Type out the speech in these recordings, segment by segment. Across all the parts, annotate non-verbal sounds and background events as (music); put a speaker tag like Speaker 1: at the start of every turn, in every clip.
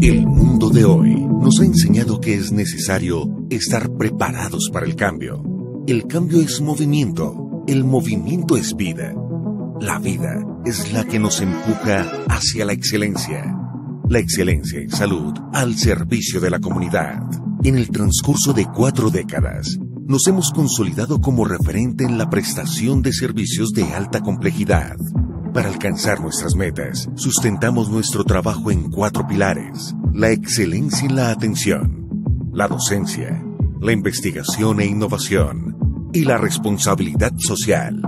Speaker 1: El mundo de hoy nos ha enseñado que es necesario estar preparados
Speaker 2: para el cambio. El cambio es movimiento, el movimiento es vida. La vida es la que nos empuja hacia la excelencia. La excelencia en salud al servicio de la comunidad. En el transcurso de cuatro décadas, nos hemos consolidado como referente en la prestación de servicios de alta complejidad para alcanzar nuestras metas, sustentamos nuestro trabajo en cuatro pilares. La excelencia en la atención, la docencia, la investigación e innovación y la responsabilidad social.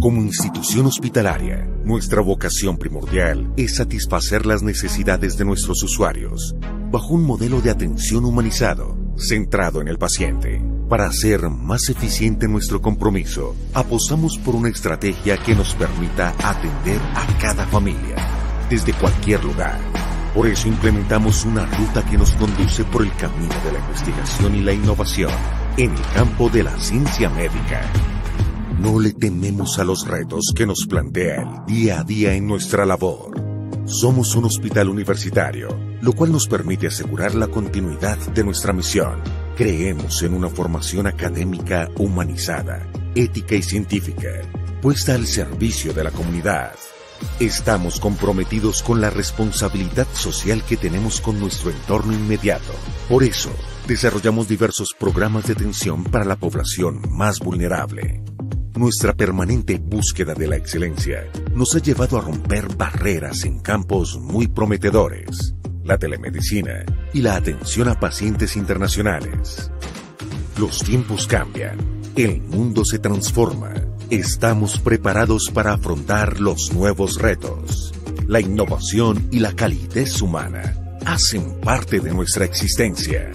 Speaker 2: Como institución hospitalaria, nuestra vocación primordial es satisfacer las necesidades de nuestros usuarios bajo un modelo de atención humanizado, centrado en el paciente. Para hacer más eficiente nuestro compromiso, apostamos por una estrategia que nos permita atender a cada familia, desde cualquier lugar. Por eso implementamos una ruta que nos conduce por el camino de la investigación y la innovación en el campo de la ciencia médica. No le tememos a los retos que nos plantea el día a día en nuestra labor somos un hospital universitario, lo cual nos permite asegurar la continuidad de nuestra misión. Creemos en una formación académica humanizada, ética y científica, puesta al servicio de la comunidad. Estamos comprometidos con la responsabilidad social que tenemos con nuestro entorno inmediato. Por eso, desarrollamos diversos programas de atención para la población más vulnerable. Nuestra permanente búsqueda de la excelencia nos ha llevado a romper barreras en campos muy prometedores, la telemedicina y la atención a pacientes internacionales. Los tiempos cambian, el mundo se transforma, estamos preparados para afrontar los nuevos retos. La innovación y la calidez humana hacen parte de nuestra existencia.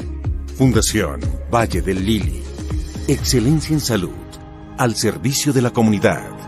Speaker 2: Fundación Valle del Lili. Excelencia en Salud al servicio de la comunidad.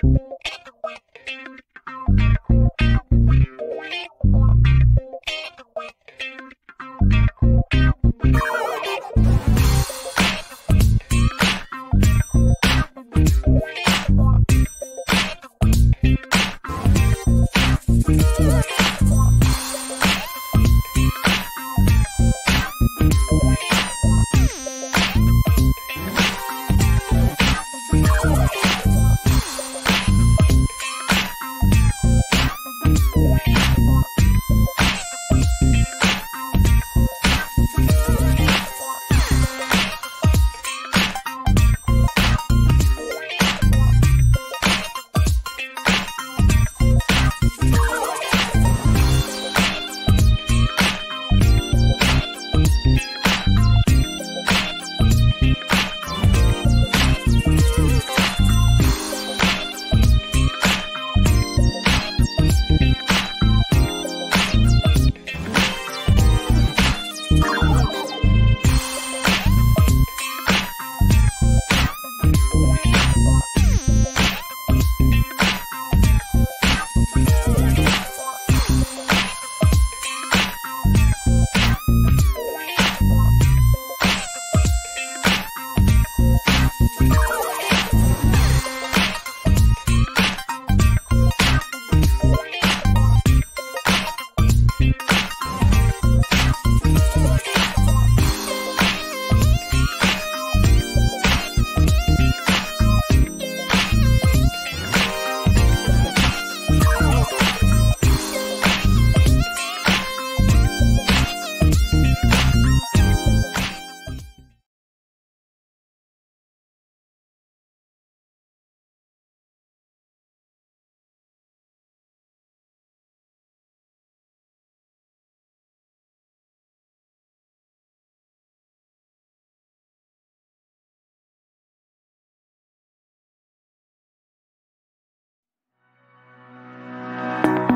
Speaker 1: Thank you.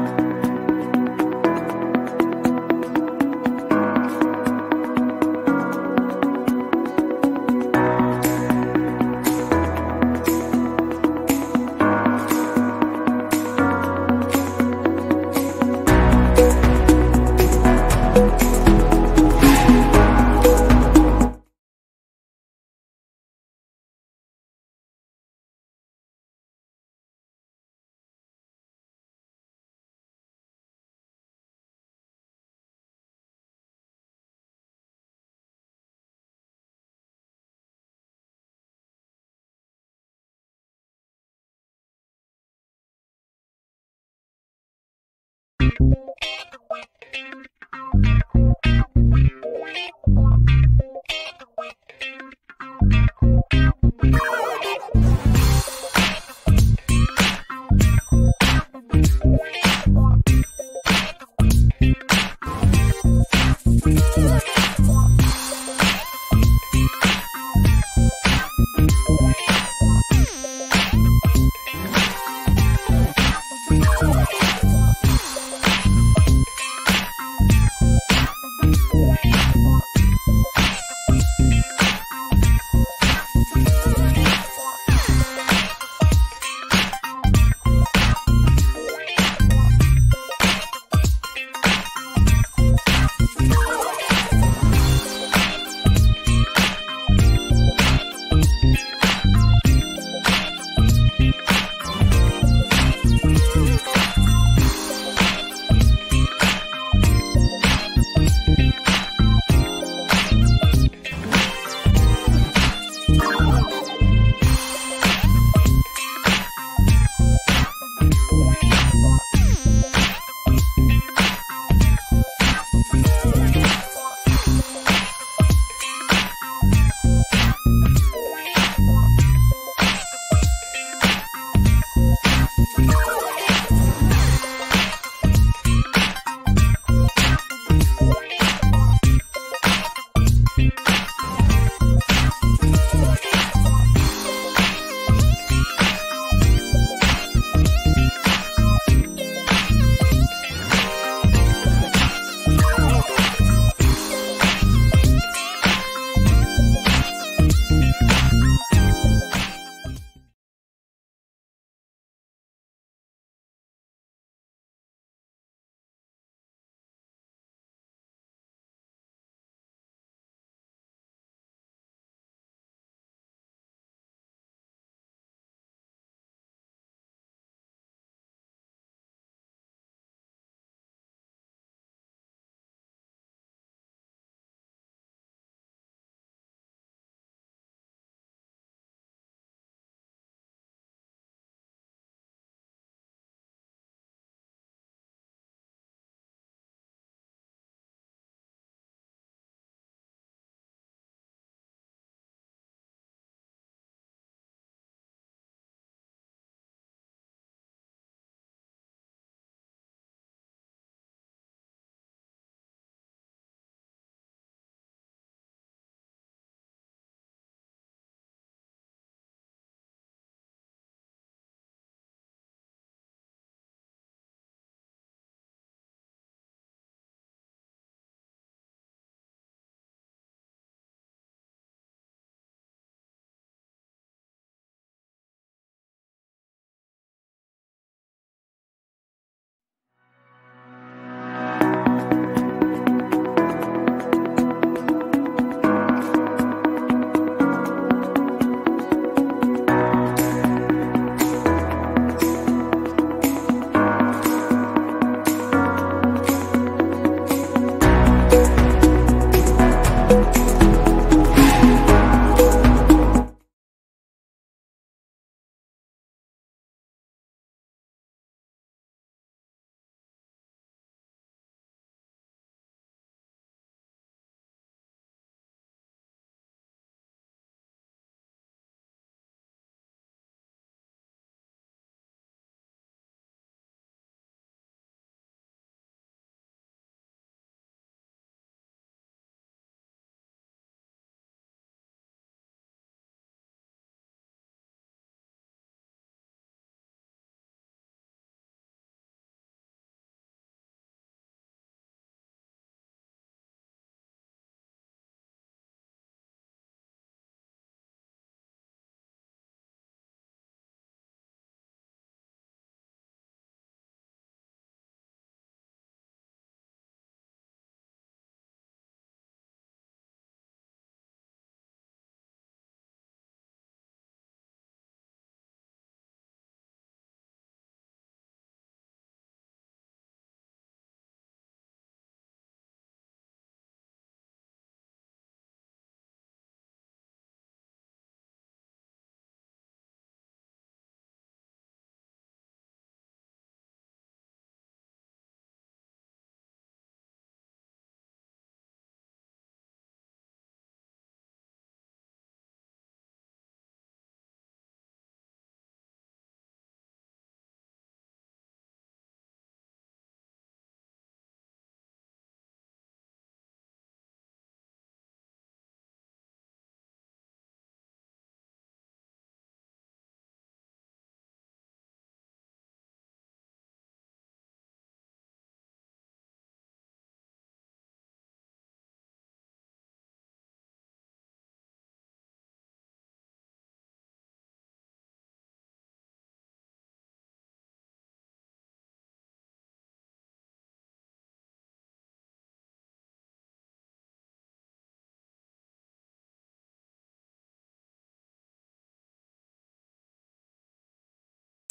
Speaker 1: you Thank you.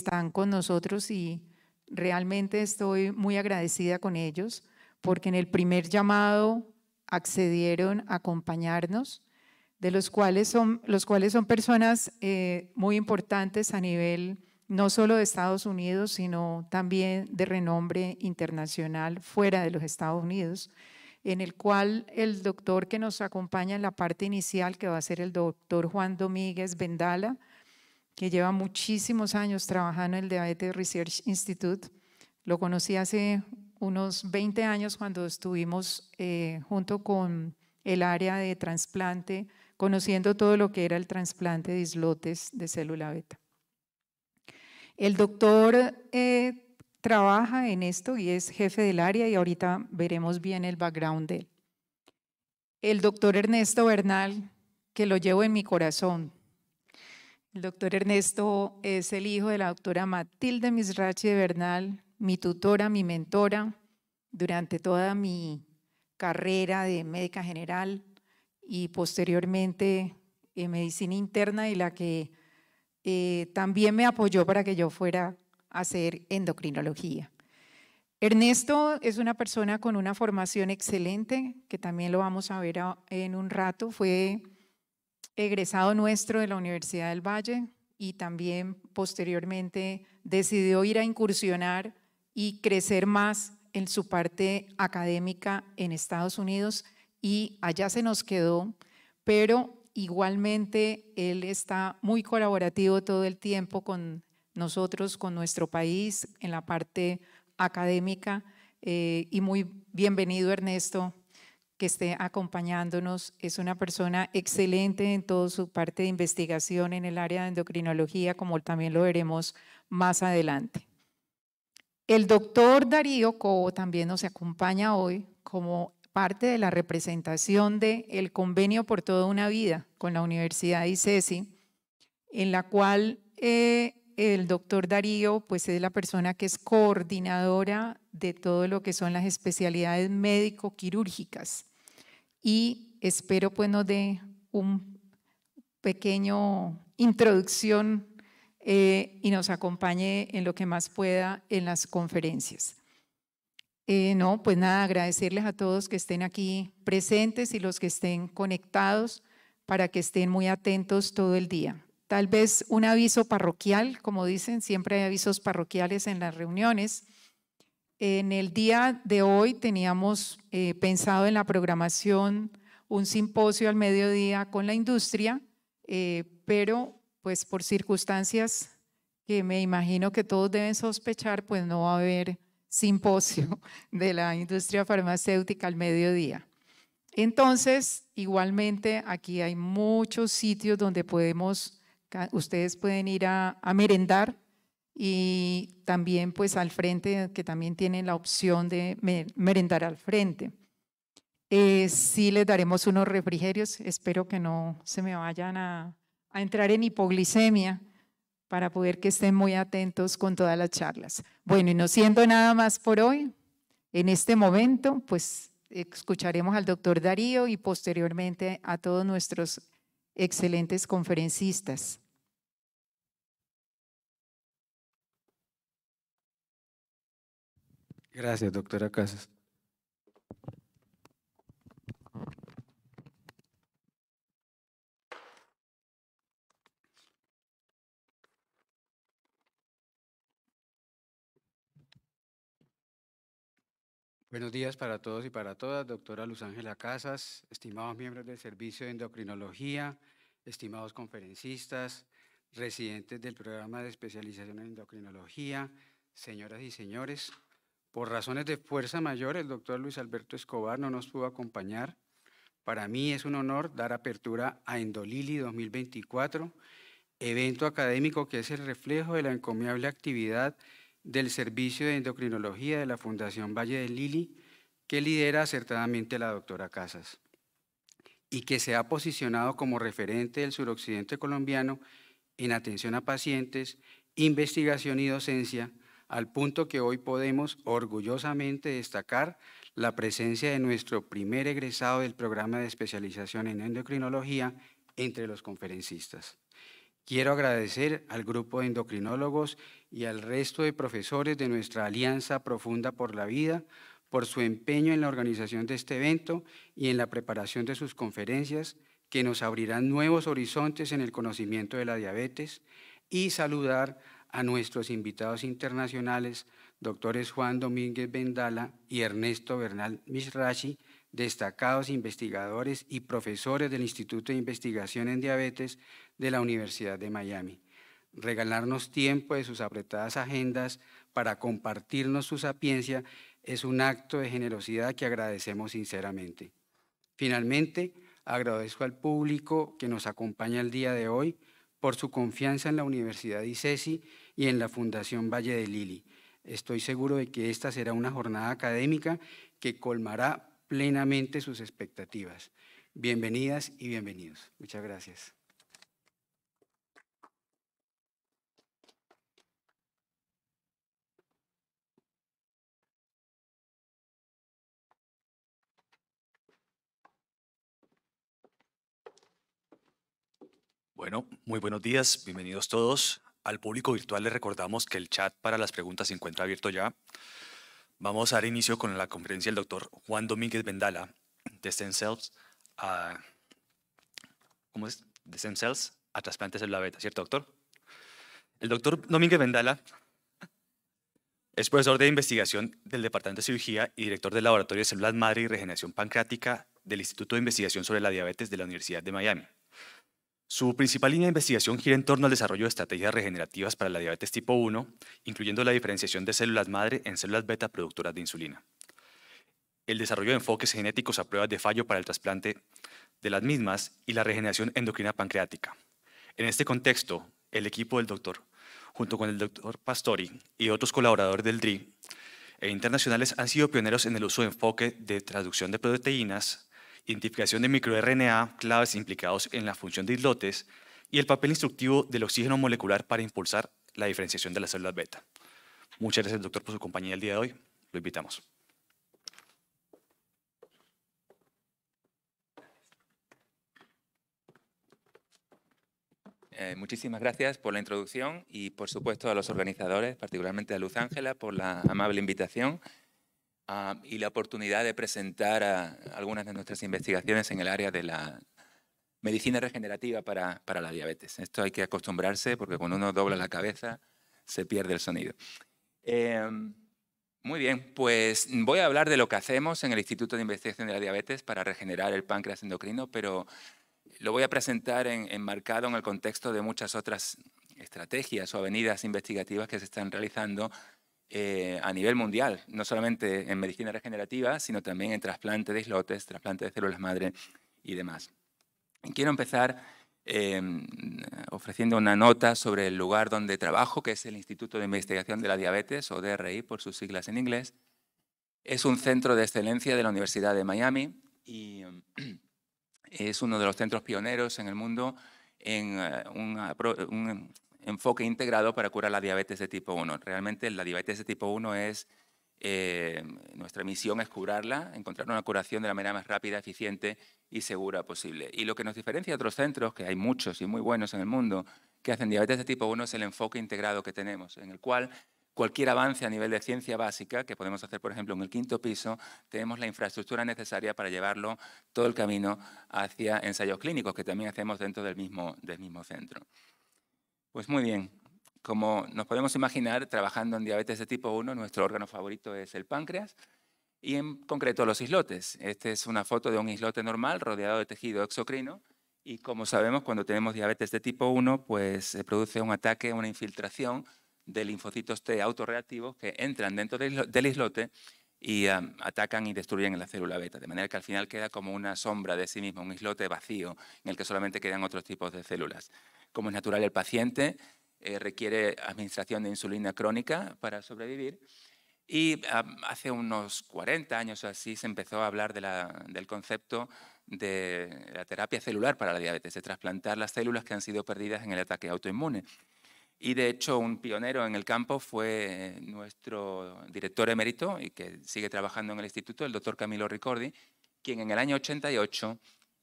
Speaker 3: están con nosotros y realmente estoy muy agradecida con ellos porque en el primer llamado accedieron a acompañarnos, de los cuales son, los cuales son personas eh, muy importantes a nivel no solo de Estados Unidos, sino también de renombre internacional fuera de los Estados Unidos, en el cual el doctor que nos acompaña en la parte inicial, que va a ser el doctor Juan Domínguez Vendala, que lleva muchísimos años trabajando en el Diabetes Research Institute. Lo conocí hace unos 20 años cuando estuvimos eh, junto con el área de trasplante, conociendo todo lo que era el trasplante de islotes de célula beta. El doctor eh, trabaja en esto y es jefe del área y ahorita veremos bien el background de él. El doctor Ernesto Bernal, que lo llevo en mi corazón, el doctor Ernesto es el hijo de la doctora Matilde Misrachi de Bernal, mi tutora, mi mentora durante toda mi carrera de médica general y posteriormente en medicina interna y la que eh, también me apoyó para que yo fuera a hacer endocrinología. Ernesto es una persona con una formación excelente, que también lo vamos a ver en un rato, fue egresado nuestro de la Universidad del Valle y también posteriormente decidió ir a incursionar y crecer más en su parte académica en Estados Unidos y allá se nos quedó, pero igualmente él está muy colaborativo todo el tiempo con nosotros, con nuestro país, en la parte académica eh, y muy bienvenido Ernesto que esté acompañándonos. Es una persona excelente en toda su parte de investigación en el área de endocrinología, como también lo veremos más adelante. El doctor Darío Cobo también nos acompaña hoy como parte de la representación del el convenio por toda una vida con la Universidad de ICESI, e en la cual eh, el doctor Darío pues es la persona que es coordinadora de todo lo que son las especialidades médico-quirúrgicas y espero pues nos dé un pequeño introducción eh, y nos acompañe en lo que más pueda en las conferencias. Eh, no, pues nada, agradecerles a todos que estén aquí presentes y los que estén conectados para que estén muy atentos todo el día. Tal vez un aviso parroquial, como dicen, siempre hay avisos parroquiales en las reuniones. En el día de hoy teníamos eh, pensado en la programación un simposio al mediodía con la industria, eh, pero pues por circunstancias que me imagino que todos deben sospechar, pues no va a haber simposio (laughs) de la industria farmacéutica al mediodía. Entonces, igualmente aquí hay muchos sitios donde podemos, ustedes pueden ir a merendar y también pues al frente, que también tienen la opción de merendar al frente. Eh, sí les daremos unos refrigerios, espero que no se me vayan a, a entrar en hipoglicemia para poder que estén muy atentos con todas las charlas. Bueno, y no siendo nada más por hoy, en este momento, pues escucharemos al doctor Darío y posteriormente a todos nuestros excelentes conferencistas.
Speaker 1: Gracias, doctora Casas.
Speaker 4: Buenos días para todos y para todas, doctora Luz Ángela Casas, estimados miembros del Servicio de Endocrinología, estimados conferencistas, residentes del programa de especialización en endocrinología, señoras y señores. Por razones de fuerza mayor, el doctor Luis Alberto Escobar no nos pudo acompañar. Para mí es un honor dar apertura a Endolili 2024, evento académico que es el reflejo de la encomiable actividad del Servicio de Endocrinología de la Fundación Valle del Lili, que lidera acertadamente la doctora Casas, y que se ha posicionado como referente del suroccidente colombiano en atención a pacientes, investigación y docencia, al punto que hoy podemos orgullosamente destacar la presencia de nuestro primer egresado del programa de especialización en endocrinología entre los conferencistas. Quiero agradecer al grupo de endocrinólogos y al resto de profesores de nuestra Alianza Profunda por la Vida por su empeño en la organización de este evento y en la preparación de sus conferencias que nos abrirán nuevos horizontes en el conocimiento de la diabetes y saludar a nuestros invitados internacionales, doctores Juan Domínguez Vendala y Ernesto Bernal Misrachi, destacados investigadores y profesores del Instituto de Investigación en Diabetes de la Universidad de Miami. Regalarnos tiempo de sus apretadas agendas para compartirnos su sapiencia es un acto de generosidad que agradecemos sinceramente. Finalmente, agradezco al público que nos acompaña el día de hoy por su confianza en la Universidad de ICESI y en la Fundación Valle de Lili. Estoy seguro de que esta será una jornada académica que colmará plenamente sus expectativas. Bienvenidas y bienvenidos. Muchas gracias.
Speaker 5: Bueno, muy buenos días, bienvenidos todos al público virtual le recordamos que el chat para las preguntas se encuentra abierto ya. Vamos a dar inicio con la conferencia del doctor Juan Domínguez Vendala de Stem Cells a, ¿cómo es? De Stem Cells a la beta, ¿cierto, doctor? El doctor Domínguez Vendala es profesor de investigación del Departamento de Cirugía y director del Laboratorio de Células Madre y Regeneración Pancreática del Instituto de Investigación sobre la Diabetes de la Universidad de Miami. Su principal línea de investigación gira en torno al desarrollo de estrategias regenerativas para la diabetes tipo 1, incluyendo la diferenciación de células madre en células beta productoras de insulina. El desarrollo de enfoques genéticos a pruebas de fallo para el trasplante de las mismas y la regeneración endocrina pancreática. En este contexto, el equipo del doctor, junto con el doctor Pastori y otros colaboradores del DRI e internacionales, han sido pioneros en el uso de enfoque de traducción de proteínas identificación de microRNA claves implicados en la función de islotes y el papel instructivo del oxígeno molecular para impulsar la diferenciación de las células beta. Muchas gracias, doctor, por su compañía el día de hoy. Lo invitamos.
Speaker 6: Eh, muchísimas gracias por la introducción y, por supuesto, a los organizadores, particularmente a Luz Ángela, por la amable invitación. Ah, y la oportunidad de presentar algunas de nuestras investigaciones en el área de la medicina regenerativa para, para, la diabetes. Esto hay que acostumbrarse porque cuando uno dobla la cabeza se pierde el sonido. Em, muy bien, pues voy a hablar de lo que hacemos en el Instituto de Investigación de la Diabetes para regenerar el páncreas endocrino, pero lo voy a presentar en, enmarcado en el contexto de muchas otras estrategias o avenidas investigativas que se están realizando eh, a nivel mundial, no solamente en medicina regenerativa, sino también en trasplante de islotes, trasplante de células madre y demás. Quiero empezar em, ofreciendo una nota sobre el lugar donde trabajo, que es el Instituto de Investigación de la Diabetes, o DRI por sus siglas en inglés. Es un centro de excelencia de la Universidad de Miami y em, (clears throat) es uno de los centros pioneros en el mundo en eh, un enfoque integrado para curar la diabetes de tipo 1. Realmente la diabetes de tipo 1 es, eh, nuestra misión es curarla, encontrar una curación de la manera más rápida, eficiente y segura posible. Y lo que nos diferencia de otros centros, que hay muchos y muy buenos en el mundo, que hacen diabetes de tipo 1 es el enfoque integrado que tenemos, en el cual cualquier avance a nivel de ciencia básica que podemos hacer, por ejemplo, en el quinto piso, tenemos la infraestructura necesaria para llevarlo todo el camino hacia ensayos clínicos, que también hacemos dentro del mismo, del mismo centro. Pues muy bien. Como nos podemos imaginar, trabajando en diabetes de tipo 1, nuestro órgano favorito es el páncreas y en concreto los islotes. Esta es una foto de un islote normal rodeado de tejido exocrino y como sabemos, cuando tenemos diabetes de tipo 1, pues se produce un ataque, una infiltración de linfocitos T autorreactivos que entran dentro del islote y atacan y destruyen la célula beta, de manera que al final queda como una sombra de sí mismo, un islote vacío en el que solamente quedan otros tipos de células. Como es natural, el paciente eh, requiere administración de insulina crónica para sobrevivir y hace unos 40 años o así se empezó a hablar del concepto de la terapia celular para la diabetes, de trasplantar las células que han sido perdidas en el ataque autoinmune. Y de hecho un pionero en el campo fue eh, nuestro director emérito y que sigue trabajando en el instituto, el doctor Camilo Ricordi, quien en el año 88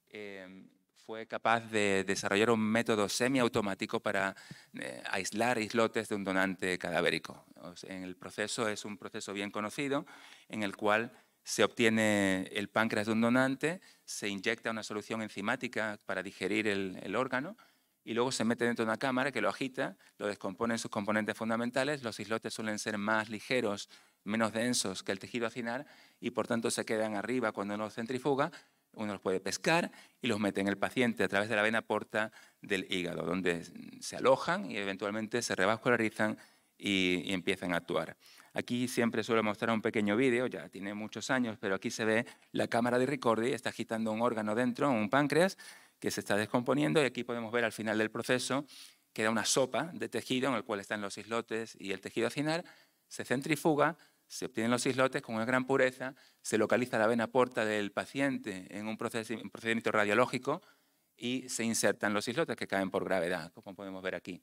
Speaker 6: em, fue capaz de desarrollar un método semiautomático para eh, aislar islotes de un donante cadavérico. en el proceso es un proceso bien conocido en el cual se obtiene el páncreas de un donante, se inyecta una solución enzimática para digerir el órgano y luego se mete dentro de una cámara que lo agita, lo descompone en sus componentes fundamentales, los islotes suelen ser más ligeros, menos densos que el tejido acinar y por tanto se quedan arriba cuando uno los centrifuga, uno los puede pescar y los mete en el paciente a través de la vena porta del hígado, donde se alojan y eventualmente se revascularizan y, empiezan a actuar. Aquí siempre suelo mostrar un pequeño vídeo, ya tiene muchos años, pero aquí se ve la cámara de Ricordi, está agitando un órgano dentro, un páncreas, que se está descomponiendo y aquí podemos ver al final del proceso queda una sopa de tejido en el cual están los islotes y el tejido final, se centrifuga, se obtienen los islotes con una gran pureza, se localiza la vena porta del paciente en un procedimiento radiológico y se insertan los islotes que caen por gravedad, como podemos ver aquí.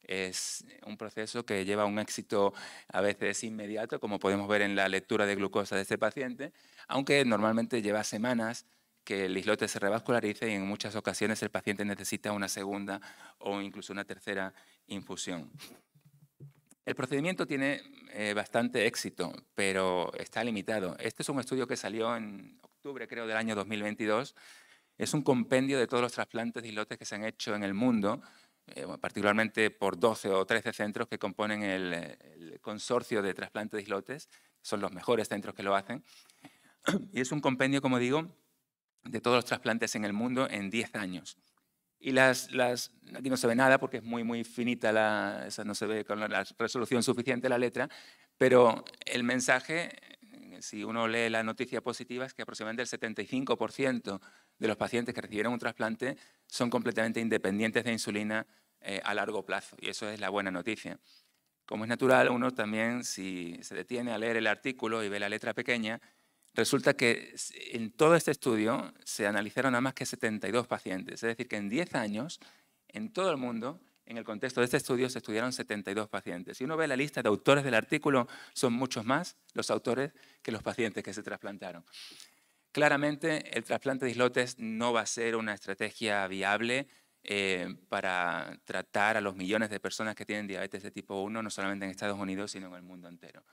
Speaker 6: Es un proceso que lleva un éxito a veces inmediato, como podemos ver en la lectura de glucosa de este paciente, aunque normalmente lleva semanas que el islote se revascularice y en muchas ocasiones el paciente necesita una segunda o incluso una tercera infusión. El procedimiento tiene eh, bastante éxito, pero está limitado. Este es un estudio que salió en octubre, creo, del año 2022. Es un compendio de todos los trasplantes de islotes que se han hecho en el mundo, eh, particularmente por 12 o 13 centros que componen el, el consorcio de trasplantes de islotes. Son los mejores centros que lo hacen. (clears throat) Y es un compendio, como digo, de todos los trasplantes en el mundo en 10 años. Y las, las, aquí no se ve nada porque es muy, muy finita, la, no se ve con la resolución suficiente la letra, pero el mensaje, si uno lee la noticia positiva, es que aproximadamente el 75% de los pacientes que recibieron un trasplante son completamente independientes de insulina eh, a largo plazo, y eso es la buena noticia. Como es natural, uno también, si se detiene a leer el artículo y ve la letra pequeña, Resulta que en todo este estudio se analizaron a más que 72 pacientes, es decir, que en 10 años, en todo el mundo, en el contexto de este estudio se estudiaron 72 pacientes. Si uno ve la lista de autores del artículo, son muchos más los autores que los pacientes que se trasplantaron. Claramente, el trasplante de islotes no va a ser una estrategia viable eh, para tratar a los millones de personas que tienen diabetes de tipo 1, no solamente en Estados Unidos, sino en el mundo entero.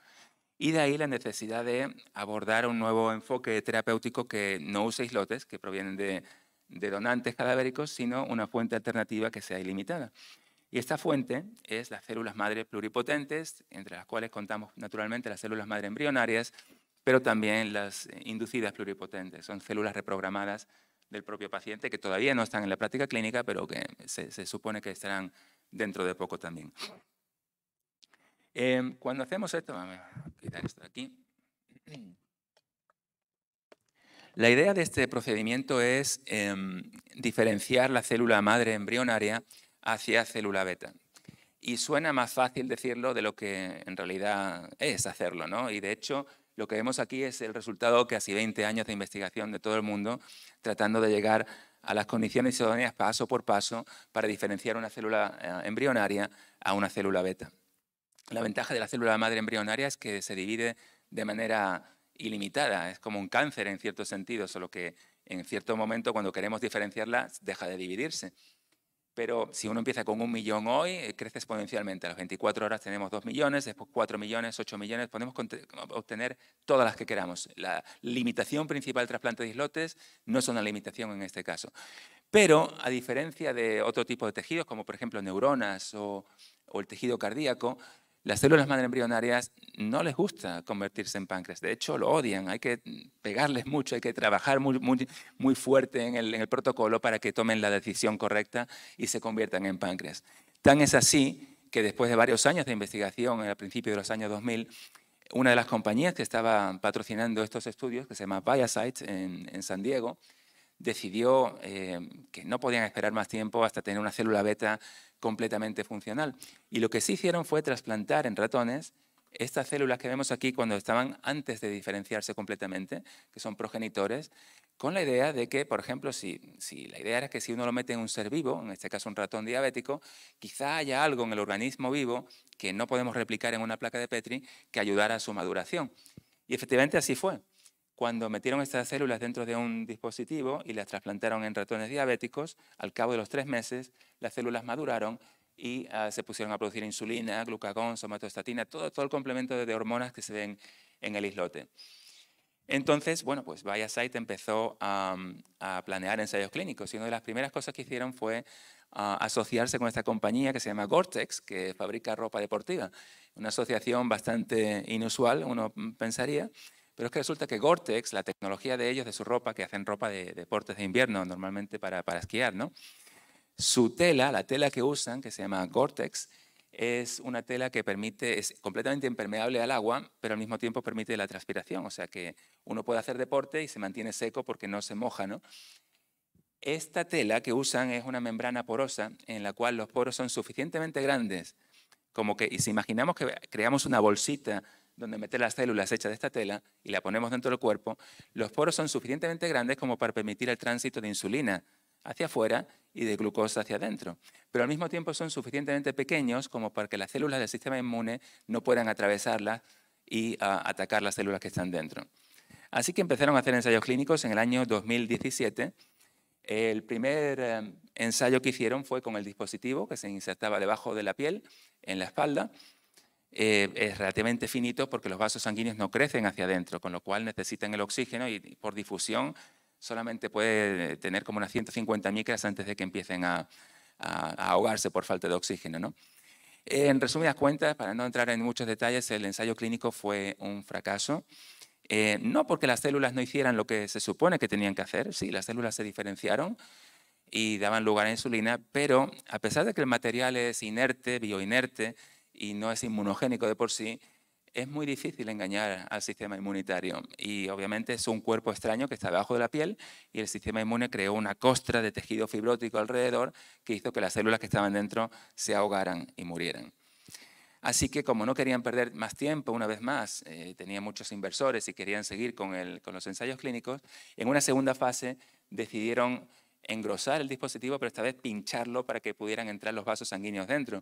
Speaker 6: Y de ahí la necesidad de abordar un nuevo enfoque terapéutico que no use islotes, que provienen de, donantes cadavéricos, sino una fuente alternativa que sea ilimitada. Y esta fuente es las células madre pluripotentes, entre las cuales contamos naturalmente las células madre embrionarias, pero también las inducidas pluripotentes. Son células reprogramadas del propio paciente que todavía no están en la práctica clínica, pero que se supone que estarán dentro de poco también. Em, cuando hacemos esto, aquí. La idea de este procedimiento es em, diferenciar la célula madre embrionaria hacia célula beta. Y suena más fácil decirlo de lo que en realidad es hacerlo, ¿no? Y de hecho, lo que vemos aquí es el resultado que casi 20 años de investigación de todo el mundo, tratando de llegar a las condiciones idóneas paso por paso para diferenciar una célula eh, embrionaria a una célula beta. La ventaja de la célula madre embrionaria es que se divide de manera ilimitada, es como un cáncer en cierto sentido, solo que en cierto momento cuando queremos diferenciarla deja de dividirse. Pero si uno empieza con un millón hoy, eh, crece exponencialmente. A las 24 horas tenemos 2 millones, después 4 millones, 8 millones, podemos obtener todas las que queramos. La limitación principal del trasplante de islotes no es una limitación en este caso. Pero a diferencia de otro tipo de tejidos, como por ejemplo neuronas o, o el tejido cardíaco, las células madre embrionarias no les gusta convertirse en páncreas, de hecho lo odian, hay que pegarles mucho, hay que trabajar muy, fuerte en el, protocolo para que tomen la decisión correcta y se conviertan en páncreas. Tan es así que después de varios años de investigación, al principio de los años 2000, una de las compañías que estaba patrocinando estos estudios, que se llama Biosite en, en San Diego, decidió eh, que no podían esperar más tiempo hasta tener una célula beta completamente funcional. Y lo que sí hicieron fue trasplantar en ratones estas células que vemos aquí cuando estaban antes de diferenciarse completamente, que son progenitores, con la idea de que, por ejemplo, si, si la idea era que si uno lo mete en un ser vivo, en este caso un ratón diabético, quizá haya algo en el organismo vivo que no podemos replicar en una placa de Petri que ayudara a su maduración. Y efectivamente así fue cuando metieron estas células dentro de un dispositivo y las trasplantaron en ratones diabéticos, al cabo de los tres meses las células maduraron y ah, se pusieron a producir insulina, glucagón, somatostatina, todo, todo el complemento de, hormonas que se ven en el islote. Entonces, bueno, pues ViaSite empezó a, planear ensayos clínicos y una de las primeras cosas que hicieron fue ah, asociarse con esta compañía que se llama Gortex, que fabrica ropa deportiva. Una asociación bastante inusual, uno pensaría, pero es que resulta que Gore-Tex, la tecnología de ellos, de su ropa, que hacen ropa de deportes de invierno normalmente para, para esquiar, ¿no? Su tela, la tela que usan, que se llama Gore-Tex, es una tela que permite, es completamente impermeable al agua, pero al mismo tiempo permite la transpiración. O sea que uno puede hacer deporte y se mantiene seco porque no se moja, ¿no? Esta tela que usan es una membrana porosa en la cual los poros son suficientemente grandes como que, y si imaginamos que creamos una bolsita donde meter las células hechas de esta tela y la ponemos dentro del cuerpo, los poros son suficientemente grandes como para permitir el tránsito de insulina hacia afuera y de glucosa hacia adentro. Pero al mismo tiempo son suficientemente pequeños como para que las células del sistema inmune no puedan atravesarlas y ah, atacar las células que están dentro. Así que empezaron a hacer ensayos clínicos en el año 2017. El primer eh, ensayo que hicieron fue con el dispositivo que se insertaba debajo de la piel, en la espalda, eh, es relativamente finito porque los vasos sanguíneos no crecen hacia adentro, con lo cual necesitan el oxígeno y por difusión solamente puede eh, tener como unas 150 micras antes de que empiecen a, ahogarse por falta de oxígeno. En resumidas cuentas, para no entrar en muchos detalles, el ensayo clínico fue un fracaso. Eh, no porque las células no hicieran lo que se supone que tenían que hacer, sí, las células se diferenciaron y daban lugar a insulina, pero a pesar de que el material es inerte, bioinerte, y no es inmunogénico de por sí, es muy difícil engañar al sistema inmunitario. Y obviamente es un cuerpo extraño que está debajo de la piel y el sistema inmune creó una costra de tejido fibrótico alrededor que hizo que las células que estaban dentro se ahogaran y murieran. Así que como no querían perder más tiempo, una vez más, eh, tenían muchos inversores y querían seguir con, con los ensayos clínicos, en una segunda fase decidieron engrosar el dispositivo, pero esta vez pincharlo para que pudieran entrar los vasos sanguíneos dentro.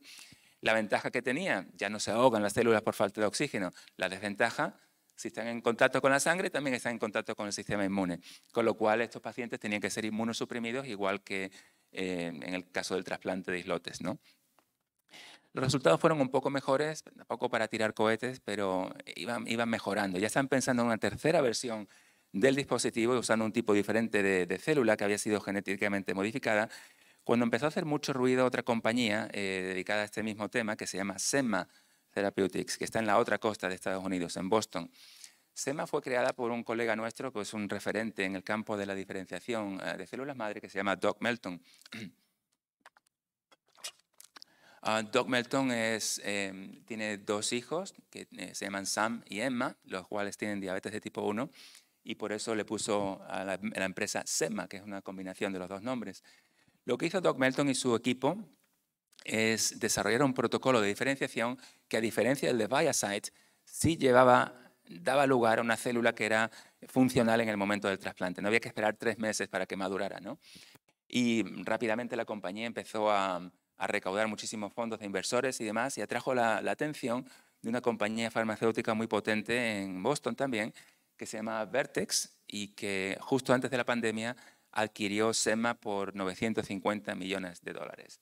Speaker 6: La ventaja que tenía, ya no se ahogan las células por falta de oxígeno. La desventaja, si están en contacto con la sangre, también están en contacto con el sistema inmune. Con lo cual, estos pacientes tenían que ser inmunosuprimidos, igual que eh, en el caso del trasplante de islotes. ¿no? Los resultados fueron un poco mejores, poco para tirar cohetes, pero iban, mejorando. Ya están pensando en una tercera versión del dispositivo usando un tipo diferente de, célula que había sido genéticamente modificada cuando empezó a hacer mucho ruido otra compañía eh, dedicada a este mismo tema, que se llama SEMA Therapeutics, que está en la otra costa de Estados Unidos, en Boston. SEMA fue creada por un colega nuestro, que es un referente en el campo de la diferenciación eh, de células madre, que se llama Doc Melton. (clears throat) Ah, Doc Melton es, em, tiene dos hijos que eh, se llaman Sam y Emma, los cuales tienen diabetes de tipo 1, y por eso le puso a la, a la empresa SEMA, que es una combinación de los dos nombres. Lo que hizo Doc Melton y su equipo es desarrollar un protocolo de diferenciación que, a diferencia del de Biasite, sí llevaba, daba lugar a una célula que era funcional en el momento del trasplante. No había que esperar tres meses para que madurara. ¿no? Y rápidamente la compañía empezó a, recaudar muchísimos fondos de inversores y demás y atrajo la, la atención de una compañía farmacéutica muy potente en Boston también, que se llama Vertex y que justo antes de la pandemia adquirió SEMA por 950 millones de dólares.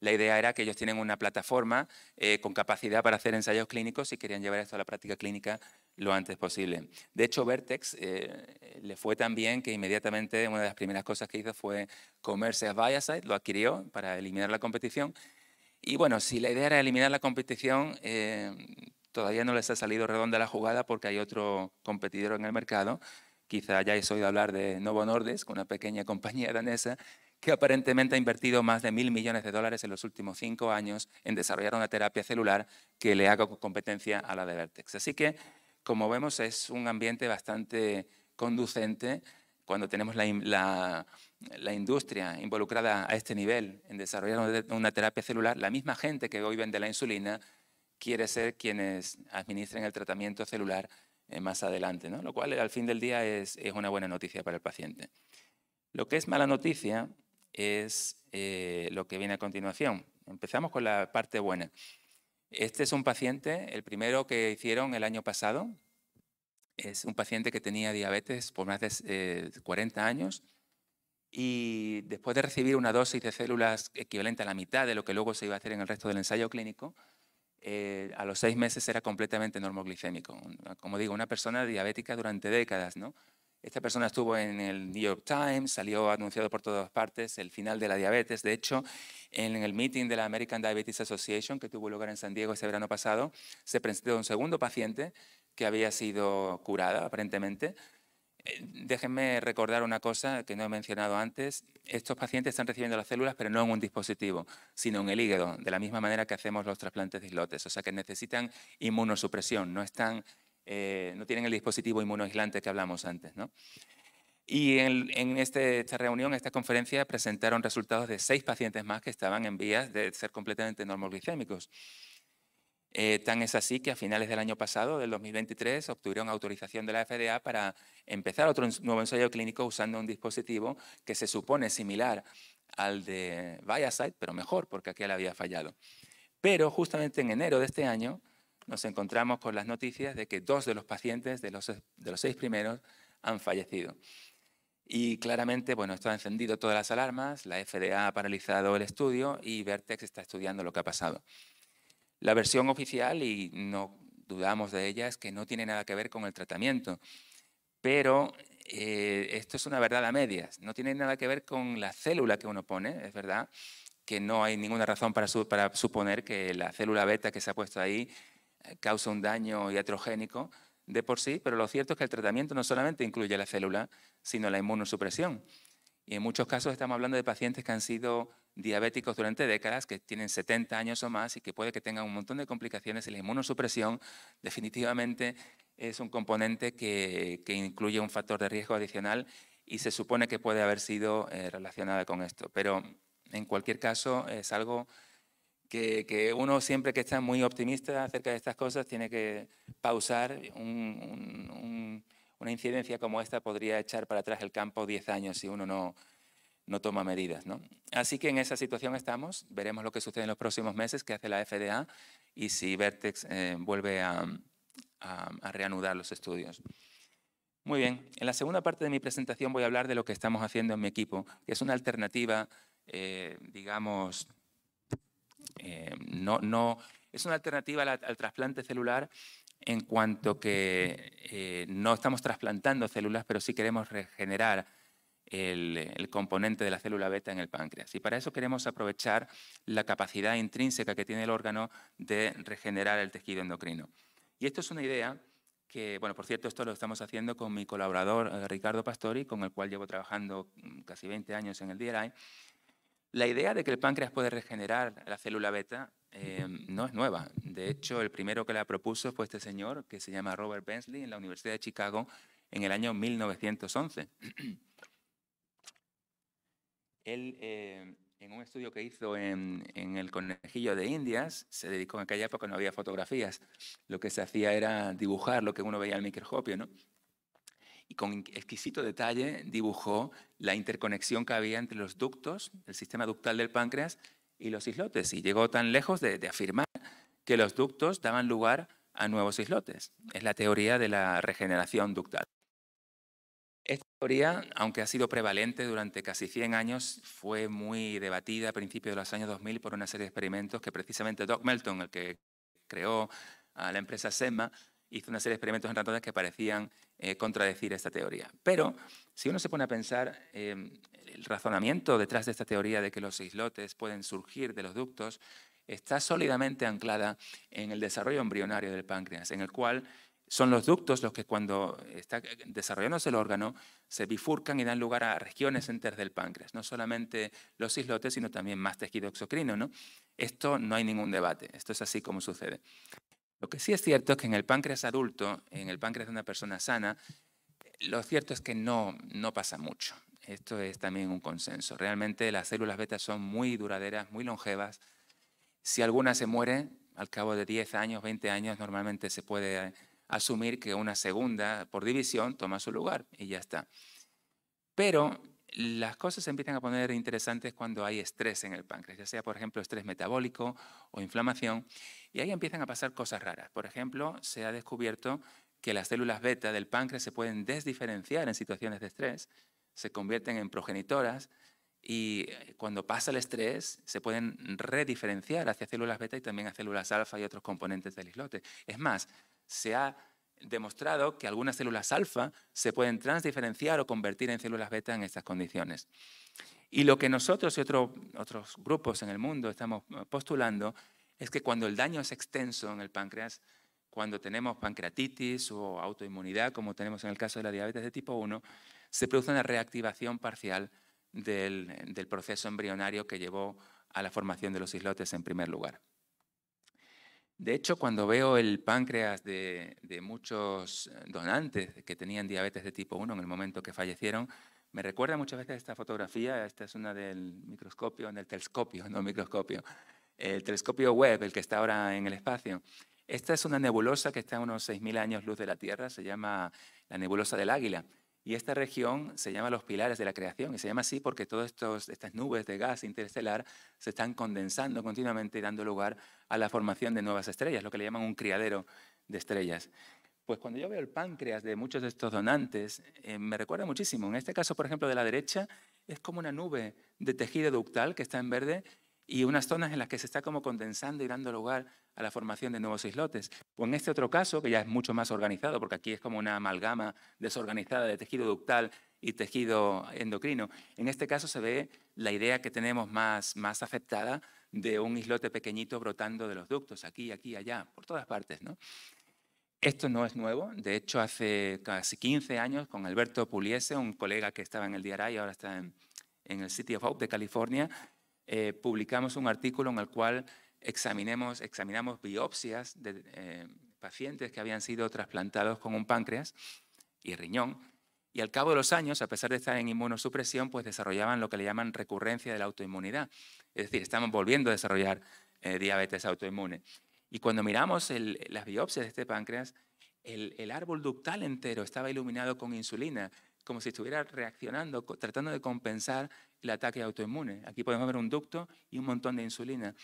Speaker 6: La idea era que ellos tienen una plataforma eh, con capacidad para hacer ensayos clínicos y querían llevar esto a la práctica clínica lo antes posible. De hecho, Vertex eh, le fue tan bien que inmediatamente una de las primeras cosas que hizo fue comerse a Viasite, lo adquirió para eliminar la competición. Y bueno, si la idea era eliminar la competición, eh, todavía no les ha salido redonda la jugada porque hay otro competidor en el mercado Quizá hayáis oído hablar de Novo Nordisk, una pequeña (laughs) compañía danesa que aparentemente ha invertido más de mil millones de dólares en los últimos cinco años en desarrollar una terapia celular que le haga competencia a la de Vertex. Así que, como vemos, es un ambiente bastante conducente cuando tenemos la, la, industria involucrada a este nivel en desarrollar una terapia celular, la misma gente que hoy vende la insulina quiere ser quienes administren el tratamiento celular eh, más adelante, lo cual eh, al fin del día es, una buena noticia para el paciente. Lo que es mala noticia es eh, lo que viene a continuación. Empezamos con la parte buena. Este es un paciente, el primero que hicieron el año pasado, es un paciente que tenía diabetes por más de 40 años y después de recibir una dosis de células equivalente a la mitad de lo que luego se iba a hacer en el resto del ensayo clínico, eh, a los seis meses era completamente normoglicémico. Como digo, una persona diabética durante décadas, ¿no? Esta persona estuvo en el New York Times, salió anunciado por todas partes el final de la diabetes. De hecho, en el meeting de la American Diabetes Association, que tuvo lugar en San Diego ese verano pasado, se presentó un segundo paciente que había sido curada, aparentemente, eh, déjenme recordar una cosa que no he mencionado antes. Estos pacientes están recibiendo las células, pero no en un dispositivo, sino en el hígado, de la misma manera que hacemos los trasplantes de islotes. O sea que necesitan inmunosupresión, no, están, eh, no tienen el dispositivo inmunoislante que hablamos antes. Y en, este, esta reunión, esta conferencia, presentaron resultados de seis pacientes más que estaban en vías de ser completamente normoglicémicos. Eh, tan es así que a finales del año pasado, del 2023, obtuvieron autorización de la FDA para empezar otro nuevo ensayo clínico usando un dispositivo que se supone similar al de Viasite, pero mejor, porque aquel había fallado. Pero justamente en enero de este año nos encontramos con las noticias de que dos de los pacientes, de los, de los seis primeros, han fallecido. Y claramente, bueno, esto ha encendido todas las alarmas, la FDA ha paralizado el estudio y Vertex está estudiando lo que ha pasado. La versión oficial, y no dudamos de ella, es que no tiene nada que ver con el tratamiento. Pero eh, esto es una verdad a medias. No tiene nada que ver con la célula que uno pone, es verdad, que no hay ninguna razón para, para suponer que la célula beta que se ha puesto ahí eh, causa un daño iatrogénico de por sí, pero lo cierto es que el tratamiento no solamente incluye la célula, sino la inmunosupresión. Y en muchos casos estamos hablando de pacientes que han sido diabéticos durante décadas que tienen 70 años o más y que puede que tengan un montón de complicaciones y la inmunosupresión definitivamente es un componente que, incluye un factor de riesgo adicional y se supone que puede haber sido eh, relacionada con esto. Pero en cualquier caso es algo que, uno siempre que está muy optimista acerca de estas cosas tiene que pausar. una incidencia como esta podría echar para atrás el campo 10 años si uno no, no toma medidas. Así que en esa situación estamos, veremos lo que sucede en los próximos meses, qué hace la FDA y si Vertex eh, vuelve a, reanudar los estudios. Muy bien, en la segunda parte de mi presentación voy a hablar de lo que estamos haciendo en mi equipo, que es una alternativa, eh, digamos, eh, no, no, es una alternativa al, al trasplante celular en cuanto que no estamos trasplantando células, pero sí queremos regenerar el, componente de la célula beta en el páncreas. Y para eso queremos aprovechar la capacidad intrínseca que tiene el órgano de regenerar el tejido endocrino. Y esto es una idea que, bueno, por cierto, esto lo estamos haciendo con mi colaborador eh, Ricardo Pastori, con el cual llevo trabajando mm, casi 20 años en el DRI. La idea de que el páncreas puede regenerar la célula beta em, no es nueva. De hecho, el primero que la propuso fue este señor, que se llama Robert Bensley, en la Universidad de Chicago, en el año 1911. Él, eh, en un estudio que hizo en, el Conejillo de Indias, se dedicó en aquella época, no había fotografías, lo que se hacía era dibujar lo que uno veía al microscopio, ¿no? Y con exquisito detalle dibujó la interconexión que había entre los ductos, el sistema ductal del páncreas y los islotes. Y llegó tan lejos de afirmar que los ductos daban lugar a nuevos islotes. Es la teoría de la regeneración ductal teoría, aunque ha sido prevalente durante casi 100 años, fue muy debatida a principios de los años 2000 por una serie de experimentos que precisamente Doc Melton, el que creó a la empresa SEMA, hizo una serie de experimentos en ratones que parecían eh, contradecir esta teoría. Pero si uno se pone a pensar em, el razonamiento detrás de esta teoría de que los islotes pueden surgir de los ductos, está sólidamente anclada en el desarrollo embrionario del páncreas, en el cual son los ductos los que cuando está desarrollándose el órgano se bifurcan y dan lugar a regiones enteras del páncreas, no solamente los islotes, sino también más tejido exocrino. ¿no? Esto no hay ningún debate, esto es así como sucede. Lo que sí es cierto es que en el páncreas adulto, en el páncreas de una persona sana, lo cierto es que no, no pasa mucho. Esto es también un consenso. Realmente las células beta son muy duraderas, muy longevas. Si alguna se muere, al cabo de 10 años, 20 años, normalmente se puede asumir que una segunda por división toma su lugar y ya está. Pero las cosas empiezan a poner interesantes cuando hay estrés en el páncreas, ya sea por ejemplo estrés metabólico o inflamación, y ahí empiezan a pasar cosas raras. Por ejemplo, se ha descubierto que las células beta del páncreas se pueden desdiferenciar en situaciones de estrés, se convierten en progenitoras y eh, cuando pasa el estrés se pueden rediferenciar hacia células beta y también a células alfa y otros componentes del islote. Es más, se ha demostrado que algunas células alfa se pueden transdiferenciar o convertir en células beta en estas condiciones. Y lo que nosotros y otros grupos en el mundo estamos eh, postulando es que cuando el daño es extenso en el páncreas, cuando tenemos pancreatitis o autoinmunidad, como tenemos en el caso de la diabetes de tipo 1, se produce una reactivación parcial del proceso embrionario que llevó a la formación de los islotes en primer lugar. De hecho, cuando veo el páncreas de, muchos eh, donantes que tenían diabetes de tipo 1 en el momento que fallecieron, me recuerda muchas veces esta fotografía, esta es una del microscopio, el telescopio, (laughs) no microscopio, el telescopio web, el que está ahora en el espacio. Esta es una nebulosa que está a unos 6.000 años luz de la Tierra, se llama la nebulosa del Águila. Y esta región se llama los pilares de la creación y se llama así porque todas estas nubes de gas interestelar se están condensando continuamente y dando lugar a la formación de nuevas estrellas, lo que le llaman un criadero de estrellas. Pues cuando yo veo el páncreas de muchos de estos donantes, eh, me recuerda muchísimo. En este caso, por ejemplo, de la derecha, es como una nube de tejido ductal que está en verde y unas zonas en las que se está como condensando y dando lugar a la formación de nuevos islotes. O en este otro caso, que ya es mucho más organizado, porque aquí es como una amalgama desorganizada de tejido ductal y tejido endocrino. En este caso se ve la idea que tenemos más, más aceptada de un islote pequeñito brotando de los ductos, aquí, aquí, allá, por todas partes. ¿no? Esto no es nuevo, de hecho hace casi 15 años con Alberto Puliese, un colega que estaba en el DRI y ahora está en, en el City of Hope de California, eh, publicamos un artículo en el cual examinemos, examinamos biopsias de eh, pacientes que habían sido trasplantados con un páncreas y riñón. Y al cabo de los años, a pesar de estar en inmunosupresión, pues desarrollaban lo que le llaman recurrencia de la autoinmunidad. Es decir, estamos volviendo a desarrollar eh, diabetes autoinmune. Y cuando miramos las biopsias de este páncreas, el árbol ductal entero estaba iluminado con insulina como si estuviera reaccionando, tratando de compensar el ataque autoinmune. Aquí podemos ver un ducto y un montón de insulina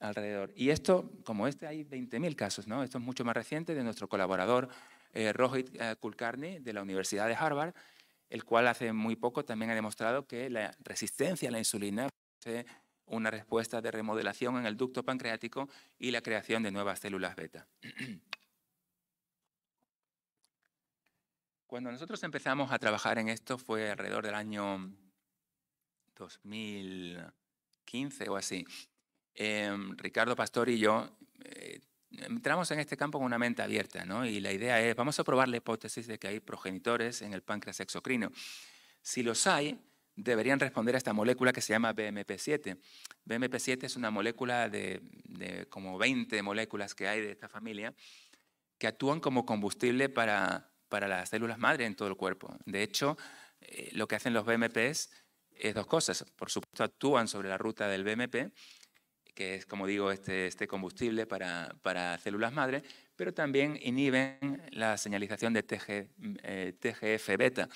Speaker 6: alrededor. Y esto, como este, hay 20.000 casos, ¿no? Esto es mucho más reciente de nuestro colaborador eh, Rohit eh, Kulkarni de la Universidad de Harvard, el cual hace muy poco también ha demostrado que la resistencia a la insulina es una respuesta de remodelación en el ducto pancreático y la creación de nuevas células beta. (clears throat) Cuando nosotros empezamos a trabajar en esto fue alrededor del año 2015 o así. Em, Ricardo Pastor y yo eh, entramos en este campo con una mente abierta, ¿no? Y la idea es, vamos a probar la hipótesis de que hay progenitores en el páncreas exocrino. Si los hay, deberían responder a esta molécula que se llama BMP7. BMP7 es una molécula de como 20 moléculas que hay de esta familia que actúan como combustible para para las células madre en todo el cuerpo. De hecho, eh, lo que hacen los BMPs es dos cosas. Por supuesto, actúan sobre la ruta del BMP, que es, como digo, este, este combustible para, células madre, pero también inhiben la señalización de TGF-beta, eh,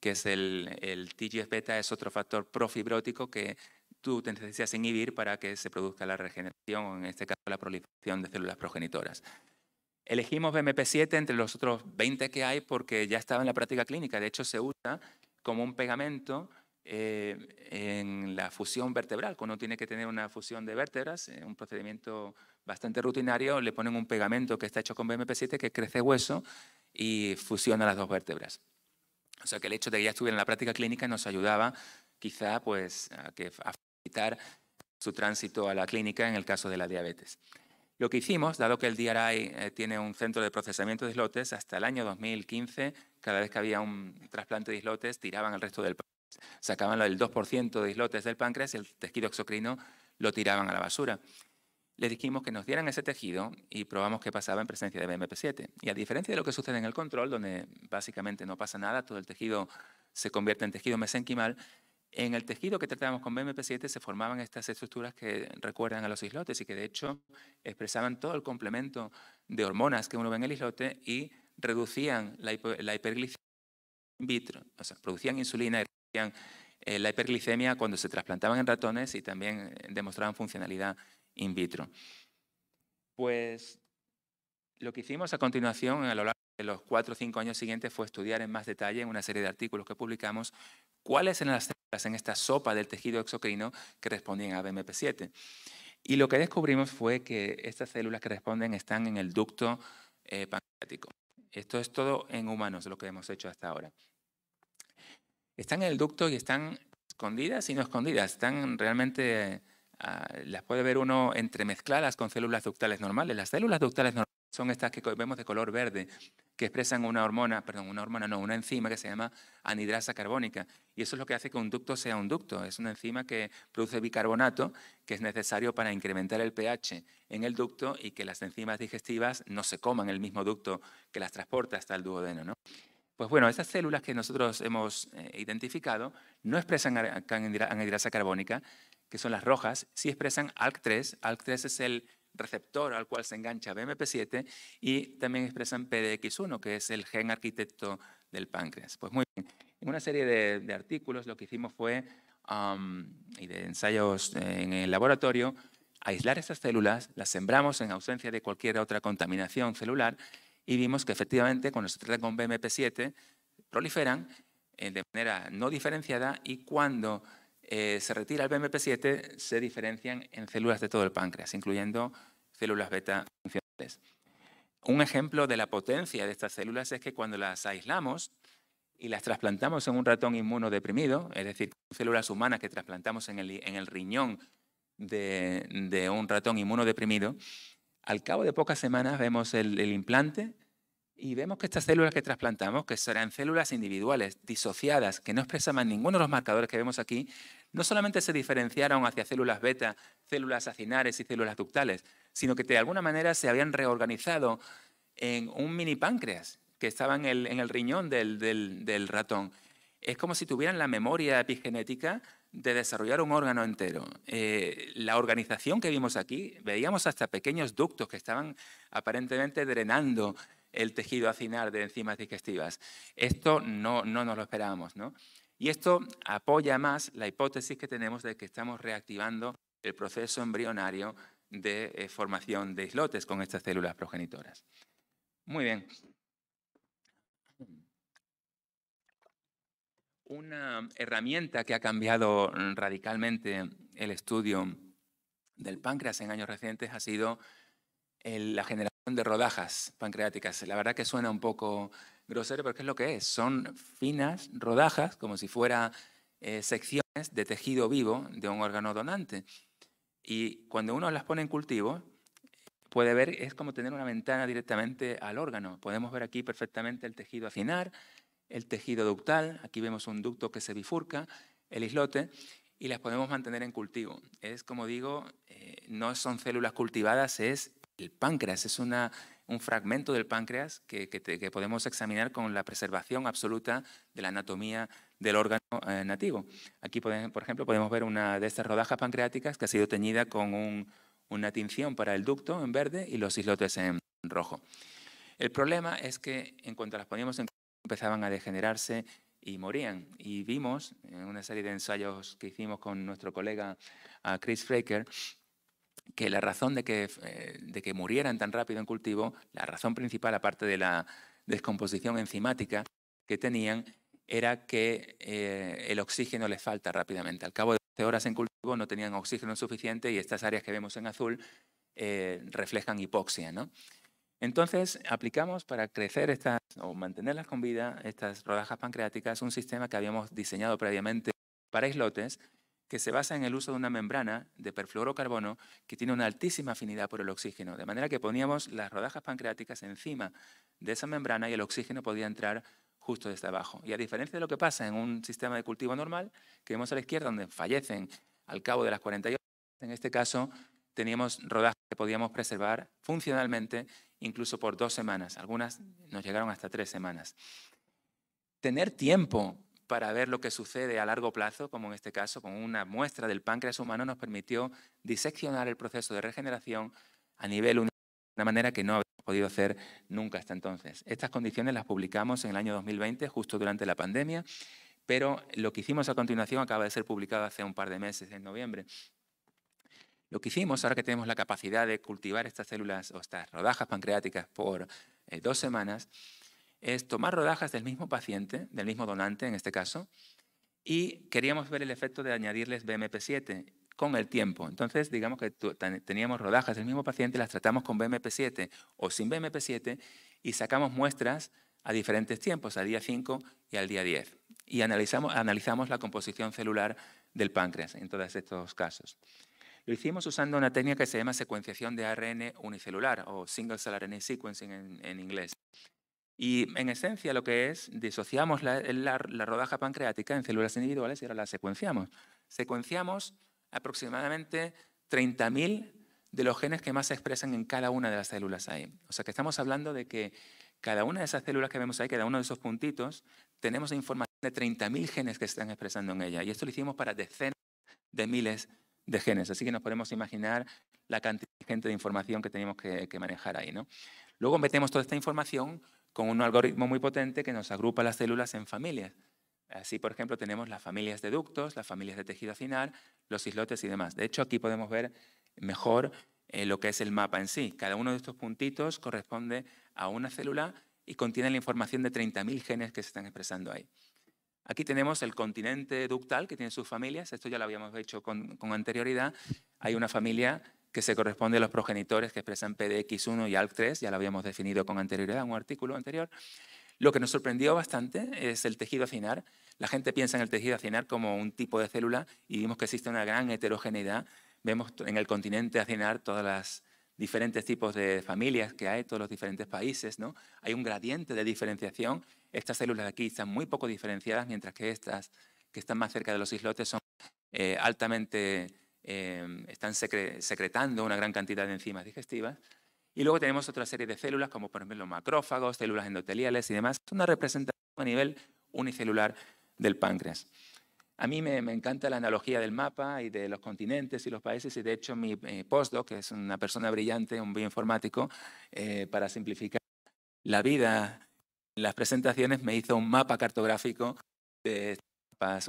Speaker 6: que es el, el TGF-beta, es otro factor profibrótico que tú te necesitas inhibir para que se produzca la regeneración, en este caso la proliferación de células progenitoras. Elegimos BMP7 entre los otros 20 que hay porque ya estaba en la práctica clínica. De hecho, se usa como un pegamento eh, en la fusión vertebral. Cuando uno tiene que tener una fusión de vértebras, eh, un procedimiento bastante rutinario, le ponen un pegamento que está hecho con BMP7 que crece hueso y fusiona las dos vértebras. O sea que el hecho de que ya estuviera en la práctica clínica nos ayudaba quizá pues, a, que, a facilitar su tránsito a la clínica en el caso de la diabetes. Lo que hicimos, dado que el DRI eh, tiene un centro de procesamiento de islotes, hasta el año 2015, cada vez que había un trasplante de islotes, tiraban el resto del páncreas. Sacaban el 2% de islotes del páncreas y el tejido exocrino lo tiraban a la basura. Le dijimos que nos dieran ese tejido y probamos qué pasaba en presencia de BMP7. Y a diferencia de lo que sucede en el control, donde básicamente no pasa nada, todo el tejido se convierte en tejido mesenquimal, en el tejido que tratábamos con BMP7 se formaban estas estructuras que recuerdan a los islotes y que de hecho expresaban todo el complemento de hormonas que uno ve en el islote y reducían la, hiperglicemia in vitro, o sea, producían insulina, y reducían eh, la hiperglicemia cuando se trasplantaban en ratones y también eh, demostraban funcionalidad in vitro. Pues lo que hicimos a continuación a lo largo los cuatro o cinco años siguientes fue estudiar en más detalle en una serie de artículos que publicamos cuáles eran las células en esta sopa del tejido exocrino que respondían a BMP7. Y lo que descubrimos fue que estas células que responden están en el ducto eh, pancreático. Esto es todo en humanos lo que hemos hecho hasta ahora. Están en el ducto y están escondidas y no escondidas. Están realmente, ah, las puede ver uno entremezcladas con células ductales normales. Las células ductales normales son estas que vemos de color verde que expresan una hormona, perdón, una hormona no, una enzima que se llama anidrasa carbónica. Y eso es lo que hace que un ducto sea un ducto. Es una enzima que produce bicarbonato que es necesario para incrementar el pH en el ducto y que las enzimas digestivas no se coman el mismo ducto que las transporta hasta el duodeno. Pues bueno, estas células que nosotros hemos eh, identificado no expresan anidrasa carbónica, que son las rojas, sí expresan ALK3. ALK3 es el receptor al cual se engancha BMP7 y también expresan PDX1, que es el gen arquitecto del páncreas. Pues muy bien, en una serie de, artículos lo que hicimos fue, y de ensayos eh, en el laboratorio, aislar estas células, las sembramos en ausencia de cualquier otra contaminación celular y vimos que efectivamente cuando se trata con BMP7 proliferan eh, de manera no diferenciada y cuando eh, se retira el BMP7, se diferencian en células de todo el páncreas, incluyendo células beta funcionales. Un ejemplo de la potencia de estas células es que cuando las aislamos y las trasplantamos en un ratón inmunodeprimido, es decir, células humanas que trasplantamos en el, riñón de, un ratón inmunodeprimido, al cabo de pocas semanas vemos el implante y vemos que estas células que trasplantamos, que serán células individuales, disociadas, que no expresaban ninguno de los marcadores que vemos aquí, no solamente se diferenciaron hacia células beta, células acinares y células ductales, sino que de alguna manera se habían reorganizado en un mini páncreas que estaba en el, en el riñón del, del, ratón. Es como si tuvieran la memoria epigenética de desarrollar un órgano entero. Eh, la organización que vimos aquí, veíamos hasta pequeños ductos que estaban aparentemente drenando el tejido acinar de enzimas digestivas. Esto no, no nos lo esperábamos, Y esto apoya más la hipótesis que tenemos de que estamos reactivando el proceso embrionario de eh, formación de islotes con estas células progenitoras. Muy bien. Una herramienta que ha cambiado radicalmente el estudio del páncreas en años recientes ha sido la generación de rodajas pancreáticas. La verdad que suena un poco grosero, pero es lo que es? Son finas rodajas, como si fuera eh, secciones de tejido vivo de un órgano donante. Y cuando uno las pone en cultivo, puede ver, es como tener una ventana directamente al órgano. Podemos ver aquí perfectamente el tejido afinar, el tejido ductal, aquí vemos un ducto que se bifurca, el islote, y las podemos mantener en cultivo. Es, como digo, eh, no son células cultivadas, es el páncreas es una, un fragmento del páncreas que, podemos examinar con la preservación absoluta de la anatomía del órgano eh, nativo. Aquí, por ejemplo, podemos ver una de estas rodajas pancreáticas que ha sido teñida con una tinción para el ducto en verde y los islotes en rojo. El problema es que en cuanto las poníamos en empezaban a degenerarse y morían. Y vimos en una serie de ensayos que hicimos con nuestro colega ah, Chris Fraker que la razón eh, de que, murieran tan rápido en cultivo, la razón principal, aparte de la descomposición enzimática que tenían, era que eh, el oxígeno les falta rápidamente. Al cabo de 12 horas en cultivo no tenían oxígeno suficiente y estas áreas que vemos en azul eh, reflejan hipoxia. Entonces, aplicamos para crecer estas o mantenerlas con vida, estas rodajas pancreáticas, un sistema que habíamos diseñado previamente para islotes que se basa en el uso de una membrana de perfluorocarbono que tiene una altísima afinidad por el oxígeno, de manera que poníamos las rodajas pancreáticas encima de esa membrana y el oxígeno podía entrar justo desde abajo. Y a diferencia de lo que pasa en un sistema de cultivo normal, que vemos a la izquierda, donde fallecen al cabo de las 48 horas, en este caso teníamos rodajas que podíamos preservar funcionalmente incluso por dos semanas. Algunas nos llegaron hasta tres semanas. Tener tiempo para ver lo que sucede a largo plazo, como en este caso, con una muestra del páncreas humano, nos permitió diseccionar el proceso de regeneración a nivel de una manera que no habíamos podido hacer nunca hasta entonces. Estas condiciones las publicamos en el año 2020, justo durante la pandemia, pero lo que hicimos a continuación acaba de ser publicado hace un par de meses, en noviembre. Lo que hicimos, ahora que tenemos la capacidad de cultivar estas células o estas rodajas pancreáticas por eh, dos semanas, es tomar rodajas del mismo paciente, del mismo donante en este caso, y queríamos ver el efecto de añadirles BMP7 con el tiempo. Entonces, digamos que teníamos rodajas del mismo paciente, las tratamos con BMP7 o sin BMP7 y sacamos muestras a diferentes tiempos, al día 5 y al día 10. Y analizamos, la composición celular del páncreas en todos estos casos. Lo hicimos usando una técnica que se llama secuenciación de ARN unicelular o single cell RNA sequencing en inglés. Y en esencia lo que es, disociamos la, rodaja pancreática en células individuales y ahora la secuenciamos. Secuenciamos aproximadamente 30.000 de los genes que más se expresan en cada una de las células ahí. O sea que estamos hablando de que cada una de esas células que vemos ahí, cada uno de esos puntitos, tenemos información de 30.000 genes que están expresando en ella. Y esto lo hicimos para decenas de miles de genes. Así que nos podemos imaginar la cantidad de de información que tenemos que, que manejar ahí. ¿no? Luego metemos toda esta información con un algoritmo muy potente que nos agrupa las células en familias. Así, por ejemplo, tenemos las familias de ductos, las familias de tejido final, los islotes y demás. De hecho, aquí podemos ver mejor eh, lo que es el mapa en sí. Cada uno de estos puntitos corresponde a una célula y contiene la información de 30.000 genes que se están expresando ahí. Aquí tenemos el continente ductal que tiene sus familias, esto ya lo habíamos hecho con anterioridad. Hay una familia que se corresponde a los progenitores que expresan PDX1 y ALK3, ya lo habíamos definido con anterioridad en un artículo anterior. Lo que nos sorprendió bastante es el tejido acinar. La gente piensa en el tejido acinar como un tipo de célula y vimos que existe una gran heterogeneidad. Vemos en el continente acinar todas las diferentes tipos de familias que hay, todos los diferentes países, ¿no? Hay un gradiente de diferenciación. Estas células de aquí están muy poco diferenciadas, mientras que estas que están más cerca de los islotes son eh, altamente Em, están secretando una gran cantidad de enzimas digestivas. Y luego tenemos otra serie de células, como por ejemplo los macrófagos, células endoteliales y demás, Es una representación a nivel unicelular del páncreas. A mí me, encanta la analogía del mapa y de los continentes y los países, y de hecho mi eh, postdoc, que es una persona brillante, un bioinformático, eh, para simplificar la vida en las presentaciones, me hizo un mapa cartográfico de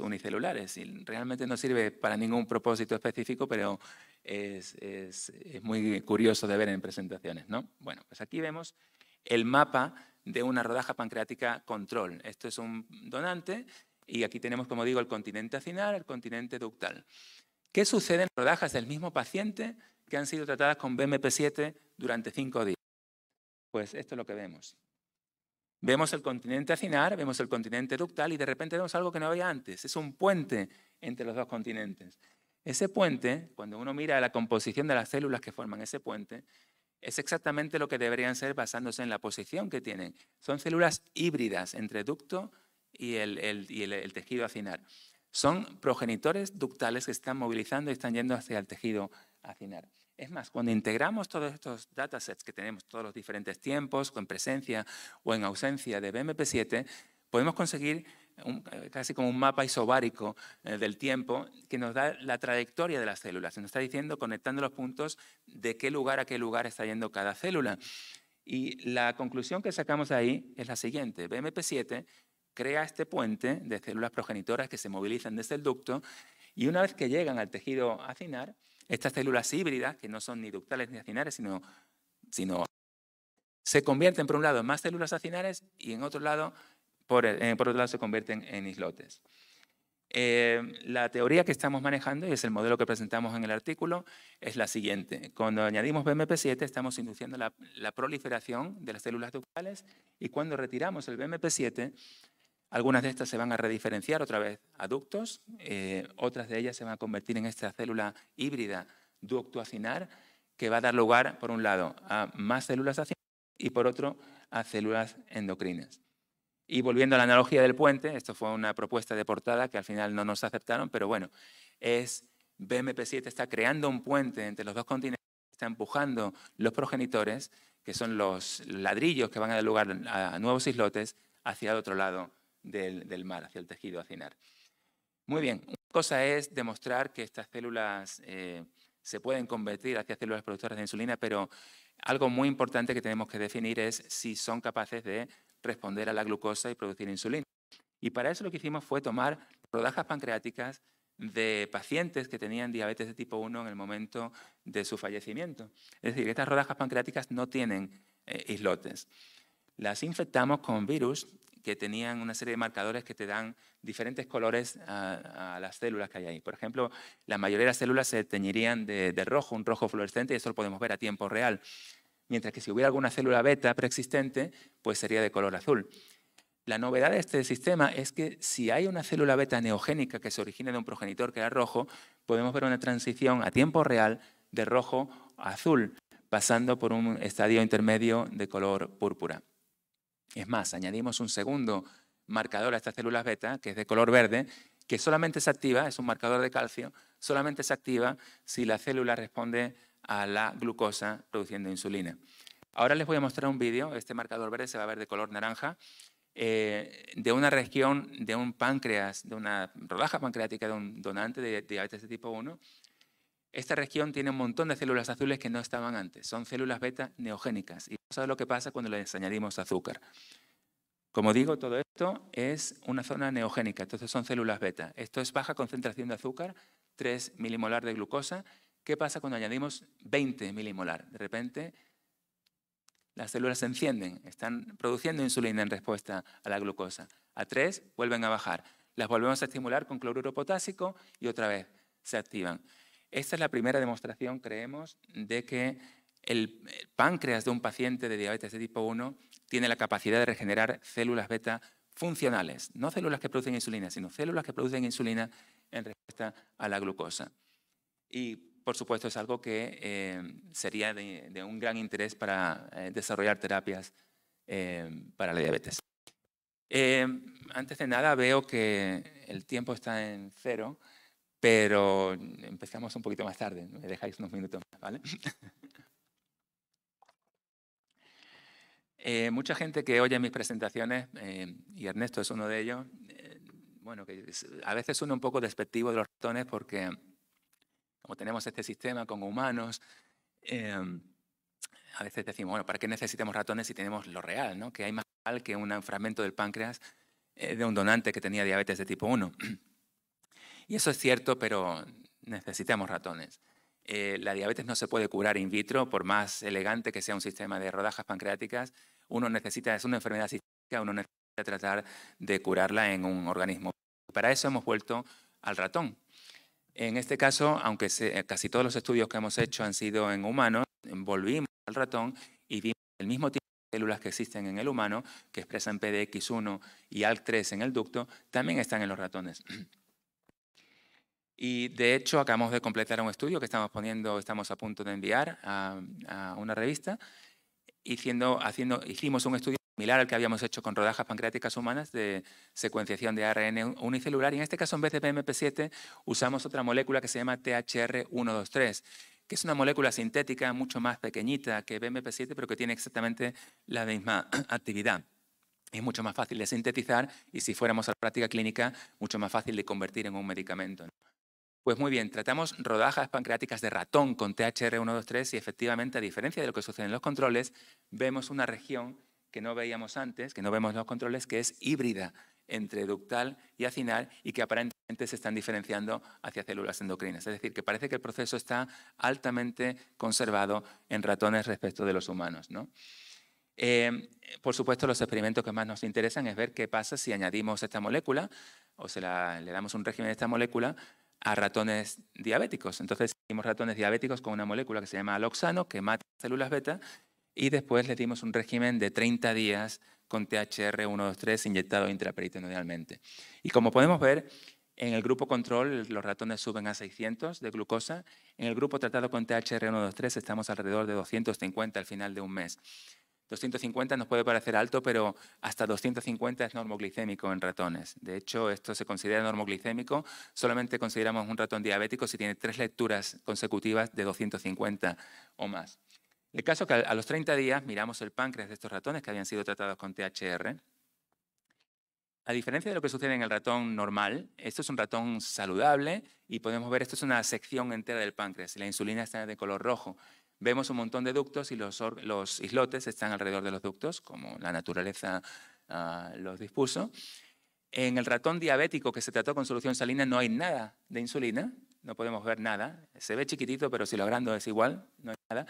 Speaker 6: unicelulares y realmente no sirve para ningún propósito específico, pero es, muy curioso de ver en presentaciones. ¿no? Bueno, pues aquí vemos el mapa de una rodaja pancreática control. Esto es un donante y aquí tenemos, como digo, el continente acinar, el continente ductal. ¿Qué sucede en rodajas del mismo paciente que han sido tratadas con BMP7 durante cinco días? Pues esto es lo que vemos. Vemos el continente acinar, vemos el continente ductal y de repente vemos algo que no había antes. Es un puente entre los dos continentes. Ese puente, cuando uno mira la composición de las células que forman ese puente, es exactamente lo que deberían ser basándose en la posición que tienen. Son células híbridas entre ducto y el, tejido acinar. Son progenitores ductales que están movilizando y están yendo hacia el tejido acinar. Es más, cuando integramos todos estos datasets que tenemos, todos los diferentes tiempos, con presencia o en ausencia de BMP7, podemos conseguir eh, casi como un mapa isobárico eh, del tiempo que nos da la trayectoria de las células. Se Nos está diciendo, conectando los puntos, de qué lugar a qué lugar está yendo cada célula. Y la conclusión que sacamos ahí es la siguiente. BMP7 crea este puente de células progenitoras que se movilizan desde el ducto y una vez que llegan al tejido acinar, estas células híbridas, que no son ni ductales ni acinares, sino, sino se convierten por un lado en más células acinares y en otro lado, eh, por, otro lado se convierten en islotes. Eh, la teoría que estamos manejando, y es el modelo que presentamos en el artículo, es la siguiente. Cuando añadimos BMP7 estamos induciendo la, la proliferación de las células ductales y cuando retiramos el BMP7 algunas de estas se van a rediferenciar otra vez a ductos, eh, otras de ellas se van a convertir en esta célula híbrida ductoacinar que va a dar lugar, por un lado, a más células acinar y por otro, a células endocrinas. Y volviendo a la analogía del puente, esto fue una propuesta de portada que al final no nos aceptaron, pero bueno, es BMP7 está creando un puente entre los dos continentes, está empujando los progenitores, que son los ladrillos que van a dar lugar a nuevos islotes, hacia el otro lado del, mar, hacia el tejido acinar. Muy bien, una cosa es demostrar que estas células eh, se pueden convertir hacia células productoras de insulina, pero algo muy importante que tenemos que definir es si son capaces de responder a la glucosa y producir insulina. Y para eso lo que hicimos fue tomar rodajas pancreáticas de pacientes que tenían diabetes de tipo 1 en el momento de su fallecimiento. Es decir, estas rodajas pancreáticas no tienen eh, islotes. Las infectamos con virus que tenían una serie de marcadores que te dan diferentes colores a, las células que hay ahí. Por ejemplo, la mayoría de las células se teñirían de, de rojo, un rojo fluorescente, y eso lo podemos ver a tiempo real. Mientras que si hubiera alguna célula beta preexistente, pues sería de color azul. La novedad de este sistema es que si hay una célula beta neogénica que se origina de un progenitor que era rojo, podemos ver una transición a tiempo real de rojo a azul, pasando por un estadio intermedio de color púrpura. Es más, añadimos un segundo marcador a estas células beta, que es de color verde, que solamente se activa, es un marcador de calcio, solamente se activa si la célula responde a la glucosa produciendo insulina. Ahora les voy a mostrar un vídeo, este marcador verde se va a ver de color naranja, eh, de una región de un páncreas, de una rodaja pancreática de un donante de diabetes de tipo 1, esta región tiene un montón de células azules que no estaban antes. Son células beta neogénicas. Y eso es lo que pasa cuando les añadimos azúcar. Como digo, todo esto es una zona neogénica, entonces son células beta. Esto es baja concentración de azúcar, 3 milimolar de glucosa. ¿Qué pasa cuando añadimos 20 milimolar? De repente las células se encienden, están produciendo insulina en respuesta a la glucosa. A 3 vuelven a bajar. Las volvemos a estimular con cloruro potásico y otra vez se activan. Esta es la primera demostración, creemos, de que el páncreas de un paciente de diabetes de tipo 1 tiene la capacidad de regenerar células beta funcionales, no células que producen insulina, sino células que producen insulina en respuesta a la glucosa. Y, por supuesto, es algo que eh, sería de, un gran interés para eh, desarrollar terapias eh, para la diabetes. antes de nada, veo que el tiempo está en cero pero empezamos un poquito más tarde, me dejáis unos minutos más, ¿vale? (laughs) Eh, mucha gente que oye mis presentaciones, eh, y Ernesto es uno de ellos, eh, bueno, que a veces suena un poco despectivo de los ratones porque como tenemos este sistema con humanos, em, a veces decimos, bueno, ¿para qué necesitamos ratones si tenemos lo real, ¿no? que hay más mal que un fragmento del páncreas de un donante que tenía diabetes de tipo 1? (clears throat) Y eso es cierto, pero necesitamos ratones. Eh, la diabetes no se puede curar in vitro, por más elegante que sea un sistema de rodajas pancreáticas. Uno necesita, es una enfermedad sistémica, uno necesita tratar de curarla en un organismo. Para eso hemos vuelto al ratón. En este caso, aunque eh, casi todos los estudios que hemos hecho han sido en humanos, volvimos al ratón y vimos el mismo tipo de células que existen en el humano, que expresan PDX1 y ALK3 en el ducto, también están en los ratones. Y de hecho acabamos de completar un estudio que estamos poniendo, estamos a punto de enviar a, una revista, haciendo, haciendo, hicimos un estudio similar al que habíamos hecho con rodajas pancreáticas humanas de secuenciación de ARN unicelular y en este caso en vez de bmp 7 usamos otra molécula que se llama THR123 que es una molécula sintética mucho más pequeñita que BMP7, pero que tiene exactamente la misma (clears throat) actividad. Es mucho más fácil de sintetizar y si fuéramos a la práctica clínica, mucho más fácil de convertir en un medicamento. Pues muy bien, tratamos rodajas pancreáticas de ratón con THR123 y efectivamente, a diferencia de lo que sucede en los controles, vemos una región que no veíamos antes, que no vemos en los controles, que es híbrida entre ductal y acinal y que aparentemente se están diferenciando hacia células endocrinas. Es decir, que parece que el proceso está altamente conservado en ratones respecto de los humanos. Em, por supuesto, los experimentos que más nos interesan es ver qué pasa si añadimos esta molécula o se le damos un régimen de esta molécula a ratones diabéticos. Entonces dimos ratones diabéticos con una molécula que se llama aloxano, que mata células beta, y después les dimos un régimen de 30 días con THR123 inyectado intraperitonealmente. Y como podemos ver, en el grupo control los ratones suben a 600 de glucosa, en el grupo tratado con THR123 estamos alrededor de 250 al final de un mes. 250 nos puede parecer alto, pero hasta 250 es normoglicémico en ratones. De hecho, esto se considera normoglicémico. Solamente consideramos un ratón diabético si tiene tres lecturas consecutivas de 250 o más. El caso es que a los 30 días miramos el páncreas de estos ratones que habían sido tratados con THR. A diferencia de lo que sucede en el ratón normal, esto es un ratón saludable y podemos ver, esto es una sección entera del páncreas. La insulina está de color rojo vemos un montón de ductos y los, islotes están alrededor de los ductos, como la naturaleza ah, los dispuso. En el ratón diabético que se trató con solución salina no hay nada de insulina, no podemos ver nada. Se ve chiquitito, pero si lo agrando es igual, no hay nada.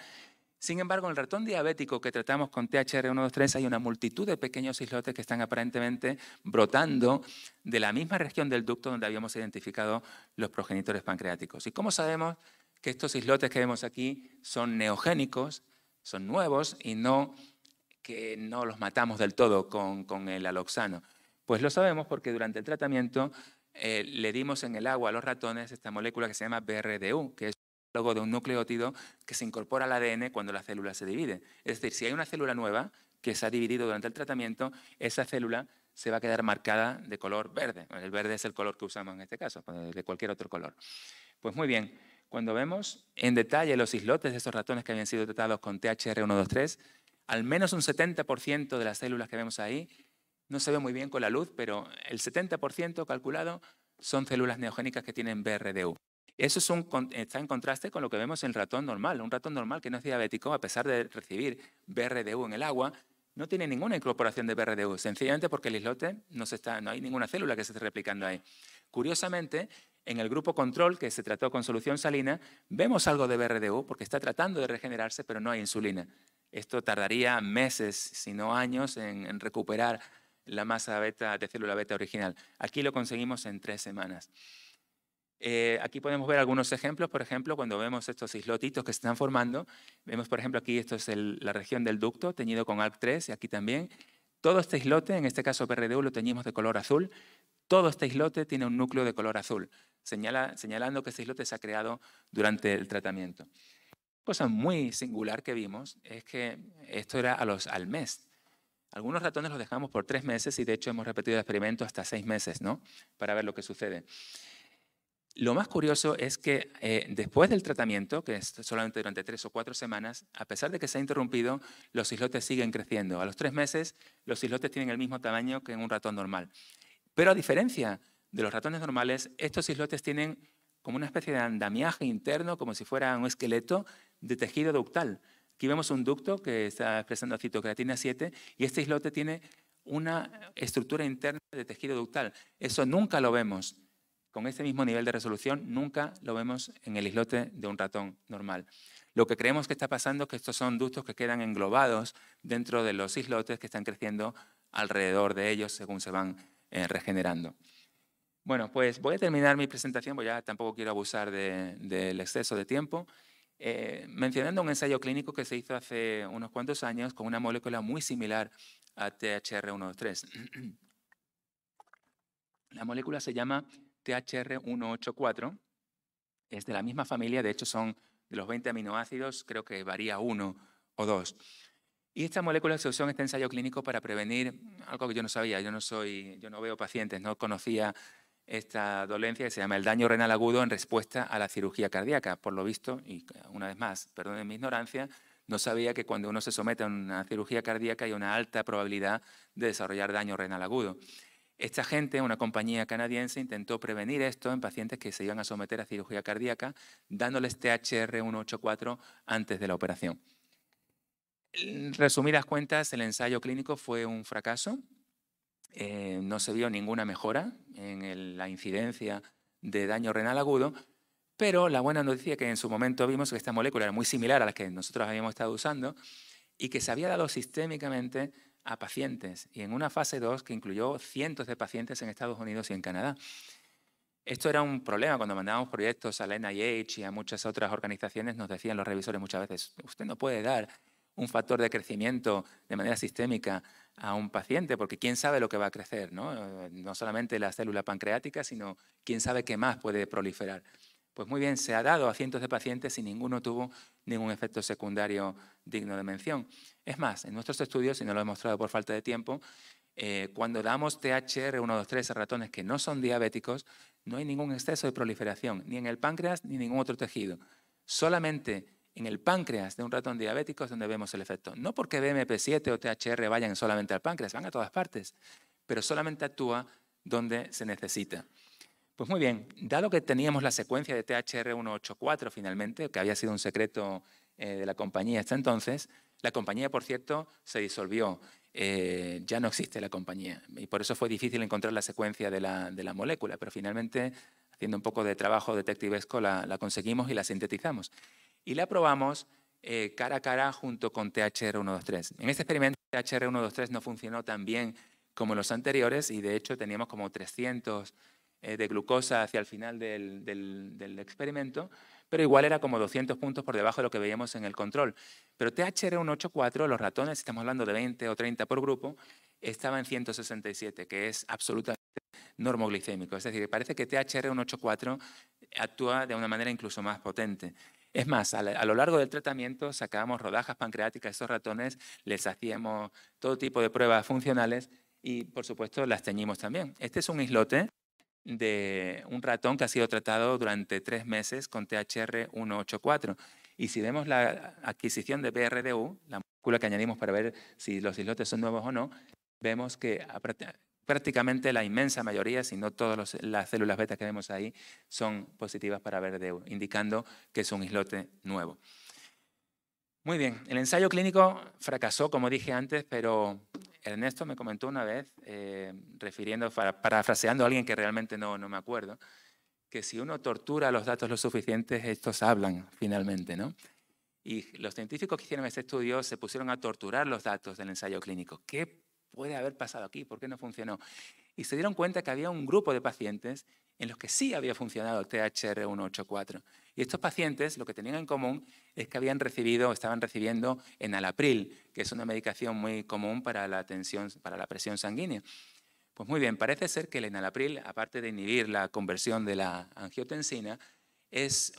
Speaker 6: Sin embargo, en el ratón diabético que tratamos con THR123 hay una multitud de pequeños islotes que están aparentemente brotando de la misma región del ducto donde habíamos identificado los progenitores pancreáticos. ¿Y cómo sabemos que estos islotes que vemos aquí son neogénicos, son nuevos y no que no los matamos del todo con, el aloxano. Pues lo sabemos porque durante el tratamiento eh, le dimos en el agua a los ratones esta molécula que se llama BRDU, que es logo de un nucleótido que se incorpora al ADN cuando la célula se divide. Es decir, si hay una célula nueva que se ha dividido durante el tratamiento, esa célula se va a quedar marcada de color verde. El verde es el color que usamos en este caso, pues, de cualquier otro color. Pues muy bien, cuando vemos en detalle los islotes de esos ratones que habían sido tratados con THR123, al menos un 70% de las células que vemos ahí, no se ve muy bien con la luz, pero el 70% calculado son células neogénicas que tienen BRDU. Eso está en contraste con lo que vemos en el ratón normal. Un ratón normal que no es diabético, a pesar de recibir BRDU en el agua, no tiene ninguna incorporación de BRDU, sencillamente porque el islote no, no hay ninguna célula que se esté replicando ahí. Curiosamente, en el grupo control, que se trató con solución salina, vemos algo de BRDU porque está tratando de regenerarse, pero no hay insulina. Esto tardaría meses, si no años, en, recuperar la masa beta de célula beta original. Aquí lo conseguimos en tres semanas. Eh, aquí podemos ver algunos ejemplos, por ejemplo, cuando vemos estos islotitos que se están formando, vemos, por ejemplo, aquí esto es la región del ducto teñido con ALK3 y aquí también. Todo este islote, en este caso BRDU, lo teñimos de color azul, todo este islote tiene un núcleo de color azul, señalando que este islote se ha creado durante el tratamiento. Cosa muy singular que vimos es que esto era a los, al mes. Algunos ratones los dejamos por tres meses y de hecho hemos repetido el experimento hasta seis meses, ¿no? Para ver lo que sucede. Lo más curioso es que eh, después del tratamiento, que es solamente durante tres o cuatro semanas, a pesar de que se ha interrumpido, los islotes siguen creciendo. A los tres meses, los islotes tienen el mismo tamaño que en un ratón normal. Pero a diferencia de los ratones normales, estos islotes tienen como una especie de andamiaje interno, como si fuera un esqueleto de tejido ductal. Aquí vemos un ducto que está expresando citocreatina 7 y este islote tiene una estructura interna de tejido ductal. Eso nunca lo vemos con ese mismo nivel de resolución, nunca lo vemos en el islote de un ratón normal. Lo que creemos que está pasando es que estos son ductos que quedan englobados dentro de los islotes que están creciendo alrededor de ellos según se van eh, regenerando. Bueno, pues voy a terminar mi presentación, porque ya tampoco quiero abusar del exceso de tiempo, eh, mencionando un ensayo clínico que se hizo hace unos cuantos años con una molécula muy similar a THR123. La molécula se llama THR184, es de la misma familia, de hecho son de los 20 aminoácidos, creo que varía uno o dos. Y esta molécula se usó en este ensayo clínico para prevenir algo que yo no sabía, yo no, soy, yo no veo pacientes, no conocía esta dolencia que se llama el daño renal agudo en respuesta a la cirugía cardíaca. Por lo visto, y una vez más, perdonen mi ignorancia, no sabía que cuando uno se somete a una cirugía cardíaca hay una alta probabilidad de desarrollar daño renal agudo. Esta gente, una compañía canadiense, intentó prevenir esto en pacientes que se iban a someter a cirugía cardíaca dándoles THR184 antes de la operación. En resumidas cuentas, el ensayo clínico fue un fracaso. Eh, no se vio ninguna mejora en la incidencia de daño renal agudo, pero la buena noticia es que en su momento vimos que esta molécula era muy similar a las que nosotros habíamos estado usando y que se había dado sistémicamente a pacientes y en una fase 2 que incluyó cientos de pacientes en Estados Unidos y en Canadá. Esto era un problema cuando mandábamos proyectos a NIH y a muchas otras organizaciones, nos decían los revisores muchas veces, usted no puede dar un factor de crecimiento de manera sistémica a un paciente, porque quién sabe lo que va a crecer, ¿no? No solamente la célula pancreática, sino quién sabe qué más puede proliferar. Pues muy bien, se ha dado a cientos de pacientes y ninguno tuvo ningún efecto secundario digno de mención. Es más, en nuestros estudios, y no lo he mostrado por falta de tiempo, eh, cuando damos THR123 a ratones que no son diabéticos, no hay ningún exceso de proliferación, ni en el páncreas ni en ningún otro tejido. Solamente en el páncreas de un ratón diabético es donde vemos el efecto. No porque BMP7 o THR vayan solamente al páncreas, van a todas partes, pero solamente actúa donde se necesita. Pues muy bien, dado que teníamos la secuencia de THR184 finalmente, que había sido un secreto eh, de la compañía hasta entonces, la compañía, por cierto, se disolvió. Eh, ya no existe la compañía y por eso fue difícil encontrar la secuencia de la, de la molécula, pero finalmente, haciendo un poco de trabajo detectivesco, la, la conseguimos y la sintetizamos y la probamos eh, cara a cara junto con THR123. En este experimento THR123 no funcionó tan bien como los anteriores y de hecho teníamos como 300 eh, de glucosa hacia el final del, del experimento, pero igual era como 200 puntos por debajo de lo que veíamos en el control. Pero THR184, los ratones, estamos hablando de 20 o 30 por grupo, estaba en 167, que es absolutamente normoglicémico. Es decir, parece que THR184 actúa de una manera incluso más potente. Es más, a, lo largo del tratamiento sacábamos rodajas pancreáticas a esos ratones, les hacíamos todo tipo de pruebas funcionales y, por supuesto, las teñimos también. Este es un islote de un ratón que ha sido tratado durante tres meses con THR 184. Y si vemos la adquisición de BRDU, la molécula que añadimos para ver si los islotes son nuevos o no, vemos que prácticamente la inmensa mayoría, si no todas las células beta que vemos ahí, son positivas para verdeo, indicando que es un islote nuevo. Muy bien, el ensayo clínico fracasó, como dije antes, pero Ernesto me comentó una vez, eh, refiriendo, parafraseando a alguien que realmente no, no me acuerdo, que si uno tortura los datos lo suficientes, estos hablan finalmente, ¿no? Y los científicos que hicieron este estudio se pusieron a torturar los datos del ensayo clínico. ¿Qué puede haber pasado aquí? ¿Por qué no funcionó? Y se dieron cuenta que había un grupo de pacientes en los que sí había funcionado el THR184. Y estos pacientes lo que tenían en común es que habían recibido, o estaban recibiendo enalapril, que es una medicación muy común para la, tensión, para la presión sanguínea. Pues muy bien, parece ser que el enalapril, aparte de inhibir la conversión de la angiotensina, es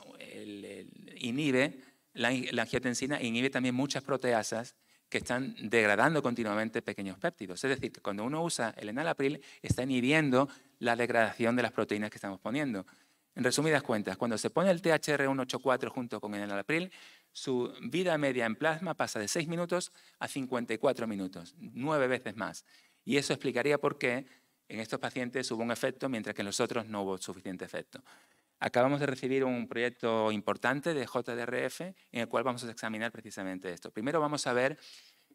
Speaker 6: inhibe, la, la angiotensina inhibe también muchas proteasas que están degradando continuamente pequeños péptidos. Es decir, que cuando uno usa el enalapril, está inhibiendo la degradación de las proteínas que estamos poniendo. En resumidas cuentas, cuando se pone el THR184 junto con el enalapril, su vida media en plasma pasa de 6 minutos a 54 minutos, 9 veces más. Y eso explicaría por qué en estos pacientes hubo un efecto, mientras que en los otros no hubo suficiente efecto. Acabamos de recibir un proyecto importante de JDRF en el cual vamos a examinar precisamente esto. Primero vamos a ver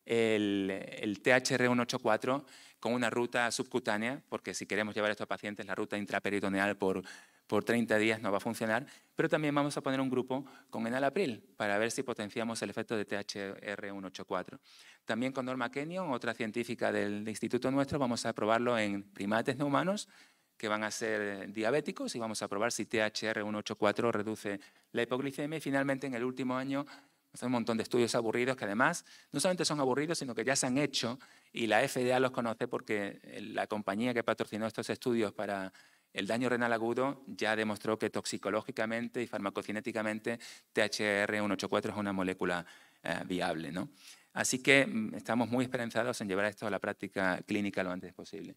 Speaker 6: el, THR184 con una ruta subcutánea, porque si queremos llevar esto a pacientes, la ruta intraperitoneal por, por 30 días no va a funcionar, pero también vamos a poner un grupo con enalapril para ver si potenciamos el efecto de THR184. También con Norma Kenyon, otra científica del instituto nuestro, vamos a probarlo en primates no humanos que van a ser eh, diabéticos y vamos a probar si THR184 reduce la hipoglicemia. Y finalmente, en el último año, hace un montón de estudios aburridos que además no solamente son aburridos, sino que ya se han hecho y la FDA los conoce porque eh, la compañía que patrocinó estos estudios para el daño renal agudo ya demostró que toxicológicamente y farmacocinéticamente THR184 es una molécula eh, viable. ¿no? Así que mm, estamos muy esperanzados en llevar esto a la práctica clínica lo antes posible.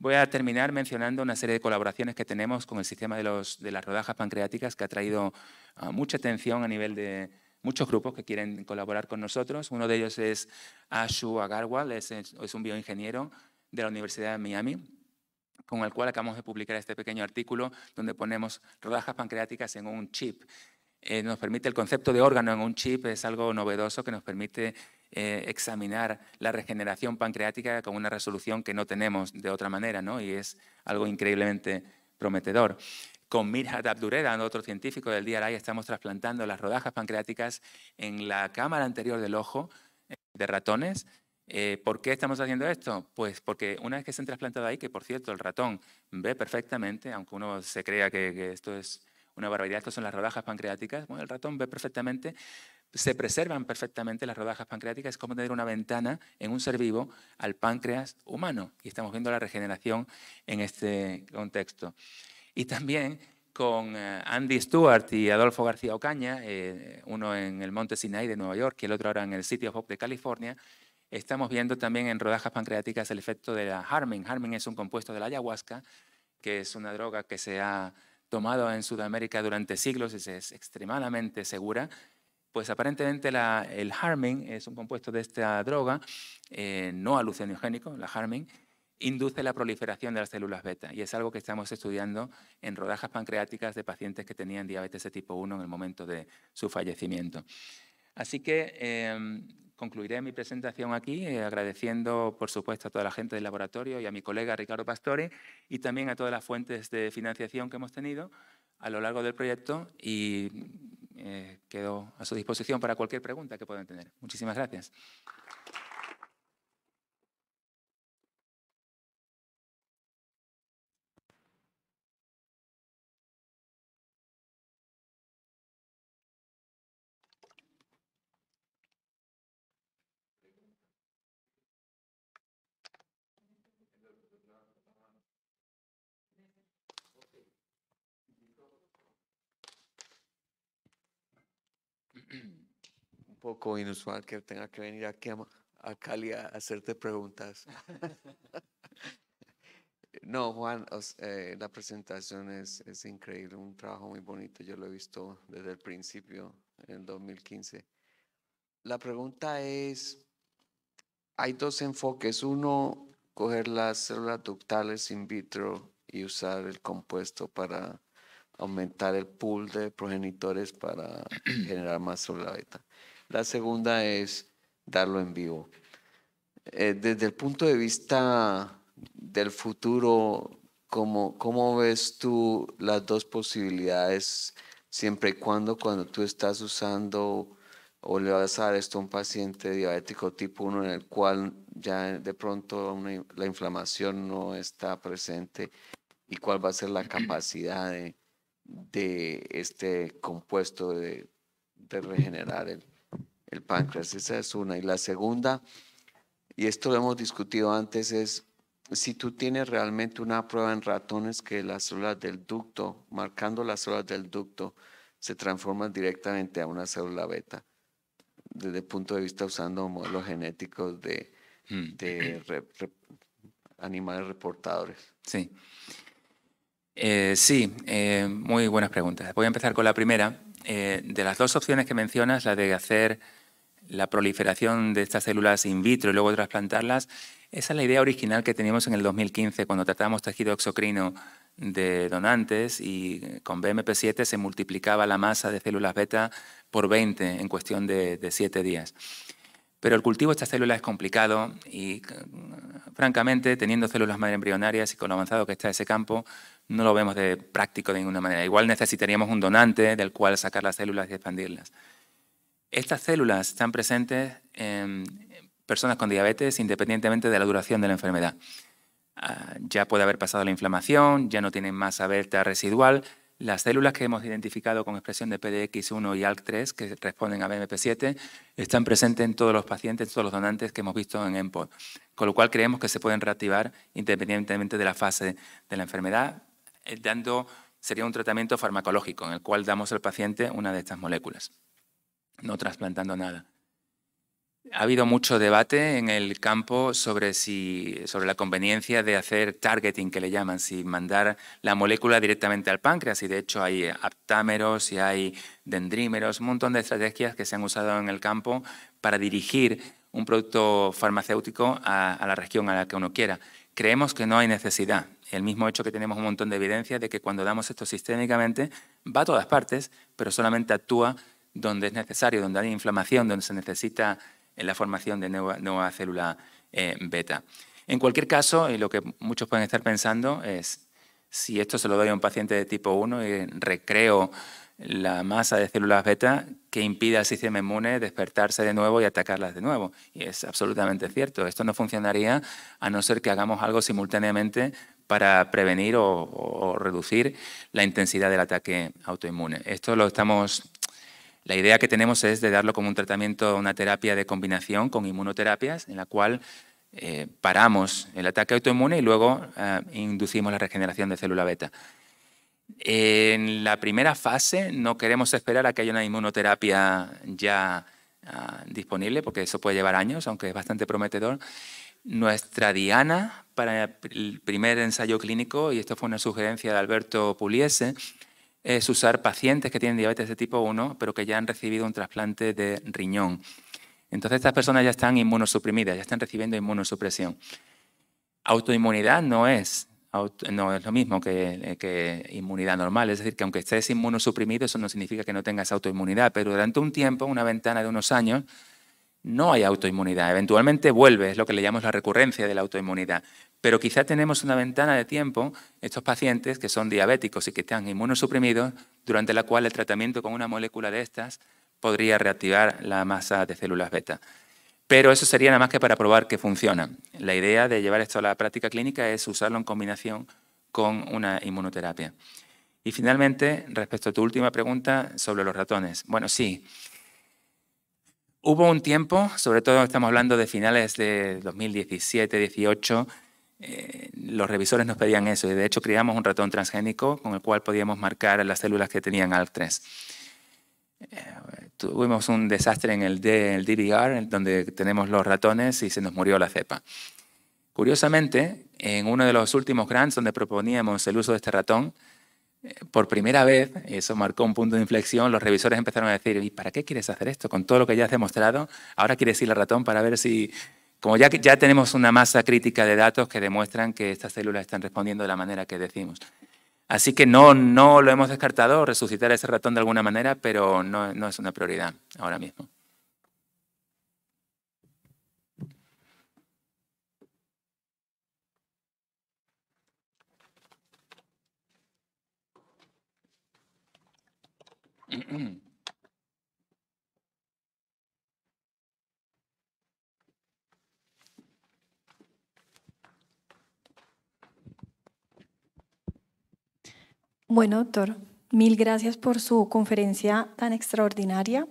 Speaker 6: Voy a terminar mencionando una serie de colaboraciones que tenemos con el sistema de, los, de las rodajas pancreáticas que ha traído ah, mucha atención a nivel de muchos grupos que quieren colaborar con nosotros. Uno de ellos es Ashu Agarwal, es, un bioingeniero de la Universidad de Miami, con el cual acabamos de publicar este pequeño artículo donde ponemos rodajas pancreáticas en un chip. Eh, nos permite el concepto de órgano en un chip, es algo novedoso que nos permite eh, examinar la regeneración pancreática con una resolución que no tenemos de otra manera, ¿no? y es algo increíblemente prometedor. Con Mirja Abdureda, otro científico del DRI, estamos trasplantando las rodajas pancreáticas en la cámara anterior del ojo eh, de ratones. Eh, ¿Por qué estamos haciendo esto? Pues porque una vez que se han trasplantado ahí, que por cierto el ratón ve perfectamente, aunque uno se crea que, esto es una barbaridad, esto son las rodajas pancreáticas, bueno, el ratón ve perfectamente se preservan perfectamente las rodajas pancreáticas, es como tener una ventana en un ser vivo al páncreas humano. Y estamos viendo la regeneración en este contexto. Y también con eh, Andy Stewart y Adolfo García Ocaña, eh, uno en el Monte Sinai de Nueva York y el otro ahora en el City of Hope de California, estamos viendo también en rodajas pancreáticas el efecto de la harming. Harming es un compuesto de la ayahuasca, que es una droga que se ha tomado en Sudamérica durante siglos y es extremadamente segura pues aparentemente el harming es un compuesto de esta droga eh, no alucinogénico, la harming, induce la proliferación de las células beta y es algo que estamos estudiando en rodajas pancreáticas de pacientes que tenían diabetes de tipo 1 en el momento de su fallecimiento. Así que em, concluiré mi presentación aquí eh, agradeciendo, por supuesto, a toda la gente del laboratorio y a mi colega Ricardo Pastore y también a todas las fuentes de financiación que hemos tenido a lo largo del proyecto y eh, quedo a su disposición para cualquier pregunta que puedan tener. Muchísimas gracias.
Speaker 7: poco inusual que tenga que venir aquí a, Cali a hacerte preguntas. (laughs) no, Juan, eh, la presentación es, increíble, un trabajo muy bonito, yo lo he visto desde el principio, en 2015. La pregunta es, hay dos enfoques, uno, coger las células ductales in vitro y usar el compuesto para aumentar el pool de progenitores para (clears throat) generar más célula beta. La segunda es darlo en vivo. Eh, desde el punto de vista del futuro, ¿cómo, ves tú las dos posibilidades siempre y cuando cuando tú estás usando o le vas a dar esto a un paciente diabético tipo 1 en el cual ya de pronto la inflamación no está presente y cuál va a ser la capacidad de, este compuesto de regenerar el, el páncreas. Esa es una. Y la segunda, y esto lo hemos discutido antes, es si tú tienes realmente una prueba en ratones que las células del ducto, marcando las células del ducto, se transforman directamente a una célula beta, desde el punto de vista usando modelos genéticos de,
Speaker 6: hmm. animales reportadores. Sí. Eh, sí, eh, muy buenas preguntas. Voy a empezar con la primera. Eh, de las dos opciones que mencionas, la de hacer la proliferación de estas células in vitro y luego trasplantarlas, esa es la idea original que teníamos en el 2015 cuando tratábamos tejido exocrino de donantes y con BMP7 se multiplicaba la masa de células beta por 20 en cuestión de 7 días. Pero el cultivo de estas células es complicado y, francamente, teniendo células madre embrionarias y con lo avanzado que está ese campo, no lo vemos de práctico de ninguna manera. Igual necesitaríamos un donante del cual sacar las células y expandirlas. Estas células están presentes en personas con diabetes independientemente de la duración de la enfermedad. Ah, ya puede haber pasado la inflamación, ya no tienen masa beta residual. Las células que hemos identificado con expresión de PDX1 y ALK3, que responden a BMP7, están presentes en todos los pacientes, en todos los donantes que hemos visto en EMPOD, con lo cual creemos que se pueden reactivar independientemente de la fase de la enfermedad, eh, dando, sería un tratamiento farmacológico en el cual damos al paciente una de estas moléculas no trasplantando nada. Ha habido mucho debate en el campo sobre, si, sobre la conveniencia de hacer targeting, que le llaman, si mandar la molécula directamente al páncreas. Y de hecho hay aptámeros y hay dendrímeros, un montón de estrategias que se han usado en el campo para dirigir un producto farmacéutico a, a la región a la que uno quiera. Creemos que no hay necesidad. El mismo hecho que tenemos un montón de evidencia de que cuando damos esto sistémicamente, va a todas partes, pero solamente actúa donde es necesario, donde hay inflamación, donde se necesita la formación de nueva, célula eh, beta. En cualquier caso, y eh, lo que muchos pueden estar pensando es, si esto se lo doy a un paciente de tipo 1 y recreo la masa de células beta, que impida al sistema inmune despertarse de nuevo y atacarlas de nuevo. Y es absolutamente cierto. Esto no funcionaría a no ser que hagamos algo simultáneamente para prevenir o, o reducir la intensidad del ataque autoinmune. Esto lo estamos la idea que tenemos es de darlo como un tratamiento, una terapia de combinación con inmunoterapias, en la cual eh, paramos el ataque autoinmune y luego eh, inducimos la regeneración de célula beta. En la primera fase no queremos esperar a que haya una inmunoterapia ya ah, disponible, porque eso puede llevar años, aunque es bastante prometedor. Nuestra diana para el primer ensayo clínico, y esto fue una sugerencia de Alberto Puliese, es usar pacientes que tienen diabetes de tipo 1, pero que ya han recibido un trasplante de riñón. Entonces, estas personas ya están inmunosuprimidas, ya están recibiendo inmunosupresión. Autoinmunidad no es, no es lo mismo que, eh, que, inmunidad normal, es decir, que aunque estés inmunosuprimido, eso no significa que no tengas autoinmunidad, pero durante un tiempo, una ventana de unos años, no hay autoinmunidad. Eventualmente vuelve, es lo que le llamamos la recurrencia de la autoinmunidad. Pero quizá tenemos una ventana de tiempo, estos pacientes que son diabéticos y que están inmunosuprimidos, durante la cual el tratamiento con una molécula de estas podría reactivar la masa de células beta. Pero eso sería nada más que para probar que funciona. La idea de llevar esto a la práctica clínica es usarlo en combinación con una inmunoterapia. Y finalmente, respecto a tu última pregunta sobre los ratones. Bueno, sí. Hubo un tiempo, sobre todo estamos hablando de finales de 2017, 18, eh, los revisores nos pedían eso y de hecho creamos un ratón transgénico con el cual podíamos marcar las células que tenían ALK3. Eh, tuvimos un desastre en el, DDR, donde tenemos los ratones y se nos murió la cepa. Curiosamente, en uno de los últimos grants donde proponíamos el uso de este ratón, eh, por primera vez, eso marcó un punto de inflexión, los revisores empezaron a decir, ¿y para qué quieres hacer esto? Con todo lo que ya has demostrado, ahora quieres ir al ratón para ver si como ya, tenemos una masa crítica de datos que demuestran que estas células están respondiendo de la manera que decimos. Así que no, no lo hemos descartado, resucitar a ese ratón de alguna manera, pero no, no es una prioridad
Speaker 8: ahora mismo. (clears throat)
Speaker 9: Bueno, doctor, mil gracias por su conferencia tan extraordinaria.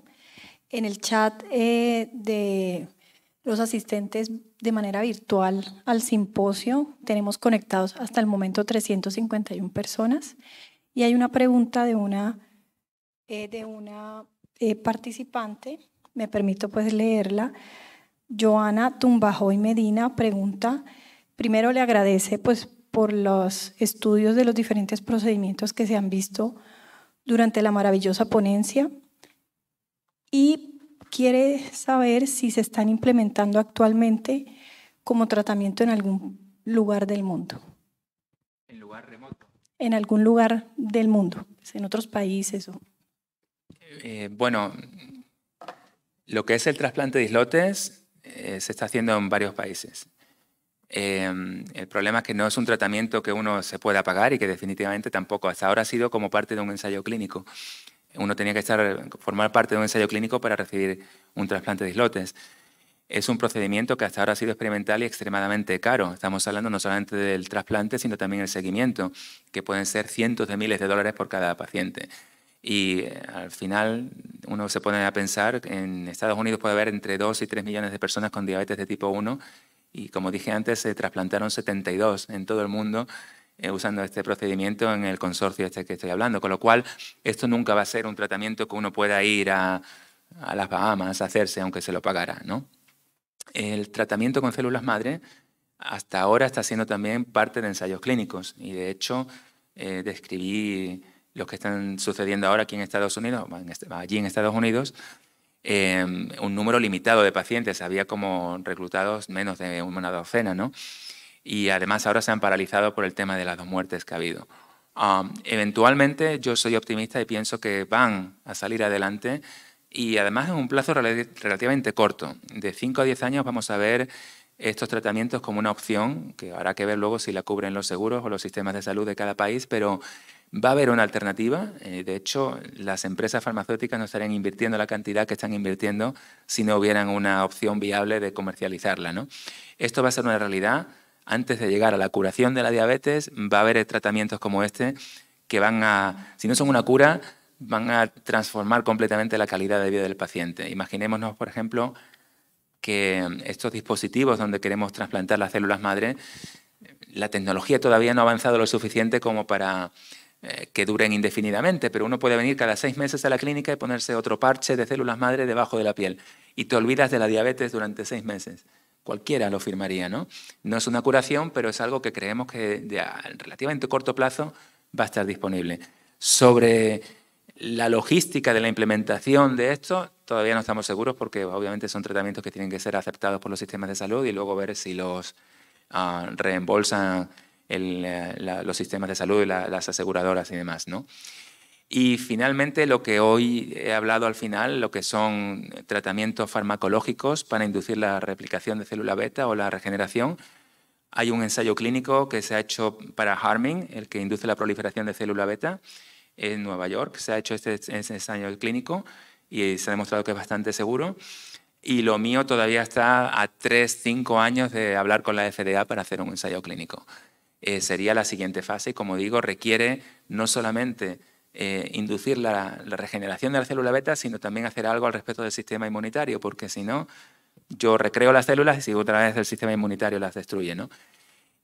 Speaker 9: En el chat eh, de los asistentes de manera virtual al simposio tenemos conectados hasta el momento 351 personas y hay una pregunta de una, eh, de una eh, participante, me permito pues leerla. Joana Tumbajoy Medina pregunta, primero le agradece pues por los estudios de los diferentes procedimientos que se han visto durante la maravillosa ponencia y quiere saber si se están implementando actualmente como tratamiento en algún lugar del mundo.
Speaker 6: ¿En lugar remoto?
Speaker 9: En algún lugar del mundo, pues, en otros países.
Speaker 6: Eh, bueno, lo que es el trasplante de islotes eh, se está haciendo en varios países. Em, el problema es que no es un tratamiento que uno se pueda pagar y que definitivamente tampoco hasta ahora ha sido como parte de un ensayo clínico. Uno tenía que estar, formar parte de un ensayo clínico para recibir un trasplante de islotes. Es un procedimiento que hasta ahora ha sido experimental y extremadamente caro. Estamos hablando no solamente del trasplante, sino también el seguimiento, que pueden ser cientos de miles de dólares por cada paciente. Y eh, al final uno se pone a pensar, en Estados Unidos puede haber entre 2 y 3 millones de personas con diabetes de tipo 1 y como dije antes, se trasplantaron 72 en todo el mundo eh, usando este procedimiento en el consorcio este que estoy hablando, con lo cual esto nunca va a ser un tratamiento que uno pueda ir a, las Bahamas a hacerse, aunque se lo pagara. ¿no? El tratamiento con células madre hasta ahora está siendo también parte de ensayos clínicos y de hecho eh, describí lo que están sucediendo ahora aquí en Estados Unidos, este, allí en Estados Unidos, Em, un número limitado de pacientes, había como reclutados menos de una docena, ¿no? Y además ahora se han paralizado por el tema de las dos muertes que ha habido. eventualmente yo soy optimista y pienso que van a salir adelante y además en un plazo relativamente corto. De 5 a 10 años vamos a ver estos tratamientos como una opción, que habrá que ver luego si la cubren los seguros o los sistemas de salud de cada país, pero Va a haber una alternativa. Eh, de hecho, las empresas farmacéuticas no estarían invirtiendo la cantidad que están invirtiendo si no hubieran una opción viable de comercializarla. ¿no? Esto va a ser una realidad. Antes de llegar a la curación de la diabetes, va a haber tratamientos como este que van a, si no son una cura, van a transformar completamente la calidad de vida del paciente. Imaginémonos, por ejemplo, que estos dispositivos donde queremos trasplantar las células madre, la tecnología todavía no ha avanzado lo suficiente como para eh, que duren indefinidamente, pero uno puede venir cada seis meses a la clínica y ponerse otro parche de células madre debajo de la piel y te olvidas de la diabetes durante seis meses. Cualquiera lo firmaría, ¿no? No es una curación, pero es algo que creemos que de relativamente corto plazo va a estar disponible. Sobre la logística de la implementación de esto, todavía no estamos seguros porque obviamente son tratamientos que tienen que ser aceptados por los sistemas de salud y luego ver si los ah, reembolsan eh, los sistemas de salud, y las aseguradoras y demás, ¿no? Y finalmente lo que hoy he hablado al final, lo que son tratamientos farmacológicos para inducir la replicación de célula beta o la regeneración. Hay un ensayo clínico que se ha hecho para Harming, el que induce la proliferación de célula beta en Nueva York. Se ha hecho este, ese este ensayo clínico y se ha demostrado que es bastante seguro. Y lo mío todavía está a 3, 5 años de hablar con la FDA para hacer un ensayo clínico. Eh, sería la siguiente fase y, como digo, requiere no solamente eh, inducir la, regeneración de la célula beta, sino también hacer algo al respecto del sistema inmunitario, porque si no, yo recreo las células y si otra vez el sistema inmunitario las destruye. ¿no?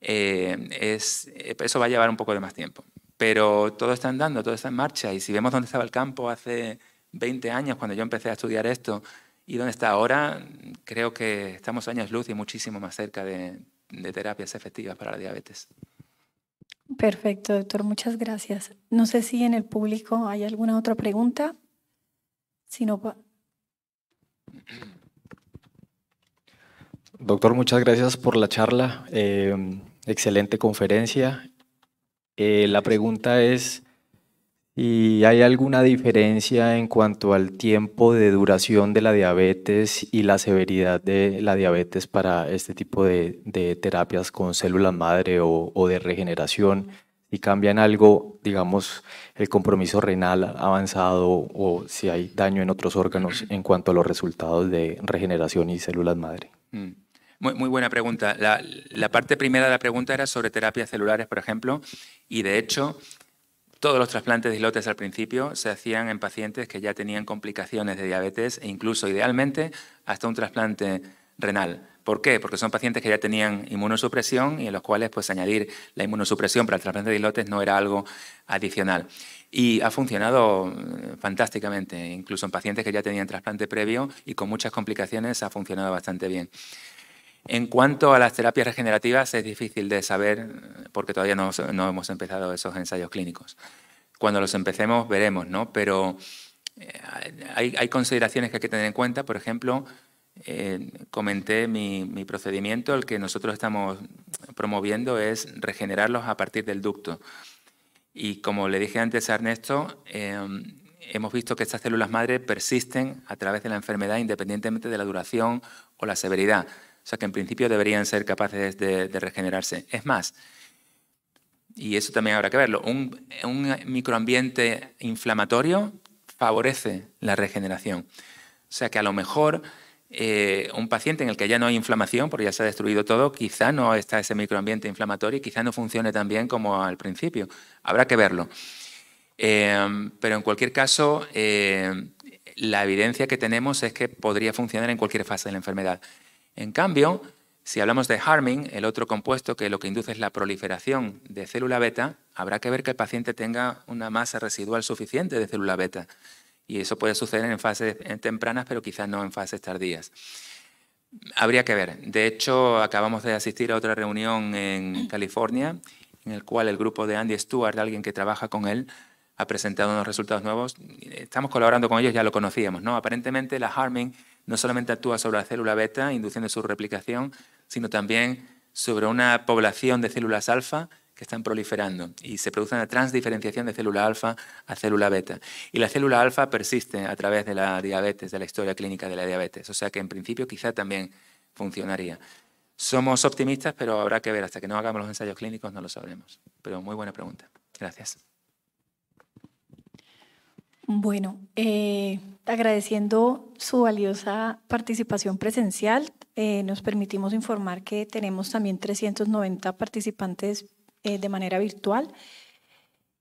Speaker 6: Eh, es, eso va a llevar un poco de más tiempo. Pero todo está andando, todo está en marcha. Y si vemos dónde estaba el campo hace 20 años, cuando yo empecé a estudiar esto, y dónde está ahora, creo que estamos años luz y muchísimo más cerca de, de terapias efectivas para la diabetes.
Speaker 9: Perfecto, doctor, muchas gracias. No sé si en el público hay alguna otra pregunta. Si
Speaker 10: Doctor, muchas gracias por la charla. Eh, excelente conferencia. Eh, la pregunta es, ¿Y hay alguna diferencia en cuanto al tiempo de duración de la diabetes y la severidad de la diabetes para este tipo de, terapias con células madre o, de regeneración? y cambian algo, digamos, el compromiso renal avanzado o si hay daño en otros órganos en cuanto a los resultados de regeneración y células madre? Mm.
Speaker 6: Muy, buena pregunta. La, la, parte primera de la pregunta era sobre terapias celulares, por ejemplo, y de hecho todos los trasplantes de islotes al principio se hacían en pacientes que ya tenían complicaciones de diabetes e incluso idealmente hasta un trasplante renal. ¿Por qué? Porque son pacientes que ya tenían inmunosupresión y en los cuales pues añadir la inmunosupresión para el trasplante de islotes no era algo adicional. Y ha funcionado eh, fantásticamente, incluso en pacientes que ya tenían trasplante previo y con muchas complicaciones ha funcionado bastante bien. En cuanto a las terapias regenerativas, es difícil de saber porque todavía no, hemos empezado esos ensayos clínicos. Cuando los empecemos veremos, ¿no? Pero eh, hay, consideraciones que hay que tener en cuenta. Por ejemplo, eh, comenté mi, procedimiento, el que nosotros estamos promoviendo es regenerarlos a partir del ducto. Y como le dije antes a Ernesto, eh, hemos visto que estas células madre persisten a través de la enfermedad independientemente de la duración o la severidad. O sea que en principio deberían ser capaces de, regenerarse. Es más, y eso también habrá que verlo, un, microambiente inflamatorio favorece la regeneración. O sea que a lo mejor eh, un paciente en el que ya no hay inflamación, porque ya se ha destruido todo, quizá no está ese microambiente inflamatorio y quizá no funcione tan bien como al principio. Habrá que verlo. Eh, pero en cualquier caso, eh, la evidencia que tenemos es que podría funcionar en cualquier fase de la enfermedad. En cambio, si hablamos de harming, el otro compuesto que lo que induce es la proliferación de célula beta, habrá que ver que el paciente tenga una masa residual suficiente de célula beta. Y eso puede suceder en fases tempranas, pero quizás no en fases tardías. Habría que ver. De hecho, acabamos de asistir a otra reunión en California, en el cual el grupo de Andy Stewart, alguien que trabaja con él, ha presentado unos resultados nuevos. Estamos colaborando con ellos, ya lo conocíamos. ¿no? Aparentemente, la harming no solamente actúa sobre la célula beta, induciendo su replicación, sino también sobre una población de células alfa que están proliferando y se produce una transdiferenciación de célula alfa a célula beta. Y la célula alfa persiste a través de la diabetes, de la historia clínica de la diabetes, o sea que en principio quizá también funcionaría. Somos optimistas, pero habrá que ver, hasta que no hagamos los ensayos clínicos no lo sabremos. Pero muy buena pregunta. Gracias.
Speaker 9: Bueno, eh, agradeciendo su valiosa participación presencial, eh, nos permitimos informar que tenemos también 390 participantes eh, de manera virtual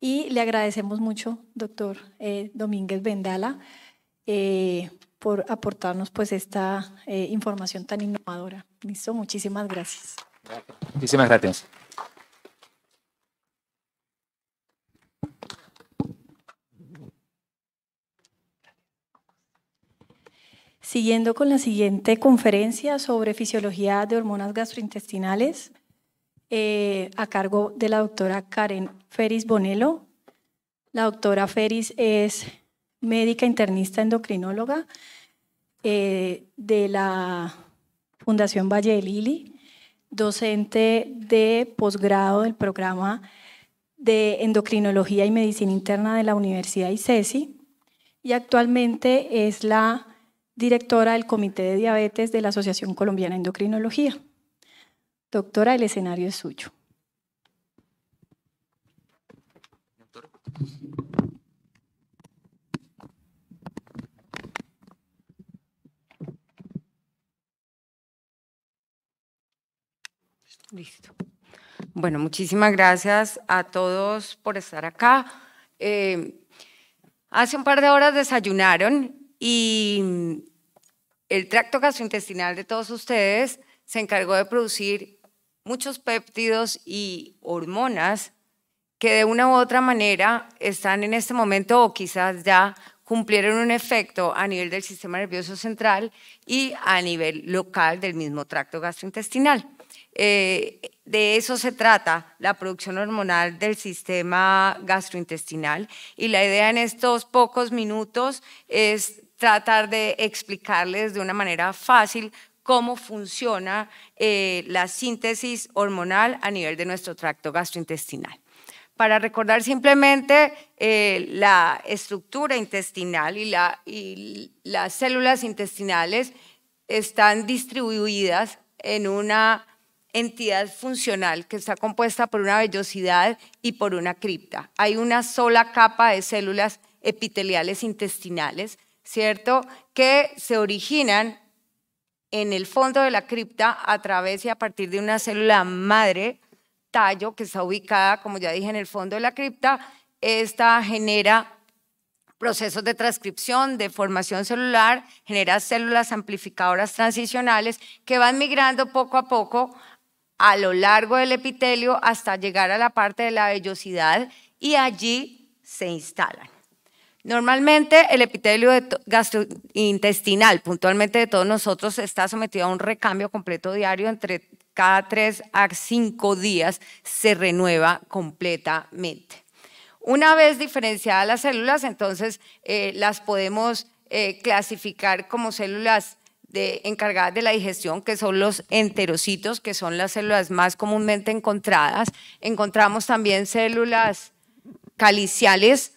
Speaker 9: y le agradecemos mucho, doctor Domínguez Vendala, por aportarnos pues esta información tan innovadora. Listo, muchísimas gracias.
Speaker 6: Muchísimas gracias.
Speaker 9: Siguiendo con la siguiente conferencia sobre fisiología de hormonas gastrointestinales, eh, a cargo de la doctora Karen Feris Bonelo. La doctora Feris es médica internista endocrinóloga eh, de la Fundación Valle de Lili, docente de posgrado del programa de endocrinología y medicina interna de la Universidad ICESI e y actualmente es la directora del Comité de Diabetes de la Asociación Colombiana de Endocrinología. Doctora, el escenario es suyo.
Speaker 11: Listo. Bueno, muchísimas gracias a todos por estar acá. Eh, hace un par de horas desayunaron y mm, el tracto gastrointestinal de todos ustedes se encargó de producir muchos péptidos y hormonas que de una u otra manera están en este momento o quizás ya cumplieron un efecto a nivel del sistema nervioso central y a nivel local del mismo tracto gastrointestinal. Eh, de eso se trata la producción hormonal del sistema gastrointestinal y la idea en estos pocos minutos es tratar de explicarles de una manera fácil cómo funciona eh, la síntesis hormonal a nivel de nuestro tracto gastrointestinal. Para recordar simplemente eh, la estructura intestinal y, y las células intestinales están distribuidas en una entidad funcional que está compuesta por una vellosidad y por una cripta. Hay una sola capa de células epiteliales intestinales ¿cierto? Que se originan en el fondo de la cripta a través y a partir de una célula madre, tallo, que está ubicada, como ya dije, en el fondo de la cripta. Esta genera procesos de transcripción, de formación celular, genera células amplificadoras transicionales que van migrando poco a poco a lo largo del epitelio hasta llegar a la parte de la vellosidad y allí se instalan. Normalmente el epitelio gastrointestinal, puntualmente de todos nosotros, está sometido a un recambio completo diario entre cada tres a cinco días se renueva completamente. Una vez diferenciadas las células, entonces eh, las podemos eh, clasificar como células encargadas de la digestión, que son los enterocitos, que son las células más comúnmente encontradas. Encontramos también células caliciales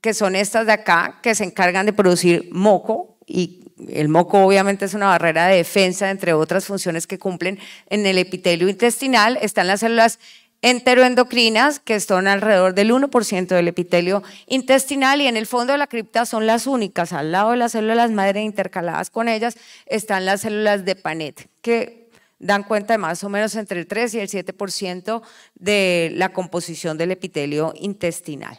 Speaker 11: que son estas de acá, que se encargan de producir moco y el moco obviamente es una barrera de defensa, entre otras funciones que cumplen en el epitelio intestinal, están las células enteroendocrinas, que son alrededor del 1% del epitelio intestinal y en el fondo de la cripta son las únicas. Al lado de las células madre intercaladas con ellas están las células de Panet, que dan cuenta de más o menos entre el 3 y el 7% de la composición del epitelio intestinal.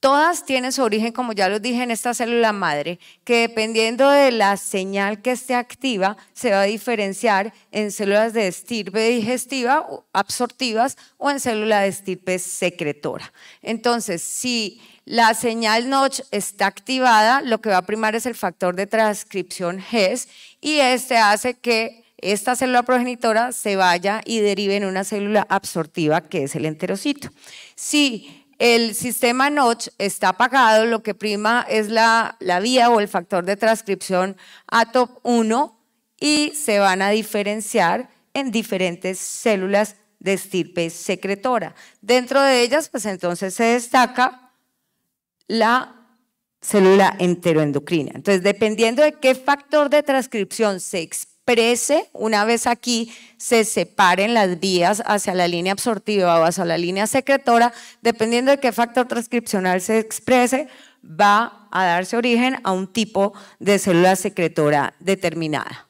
Speaker 11: Todas tienen su origen, como ya los dije, en esta célula madre, que dependiendo de la señal que esté activa, se va a diferenciar en células de estirpe digestiva, absortivas o en célula de estirpe secretora. Entonces, si la señal Notch está activada, lo que va a primar es el factor de transcripción GES y este hace que esta célula progenitora se vaya y derive en una célula absortiva que es el enterocito. Si el sistema Notch está apagado, lo que prima es la, vía o el factor de transcripción ATOP1 y se van a diferenciar en diferentes células de estirpe secretora. Dentro de ellas, pues entonces se destaca la célula enteroendocrina. Entonces, dependiendo de qué factor de transcripción se expresa, una vez aquí, se separen las vías hacia la línea absortiva o hacia la línea secretora, dependiendo de qué factor transcripcional se exprese, va a darse origen a un tipo de célula secretora determinada.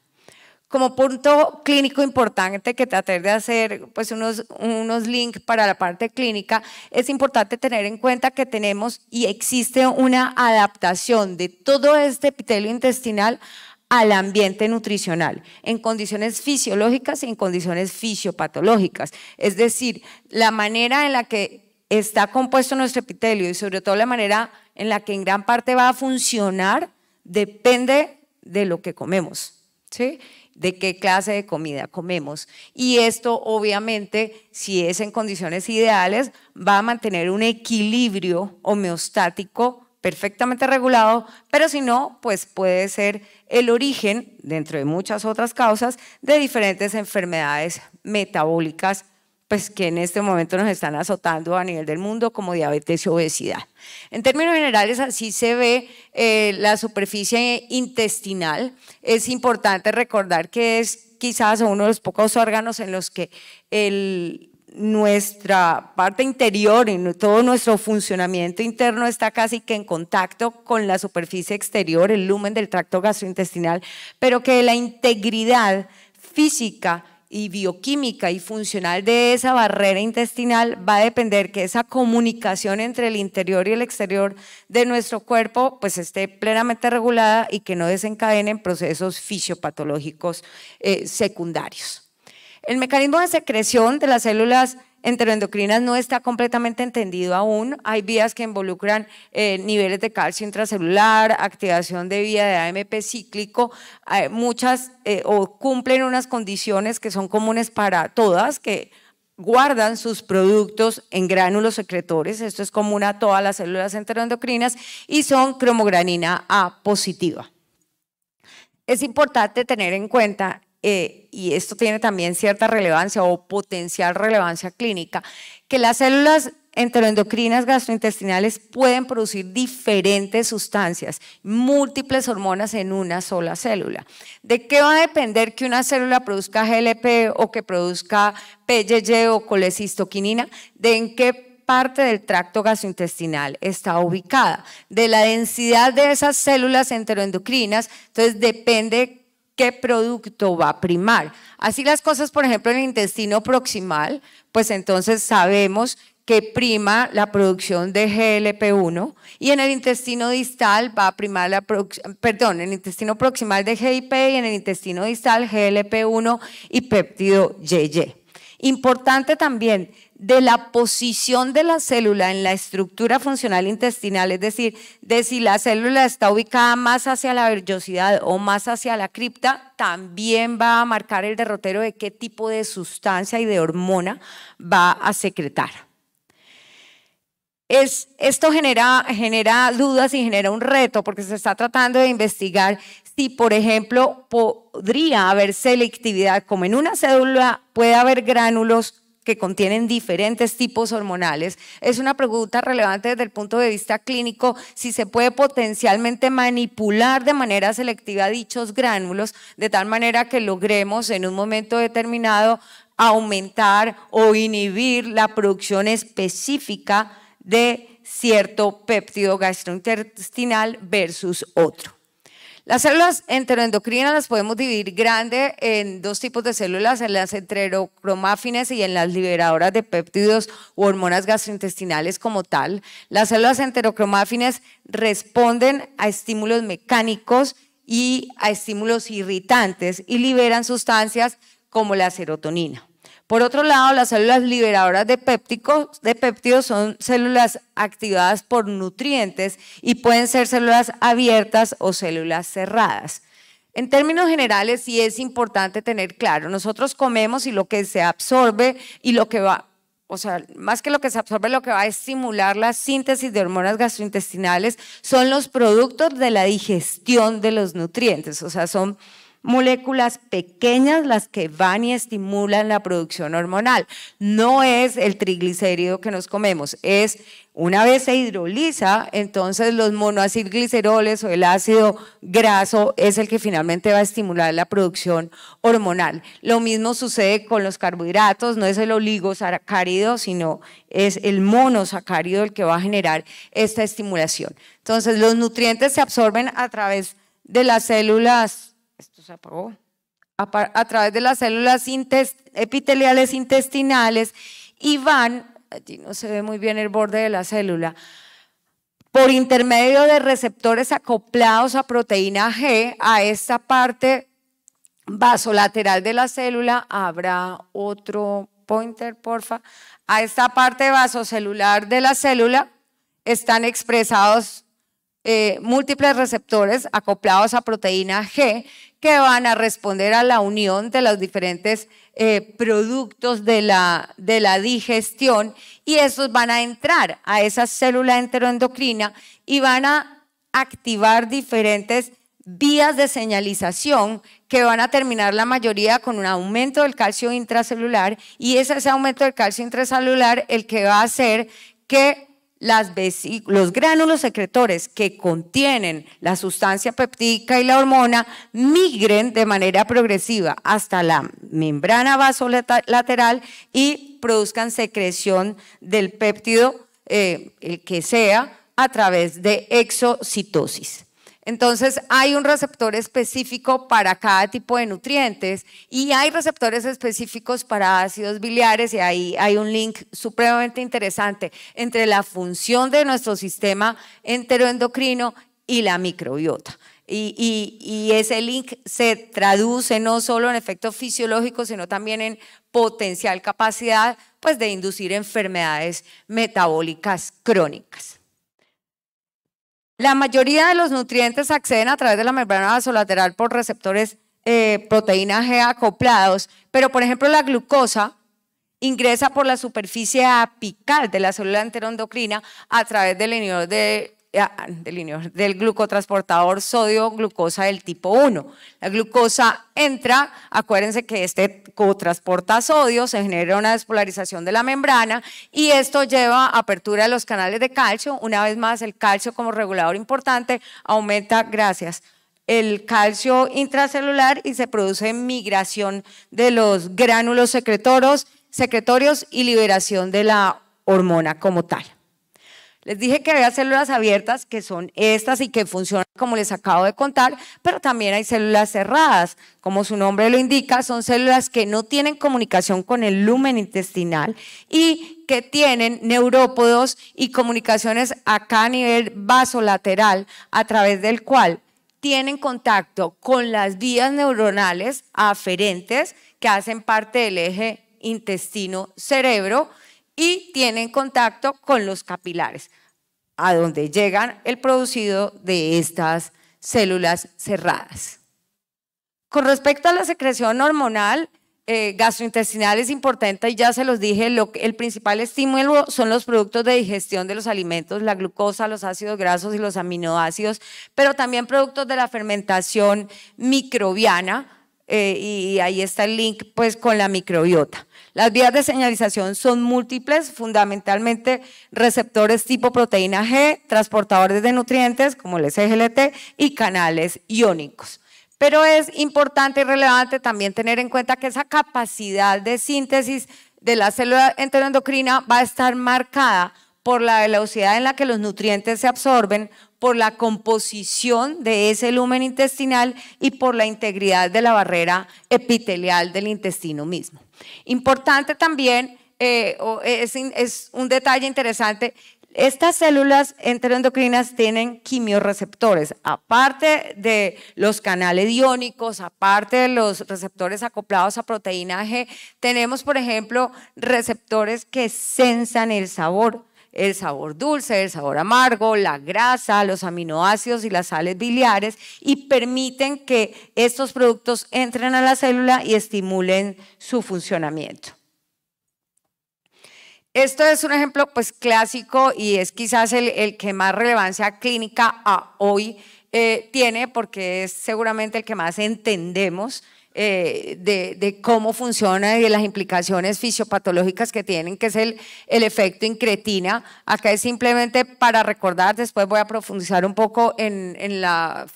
Speaker 11: Como punto clínico importante que tratar de hacer pues unos, unos links para la parte clínica, es importante tener en cuenta que tenemos y existe una adaptación de todo este epitelio intestinal al ambiente nutricional, en condiciones fisiológicas y en condiciones fisiopatológicas. Es decir, la manera en la que está compuesto nuestro epitelio y sobre todo la manera en la que en gran parte va a funcionar depende de lo que comemos, De qué clase de comida comemos. Y esto obviamente, si es en condiciones ideales, va a mantener un equilibrio homeostático perfectamente regulado, pero si no, pues puede ser el origen, dentro de muchas otras causas, de diferentes enfermedades metabólicas pues que en este momento nos están azotando a nivel del mundo como diabetes y obesidad. En términos generales, así se ve eh, la superficie intestinal. Es importante recordar que es quizás uno de los pocos órganos en los que el, nuestra parte interior y todo nuestro funcionamiento interno está casi que en contacto con la superficie exterior, el lumen del tracto gastrointestinal, pero que la integridad física y bioquímica y funcional de esa barrera intestinal va a depender que esa comunicación entre el interior y el exterior de nuestro cuerpo pues esté plenamente regulada y que no desencadenen procesos fisiopatológicos eh, secundarios. El mecanismo de secreción de las células enteroendocrinas no está completamente entendido aún. Hay vías que involucran eh, niveles de calcio intracelular, activación de vía de AMP cíclico, muchas eh, o cumplen unas condiciones que son comunes para todas, que guardan sus productos en gránulos secretores, esto es común a todas las células enteroendocrinas, y son cromogranina A positiva. Es importante tener en cuenta eh, y esto tiene también cierta relevancia o potencial relevancia clínica, que las células enteroendocrinas gastrointestinales pueden producir diferentes sustancias, múltiples hormonas en una sola célula. ¿De qué va a depender que una célula produzca GLP o que produzca PYY o colecistoquinina? ¿De en qué parte del tracto gastrointestinal está ubicada. De la densidad de esas células enteroendocrinas, entonces depende qué producto va a primar. Así las cosas, por ejemplo, en el intestino proximal, pues entonces sabemos que prima la producción de GLP-1 y en el intestino distal va a primar la perdón, en el intestino proximal de GIP y en el intestino distal GLP-1 y péptido YY. Importante también de la posición de la célula en la estructura funcional intestinal, es decir, de si la célula está ubicada más hacia la vellosidad o más hacia la cripta, también va a marcar el derrotero de qué tipo de sustancia y de hormona va a secretar. Es, esto genera, genera dudas y genera un reto porque se está tratando de investigar si, por ejemplo, podría haber selectividad, como en una célula puede haber gránulos que contienen diferentes tipos hormonales. Es una pregunta relevante desde el punto de vista clínico si se puede potencialmente manipular de manera selectiva dichos gránulos de tal manera que logremos en un momento determinado aumentar o inhibir la producción específica de cierto péptido gastrointestinal versus otro. Las células enteroendocrinas las podemos dividir grande en dos tipos de células, en las enterocromáfines y en las liberadoras de péptidos o hormonas gastrointestinales como tal. Las células enterocromáfines responden a estímulos mecánicos y a estímulos irritantes y liberan sustancias como la serotonina. Por otro lado, las células liberadoras de, de péptidos son células activadas por nutrientes y pueden ser células abiertas o células cerradas. En términos generales, sí es importante tener claro, nosotros comemos y lo que se absorbe y lo que va, o sea, más que lo que se absorbe, lo que va a estimular la síntesis de hormonas gastrointestinales son los productos de la digestión de los nutrientes, o sea, son moléculas pequeñas las que van y estimulan la producción hormonal. No es el triglicérido que nos comemos, es una vez se hidroliza, entonces los monoacilgliceroles o el ácido graso es el que finalmente va a estimular la producción hormonal. Lo mismo sucede con los carbohidratos, no es el oligosacárido, sino es el monosacárido el que va a generar esta estimulación. Entonces los nutrientes se absorben a través de las células esto se apagó. A, través de las células epiteliales intestinales y van, aquí no se ve muy bien el borde de la célula, por intermedio de receptores acoplados a proteína G, a esta parte vasolateral de la célula, habrá otro pointer, porfa, a esta parte vasocelular de la célula están expresados eh, múltiples receptores acoplados a proteína G que van a responder a la unión de los diferentes eh, productos de la, de la digestión y esos van a entrar a esa célula enteroendocrina y van a activar diferentes vías de señalización que van a terminar la mayoría con un aumento del calcio intracelular y es ese aumento del calcio intracelular el que va a hacer que los gránulos secretores que contienen la sustancia peptídica y la hormona migren de manera progresiva hasta la membrana vasolateral y produzcan secreción del péptido, eh, el que sea, a través de exocitosis. Entonces, hay un receptor específico para cada tipo de nutrientes y hay receptores específicos para ácidos biliares y ahí hay un link supremamente interesante entre la función de nuestro sistema enteroendocrino y la microbiota. Y, ese link se traduce no solo en efectos fisiológicos, sino también en potencial capacidad pues, de inducir enfermedades metabólicas crónicas. La mayoría de los nutrientes acceden a través de la membrana vasolateral por receptores proteínas eh, proteína G acoplados, pero por ejemplo la glucosa ingresa por la superficie apical de la célula enteroendocrina a través del inhibidor de Ah, del glucotransportador sodio-glucosa del tipo 1. La glucosa entra, acuérdense que este co-transporta sodio, se genera una despolarización de la membrana y esto lleva a apertura de los canales de calcio. Una vez más, el calcio como regulador importante aumenta, gracias, el calcio intracelular y se produce migración de los gránulos secretoros, secretorios y liberación de la hormona como tal. Les dije que había células abiertas, que son estas y que funcionan como les acabo de contar, pero también hay células cerradas. Como su nombre lo indica, son células que no tienen comunicación con el lumen intestinal y que tienen neurópodos y comunicaciones acá a nivel vasolateral, a través del cual tienen contacto con las vías neuronales aferentes que hacen parte del eje intestino-cerebro y tienen contacto con los capilares, a donde llegan el producido de estas células cerradas. Con respecto a la secreción hormonal eh, gastrointestinal es importante y ya se los dije, el principal estímulo son los productos de digestión de los alimentos, la glucosa, los ácidos grasos y los aminoácidos, pero también productos de la fermentación microbiana eh, y ahí está el link pues con la microbiota. Las vías de señalización son múltiples, fundamentalmente receptores tipo proteína G, transportadores de nutrientes como el SGLT y canales iónicos. Pero es importante y relevante también tener en cuenta que esa capacidad de síntesis de la célula enteroendocrina va a estar marcada por la velocidad en la que los nutrientes se absorben, por la composición de ese lumen intestinal y por la integridad de la barrera epitelial del intestino mismo. Importante también, eh, eh, es, un detalle interesante, estas células enteroendocrinas tienen quimioreceptores. aparte de los canales iónicos, aparte de los receptores acoplados a proteína G, tenemos, por ejemplo, receptores que sensan el sabor, el sabor dulce, el sabor amargo, la grasa, los aminoácidos y las sales biliares y permiten que estos productos entren a la célula y estimulen su funcionamiento. Esto es un ejemplo pues clásico y es quizás el, que más relevancia clínica a hoy eh, tiene porque es seguramente el que más entendemos. Eh, de, cómo funciona y de las implicaciones fisiopatológicas que tienen, que es el, el efecto incretina. Acá es simplemente para recordar, después voy a profundizar un poco en, en la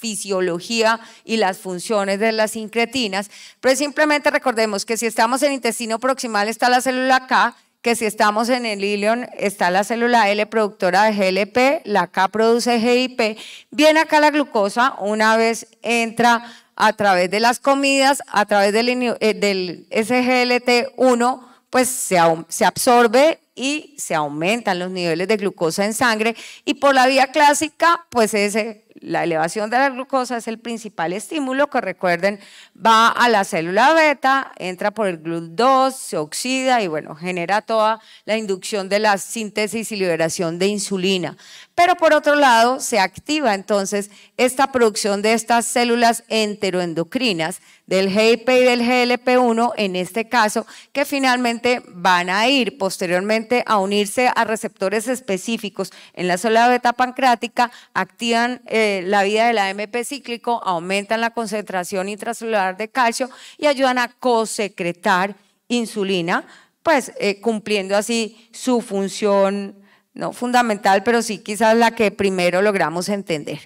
Speaker 11: fisiología y las funciones de las incretinas, pero simplemente recordemos que si estamos en intestino proximal está la célula K, que si estamos en el ilion está la célula L productora de GLP, la K produce GIP, viene acá la glucosa, una vez entra a través de las comidas, a través del, eh, SGLT1, pues se, absorbe y se aumentan los niveles de glucosa en sangre y por la vía clásica, pues ese, la elevación de la glucosa es el principal estímulo que recuerden va a la célula beta, entra por el GLUT2, se oxida y bueno, genera toda la inducción de la síntesis y liberación de insulina. Pero por otro lado, se activa entonces esta producción de estas células enteroendocrinas del GIP y del GLP1 en este caso, que finalmente van a ir posteriormente a unirse a receptores específicos en la célula beta pancreática, activan eh, la vida del AMP cíclico, aumentan la concentración intracelular de calcio y ayudan a cosecretar insulina, pues eh, cumpliendo así su función, no fundamental, pero sí quizás la que primero logramos entender.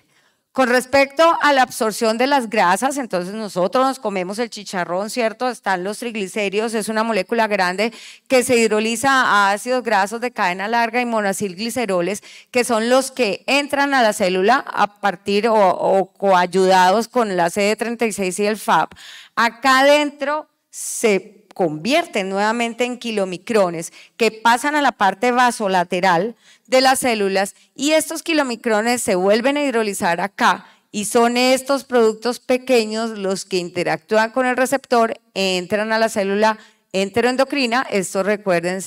Speaker 11: Con respecto a la absorción de las grasas, entonces nosotros nos comemos el chicharrón, ¿cierto? Están los triglicéridos, es una molécula grande que se hidroliza a ácidos grasos de cadena larga y monacilgliceroles, que son los que entran a la célula a partir o, coayudados con la CD36 y el fab. Acá adentro se convierten nuevamente en kilomicrones que pasan a la parte vasolateral de las células y estos kilomicrones se vuelven a hidrolizar acá y son estos productos pequeños los que interactúan con el receptor, entran a la célula enteroendocrina, estos recuerden,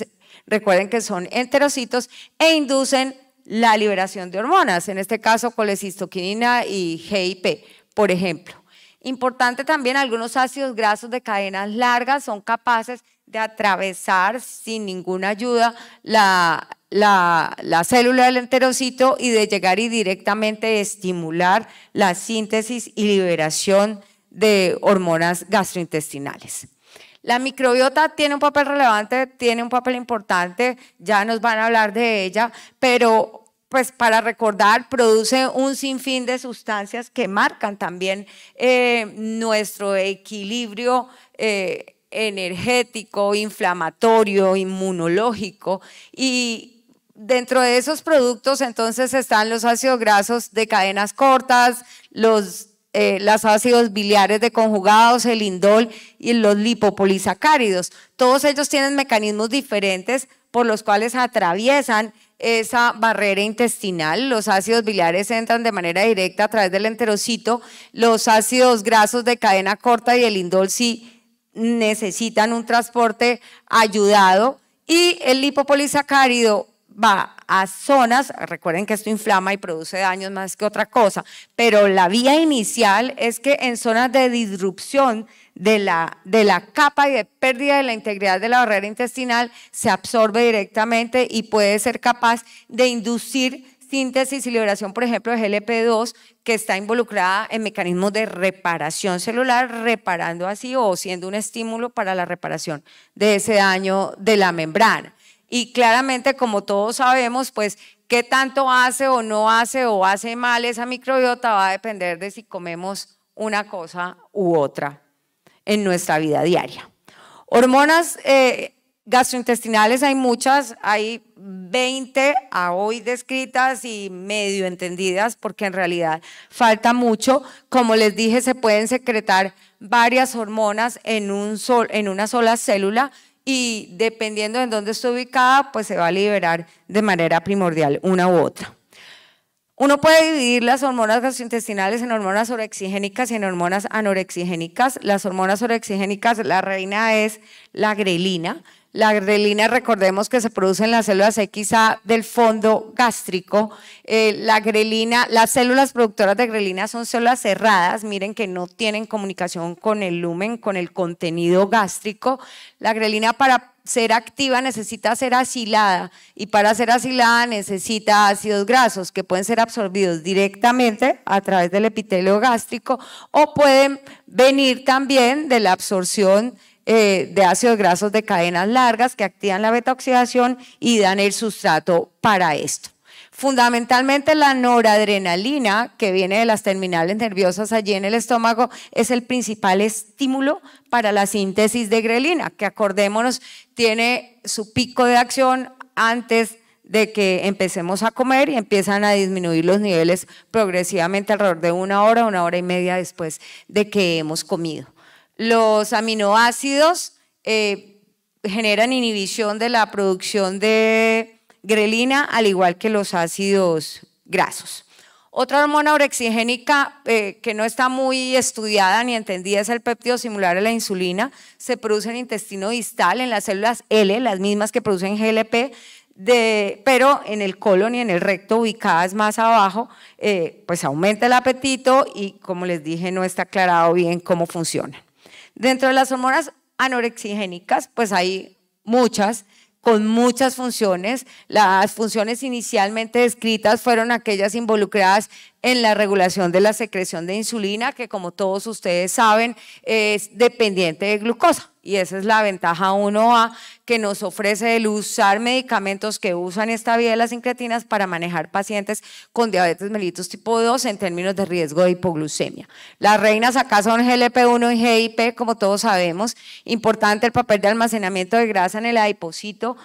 Speaker 11: recuerden que son enterocitos e inducen la liberación de hormonas, en este caso colecistoquinina y GIP, por ejemplo. Importante también, algunos ácidos grasos de cadenas largas son capaces de atravesar sin ninguna ayuda la, la, célula del enterocito y de llegar y directamente estimular la síntesis y liberación de hormonas gastrointestinales. La microbiota tiene un papel relevante, tiene un papel importante, ya nos van a hablar de ella, pero pues para recordar, produce un sinfín de sustancias que marcan también eh, nuestro equilibrio eh, energético, inflamatorio, inmunológico. Y dentro de esos productos entonces están los ácidos grasos de cadenas cortas, los eh, los ácidos biliares de conjugados, el indol y los lipopolisacáridos. Todos ellos tienen mecanismos diferentes por los cuales atraviesan esa barrera intestinal. Los ácidos biliares entran de manera directa a través del enterocito. Los ácidos grasos de cadena corta y el indol sí necesitan un transporte ayudado. Y el lipopolisacárido va a zonas, recuerden que esto inflama y produce daños más que otra cosa, pero la vía inicial es que en zonas de disrupción de la, capa y de pérdida de la integridad de la barrera intestinal se absorbe directamente y puede ser capaz de inducir síntesis y liberación, por ejemplo, de GLP2, que está involucrada en mecanismos de reparación celular, reparando así o siendo un estímulo para la reparación de ese daño de la membrana. Y claramente, como todos sabemos, pues qué tanto hace o no hace o hace mal esa microbiota va a depender de si comemos una cosa u otra en nuestra vida diaria. Hormonas eh, gastrointestinales hay muchas, hay 20 a hoy descritas y medio entendidas porque en realidad falta mucho. Como les dije, se pueden secretar varias hormonas en, un en una sola célula y dependiendo de dónde esté ubicada, pues se va a liberar de manera primordial una u otra. Uno puede dividir las hormonas gastrointestinales en hormonas orexigénicas y en hormonas anorexigénicas. Las hormonas orexigénicas, la reina es la grelina. La grelina, recordemos que se produce en las células XA del fondo gástrico. Eh, la grelina, las células productoras de grelina son células cerradas, miren que no tienen comunicación con el lumen, con el contenido gástrico. La grelina para ser activa necesita ser asilada y para ser asilada necesita ácidos grasos que pueden ser absorbidos directamente a través del epitelio gástrico o pueden venir también de la absorción eh, de ácidos grasos de cadenas largas que activan la beta oxidación y dan el sustrato para esto. Fundamentalmente la noradrenalina, que viene de las terminales nerviosas allí en el estómago, es el principal estímulo para la síntesis de grelina, que acordémonos, tiene su pico de acción antes de que empecemos a comer y empiezan a disminuir los niveles progresivamente alrededor de una hora, una hora y media después de que hemos comido. Los aminoácidos eh, generan inhibición de la producción de grelina, al igual que los ácidos grasos. Otra hormona orexigénica eh, que no está muy estudiada ni entendida es el péptido similar a la insulina. Se produce en el intestino distal, en las células L, las mismas que producen GLP, pero en el colon y en el recto ubicadas más abajo, eh, pues aumenta el apetito y como les dije, no está aclarado bien cómo funciona. Dentro de las hormonas anorexigénicas, pues hay muchas con muchas funciones. Las funciones inicialmente descritas fueron aquellas involucradas en la regulación de la secreción de insulina, que como todos ustedes saben es dependiente de glucosa. Y esa es la ventaja 1A que nos ofrece el usar medicamentos que usan esta vía de las incretinas para manejar pacientes con diabetes mellitus tipo 2 en términos de riesgo de hipoglucemia. Las reinas acá son GLP-1 y GIP, como todos sabemos. Importante el papel de almacenamiento de grasa en el adipocito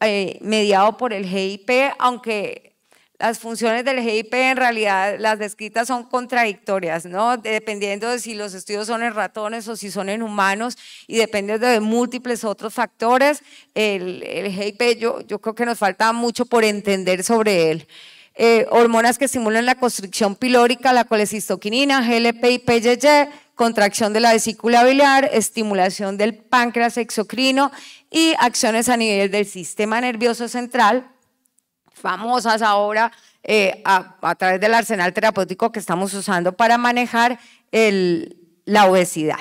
Speaker 11: eh, mediado por el GIP, aunque las funciones del GIP en realidad las descritas son contradictorias, ¿no? Dependiendo de si los estudios son en ratones o si son en humanos y dependiendo de múltiples otros factores, el, GIP yo, yo creo que nos falta mucho por entender sobre él. Eh, hormonas que estimulan la constricción pilórica, la colecistoquinina, GLP y PYY, contracción de la vesícula biliar, estimulación del páncreas exocrino y acciones a nivel del sistema nervioso central, famosas ahora eh, a, través del arsenal terapéutico que estamos usando para manejar la obesidad.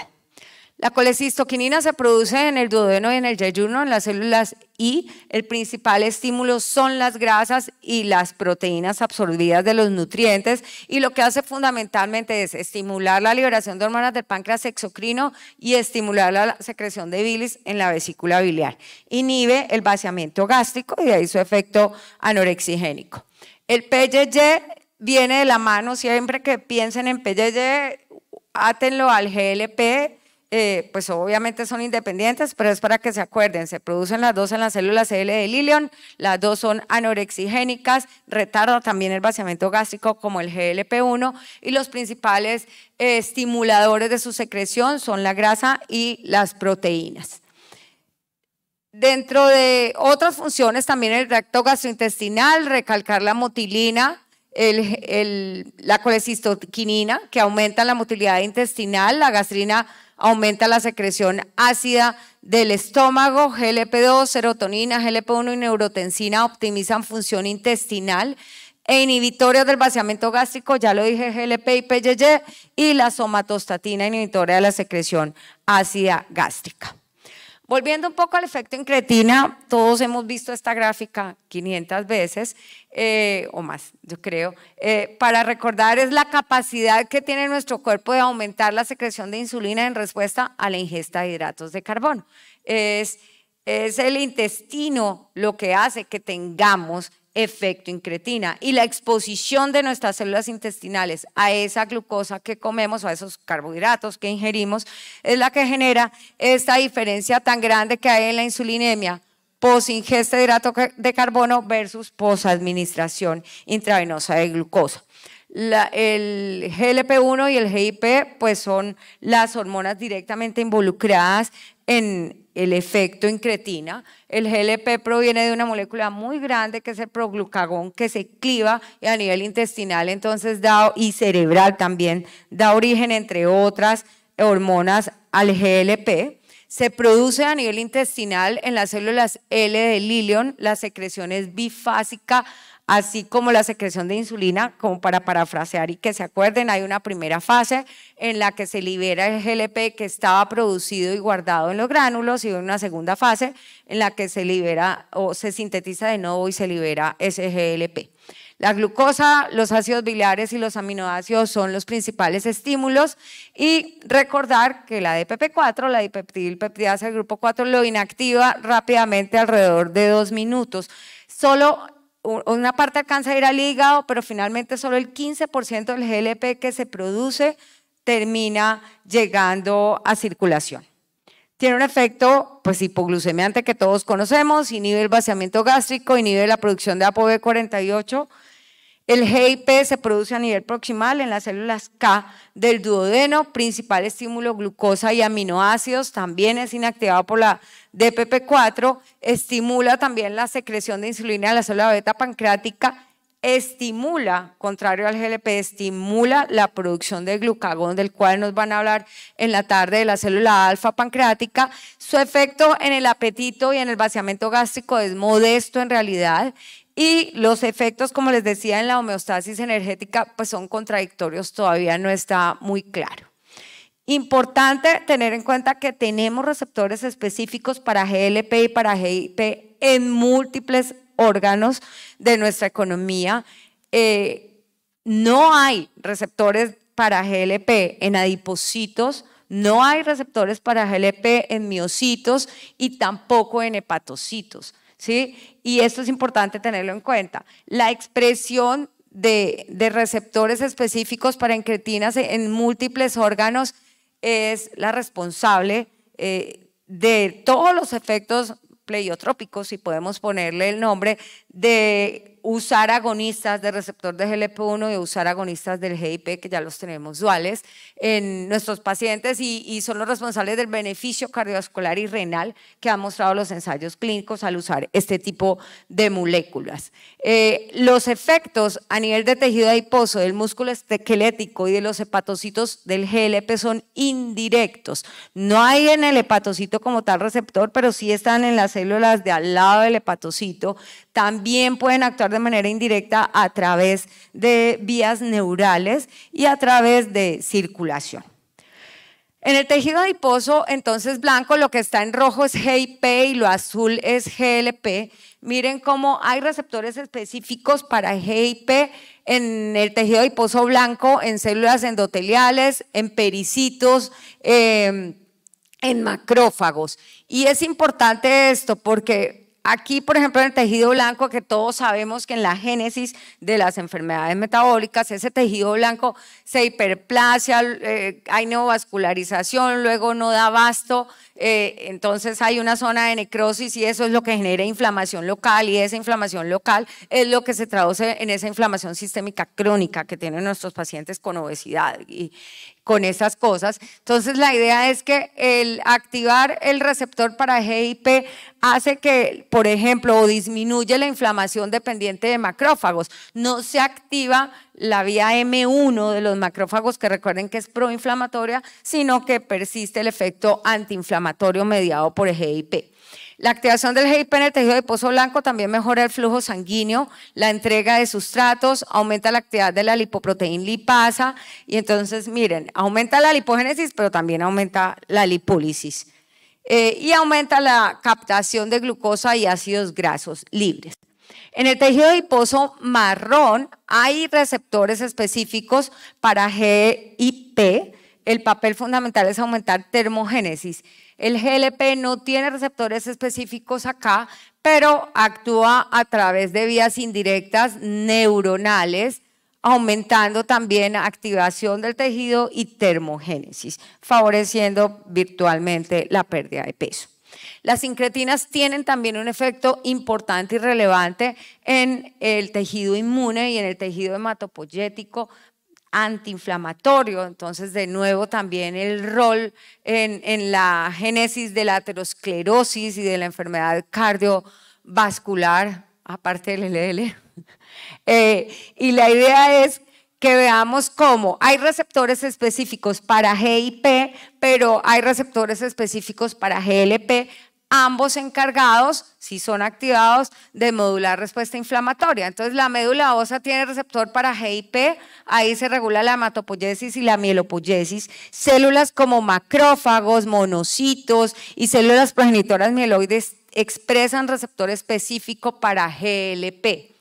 Speaker 11: La colecistoquinina se produce en el duodeno y en el yeyuno, en las células y el principal estímulo son las grasas y las proteínas absorbidas de los nutrientes y lo que hace fundamentalmente es estimular la liberación de hormonas del páncreas exocrino y estimular la secreción de bilis en la vesícula biliar. Inhibe el vaciamiento gástrico y de ahí su efecto anorexigénico. El PYY viene de la mano, siempre que piensen en PYY, átenlo al GLP eh, pues obviamente son independientes, pero es para que se acuerden, se producen las dos en las células L de Lilion, las dos son anorexigénicas, retarda también el vaciamiento gástrico como el GLP-1 y los principales eh, estimuladores de su secreción son la grasa y las proteínas. Dentro de otras funciones también el tracto gastrointestinal, recalcar la motilina, la colecistoquinina que aumenta la motilidad intestinal, la gastrina aumenta la secreción ácida del estómago, GLP2, serotonina, GLP1 y neurotensina optimizan función intestinal e inhibitoria del vaciamiento gástrico, ya lo dije, GLP y PYY, y la somatostatina inhibitoria de la secreción ácida gástrica. Volviendo un poco al efecto incretina, todos hemos visto esta gráfica 500 veces eh, o más, yo creo. Eh, para recordar, es la capacidad que tiene nuestro cuerpo de aumentar la secreción de insulina en respuesta a la ingesta de hidratos de carbono. Es, es el intestino lo que hace que tengamos efecto incretina. Y la exposición de nuestras células intestinales a esa glucosa que comemos, a esos carbohidratos que ingerimos, es la que genera esta diferencia tan grande que hay en la insulinemia pos ingesta de hidrato de carbono versus pos administración intravenosa de glucosa. el GLP-1 y el GIP pues son las hormonas directamente involucradas en, el efecto en cretina, El GLP proviene de una molécula muy grande que es el proglucagón que se cliva y a nivel intestinal entonces da y cerebral también da origen entre otras hormonas al GLP. Se produce a nivel intestinal en las células L de Lilion, la secreción es bifásica así como la secreción de insulina, como para parafrasear y que se acuerden, hay una primera fase en la que se libera el GLP que estaba producido y guardado en los gránulos y una segunda fase en la que se libera o se sintetiza de nuevo y se libera ese GLP. La glucosa, los ácidos biliares y los aminoácidos son los principales estímulos y recordar que la DPP4, la peptidasa del grupo 4, lo inactiva rápidamente alrededor de dos minutos. Solo una parte alcanza a ir al hígado, pero finalmente solo el 15% del GLP que se produce termina llegando a circulación. Tiene un efecto pues hipoglucemiante que todos conocemos, inhibe el vaciamiento gástrico, inhibe la producción de ApoB48 el GIP se produce a nivel proximal en las células K del duodeno, principal estímulo glucosa y aminoácidos, también es inactivado por la DPP4, estimula también la secreción de insulina de la célula beta pancreática, estimula, contrario al GLP, estimula la producción de glucagón, del cual nos van a hablar en la tarde de la célula alfa pancreática. Su efecto en el apetito y en el vaciamiento gástrico es modesto en realidad y los efectos, como les decía, en la homeostasis energética, pues son contradictorios, todavía no está muy claro. Importante tener en cuenta que tenemos receptores específicos para GLP y para GIP en múltiples órganos de nuestra economía. Eh, no hay receptores para GLP en adipocitos, no hay receptores para GLP en miocitos y tampoco en hepatocitos. Y esto es importante tenerlo en cuenta. La expresión de, receptores específicos para encretinas en múltiples órganos es la responsable eh, de todos los efectos pleiotrópicos, si podemos ponerle el nombre, de usar agonistas de receptor de GLP-1 y usar agonistas del GIP, que ya los tenemos duales, en nuestros pacientes y, son los responsables del beneficio cardiovascular y renal que han mostrado los ensayos clínicos al usar este tipo de moléculas. Eh, los efectos a nivel de tejido adiposo, del músculo esquelético y de los hepatocitos del GLP son indirectos. No hay en el hepatocito como tal receptor, pero sí están en las células de al lado del hepatocito. También también pueden actuar de manera indirecta a través de vías neurales y a través de circulación. En el tejido adiposo, entonces blanco, lo que está en rojo es GIP y lo azul es GLP. Miren cómo hay receptores específicos para GIP en el tejido adiposo blanco, en células endoteliales, en pericitos, em, en macrófagos. Y es importante esto porque Aquí, por ejemplo, en el tejido blanco, que todos sabemos que en la génesis de las enfermedades metabólicas, ese tejido blanco se hiperplasia, eh, hay neovascularización, luego no da abasto, eh, entonces hay una zona de necrosis y eso es lo que genera inflamación local y esa inflamación local es lo que se traduce en esa inflamación sistémica crónica que tienen nuestros pacientes con obesidad. Y, con esas cosas. Entonces la idea es que el activar el receptor para GIP hace que, por ejemplo, o disminuye la inflamación dependiente de macrófagos. No se activa la vía M1 de los macrófagos, que recuerden que es proinflamatoria, sino que persiste el efecto antiinflamatorio mediado por GIP. La activación del GIP en el tejido adiposo blanco también mejora el flujo sanguíneo, la entrega de sustratos, aumenta la actividad de la lipoproteína lipasa y entonces miren, aumenta la lipogénesis pero también aumenta la lipólisis eh, y aumenta la captación de glucosa y ácidos grasos libres. En el tejido adiposo marrón hay receptores específicos para GIP el papel fundamental es aumentar termogénesis. El GLP no tiene receptores específicos acá, pero actúa a través de vías indirectas neuronales, aumentando también activación del tejido y termogénesis, favoreciendo virtualmente la pérdida de peso. Las incretinas tienen también un efecto importante y relevante en el tejido inmune y en el tejido hematopoyético, antiinflamatorio, entonces de nuevo también el rol en, la génesis de la aterosclerosis y de la enfermedad cardiovascular, aparte del LL, (laughs) eh, y la idea es que veamos cómo hay receptores específicos para GIP, pero hay receptores específicos para GLP, ambos encargados, si son activados, de modular respuesta inflamatoria. Entonces, la médula ósea tiene receptor para GIP, ahí se regula la hematopoyesis y la mielopoyesis. Células como macrófagos, monocitos y células progenitoras mieloides expresan receptor específico para GLP.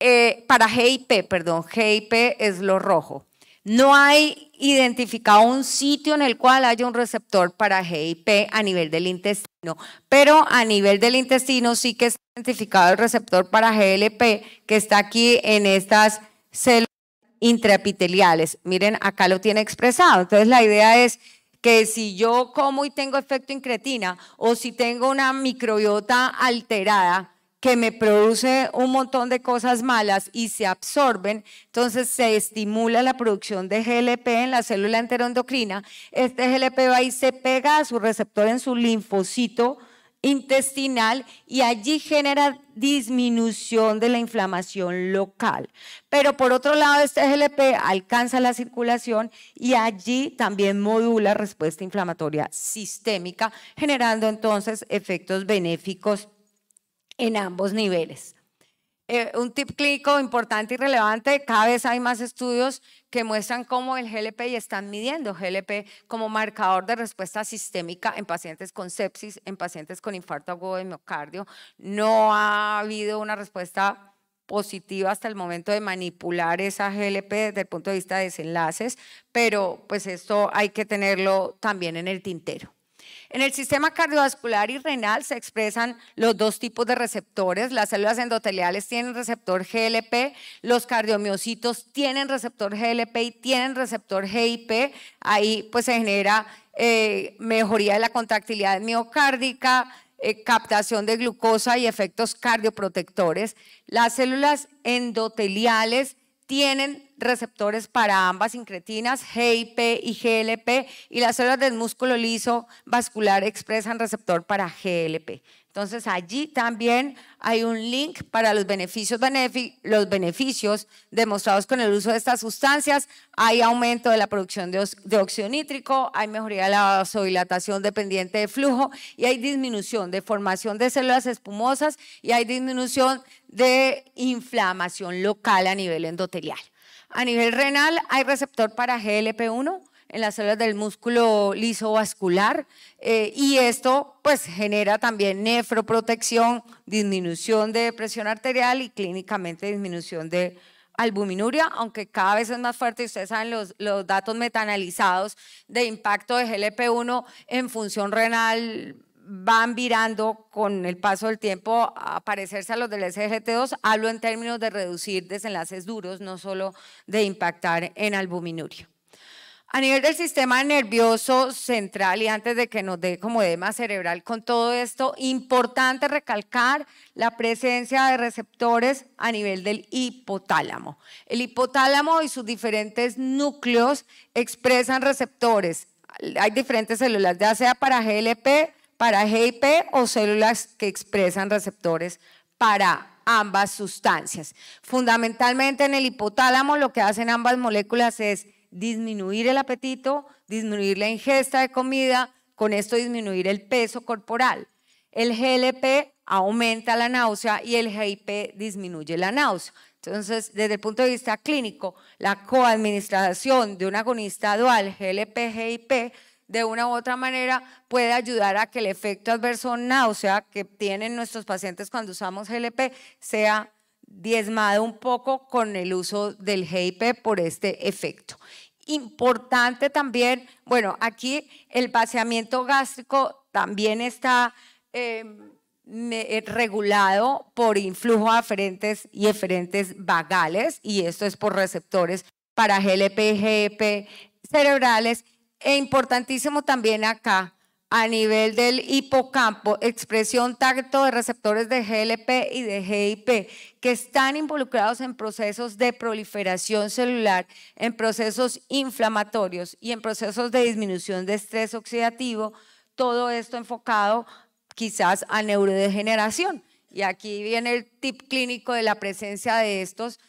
Speaker 11: Eh, para GIP, perdón, GIP es lo rojo. No hay identificado un sitio en el cual haya un receptor para GIP a nivel del intestino, pero a nivel del intestino sí que está identificado el receptor para GLP que está aquí en estas células intraepiteliales. Miren, acá lo tiene expresado. Entonces la idea es que si yo como y tengo efecto incretina o si tengo una microbiota alterada, que me produce un montón de cosas malas y se absorben, entonces se estimula la producción de GLP en la célula enteroendocrina. Este GLP va y se pega a su receptor en su linfocito intestinal y allí genera disminución de la inflamación local. Pero por otro lado, este GLP alcanza la circulación y allí también modula respuesta inflamatoria sistémica, generando entonces efectos benéficos en ambos niveles. Eh, un tip clínico importante y relevante, cada vez hay más estudios que muestran cómo el GLP y están midiendo GLP como marcador de respuesta sistémica en pacientes con sepsis, en pacientes con infarto agudo de miocardio. No ha habido una respuesta positiva hasta el momento de manipular esa GLP desde el punto de vista de desenlaces, pero pues esto hay que tenerlo también en el tintero. En el sistema cardiovascular y renal se expresan los dos tipos de receptores. Las células endoteliales tienen receptor GLP, los cardiomiocitos tienen receptor GLP y tienen receptor GIP. Ahí pues se genera eh, mejoría de la contractilidad miocárdica, eh, captación de glucosa y efectos cardioprotectores. Las células endoteliales tienen receptores para ambas incretinas, GIP y GLP, y las células del músculo liso vascular expresan receptor para GLP. Entonces allí también hay un link para los beneficios, los beneficios demostrados con el uso de estas sustancias. Hay aumento de la producción de, de óxido nítrico, hay mejoría de la vasodilatación dependiente de flujo y hay disminución de formación de células espumosas y hay disminución de inflamación local a nivel endotelial. A nivel renal hay receptor para GLP1, en las células del músculo lisovascular eh, y esto pues genera también nefroprotección, disminución de presión arterial y clínicamente disminución de albuminuria, aunque cada vez es más fuerte, ustedes saben los, los datos metanalizados de impacto de GLP-1 en función renal van virando con el paso del tiempo a parecerse a los del SGT2, hablo en términos de reducir desenlaces duros, no solo de impactar en albuminuria. A nivel del sistema nervioso central, y antes de que nos dé como edema cerebral con todo esto, importante recalcar la presencia de receptores a nivel del hipotálamo. El hipotálamo y sus diferentes núcleos expresan receptores. Hay diferentes células, ya sea para GLP, para GIP o células que expresan receptores para ambas sustancias. Fundamentalmente en el hipotálamo lo que hacen ambas moléculas es disminuir el apetito, disminuir la ingesta de comida, con esto disminuir el peso corporal. El GLP aumenta la náusea y el GIP disminuye la náusea. Entonces, desde el punto de vista clínico, la coadministración de un agonista dual GLP-GIP de una u otra manera puede ayudar a que el efecto adverso náusea que tienen nuestros pacientes cuando usamos GLP sea diezmado un poco con el uso del GIP por este efecto. Importante también, bueno, aquí el vaciamiento gástrico también está eh, eh, regulado por influjo aferentes y eferentes vagales, y esto es por receptores para GLP, GEP cerebrales, e importantísimo también acá a nivel del hipocampo, expresión tacto de receptores de GLP y de GIP, que están involucrados en procesos de proliferación celular, en procesos inflamatorios y en procesos de disminución de estrés oxidativo, todo esto enfocado quizás a neurodegeneración. Y aquí viene el tip clínico de la presencia de estos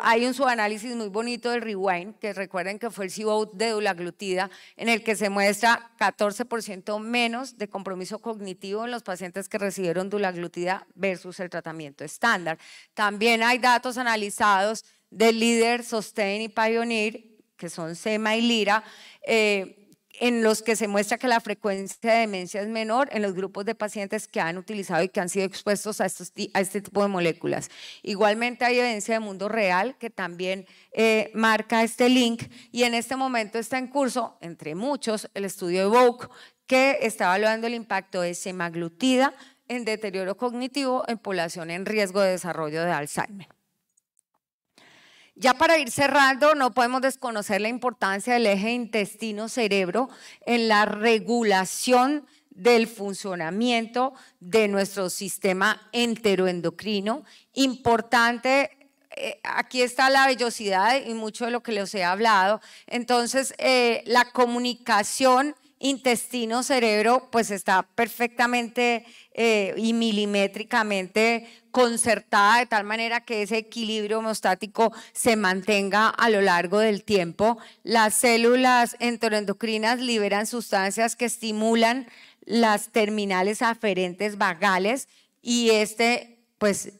Speaker 11: hay un subanálisis muy bonito del Rewind, que recuerden que fue el CBO e de dulaglutida, en el que se muestra 14% menos de compromiso cognitivo en los pacientes que recibieron dulaglutida versus el tratamiento estándar. También hay datos analizados del LIDER, Sustain y PIONEER, que son SEMA y LIRA, eh, en los que se muestra que la frecuencia de demencia es menor en los grupos de pacientes que han utilizado y que han sido expuestos a, este tipo de moléculas. Igualmente hay evidencia de mundo real que también eh, marca este link y en este momento está en curso, entre muchos, el estudio de que está evaluando el impacto de semaglutida en deterioro cognitivo en población en riesgo de desarrollo de Alzheimer. Ya para ir cerrando, no podemos desconocer la importancia del eje intestino-cerebro en la regulación del funcionamiento de nuestro sistema enteroendocrino. Importante, eh, aquí está la vellosidad y mucho de lo que les he hablado. Entonces, eh, la comunicación intestino-cerebro pues está perfectamente eh, y milimétricamente concertada de tal manera que ese equilibrio homostático se mantenga a lo largo del tiempo. Las células enteroendocrinas liberan sustancias que estimulan las terminales aferentes vagales y este pues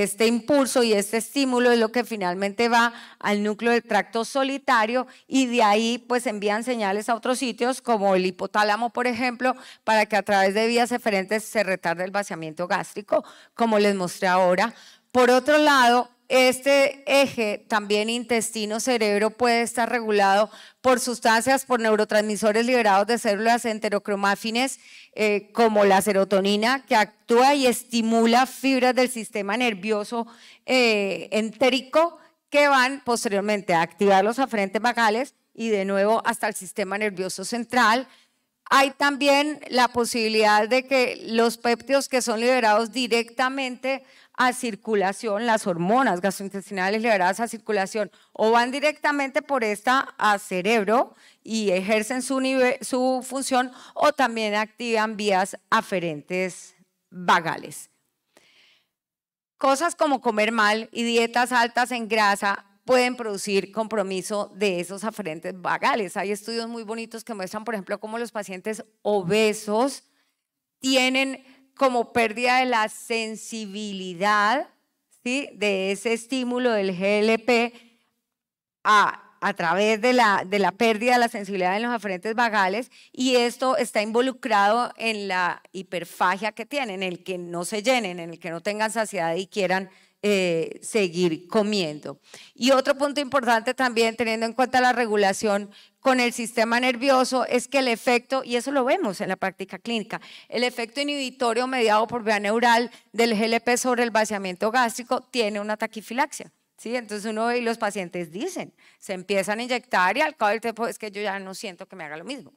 Speaker 11: este impulso y este estímulo es lo que finalmente va al núcleo del tracto solitario y de ahí pues envían señales a otros sitios como el hipotálamo, por ejemplo, para que a través de vías eferentes se retarde el vaciamiento gástrico, como les mostré ahora. Por otro lado, este eje, también intestino-cerebro, puede estar regulado por sustancias, por neurotransmisores liberados de células enterocromáfines, eh, como la serotonina, que actúa y estimula fibras del sistema nervioso eh, entérico que van posteriormente a activar los afrentes vagales y de nuevo hasta el sistema nervioso central, hay también la posibilidad de que los péptidos que son liberados directamente a circulación, las hormonas gastrointestinales liberadas a circulación, o van directamente por esta a cerebro y ejercen su, su función, o también activan vías aferentes vagales. Cosas como comer mal y dietas altas en grasa pueden producir compromiso de esos aferentes vagales. Hay estudios muy bonitos que muestran, por ejemplo, cómo los pacientes obesos tienen como pérdida de la sensibilidad ¿sí? de ese estímulo del GLP a, través de la, de la pérdida de la sensibilidad en los aferentes vagales y esto está involucrado en la hiperfagia que tienen, en el que no se llenen, en el que no tengan saciedad y quieran eh, seguir comiendo. Y otro punto importante también, teniendo en cuenta la regulación con el sistema nervioso, es que el efecto, y eso lo vemos en la práctica clínica, el efecto inhibitorio mediado por vía neural del GLP sobre el vaciamiento gástrico tiene una taquifilaxia. ¿sí? Entonces uno y los pacientes dicen, se empiezan a inyectar y al cabo del tiempo es que yo ya no siento que me haga lo mismo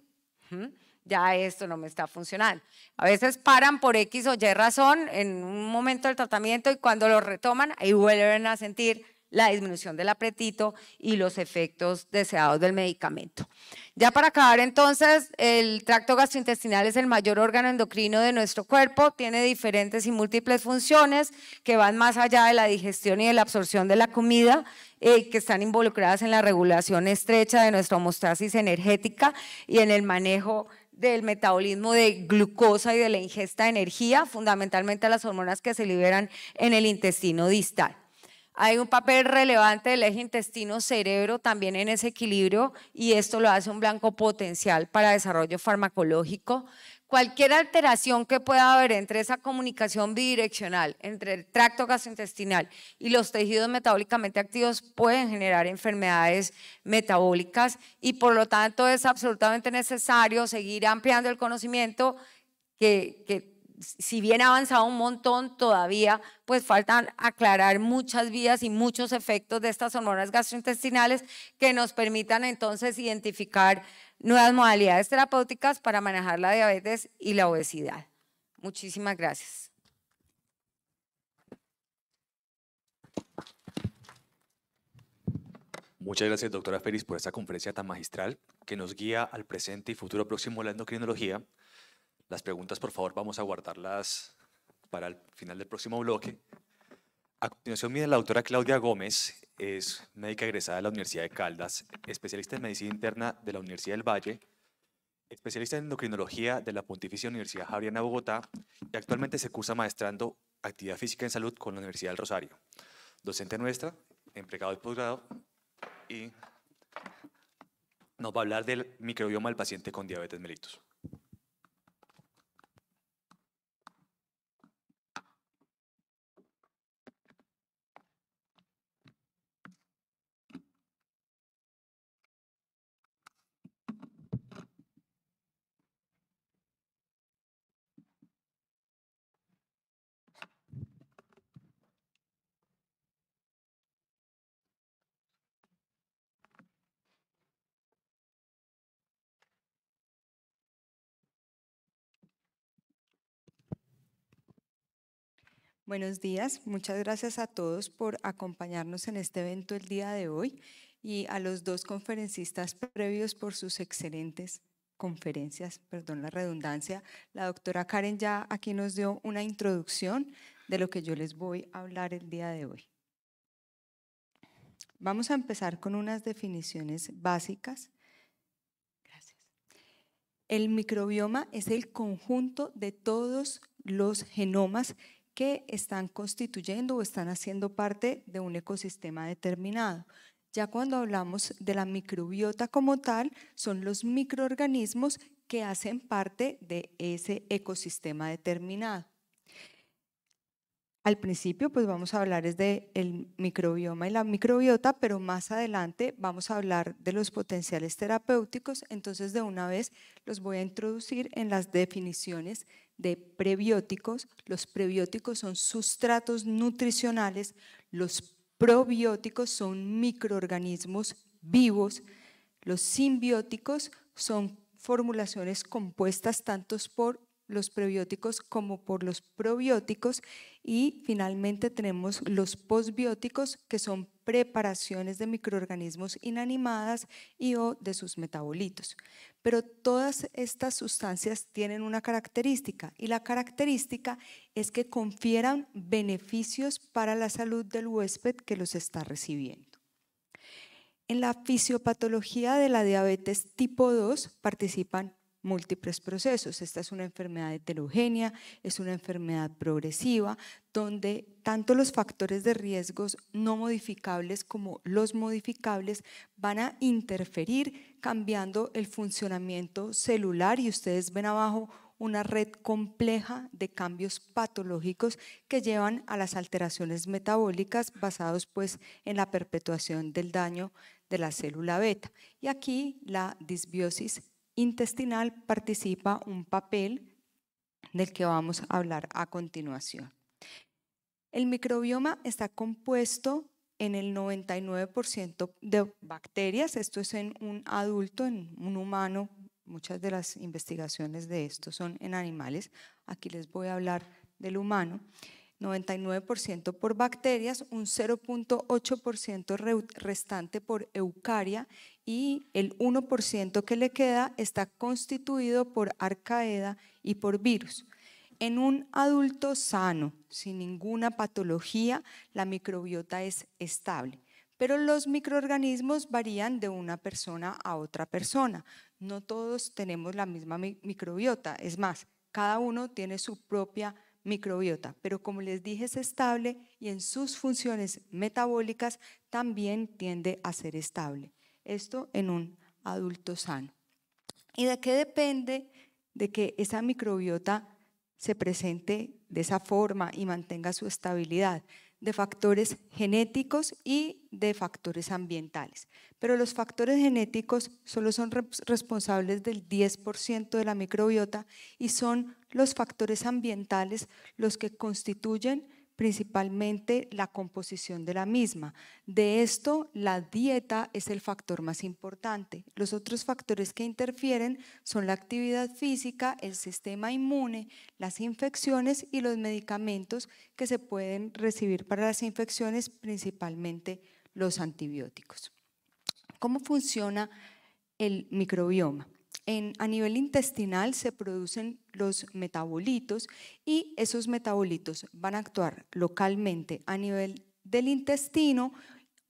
Speaker 11: ya esto no me está funcionando. A veces paran por X o Y razón en un momento del tratamiento y cuando lo retoman, ahí vuelven a sentir la disminución del apretito y los efectos deseados del medicamento. Ya para acabar entonces, el tracto gastrointestinal es el mayor órgano endocrino de nuestro cuerpo, tiene diferentes y múltiples funciones que van más allá de la digestión y de la absorción de la comida, eh, que están involucradas en la regulación estrecha de nuestra homostasis energética y en el manejo del metabolismo de glucosa y de la ingesta de energía, fundamentalmente a las hormonas que se liberan en el intestino distal. Hay un papel relevante del eje intestino-cerebro también en ese equilibrio y esto lo hace un blanco potencial para desarrollo farmacológico cualquier alteración que pueda haber entre esa comunicación bidireccional, entre el tracto gastrointestinal y los tejidos metabólicamente activos pueden generar enfermedades metabólicas y por lo tanto es absolutamente necesario seguir ampliando el conocimiento que, si bien ha avanzado un montón, todavía pues faltan aclarar muchas vías y muchos efectos de estas hormonas gastrointestinales que nos permitan entonces identificar nuevas modalidades terapéuticas para manejar la diabetes y la obesidad. Muchísimas gracias.
Speaker 5: Muchas gracias, doctora Félix, por esta conferencia tan magistral que nos guía al presente y futuro próximo de la endocrinología. Las preguntas, por favor, vamos a guardarlas para el final del próximo bloque. A continuación, viene la doctora Claudia Gómez es médica egresada de la Universidad de Caldas, especialista en medicina interna de la Universidad del Valle, especialista en endocrinología de la Pontificia Universidad Javeriana Bogotá y actualmente se cursa maestrando actividad física en salud con la Universidad del Rosario. Docente nuestra, empleado de posgrado y nos va a hablar del microbioma del paciente con diabetes mellitus.
Speaker 12: Buenos días, muchas gracias a todos por acompañarnos en este evento el día de hoy y a los dos conferencistas previos por sus excelentes conferencias, perdón la redundancia. La doctora Karen ya aquí nos dio una introducción de lo que yo les voy a hablar el día de hoy. Vamos a empezar con unas definiciones básicas. Gracias. El microbioma es el conjunto de todos los genomas que están constituyendo o están haciendo parte de un ecosistema determinado. Ya cuando hablamos de la microbiota como tal, son los microorganismos que hacen parte de ese ecosistema determinado. Al principio, pues vamos a hablar es de microbioma y la microbiota, pero más adelante vamos a hablar de los potenciales terapéuticos. Entonces, de una vez los voy a introducir en las definiciones de prebióticos. Los prebióticos son sustratos nutricionales. Los probióticos son microorganismos vivos. Los simbióticos son formulaciones compuestas tanto por los prebióticos como por los probióticos y finalmente tenemos los posbióticos que son preparaciones de microorganismos inanimadas y o de sus metabolitos. Pero todas estas sustancias tienen una característica y la característica es que confieran beneficios para la salud del huésped que los está recibiendo. En la fisiopatología de la diabetes tipo 2 participan múltiples procesos. Esta es una enfermedad heterogénea, es una enfermedad progresiva, donde tanto los factores de riesgos no modificables como los modificables van a interferir cambiando el funcionamiento celular y ustedes ven abajo una red compleja de cambios patológicos que llevan a las alteraciones metabólicas basados pues en la perpetuación del daño de la célula beta. Y aquí la disbiosis intestinal participa un papel del que vamos a hablar a continuación. El microbioma está compuesto en el 99% de bacterias, esto es en un adulto, en un humano, muchas de las investigaciones de esto son en animales, aquí les voy a hablar del humano, 99% por bacterias, un 0.8% restante por eucaria y el 1% que le queda está constituido por arcaeda y por virus. En un adulto sano, sin ninguna patología, la microbiota es estable, pero los microorganismos varían de una persona a otra persona. No todos tenemos la misma microbiota, es más, cada uno tiene su propia microbiota, pero como les dije es estable y en sus funciones metabólicas también tiende a ser estable. Esto en un adulto sano. ¿Y de qué depende de que esa microbiota se presente de esa forma y mantenga su estabilidad? De factores genéticos y de factores ambientales. Pero los factores genéticos solo son responsables del 10% de la microbiota y son los factores ambientales los que constituyen principalmente la composición de la misma. De esto, la dieta es el factor más importante. Los otros factores que interfieren son la actividad física, el sistema inmune, las infecciones y los medicamentos que se pueden recibir para las infecciones, principalmente los antibióticos. ¿Cómo funciona el microbioma? a nivel intestinal se producen los metabolitos y esos metabolitos van a actuar localmente a nivel del intestino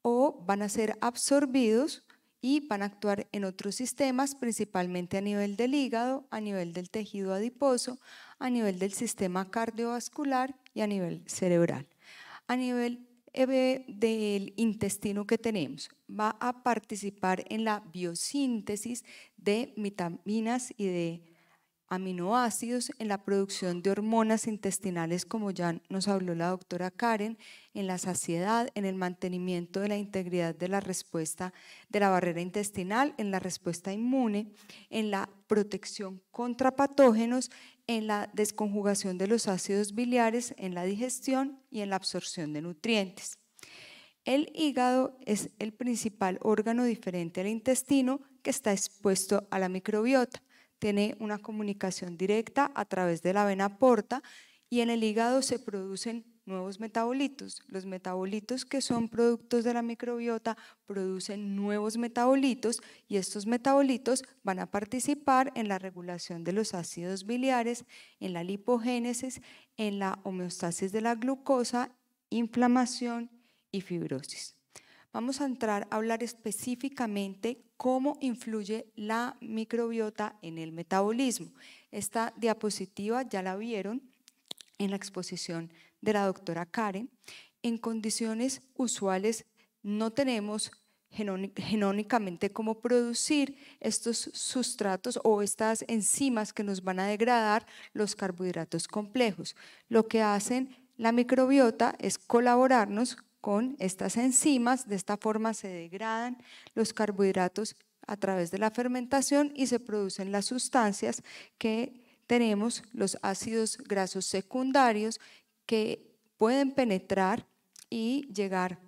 Speaker 12: o van a ser absorbidos y van a actuar en otros sistemas, principalmente a nivel del hígado, a nivel del tejido adiposo, a nivel del sistema cardiovascular y a nivel cerebral. A nivel e del intestino que tenemos va a participar en la biosíntesis de vitaminas y de aminoácidos, en la producción de hormonas intestinales, como ya nos habló la doctora Karen, en la saciedad, en el mantenimiento de la integridad de la respuesta de la barrera intestinal, en la respuesta inmune, en la protección contra patógenos, en la desconjugación de los ácidos biliares, en la digestión y en la absorción de nutrientes. El hígado es el principal órgano diferente al intestino que está expuesto a la microbiota. Tiene una comunicación directa a través de la vena porta y en el hígado se producen nuevos metabolitos. Los metabolitos que son productos de la microbiota producen nuevos metabolitos y estos metabolitos van a participar en la regulación de los ácidos biliares, en la lipogénesis, en la homeostasis de la glucosa, inflamación y fibrosis. Vamos a entrar a hablar específicamente cómo influye la microbiota en el metabolismo. Esta diapositiva ya la vieron en la exposición de la doctora Karen, en condiciones usuales no tenemos genónicamente cómo producir estos sustratos o estas enzimas que nos van a degradar los carbohidratos complejos. Lo que hacen la microbiota es colaborarnos con estas enzimas, de esta forma se degradan los carbohidratos a través de la fermentación y se producen las sustancias que tenemos, los ácidos grasos secundarios que pueden penetrar y llegar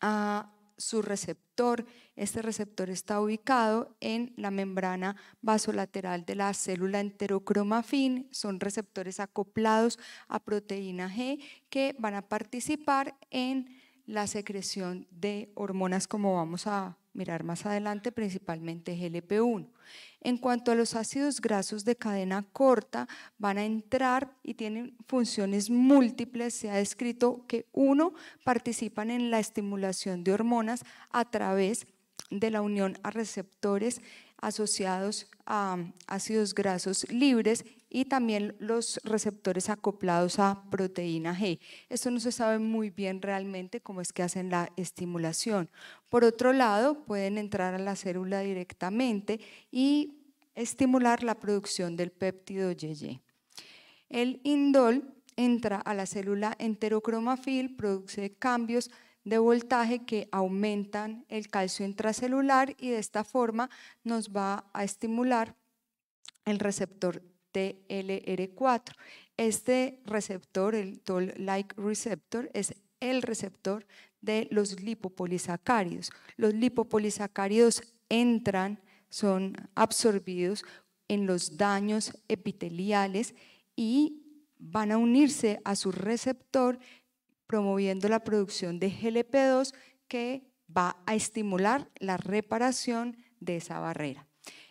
Speaker 12: a su receptor. Este receptor está ubicado en la membrana vasolateral de la célula enterocromafin. Son receptores acoplados a proteína G que van a participar en la secreción de hormonas como vamos a mirar más adelante, principalmente GLP-1. En cuanto a los ácidos grasos de cadena corta, van a entrar y tienen funciones múltiples. Se ha descrito que uno, participan en la estimulación de hormonas a través de la unión a receptores asociados a ácidos grasos libres y también los receptores acoplados a proteína G. Esto no se sabe muy bien realmente cómo es que hacen la estimulación. Por otro lado, pueden entrar a la célula directamente y estimular la producción del péptido YY. El indol entra a la célula enterocromafil, produce cambios de voltaje que aumentan el calcio intracelular y de esta forma nos va a estimular el receptor TLR4. Este receptor, el Toll-like receptor, es el receptor de los lipopolisacáridos. Los lipopolisacáridos entran, son absorbidos en los daños epiteliales y van a unirse a su receptor promoviendo la producción de GLP2 que va a estimular la reparación de esa barrera.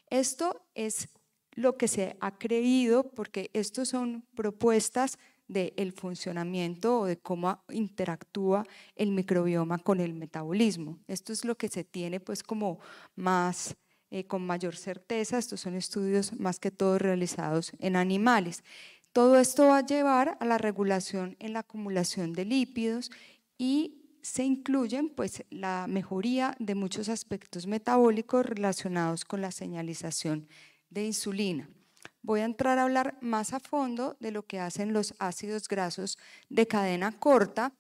Speaker 12: Esto es lo que se ha creído porque estos son propuestas del funcionamiento o de cómo interactúa el microbioma con el metabolismo. Esto es lo que se tiene pues como más, eh, con mayor certeza. Estos son estudios más que todos realizados en animales. Todo esto va a llevar a la regulación en la acumulación de lípidos y se incluyen pues la mejoría de muchos aspectos metabólicos relacionados con la señalización de insulina. Voy a entrar a hablar más a fondo de lo que hacen los ácidos grasos de cadena corta.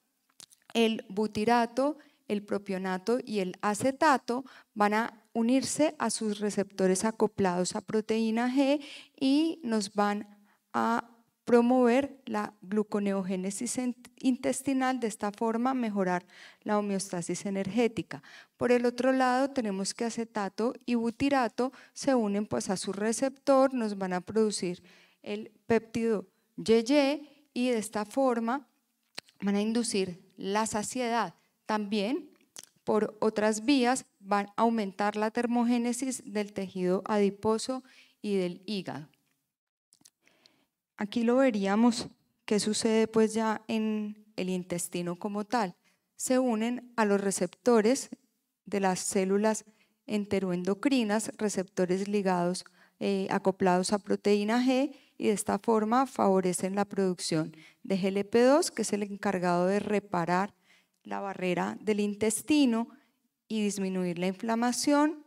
Speaker 12: El butirato, el propionato y el acetato van a unirse a sus receptores acoplados a proteína G y nos van a promover la gluconeogénesis intestinal, de esta forma mejorar la homeostasis energética. Por el otro lado, tenemos que acetato y butirato se unen pues a su receptor, nos van a producir el péptido YY y de esta forma van a inducir la saciedad. También por otras vías van a aumentar la termogénesis del tejido adiposo y del hígado. Aquí lo veríamos, qué sucede pues ya en el intestino como tal. Se unen a los receptores de las células enteroendocrinas, receptores ligados, eh, acoplados a proteína G y de esta forma favorecen la producción de GLP2, que es el encargado de reparar la barrera del intestino y disminuir la inflamación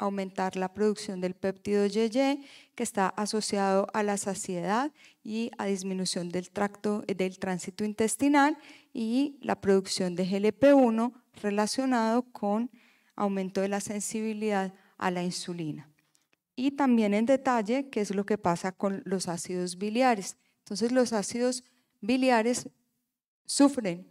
Speaker 12: aumentar la producción del péptido YY, que está asociado a la saciedad y a disminución del, tracto, eh, del tránsito intestinal y la producción de GLP-1 relacionado con aumento de la sensibilidad a la insulina. Y también en detalle qué es lo que pasa con los ácidos biliares. Entonces los ácidos biliares sufren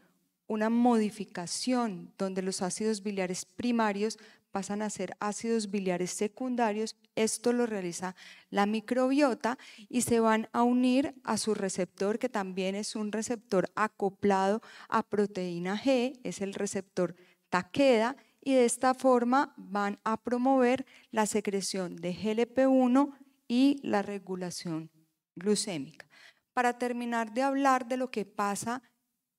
Speaker 12: una modificación donde los ácidos biliares primarios pasan a ser ácidos biliares secundarios. Esto lo realiza la microbiota y se van a unir a su receptor, que también es un receptor acoplado a proteína G, es el receptor taqueda, y de esta forma van a promover la secreción de GLP-1 y la regulación glucémica. Para terminar de hablar de lo que pasa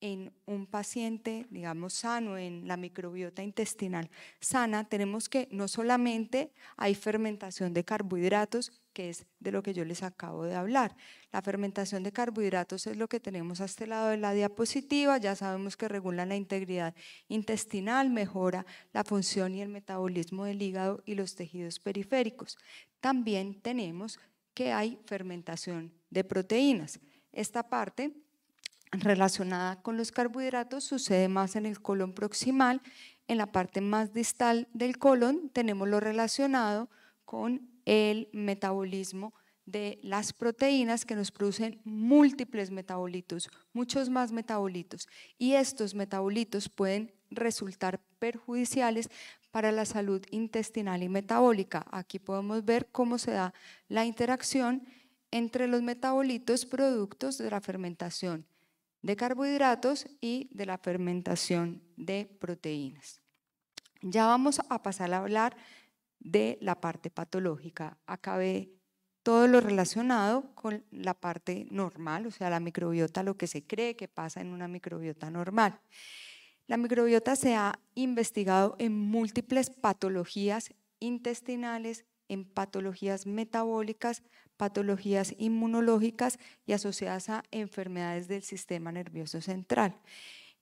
Speaker 12: en un paciente, digamos, sano, en la microbiota intestinal sana, tenemos que no solamente hay fermentación de carbohidratos, que es de lo que yo les acabo de hablar. La fermentación de carbohidratos es lo que tenemos a este lado de la diapositiva, ya sabemos que regulan la integridad intestinal, mejora la función y el metabolismo del hígado y los tejidos periféricos. También tenemos que hay fermentación de proteínas. Esta parte relacionada con los carbohidratos sucede más en el colon proximal. En la parte más distal del colon tenemos lo relacionado con el metabolismo de las proteínas que nos producen múltiples metabolitos, muchos más metabolitos. Y estos metabolitos pueden resultar perjudiciales para la salud intestinal y metabólica. Aquí podemos ver cómo se da la interacción entre los metabolitos productos de la fermentación de carbohidratos y de la fermentación de proteínas. Ya vamos a pasar a hablar de la parte patológica. Acabé todo lo relacionado con la parte normal, o sea, la microbiota, lo que se cree que pasa en una microbiota normal. La microbiota se ha investigado en múltiples patologías intestinales, en patologías metabólicas, patologías inmunológicas y asociadas a enfermedades del sistema nervioso central.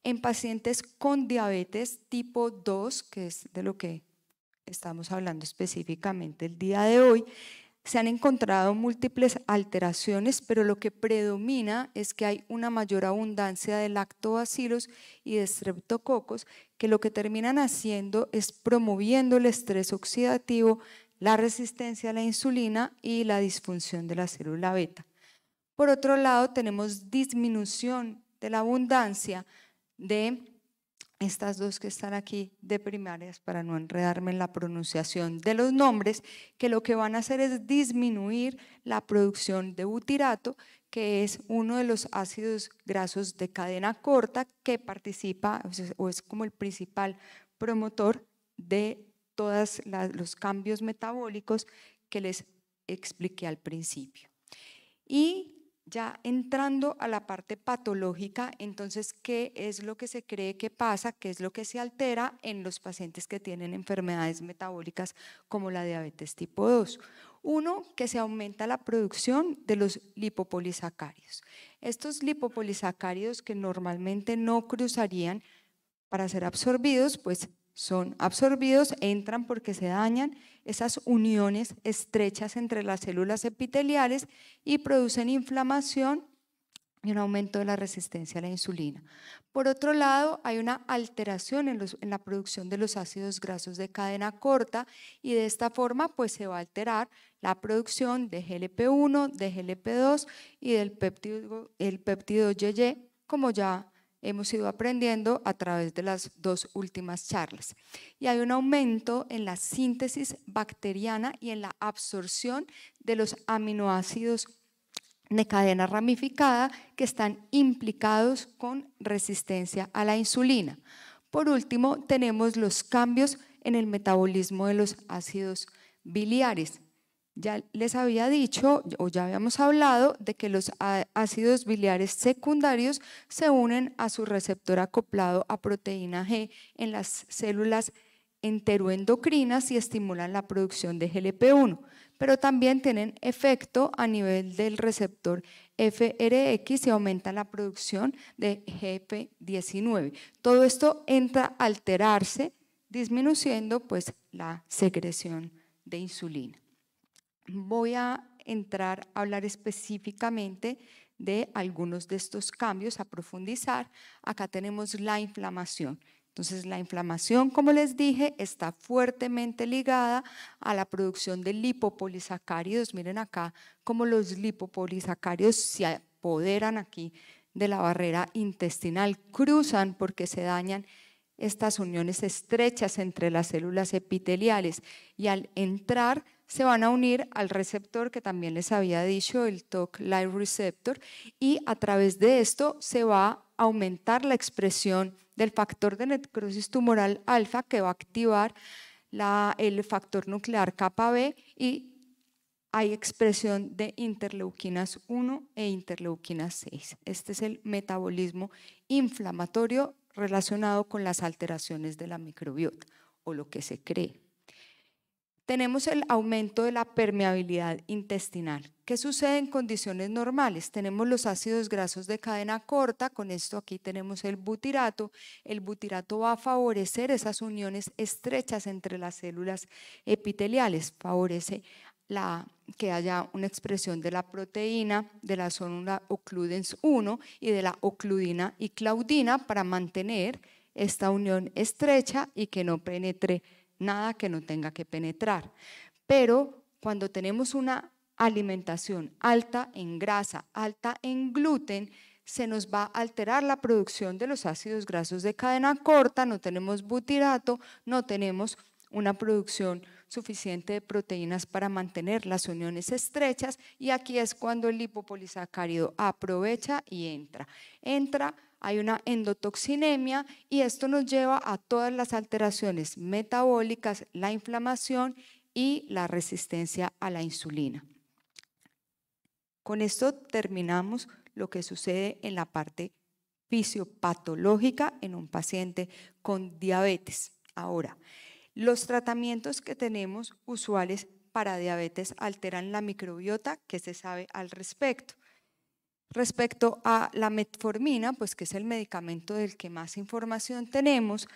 Speaker 12: En pacientes con diabetes tipo 2, que es de lo que estamos hablando específicamente el día de hoy, se han encontrado múltiples alteraciones, pero lo que predomina es que hay una mayor abundancia de lactobacilos y de streptococos, que lo que terminan haciendo es promoviendo el estrés oxidativo, la resistencia a la insulina y la disfunción de la célula beta. Por otro lado, tenemos disminución de la abundancia de estas dos que están aquí de primarias, para no enredarme en la pronunciación de los nombres, que lo que van a hacer es disminuir la producción de butirato, que es uno de los ácidos grasos de cadena corta que participa o es como el principal promotor de todos los cambios metabólicos que les expliqué al principio. Y ya entrando a la parte patológica, entonces, ¿qué es lo que se cree que pasa? ¿Qué es lo que se altera en los pacientes que tienen enfermedades metabólicas como la diabetes tipo 2? Uno, que se aumenta la producción de los lipopolisacáridos. Estos lipopolisacáridos que normalmente no cruzarían para ser absorbidos, pues son absorbidos, entran porque se dañan esas uniones estrechas entre las células epiteliales y producen inflamación y un aumento de la resistencia a la insulina. Por otro lado, hay una alteración en, la producción de los ácidos grasos de cadena corta y de esta forma pues se va a alterar la producción de GLP-1, de GLP-2 y del péptido, el YY, como ya hemos ido aprendiendo a través de las dos últimas charlas. Y hay un aumento en la síntesis bacteriana y en la absorción de los aminoácidos de cadena ramificada que están implicados con resistencia a la insulina. Por último, tenemos los cambios en el metabolismo de los ácidos biliares. Ya les había dicho o ya habíamos hablado de que los ácidos biliares secundarios se unen a su receptor acoplado a proteína G en las células enteroendocrinas y estimulan la producción de GLP-1, pero también tienen efecto a nivel del receptor FRX y aumenta la producción de GP19. Todo esto entra a alterarse, disminuyendo pues la secreción de insulina voy a entrar a hablar específicamente de algunos de estos cambios, a profundizar. Acá tenemos la inflamación. Entonces, la inflamación, como les dije, está fuertemente ligada a la producción de lipopolisacáridos. Miren acá cómo los lipopolisacáridos se apoderan aquí de la barrera intestinal, cruzan porque se dañan estas uniones estrechas entre las células epiteliales y al entrar se van a unir al receptor que también les había dicho, el TOC Live Receptor, y a través de esto se va a aumentar la expresión del factor de necrosis tumoral alfa que va a activar el factor nuclear kappa B y hay expresión de interleuquinas 1 e interleuquinas 6. Este es el metabolismo inflamatorio relacionado con las alteraciones de la microbiota o lo que se cree tenemos el aumento de la permeabilidad intestinal. ¿Qué sucede en condiciones normales? Tenemos los ácidos grasos de cadena corta, con esto aquí tenemos el butirato. El butirato va a favorecer esas uniones estrechas entre las células epiteliales, favorece que haya una expresión de la proteína de la zona Ocludens 1 y de la ocludina y claudina para mantener esta unión estrecha y que no penetre nada que no tenga que penetrar. Pero cuando tenemos una alimentación alta en grasa, alta en gluten, se nos va a alterar la producción de los ácidos grasos de cadena corta, no tenemos butirato, no tenemos una producción suficiente de proteínas para mantener las uniones estrechas y aquí es cuando el lipopolisacárido aprovecha y entra. Entra hay una endotoxinemia y esto nos lleva a todas las alteraciones metabólicas, la inflamación y la resistencia a la insulina. Con esto terminamos lo que sucede en la parte fisiopatológica en un paciente con diabetes. Ahora, los tratamientos que tenemos usuales para diabetes alteran la microbiota, que se sabe al respecto. Respecto a la metformina, pues que es el medicamento del que más información tenemos,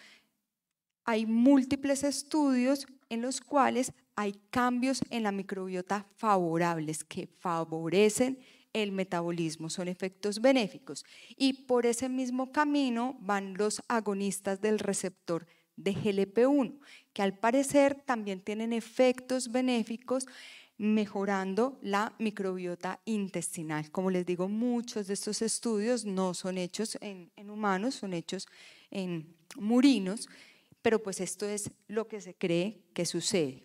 Speaker 12: hay múltiples estudios en los cuales hay cambios en la microbiota favorables que favorecen el metabolismo, son efectos benéficos. Y por ese mismo camino van los agonistas del receptor de GLP-1, que al parecer también tienen efectos benéficos mejorando la microbiota intestinal. Como les digo, muchos de estos estudios no son hechos en, humanos, son hechos en murinos, pero pues esto es lo que se cree que sucede.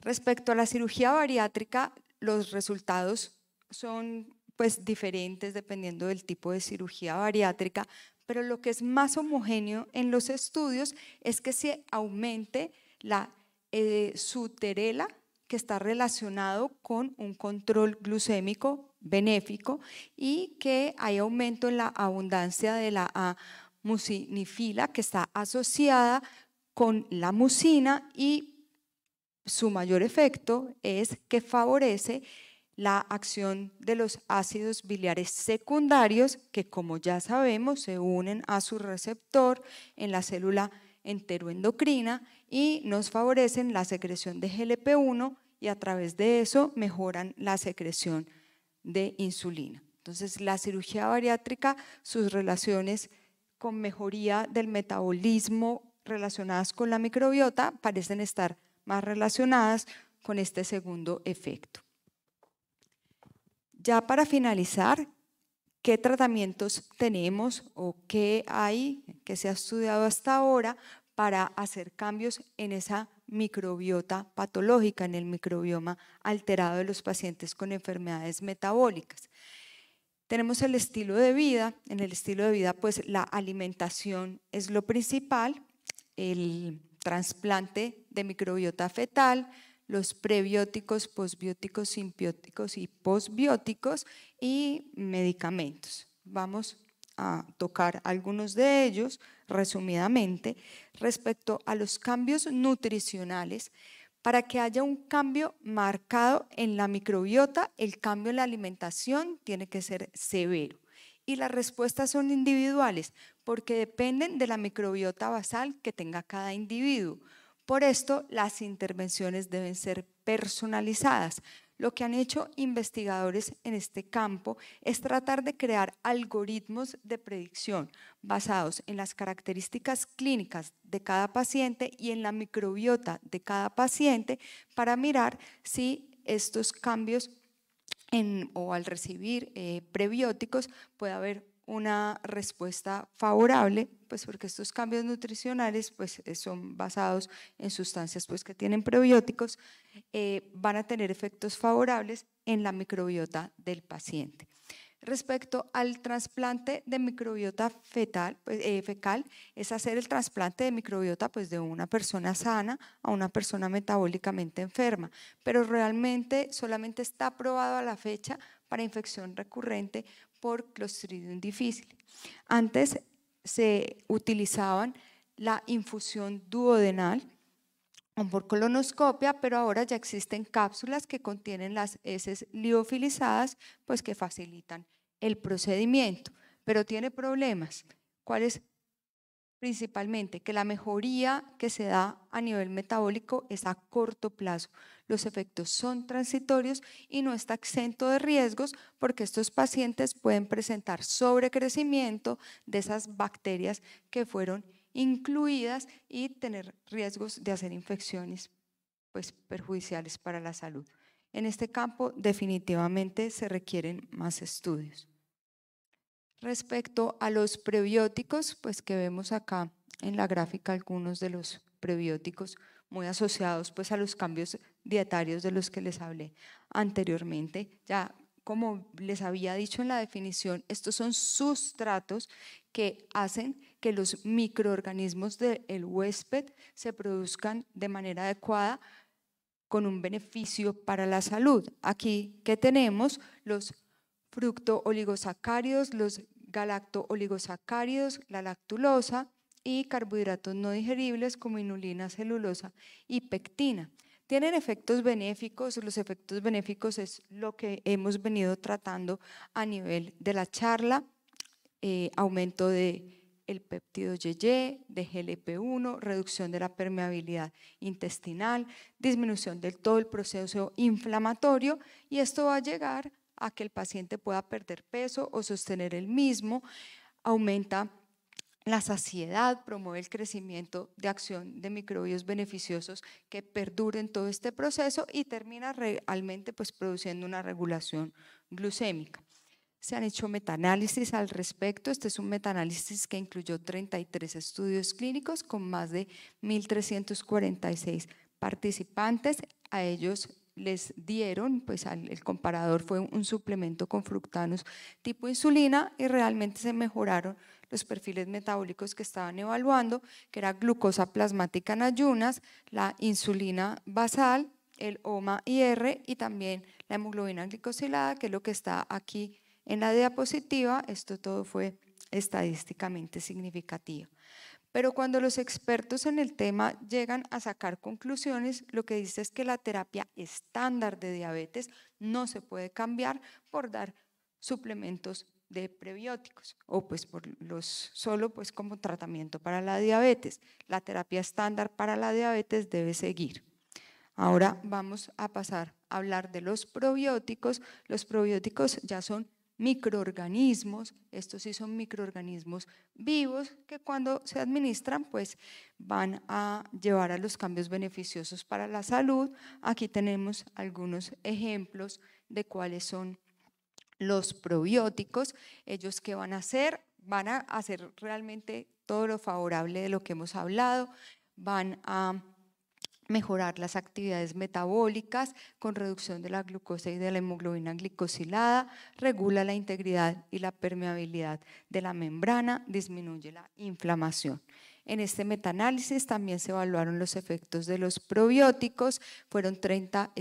Speaker 12: Respecto a la cirugía bariátrica, los resultados son pues diferentes dependiendo del tipo de cirugía bariátrica, pero lo que es más homogéneo en los estudios es que se aumente la eh, suterela que está relacionado con un control glucémico benéfico y que hay aumento en la abundancia de la mucinifila que está asociada con la mucina y su mayor efecto es que favorece la acción de los ácidos biliares secundarios que como ya sabemos se unen a su receptor en la célula enteroendocrina y nos favorecen la secreción de GLP-1 y a través de eso mejoran la secreción de insulina. Entonces, la cirugía bariátrica, sus relaciones con mejoría del metabolismo relacionadas con la microbiota parecen estar más relacionadas con este segundo efecto. Ya para finalizar, ¿qué tratamientos tenemos o qué hay que se ha estudiado hasta ahora para hacer cambios en esa microbiota patológica, en el microbioma alterado de los pacientes con enfermedades metabólicas. Tenemos el estilo de vida, en el estilo de vida pues la alimentación es lo principal, el trasplante de microbiota fetal, los prebióticos, posbióticos, simbióticos y posbióticos y medicamentos. Vamos a tocar algunos de ellos resumidamente respecto a los cambios nutricionales para que haya un cambio marcado en la microbiota, el cambio en la alimentación tiene que ser severo. Y las respuestas son individuales, porque dependen de la microbiota basal que tenga cada individuo. Por esto, las intervenciones deben ser personalizadas, lo que han hecho investigadores en este campo es tratar de crear algoritmos de predicción basados en las características clínicas de cada paciente y en la microbiota de cada paciente para mirar si estos cambios en, o al recibir eh, prebióticos puede haber una respuesta favorable, pues porque estos cambios nutricionales pues, eh, son basados en sustancias pues, que tienen probióticos, eh, van a tener efectos favorables en la microbiota del paciente. Respecto al trasplante de microbiota fetal, pues, eh, fecal, es hacer el trasplante de microbiota pues, de una persona sana a una persona metabólicamente enferma, pero realmente solamente está aprobado a la fecha para infección recurrente por Clostridium difficile. Antes se utilizaban la infusión duodenal o por colonoscopia, pero ahora ya existen cápsulas que contienen las heces liofilizadas, pues que facilitan el procedimiento, pero tiene problemas. ¿Cuáles principalmente que la mejoría que se da a nivel metabólico es a corto plazo. Los efectos son transitorios y no está exento de riesgos porque estos pacientes pueden presentar sobrecrecimiento de esas bacterias que fueron incluidas y tener riesgos de hacer infecciones pues, perjudiciales para la salud. En este campo definitivamente se requieren más estudios. Respecto a los prebióticos, pues que vemos acá en la gráfica algunos de los prebióticos muy asociados pues a los cambios dietarios de los que les hablé anteriormente. Ya como les había dicho en la definición, estos son sustratos que hacen que los microorganismos del huésped se produzcan de manera adecuada con un beneficio para la salud. Aquí que tenemos los oligosacáridos, los galactooligosacáridos, la lactulosa y carbohidratos no digeribles como inulina, celulosa y pectina. Tienen efectos benéficos, los efectos benéficos es lo que hemos venido tratando a nivel de la charla, eh, aumento de el péptido YY, de GLP-1, reducción de la permeabilidad intestinal, disminución del todo el proceso inflamatorio y esto va a llegar a que el paciente pueda perder peso o sostener el mismo, aumenta la saciedad, promueve el crecimiento de acción de microbios beneficiosos que perduren todo este proceso y termina realmente pues, produciendo una regulación glucémica. Se han hecho metaanálisis al respecto. Este es un metaanálisis que incluyó 33 estudios clínicos con más de 1.346 participantes. A ellos les dieron, pues el comparador fue un, suplemento con fructanos tipo insulina y realmente se mejoraron los perfiles metabólicos que estaban evaluando, que era glucosa plasmática en ayunas, la insulina basal, el OMA IR y también la hemoglobina glicosilada, que es lo que está aquí en la diapositiva. Esto todo fue estadísticamente significativo. Pero cuando los expertos en el tema llegan a sacar conclusiones, lo que dice es que la terapia estándar de diabetes no se puede cambiar por dar suplementos de prebióticos o pues por los solo pues como tratamiento para la diabetes. La terapia estándar para la diabetes debe seguir. Ahora vamos a pasar a hablar de los probióticos. Los probióticos ya son microorganismos, estos sí son microorganismos vivos que cuando se administran pues van a llevar a los cambios beneficiosos para la salud. Aquí tenemos algunos ejemplos de cuáles son los probióticos, ellos que van a hacer, van a hacer realmente todo lo favorable de lo que hemos hablado, van a mejorar las actividades metabólicas con reducción de la glucosa y de la hemoglobina glicosilada, regula la integridad y la permeabilidad de la membrana, disminuye la inflamación. En este metaanálisis también se evaluaron los efectos de los probióticos, fueron 30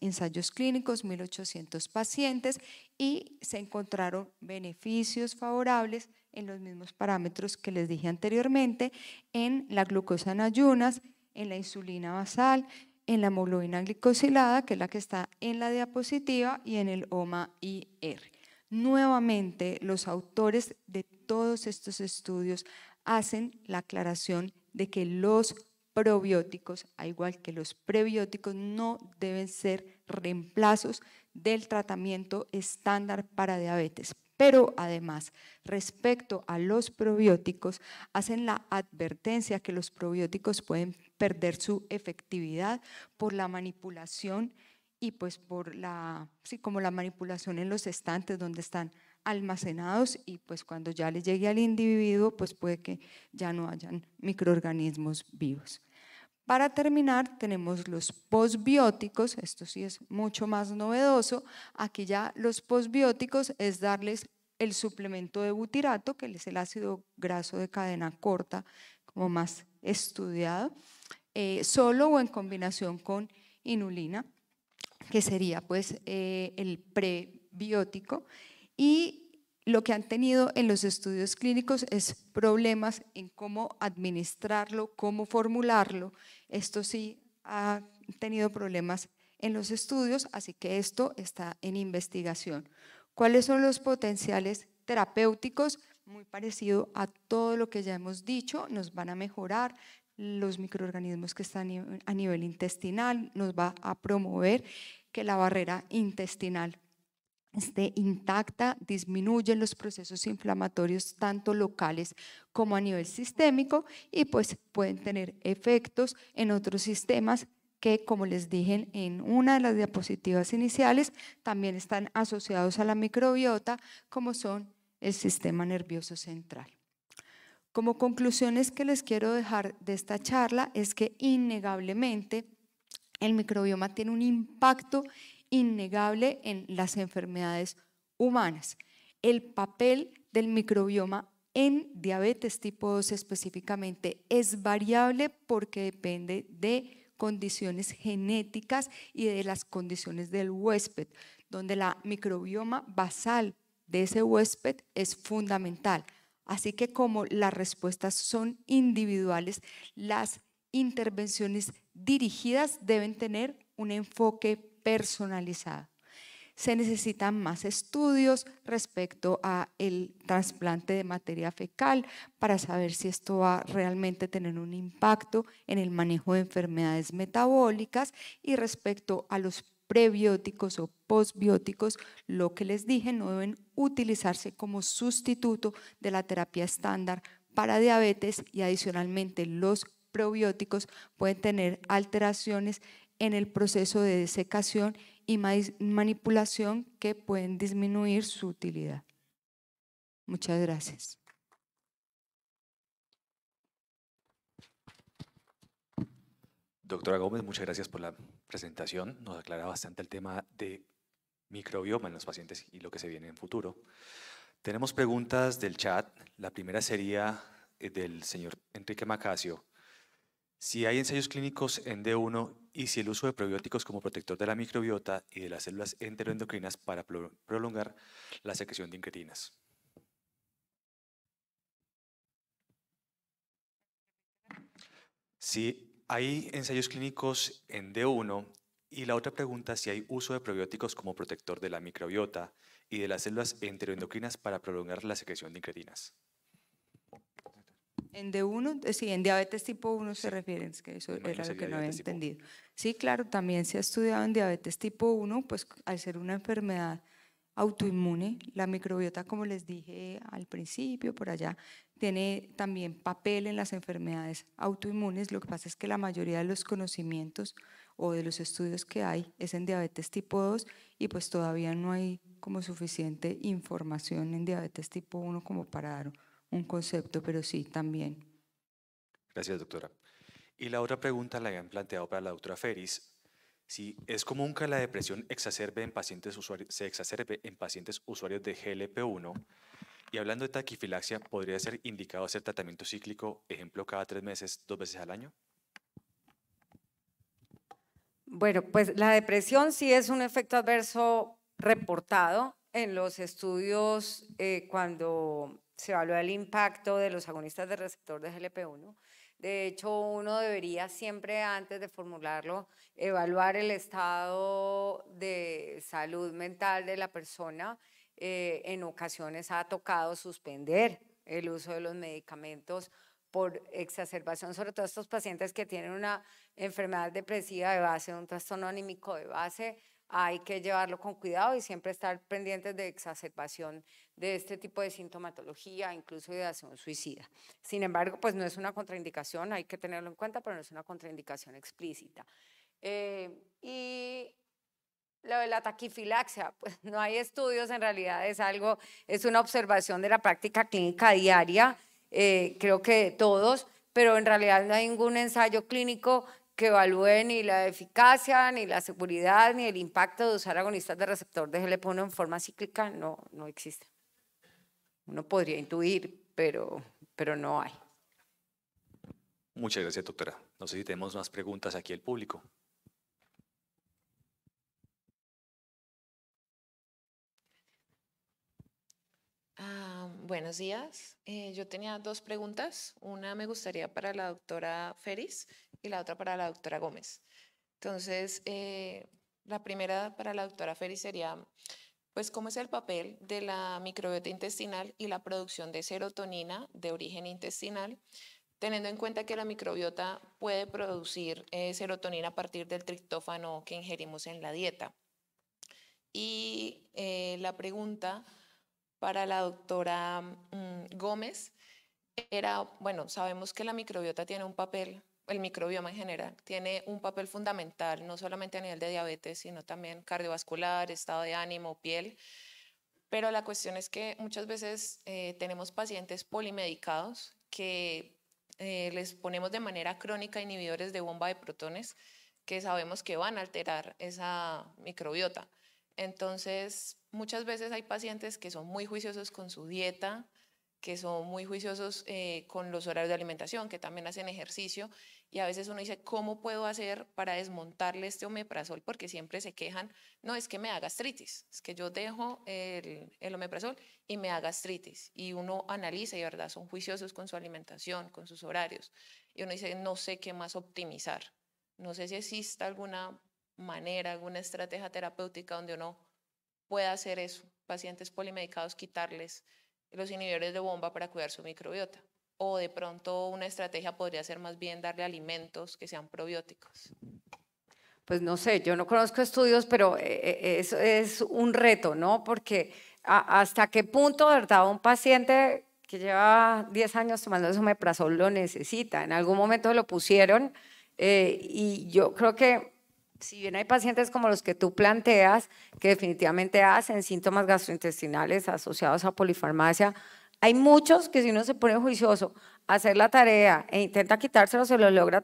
Speaker 12: ensayos clínicos, 1.800 pacientes y se encontraron beneficios favorables en los mismos parámetros que les dije anteriormente, en la glucosa en ayunas, en la insulina basal, en la hemoglobina glicosilada, que es la que está en la diapositiva, y en el OMA-IR. Nuevamente, los autores de todos estos estudios hacen la aclaración de que los probióticos, al igual que los prebióticos, no deben ser reemplazos del tratamiento estándar para diabetes. Pero además, respecto a los probióticos, hacen la advertencia que los probióticos pueden perder su efectividad por la manipulación y pues por la, sí, como la manipulación en los estantes donde están almacenados y pues cuando ya les llegue al individuo pues puede que ya no hayan microorganismos vivos. Para terminar, tenemos los posbióticos, esto sí es mucho más novedoso. Aquí ya los posbióticos es darles el suplemento de butirato, que es el ácido graso de cadena corta, como más estudiado. Eh, solo o en combinación con inulina, que sería pues eh, el prebiótico. Y lo que han tenido en los estudios clínicos es problemas en cómo administrarlo, cómo formularlo. Esto sí ha tenido problemas en los estudios, así que esto está en investigación. ¿Cuáles son los potenciales terapéuticos? Muy parecido a todo lo que ya hemos dicho, nos van a mejorar los microorganismos que están a nivel intestinal, nos va a promover que la barrera intestinal esté intacta, disminuyen los procesos inflamatorios tanto locales como a nivel sistémico y pues pueden tener efectos en otros sistemas que, como les dije en una de las diapositivas iniciales, también están asociados a la microbiota, como son el sistema nervioso central. Como conclusiones que les quiero dejar de esta charla es que innegablemente el microbioma tiene un impacto innegable en las enfermedades humanas. El papel del microbioma en diabetes tipo 2 específicamente es variable porque depende de condiciones genéticas y de las condiciones del huésped, donde la microbioma basal de ese huésped es fundamental. Así que como las respuestas son individuales, las intervenciones dirigidas deben tener un enfoque personalizado. Se necesitan más estudios respecto a el trasplante de materia fecal para saber si esto va a realmente tener un impacto en el manejo de enfermedades metabólicas y respecto a los prebióticos o postbióticos, lo que les dije, no deben utilizarse como sustituto de la terapia estándar para diabetes y adicionalmente los probióticos pueden tener alteraciones en el proceso de desecación y manipulación que pueden disminuir su utilidad. Muchas gracias.
Speaker 5: Doctora Gómez, muchas gracias por la presentación nos aclara bastante el tema de microbioma en los pacientes y lo que se viene en futuro. Tenemos preguntas del chat. La primera sería eh, del señor Enrique Macasio. Si hay ensayos clínicos en D1 y si el uso de probióticos como protector de la microbiota y de las células enteroendocrinas para prolongar la secreción de incretinas. Si hay ensayos clínicos en D1 y la otra pregunta si hay uso de probióticos como protector de la microbiota y de las células enteroendocrinas para prolongar la secreción de incretinas.
Speaker 12: En D1, eh, sí, en diabetes tipo 1 se refieren, que eso era lo que no había entendido. Sí, claro, también se ha estudiado en diabetes tipo 1, pues al ser una enfermedad autoinmune, la microbiota, como les dije al principio, por allá, tiene también papel en las enfermedades autoinmunes. Lo que pasa es que la mayoría de los conocimientos o de los estudios que hay es en diabetes tipo 2 y pues todavía no hay como suficiente información en diabetes tipo 1 como para dar un concepto, pero sí también.
Speaker 5: Gracias, doctora. Y la otra pregunta la habían planteado para la doctora Feris. Si es común que la depresión exacerbe en pacientes se exacerbe en pacientes usuarios de GLP-1, y hablando de taquifilaxia, ¿podría ser indicado hacer tratamiento cíclico, ejemplo, cada tres meses, dos veces al año?
Speaker 11: Bueno, pues la depresión sí es un efecto adverso reportado en los estudios eh, cuando se evalúa el impacto de los agonistas del receptor de GLP-1. De hecho, uno debería siempre antes de formularlo evaluar el estado de salud mental de la persona eh, en ocasiones ha tocado suspender el uso de los medicamentos por exacerbación, sobre todo estos pacientes que tienen una enfermedad depresiva de base, un trastorno anímico de base, hay que llevarlo con cuidado y siempre estar pendientes de exacerbación de este tipo de sintomatología, incluso de acción suicida. Sin embargo, pues no es una contraindicación, hay que tenerlo en cuenta, pero no es una contraindicación explícita. Eh, y lo de la taquifilaxia, (laughs) pues no hay estudios, en realidad es algo, es una observación de la práctica clínica diaria, eh, creo que todos, pero en realidad no hay ningún ensayo clínico que evalúe ni la eficacia, ni la seguridad, ni el impacto de usar agonistas de receptor de glp en forma cíclica, no, no existe. Uno podría intuir, pero, pero no hay.
Speaker 5: Muchas gracias, doctora. No sé si tenemos más preguntas aquí al público.
Speaker 13: buenos días. Eh, yo tenía dos preguntas. Una me gustaría para la doctora Feris y la otra para la doctora Gómez. Entonces, eh, la primera para la doctora Feris sería, pues, ¿cómo es el papel de la microbiota intestinal y la producción de serotonina de origen intestinal? teniendo en cuenta que la microbiota puede producir eh, serotonina a partir del trictófano que ingerimos en la dieta. Y la pregunta para la doctora mm, Gómez era, bueno, sabemos que la microbiota tiene un papel, el microbioma en general, tiene un papel fundamental, no solamente a nivel de diabetes, sino también cardiovascular, estado de ánimo, piel. Pero la cuestión es que muchas veces eh, tenemos pacientes polimedicados que eh, les ponemos de manera crónica inhibidores de bomba de protones que sabemos que van a alterar esa microbiota. Entonces, muchas veces hay pacientes que son muy juiciosos con su dieta, que son muy juiciosos eh, con los horarios de alimentación, que también hacen ejercicio, y a veces uno dice, ¿cómo puedo hacer para desmontarle este omeprazol? Porque siempre se quejan, no, es que me haga gastritis, es que yo dejo el, el omeprazol y me haga gastritis. Y uno analiza, y verdad, son juiciosos con su alimentación, con sus horarios, y uno dice, no sé qué más optimizar, no sé si exista alguna manera, alguna estrategia terapéutica donde uno pueda hacer eso, pacientes polimedicados quitarles los inhibidores de bomba para cuidar su microbiota. O de pronto una estrategia podría ser más bien darle alimentos que sean probióticos.
Speaker 11: Pues no sé, yo no conozco estudios, pero eh, eh, eso es un reto, ¿no? Porque hasta qué punto, ¿verdad? Un paciente que lleva 10 años tomando eso, lo necesita. En algún momento lo pusieron eh, y yo creo que si bien hay pacientes como los que tú planteas, que definitivamente hacen síntomas gastrointestinales asociados a polifarmacia, hay muchos que si uno se pone juicioso a hacer la tarea e intenta quitárselo, se lo logra,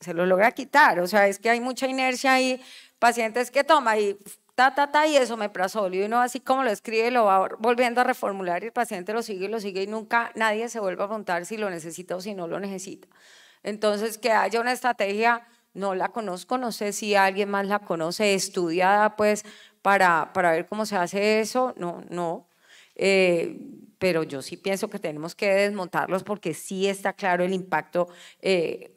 Speaker 11: se lo logra quitar. O sea, es que hay mucha inercia ahí, pacientes que toma y ta, ta, ta, y eso me prasol Y uno así como lo escribe, lo va volviendo a reformular y el paciente lo sigue y lo sigue y nunca nadie se vuelve a preguntar si lo necesita o si no lo necesita. Entonces, que haya una estrategia no la conozco, no sé si alguien más la conoce, estudiada pues para, para ver cómo se hace eso, no, no. Eh, pero yo sí pienso que tenemos que desmontarlos porque sí está claro el impacto eh,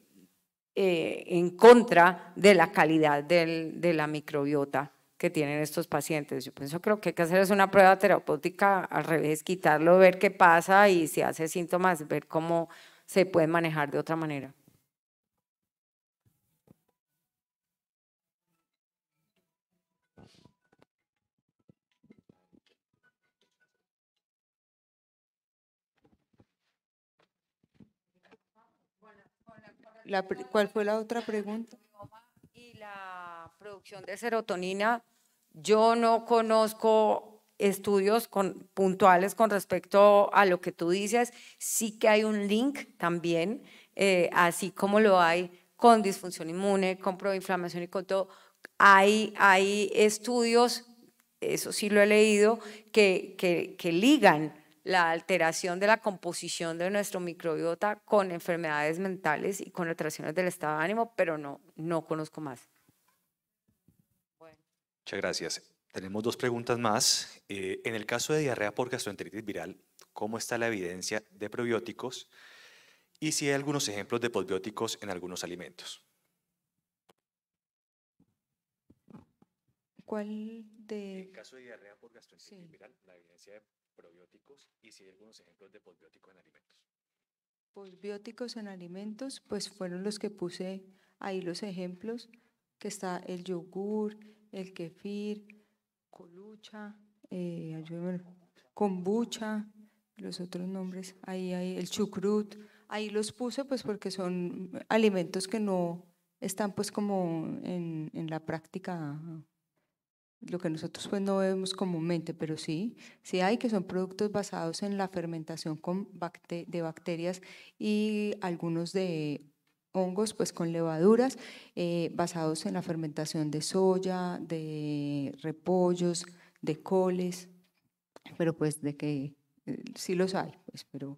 Speaker 11: eh, en contra de la calidad de la microbiota que tienen estos pacientes. Yo pienso creo que hay que hacer es una prueba terapéutica al revés, quitarlo, ver qué pasa y si hace síntomas, ver cómo se puede manejar de otra manera. ¿Cuál fue la otra pregunta? Y la producción de serotonina, yo no conozco estudios puntuales con respecto a lo que tú dices. Sí que hay un link también, eh, así como lo hay con disfunción inmune, con proinflamación y con todo. Hay, hay estudios, eso sí lo he leído, que, que ligan la alteración de la composición de nuestro microbiota con enfermedades mentales y con alteraciones del estado de ánimo, pero no, no conozco más.
Speaker 5: Muchas gracias. Tenemos dos preguntas más. Eh, en el caso de diarrea por gastroenteritis viral, ¿cómo está la evidencia de probióticos? Y si hay algunos ejemplos de probióticos en algunos alimentos.
Speaker 12: ¿Cuál de...? En el
Speaker 5: caso de diarrea por gastroenteritis viral, la evidencia de probióticos y si hay algunos ejemplos de posbióticos en alimentos.
Speaker 12: Posbióticos en alimentos, pues fueron los que puse ahí los ejemplos, que está el yogur, el kefir, colucha, eh, kombucha, los otros nombres, ahí hay el chucrut, ahí los puse pues porque son alimentos que no están pues como en, en la práctica lo que nosotros pues no vemos comúnmente, pero sí, sí hay que son productos basados en la fermentación con de bacterias y algunos de hongos pues con levaduras eh, basados en la fermentación de soya, de repollos, de coles, pero pues de que eh, sí los hay, pues, pero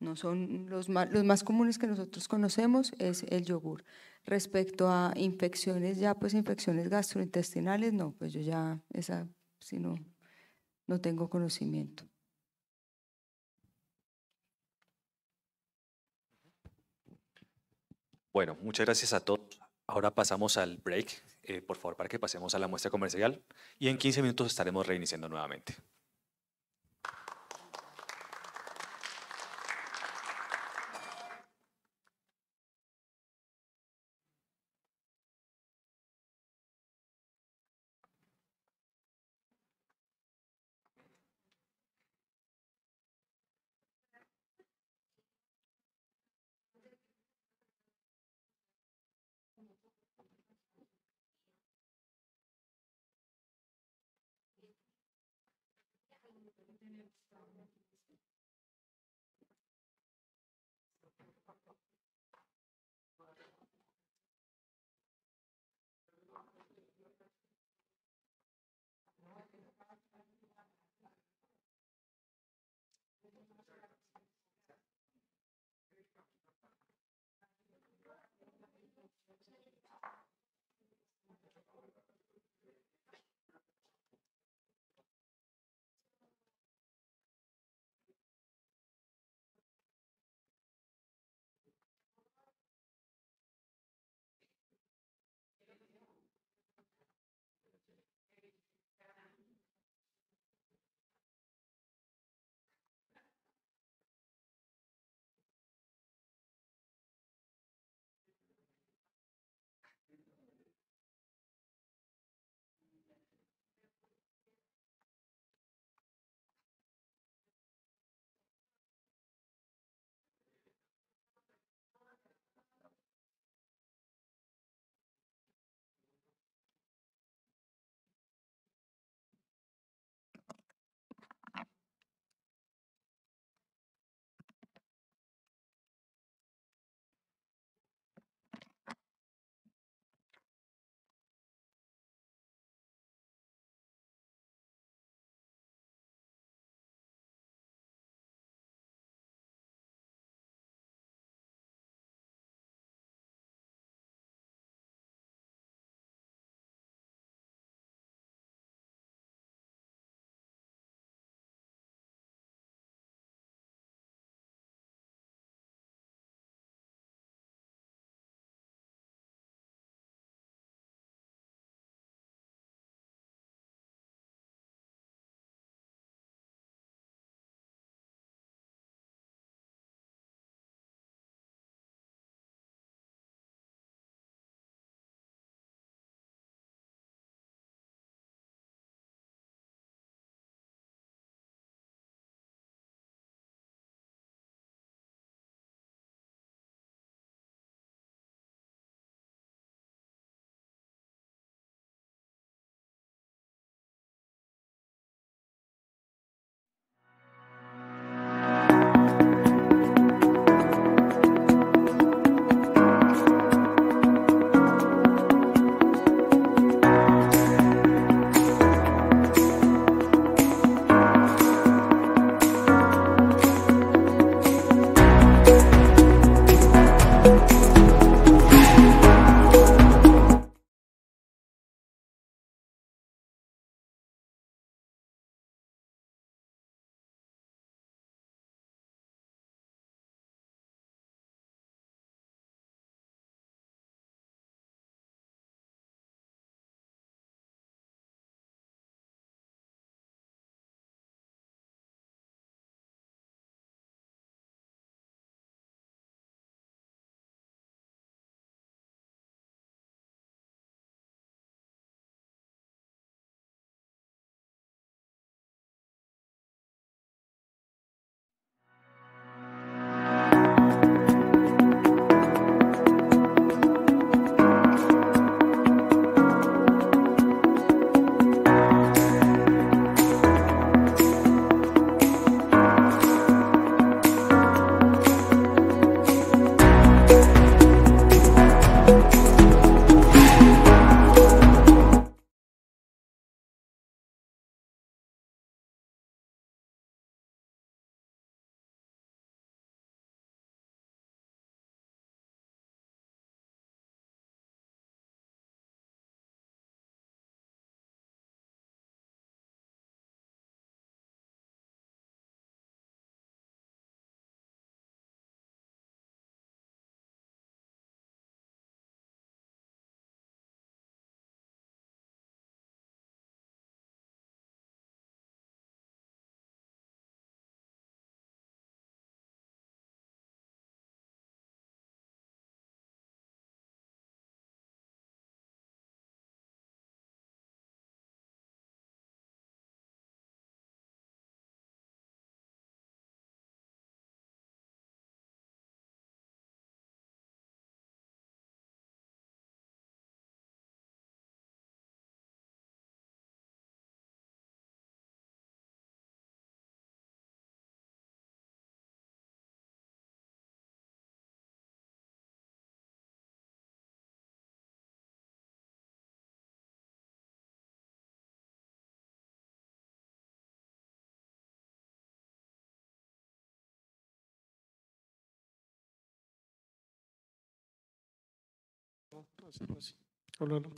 Speaker 12: no son los más, los más comunes que nosotros conocemos es el yogur. Respecto a infecciones ya, pues infecciones gastrointestinales, no, pues yo ya esa, si no, no tengo conocimiento.
Speaker 5: Bueno, muchas gracias a todos. Ahora pasamos al break, eh, por favor, para que pasemos a la muestra comercial y en 15 minutos estaremos reiniciando nuevamente.
Speaker 1: hola Hola,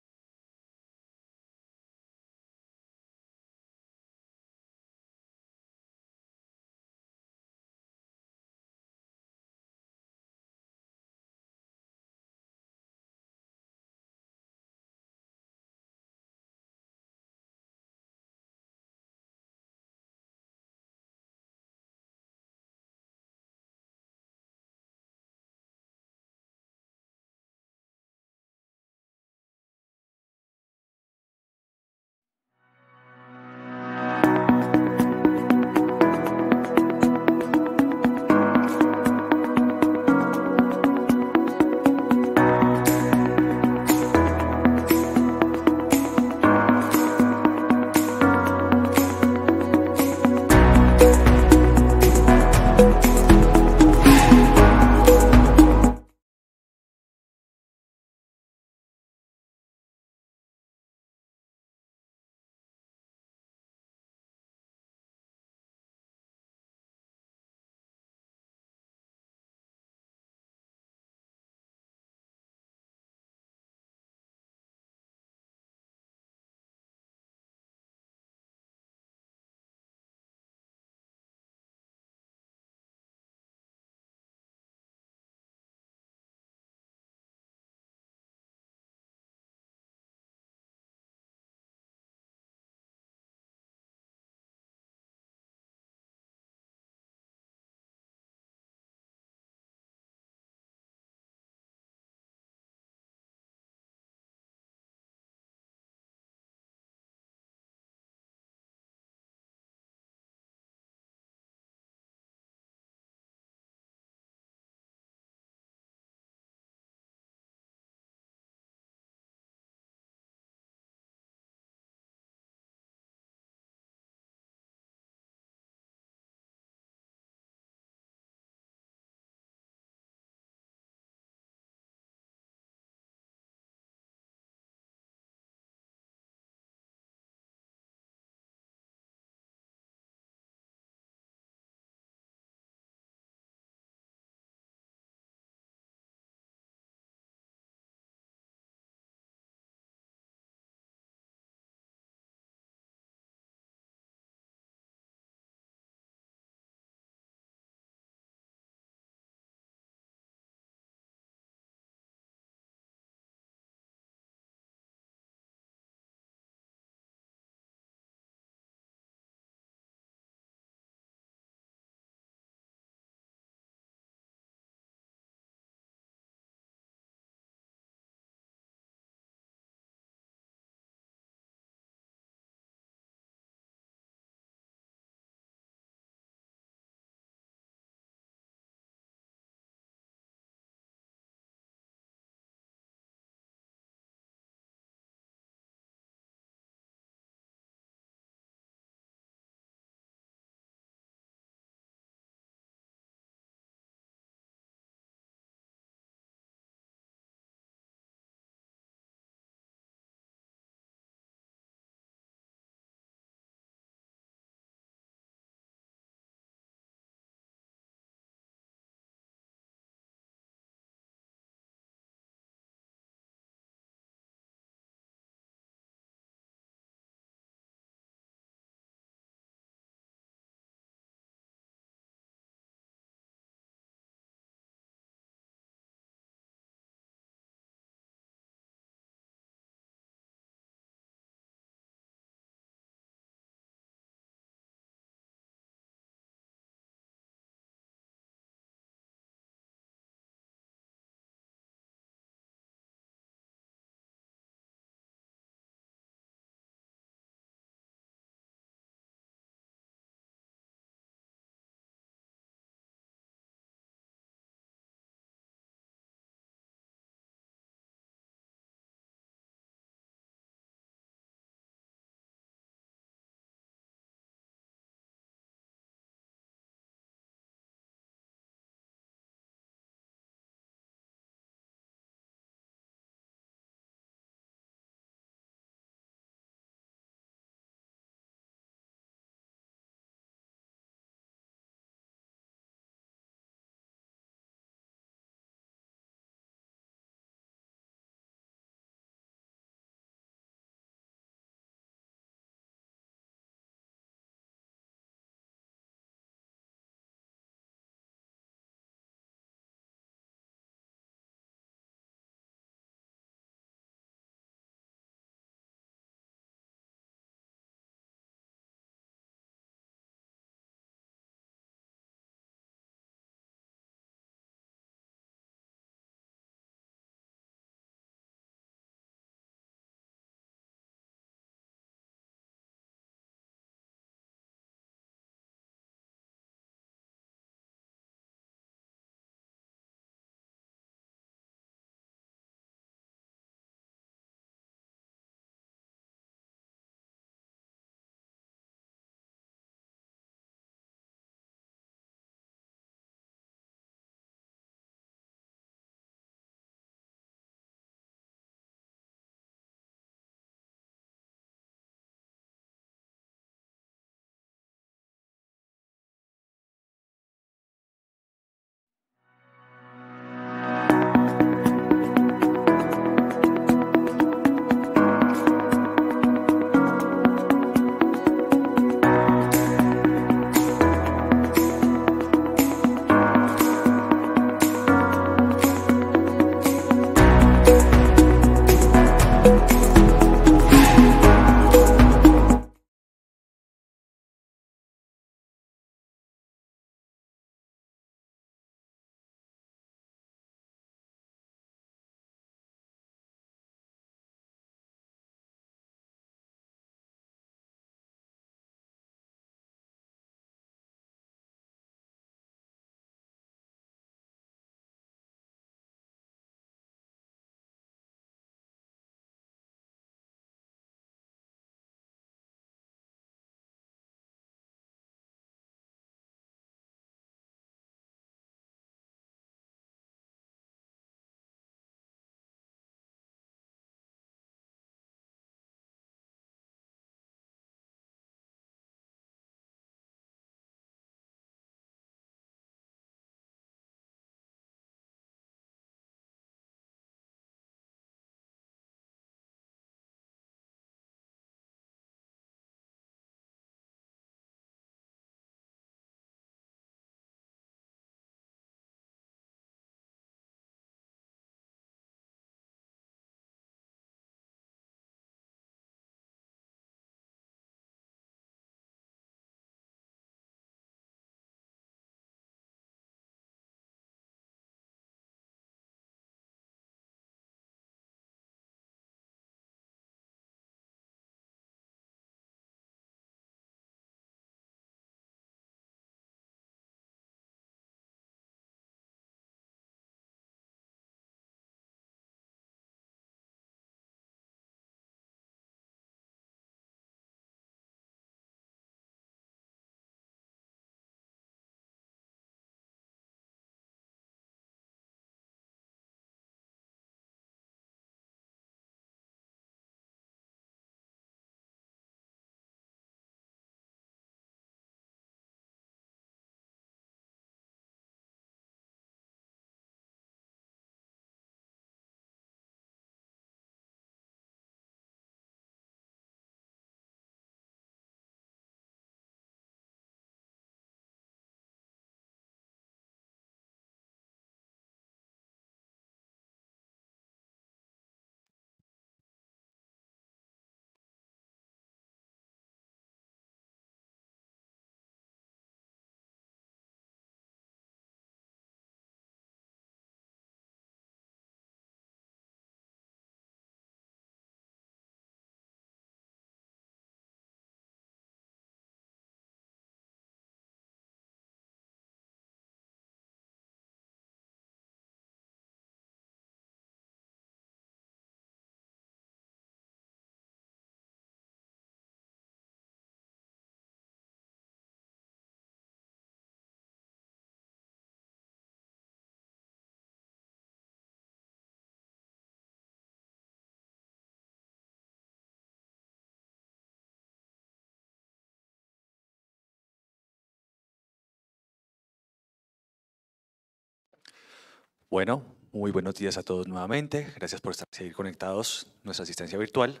Speaker 1: Bueno, muy buenos días a todos nuevamente. Gracias por estar, seguir conectados
Speaker 5: nuestra asistencia virtual.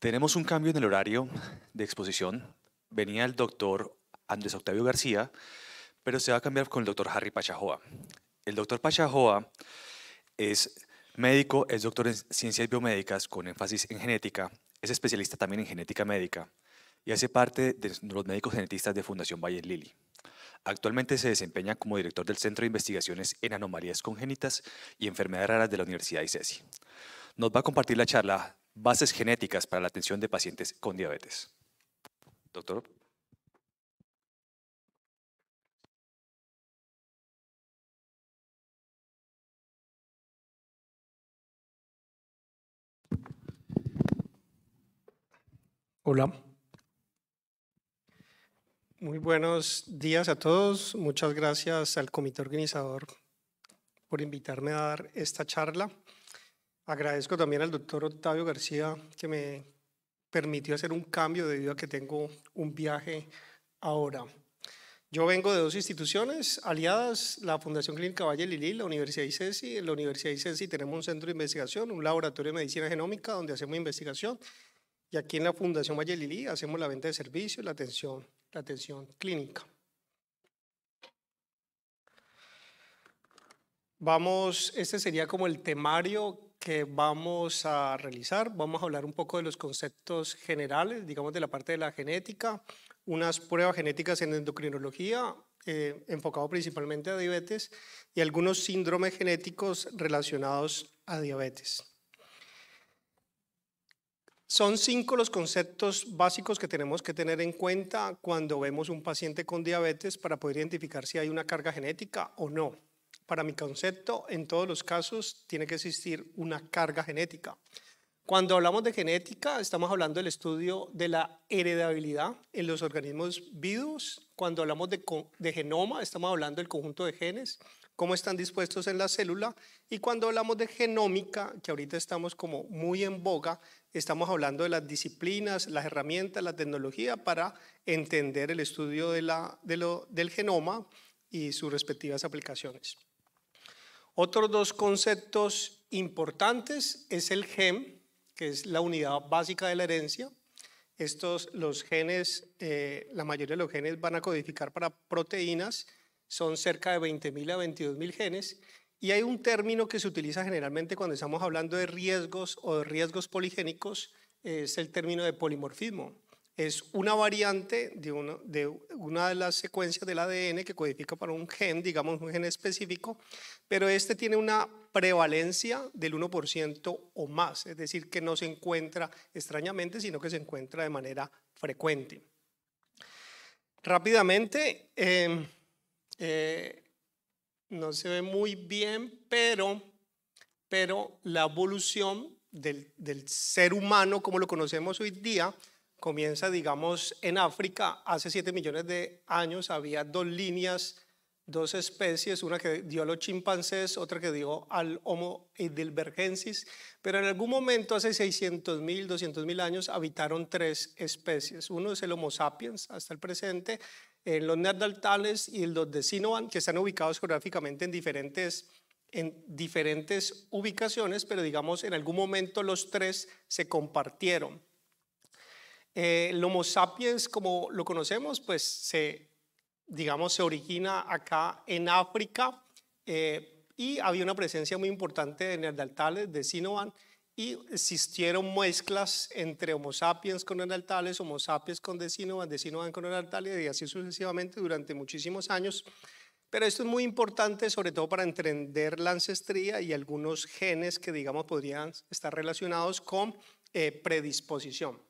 Speaker 5: Tenemos un cambio en el horario de exposición. Venía el doctor Andrés Octavio García, pero se va a cambiar con el doctor Harry Pachajoa. El doctor Pachajoa es médico, es doctor en ciencias biomédicas con énfasis en genética, es especialista también en genética médica y hace parte de los médicos genetistas de Fundación Bayer Lili. Actualmente se desempeña como director del Centro de Investigaciones en Anomalías Congénitas y Enfermedades Raras de la Universidad de ICESI. Nos va a compartir la charla Bases Genéticas para la Atención de Pacientes con Diabetes. Doctor.
Speaker 1: Hola,
Speaker 14: muy buenos días a todos. Muchas gracias al comité organizador por invitarme a dar esta charla. Agradezco también al doctor Octavio García que me permitió hacer un cambio debido a que tengo un viaje ahora. Yo vengo de dos instituciones aliadas, la Fundación Clínica Valle Lili, la Universidad de ICESI. En la Universidad de ICESI tenemos un centro de investigación, un laboratorio de medicina genómica donde hacemos investigación. Y aquí en la Fundación Valle Lili hacemos la venta de servicios, la atención la atención clínica. Vamos, este sería como el temario que vamos a realizar. Vamos a hablar un poco de los conceptos generales, digamos de la parte de la genética, unas pruebas genéticas en endocrinología, eh, enfocado principalmente a diabetes, y algunos síndromes genéticos relacionados a diabetes. Son cinco los conceptos básicos que tenemos que tener en cuenta cuando vemos un paciente con diabetes para poder identificar si hay una carga genética o no. Para mi concepto, en todos los casos tiene que existir una carga genética. Cuando hablamos de genética, estamos hablando del estudio de la heredabilidad en los organismos vivos. Cuando hablamos de, de, genoma, estamos hablando del conjunto de genes, cómo están dispuestos en la célula. Y cuando hablamos de genómica, que ahorita estamos como muy en boga, estamos hablando de las disciplinas, las herramientas, la tecnología para entender el estudio del genoma y sus respectivas aplicaciones. Otros dos conceptos importantes es el gen, que es la unidad básica de la herencia. Estos, los genes, eh, la mayoría de los genes van a codificar para proteínas, son cerca de 20.000 a 22.000 genes, y hay un término que se utiliza generalmente cuando estamos hablando de riesgos o de riesgos poligénicos, es el término de polimorfismo. Es una variante de, una de las secuencias del ADN que codifica para un gen, digamos un gen específico, pero este tiene una prevalencia del 1% o más, es decir, que no se encuentra extrañamente, sino que se encuentra de manera frecuente. Rápidamente, em, eh, no se ve muy bien, pero, pero la evolución del, ser humano como lo conocemos hoy día comienza, digamos, en África. Hace 7 millones de años había dos líneas, dos especies, una que dio a los chimpancés, otra que dio al Homo heidelbergensis, pero en algún momento, hace 600.000, mil, mil años, habitaron tres especies. Uno es el Homo sapiens hasta el presente, eh, los neandertales y los de Sinoan, que están ubicados geográficamente en diferentes, en diferentes ubicaciones, pero digamos en algún momento los tres se compartieron. Eh, el Homo sapiens, como lo conocemos, pues se, digamos, se origina acá en África eh, y había una presencia muy importante de neandertales, de Sinoan, y existieron mezclas entre Homo sapiens con neandertales, Homo sapiens con Decinovan, Decinovan con neandertales y así sucesivamente durante muchísimos años. Pero esto es muy importante, sobre todo para entender la ancestría y algunos genes que, digamos, podrían estar relacionados con eh, predisposición.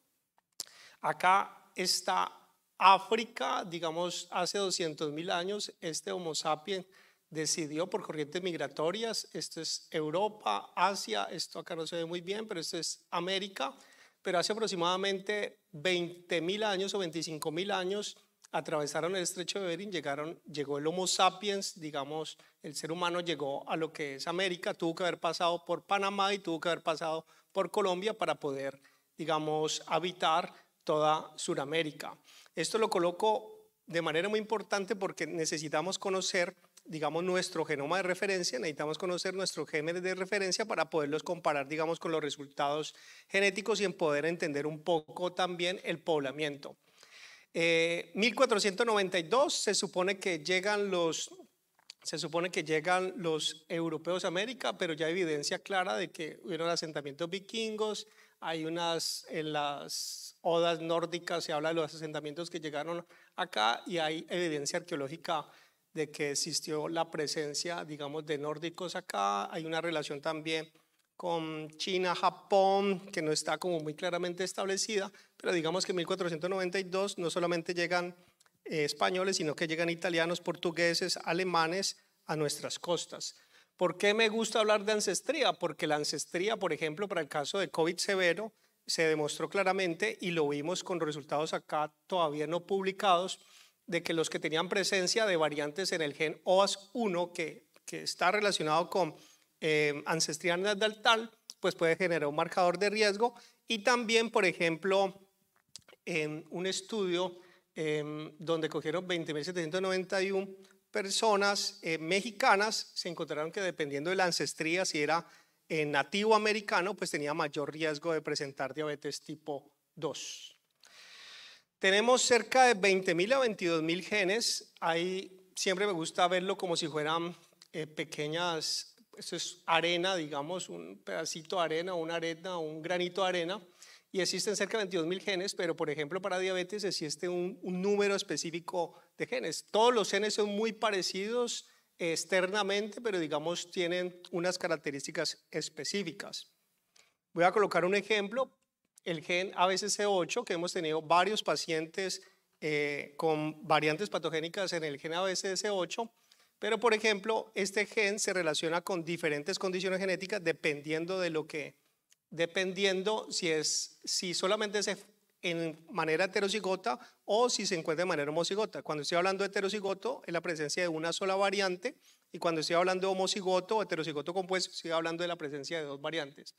Speaker 14: Acá está África, digamos, hace 200.000 años, este Homo sapiens decidió por corrientes migratorias, esto es Europa, Asia, esto acá no se ve muy bien, pero esto es América, pero hace aproximadamente 20.000 años o 25.000 años atravesaron el estrecho de Bering, llegaron, llegó el Homo sapiens, digamos, el ser humano llegó a lo que es América, tuvo que haber pasado por Panamá y tuvo que haber pasado por Colombia para poder, digamos, habitar toda Sudamérica. Esto lo coloco de manera muy importante porque necesitamos conocer digamos, nuestro genoma de referencia, necesitamos conocer nuestro genes de referencia para poderlos comparar, digamos, con los resultados genéticos y en poder entender un poco también el poblamiento. 1492 eh, se supone que llegan los se supone que llegan los europeos a América, pero ya hay evidencia clara de que hubieron asentamientos vikingos, hay unas en las odas nórdicas se habla de los asentamientos que llegaron acá y hay evidencia arqueológica de que existió la presencia, digamos, de nórdicos acá. Hay una relación también con China, Japón, que no está como muy claramente establecida, pero digamos que en 1492 no solamente llegan eh, españoles, sino que llegan italianos, portugueses, alemanes a nuestras costas. ¿Por qué me gusta hablar de ancestría? Porque la ancestría, por ejemplo, para el caso de COVID severo, se demostró claramente y lo vimos con resultados acá todavía no publicados, de que los que tenían presencia de variantes en el gen OAS1, que, que está relacionado con eh, ancestralidad tal, pues puede generar un marcador de riesgo. Y también, por ejemplo, en un estudio em, donde cogieron 20.791 personas eh, mexicanas, se encontraron que dependiendo de la ancestría, si era eh, nativo americano, pues tenía mayor riesgo de presentar diabetes tipo 2. Tenemos cerca de 20.000 a 22.000 genes. Ahí siempre me gusta verlo como si fueran eh, pequeñas, eso es arena, digamos, un pedacito de arena, una arena, un granito de arena. Y existen cerca de 22.000 genes, pero por ejemplo para diabetes existe un, un número específico de genes. Todos los genes son muy parecidos externamente, pero digamos tienen unas características específicas. Voy a colocar un ejemplo el gen ABCC8, que hemos tenido varios pacientes eh, con variantes patogénicas en el gen ABCC8, pero por ejemplo, este gen se relaciona con diferentes condiciones genéticas dependiendo de lo que, dependiendo si es, si solamente es en manera heterocigota o si se encuentra de manera homocigota. Cuando estoy hablando de heterocigoto, es la presencia de una sola variante, y cuando estoy hablando de homocigoto o heterocigoto compuesto, estoy hablando de la presencia de dos variantes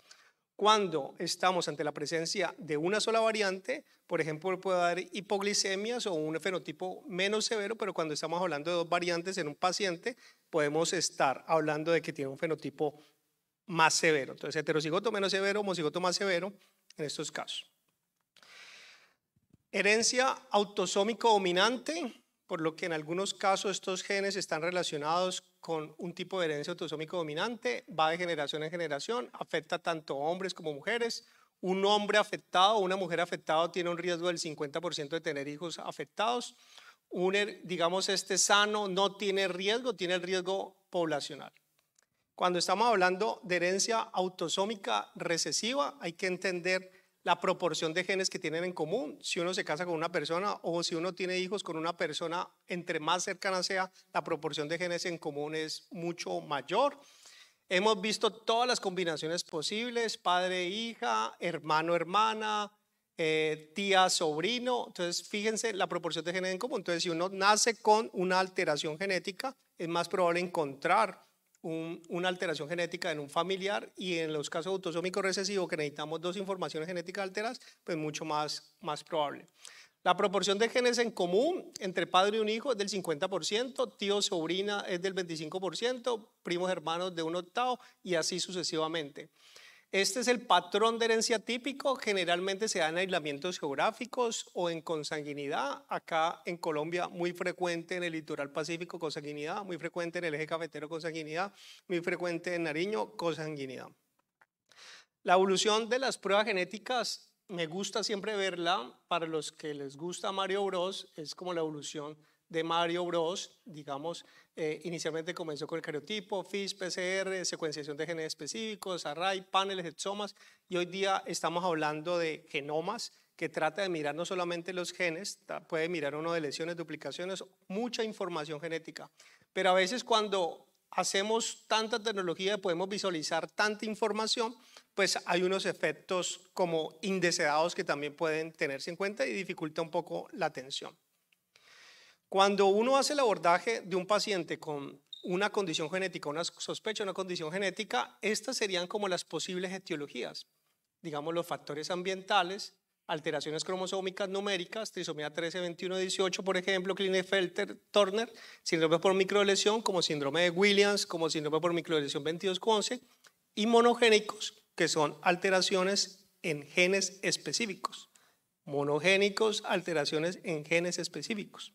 Speaker 14: cuando estamos ante la presencia de una sola variante, por ejemplo, puede haber hipoglicemias o un fenotipo menos severo, pero cuando estamos hablando de dos variantes en un paciente, podemos estar hablando de que tiene un fenotipo más severo. Entonces, heterocigoto menos severo, homocigoto más severo en estos casos. Herencia autosómico dominante, por lo que en algunos casos estos genes están relacionados con un tipo de herencia autosómico dominante, va de generación en generación, afecta tanto hombres como mujeres. Un hombre afectado o una mujer afectada tiene un riesgo del 50% de tener hijos afectados. Un, digamos, este sano no tiene riesgo, tiene el riesgo poblacional. Cuando estamos hablando de herencia autosómica recesiva, hay que entender la proporción de genes que tienen en común. Si uno se casa con una persona o si uno tiene hijos con una persona, entre más cercana sea, la proporción de genes en común es mucho mayor. Hemos visto todas las combinaciones posibles, padre, hija, hermano, hermana, eh, tía, sobrino. Entonces, fíjense la proporción de genes en común. Entonces, si uno nace con una alteración genética, es más probable encontrar una alteración genética en un familiar y en los casos autosómicos recesivos que necesitamos dos informaciones genéticas alteradas, pues mucho más, más probable. La proporción de genes en común entre padre y un hijo es del 50%, tío, sobrina es del 25%, primos hermanos de un octavo y así sucesivamente. Este es el patrón de herencia típico, generalmente se da en aislamientos geográficos o en consanguinidad. Acá en Colombia muy frecuente en el litoral pacífico consanguinidad, muy frecuente en el eje cafetero consanguinidad, muy frecuente en Nariño consanguinidad. La evolución de las pruebas genéticas me gusta siempre verla, para los que les gusta Mario Bros, es como la evolución de Mario Bros, digamos, eh, inicialmente comenzó con el cariotipo, FIS, PCR, secuenciación de genes específicos, array, paneles, exomas, y hoy día estamos hablando de genomas que trata de mirar no solamente los genes, puede mirar uno de lesiones, duplicaciones, mucha información genética. Pero a veces cuando hacemos tanta tecnología, y podemos visualizar tanta información, pues hay unos efectos como indeseados que también pueden tenerse en cuenta y dificulta un poco la atención. Cuando uno hace el abordaje de un paciente con una condición genética, una sospecha, una condición genética, estas serían como las posibles etiologías, digamos los factores ambientales, alteraciones cromosómicas numéricas, trisomía 13, 21, 18, por ejemplo, Klinefelter, Turner, síndrome por microlesión, como síndrome de Williams, como síndrome por microlesión 2211, y monogénicos, que son alteraciones en genes específicos. Monogénicos, alteraciones en genes específicos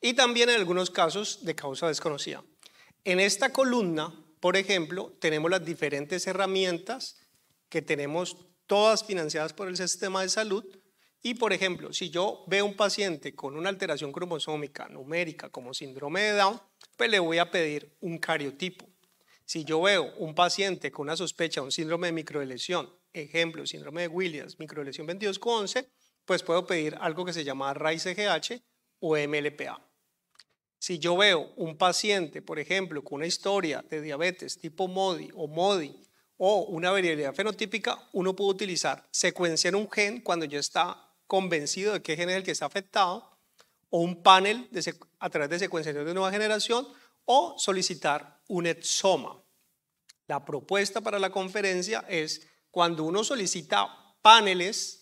Speaker 14: y también en algunos casos de causa desconocida. En esta columna, por ejemplo, tenemos las diferentes herramientas que tenemos todas financiadas por el sistema de salud. Y, por ejemplo, si yo veo un paciente con una alteración cromosómica numérica como síndrome de Down, pues le voy a pedir un cariotipo. Si yo veo un paciente con una sospecha de un síndrome de microelesión, ejemplo, síndrome de Williams, microelesión 22 pues puedo pedir algo que se llama raíz cgh e o MLPA. Si yo veo un paciente, por ejemplo, con una historia de diabetes tipo MODI o MODI o una variabilidad fenotípica, uno puede utilizar secuenciar un gen cuando ya está convencido de qué gen es el que está afectado o un panel a través de secuenciación de nueva generación o solicitar un exoma. La propuesta para la conferencia es cuando uno solicita paneles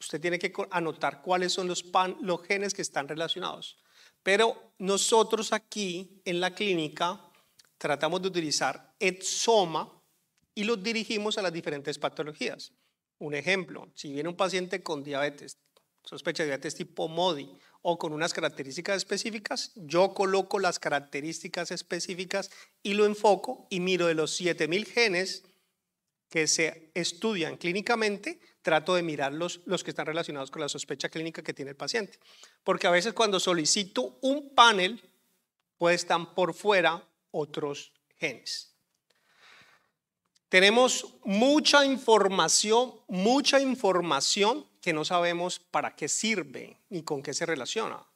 Speaker 14: Usted tiene que anotar cuáles son los, pan, genes que están relacionados. Pero nosotros aquí en la clínica tratamos de utilizar exoma y los dirigimos a las diferentes patologías. Un ejemplo, si viene un paciente con diabetes, sospecha de diabetes tipo MODI o con unas características específicas, yo coloco las características específicas y lo enfoco y miro de los 7000 genes que se estudian clínicamente, trato de mirar los, los que están relacionados con la sospecha clínica que tiene el paciente. Porque a veces cuando solicito un panel, pues están por fuera otros genes. Tenemos mucha información, mucha información que no sabemos para qué sirve ni con qué se relaciona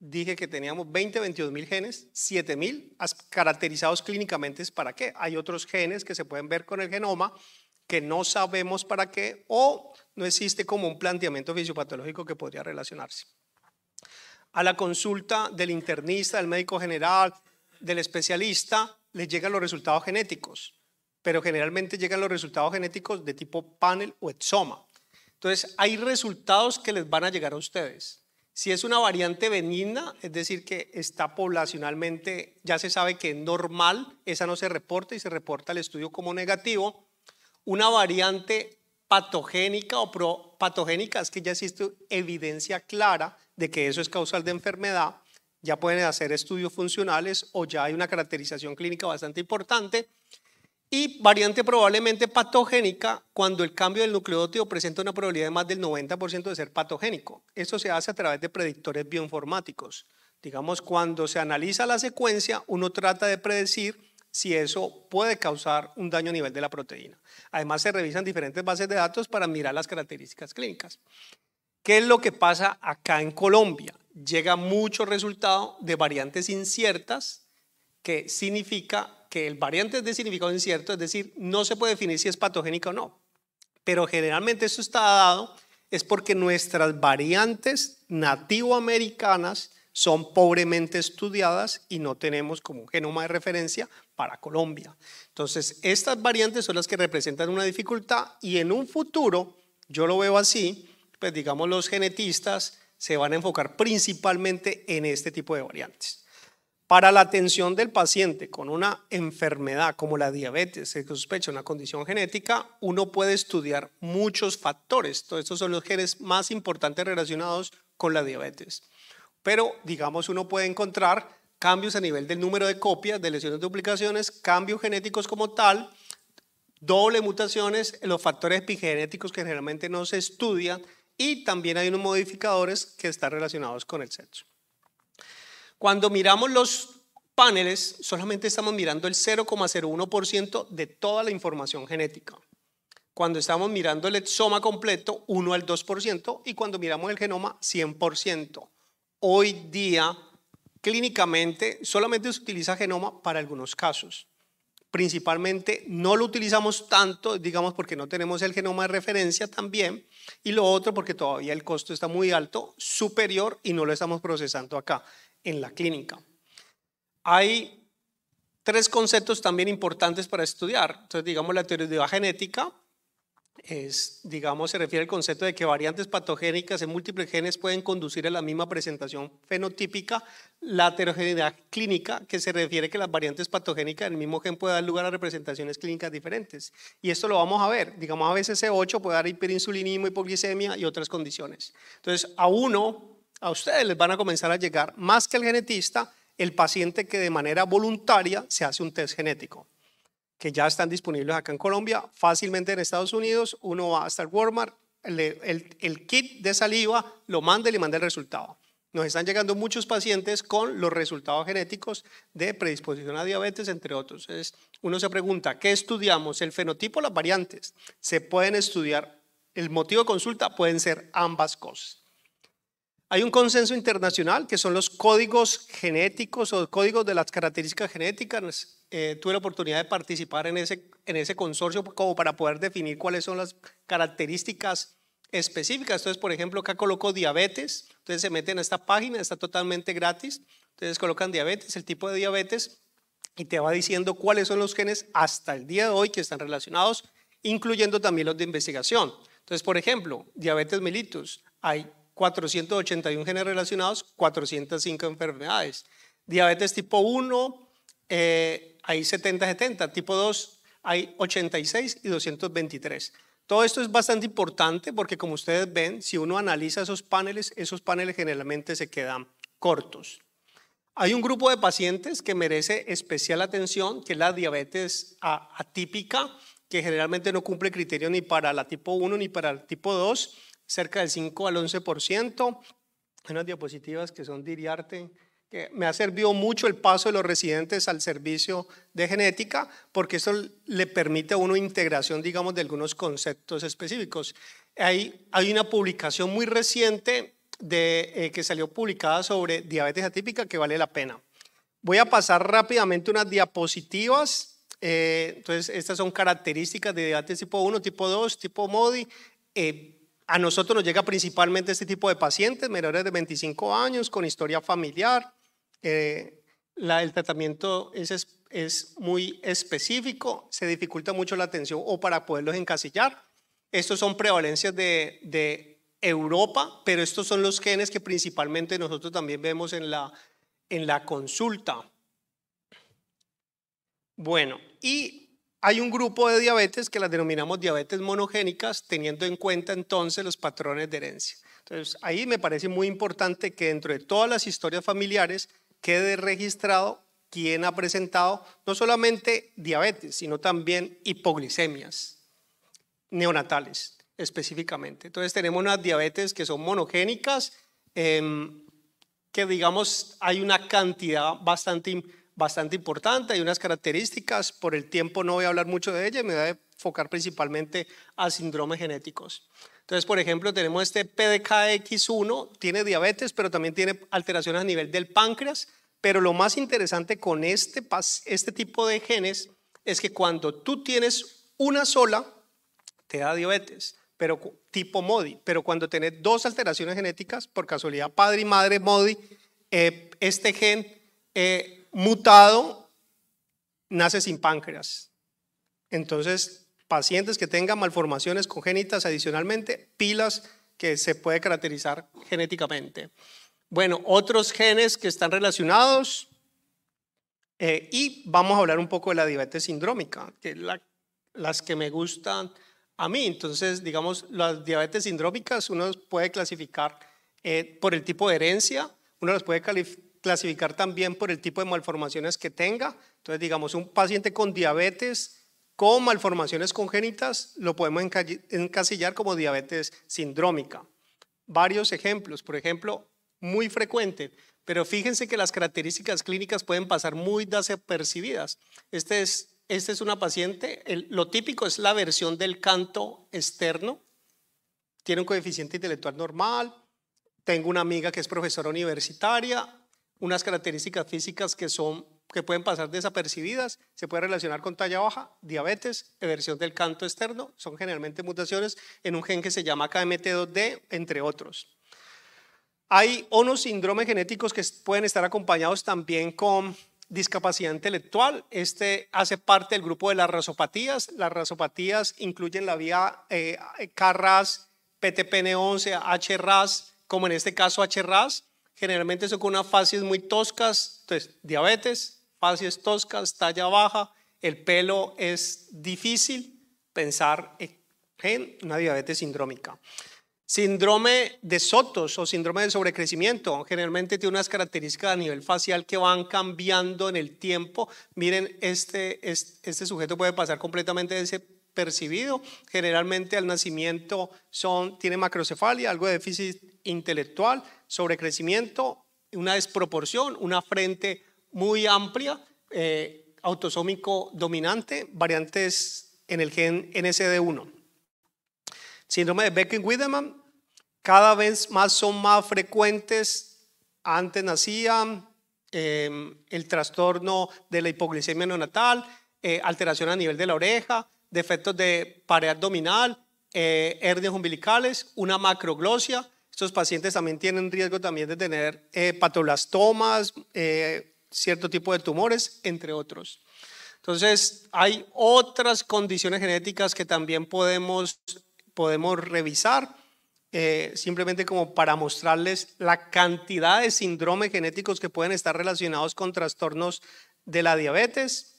Speaker 14: dije que teníamos 20, 22 mil genes, 7 mil caracterizados clínicamente para qué. Hay otros genes que se pueden ver con el genoma que no sabemos para qué o no existe como un planteamiento fisiopatológico que podría relacionarse. A la consulta del internista, del médico general, del especialista, les llegan los resultados genéticos, pero generalmente llegan los resultados genéticos de tipo panel o exoma. Entonces, hay resultados que les van a llegar a ustedes si es una variante benigna, es decir, que está poblacionalmente, ya se sabe que es normal, esa no se reporta y se reporta el estudio como negativo. Una variante patogénica o pro patogénica es que ya existe evidencia clara de que eso es causal de enfermedad, ya pueden hacer estudios funcionales o ya hay una caracterización clínica bastante importante y variante probablemente patogénica cuando el cambio del nucleótido presenta una probabilidad de más del 90% de ser patogénico. eso se hace a través de predictores bioinformáticos. Digamos, cuando se analiza la secuencia, uno trata de predecir si eso puede causar un daño a nivel de la proteína. Además, se revisan diferentes bases de datos para mirar las características clínicas. ¿Qué es lo que pasa acá en Colombia? Llega mucho resultado de variantes inciertas, que significa que el variante es de significado incierto, es decir, no se puede definir si es patogénico o no. Pero generalmente eso está dado es porque nuestras variantes nativoamericanas son pobremente estudiadas y no tenemos como un genoma de referencia para Colombia. Entonces, estas variantes son las que representan una dificultad y en un futuro, yo lo veo así, pues digamos los genetistas se van a enfocar principalmente en este tipo de variantes para la atención del paciente con una enfermedad como la diabetes, se sospecha una condición genética, uno puede estudiar muchos factores. Todos estos son los genes más importantes relacionados con la diabetes. Pero, digamos, uno puede encontrar cambios a nivel del número de copias, de lesiones duplicaciones, cambios genéticos como tal, doble mutaciones, los factores epigenéticos que generalmente no se estudian y también hay unos modificadores que están relacionados con el sexo. Cuando miramos los paneles, solamente estamos mirando el 0,01% de toda la información genética. Cuando estamos mirando el exoma completo, 1 al 2%, y cuando miramos el genoma, 100%. Hoy día, clínicamente, solamente se utiliza genoma para algunos casos principalmente no lo utilizamos tanto, digamos porque no tenemos el genoma de referencia también, y lo otro porque todavía el costo está muy alto, superior, y no lo estamos procesando acá en la clínica. Hay tres conceptos también importantes para estudiar. Entonces, digamos, la heterogeneidad genética es, digamos, se refiere al concepto de que variantes patogénicas en múltiples genes pueden conducir a la misma presentación fenotípica. La heterogeneidad clínica, que se refiere a que las variantes patogénicas del mismo gen pueden dar lugar a representaciones clínicas diferentes. Y esto lo vamos a ver. Digamos, a veces C8 puede dar hiperinsulinismo, hipoglicemia y otras condiciones. Entonces, a uno a ustedes les van a comenzar a llegar más que al genetista, el paciente que de manera voluntaria se hace un test genético, que ya están disponibles acá en Colombia, fácilmente en Estados Unidos, uno va hasta el Walmart, el, kit de saliva lo manda y le manda el resultado. Nos están llegando muchos pacientes con los resultados genéticos de predisposición a diabetes, entre otros. Entonces, uno se pregunta, ¿qué estudiamos? ¿El fenotipo las variantes? Se pueden estudiar. El motivo de consulta pueden ser ambas cosas. Hay un consenso internacional que son los códigos genéticos o códigos de las características genéticas. Pues, eh, tuve la oportunidad de participar en ese, en ese consorcio como para poder definir cuáles son las características específicas. Entonces, por ejemplo, acá coloco diabetes. Entonces se meten en esta página, está totalmente gratis. Entonces colocan diabetes, el tipo de diabetes, y te va diciendo cuáles son los genes hasta el día de hoy que están relacionados, incluyendo también los de investigación. Entonces, por ejemplo, diabetes mellitus. Hay 481 genes relacionados, 405 enfermedades. Diabetes tipo 1, eh, hay 70-70, tipo 2 hay 86 y 223. Todo esto es bastante importante porque como ustedes ven, si uno analiza esos paneles, esos paneles generalmente se quedan cortos. Hay un grupo de pacientes que merece especial atención, que es la diabetes atípica, que generalmente no cumple criterio ni para la tipo 1 ni para el tipo 2 cerca del 5 al 11%. unas diapositivas que son Iriarte, que me ha servido mucho el paso de los residentes al servicio de genética, porque eso le permite a uno integración, digamos, de algunos conceptos específicos. Hay, hay una publicación muy reciente de, eh, que salió publicada sobre diabetes atípica que vale la pena. Voy a pasar rápidamente unas diapositivas. Eh, entonces, estas son características de diabetes tipo 1, tipo 2, tipo MODI. Eh, a nosotros nos llega principalmente este tipo de pacientes, menores de 25 años, con historia familiar. el tratamiento es, es muy específico, se dificulta mucho la atención o para poderlos encasillar. Estos son prevalencias de, Europa, pero estos son los genes que principalmente nosotros también vemos en la, en la consulta. Bueno, y hay un grupo de diabetes que las denominamos diabetes monogénicas, teniendo en cuenta entonces los patrones de herencia. Entonces, ahí me parece muy importante que dentro de todas las historias familiares quede registrado quién ha presentado no solamente diabetes, sino también hipoglicemias neonatales específicamente. Entonces, tenemos unas diabetes que son monogénicas, em, que digamos hay una cantidad bastante importante bastante importante, hay unas características, por el tiempo no voy a hablar mucho de ellas, me voy a enfocar principalmente a síndromes genéticos. Entonces, por ejemplo, tenemos este PDKX1, tiene diabetes, pero también tiene alteraciones a nivel del páncreas, pero lo más interesante con este, este tipo de genes es que cuando tú tienes una sola, te da diabetes, pero tipo MODI, pero cuando tienes dos alteraciones genéticas, por casualidad padre y madre MODI, eh, este gen... Eh, mutado nace sin páncreas. Entonces, pacientes que tengan malformaciones congénitas adicionalmente, pilas que se puede caracterizar genéticamente. Bueno, otros genes que están relacionados eh, y vamos a hablar un poco de la diabetes sindrómica, que es la, las que me gustan a mí. Entonces, digamos, las diabetes sindrómicas uno puede clasificar eh, por el tipo de herencia, uno las puede clasificar también por el tipo de malformaciones que tenga. Entonces, digamos, un paciente con diabetes con malformaciones congénitas lo podemos encasillar como diabetes sindrómica. Varios ejemplos, por ejemplo, muy frecuente, pero fíjense que las características clínicas pueden pasar muy desapercibidas. Este es, este es una paciente, lo típico es la versión del canto externo, tiene un coeficiente intelectual normal, tengo una amiga que es profesora universitaria, unas características físicas que son que pueden pasar desapercibidas, se puede relacionar con talla baja, diabetes, eversión del canto externo, son generalmente mutaciones en un gen que se llama KMT2D, entre otros. Hay unos síndromes genéticos que pueden estar acompañados también con discapacidad intelectual. Este hace parte del grupo de las rasopatías. Las rasopatías incluyen la vía eh, CARRAS, PTPN11, HRAS, como en este caso HRAS, generalmente son con unas facies muy toscas, entonces diabetes, facies toscas, talla baja, el pelo es difícil pensar en una diabetes sindrómica. Síndrome de Sotos o síndrome de sobrecrecimiento generalmente tiene unas características a nivel facial que van cambiando en el tiempo. Miren, este, este sujeto puede pasar completamente de ese percibido. Generalmente al nacimiento son, tiene macrocefalia, algo de déficit intelectual, sobrecrecimiento, una desproporción, una frente muy amplia, eh, autosómico dominante, variantes en el gen NSD1. Síndrome de becking wiedemann cada vez más son más frecuentes. Antes nacía em, el trastorno de la hipoglicemia neonatal, eh, alteración a nivel de la oreja, defectos de pared abdominal, eh, hernias umbilicales, una macroglosia. Estos pacientes también tienen riesgo también de tener eh, eh, cierto tipo de tumores, entre otros. Entonces, hay otras condiciones genéticas que también podemos, podemos revisar, eh, simplemente como para mostrarles la cantidad de síndromes genéticos que pueden estar relacionados con trastornos de la diabetes.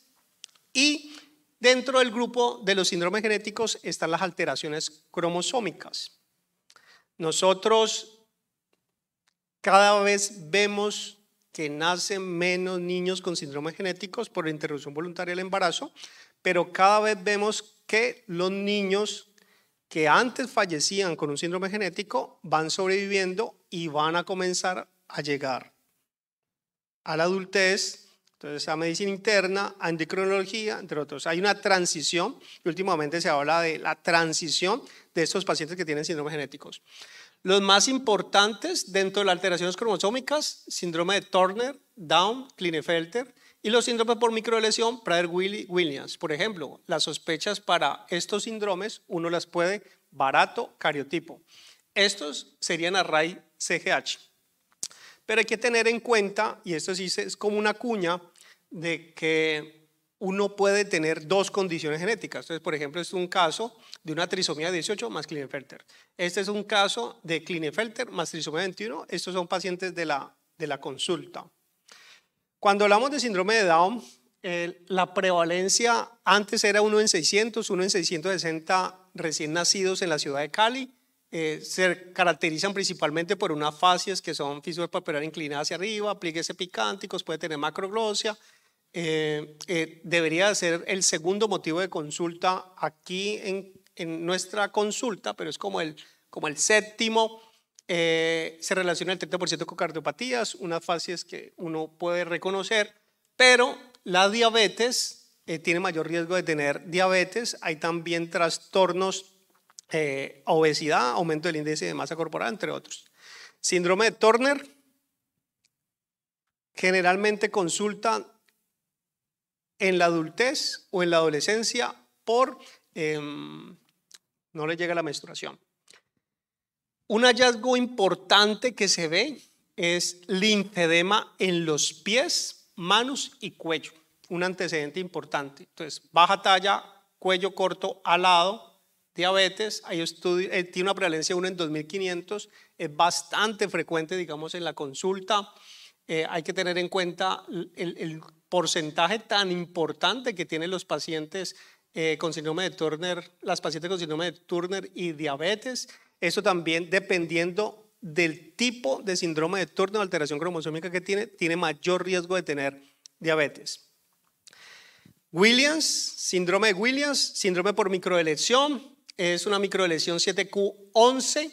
Speaker 14: Y Dentro del grupo de los síndromes genéticos están las alteraciones cromosómicas. Nosotros cada vez vemos que nacen menos niños con síndromes genéticos por interrupción voluntaria del embarazo, pero cada vez vemos que los niños que antes fallecían con un síndrome genético van sobreviviendo y van a comenzar a llegar a la adultez entonces, la medicina interna, endocrinología, entre otros. Hay una transición, y últimamente se habla de la transición de estos pacientes que tienen síndromes genéticos. Los más importantes dentro de las alteraciones cromosómicas, síndrome de Turner, Down, Klinefelter, y los síndromes por microelesión, Prader-Williams. Por ejemplo, las sospechas para estos síndromes, uno las puede barato cariotipo. Estos serían a CGH. Pero hay que tener en cuenta, y esto sí es como una cuña, de que uno puede tener dos condiciones genéticas. Entonces, por ejemplo, es un caso de una trisomía 18 más Klinefelter. Este es un caso de Klinefelter más trisomía 21. Estos son pacientes de la, de la consulta. Cuando hablamos de síndrome de Down, la prevalencia antes era uno en 600, uno en 660 recién nacidos en la ciudad de Cali. Eh, se caracterizan principalmente por unas fascias que son fisuras papilar inclinadas hacia arriba, pliegues epicánticos, puede tener macroglosia. Eh, eh, debería ser el segundo motivo de consulta aquí en, nuestra consulta, pero es como el, como el séptimo. se relaciona el 30% con cardiopatías, unas fascias que uno puede reconocer, pero la diabetes tiene mayor riesgo de tener diabetes. Hay también trastornos eh, obesidad, aumento del índice de masa corporal, entre otros. Síndrome de Turner generalmente consulta en la adultez o en la adolescencia por em, no le llega la menstruación. Un hallazgo importante que se ve es linfedema en los pies, manos y cuello. Un antecedente importante. Entonces, baja talla, cuello corto, alado, diabetes, hay eh, tiene una prevalencia de 1 en 2.500, es bastante frecuente, digamos, en la consulta. Eh, hay que tener en cuenta el, porcentaje tan importante que tienen los pacientes eh, con síndrome de Turner, las pacientes con síndrome de Turner y diabetes. Eso también dependiendo del tipo de síndrome de Turner, o alteración cromosómica que tiene, tiene mayor riesgo de tener diabetes. Williams, síndrome de Williams, síndrome por microelección, es una microlesión 7Q11.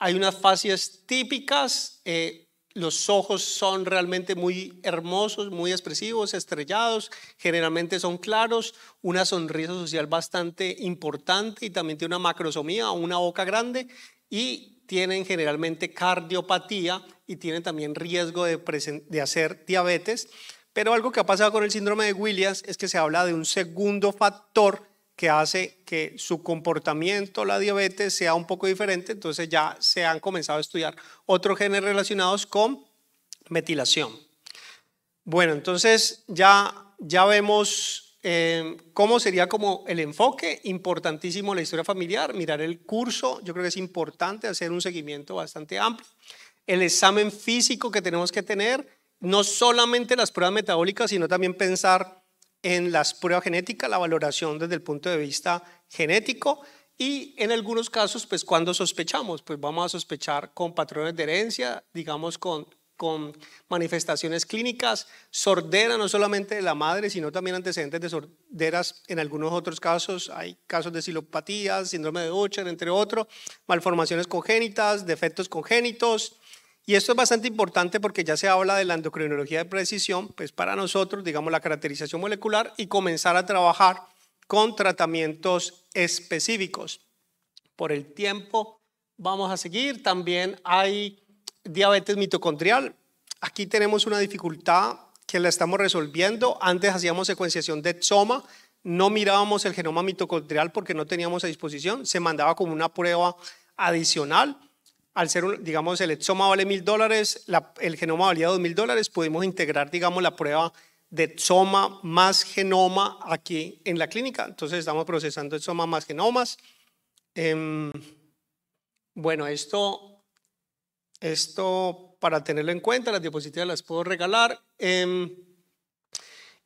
Speaker 14: Hay unas facies típicas. Eh, los ojos son realmente muy hermosos, muy expresivos, estrellados, generalmente son claros, una sonrisa social bastante importante y también tiene una macrosomía, una boca grande y tienen generalmente cardiopatía y tienen también riesgo de, de hacer diabetes. Pero algo que ha pasado con el síndrome de Williams es que se habla de un segundo factor que hace que su comportamiento, la diabetes, sea un poco diferente. Entonces ya se han comenzado a estudiar otros genes relacionados con metilación. Bueno, entonces ya, ya vemos eh, cómo sería como el enfoque, importantísimo la historia familiar, mirar el curso, yo creo que es importante hacer un seguimiento bastante amplio, el examen físico que tenemos que tener, no solamente las pruebas metabólicas, sino también pensar en las pruebas genéticas, la valoración desde el punto de vista genético y en algunos casos, pues cuando sospechamos, pues vamos a sospechar con patrones de herencia, digamos con, con manifestaciones clínicas, sordera no solamente de la madre, sino también antecedentes de sorderas en algunos otros casos. Hay casos de silopatía, síndrome de Usher, entre otros, malformaciones congénitas, defectos congénitos, y esto es bastante importante porque ya se habla de la endocrinología de precisión, pues para nosotros, digamos, la caracterización molecular y comenzar a trabajar con tratamientos específicos. Por el tiempo vamos a seguir. También hay diabetes mitocondrial. Aquí tenemos una dificultad que la estamos resolviendo. Antes hacíamos secuenciación de exoma, no mirábamos el genoma mitocondrial porque no teníamos a disposición, se mandaba como una prueba adicional al ser, digamos, el exoma vale mil dólares, el genoma valía dos mil dólares, pudimos integrar, digamos, la prueba de exoma más genoma aquí en la clínica. Entonces estamos procesando exoma más genomas. Em, bueno, esto, esto para tenerlo en cuenta, las diapositivas las puedo regalar. Em,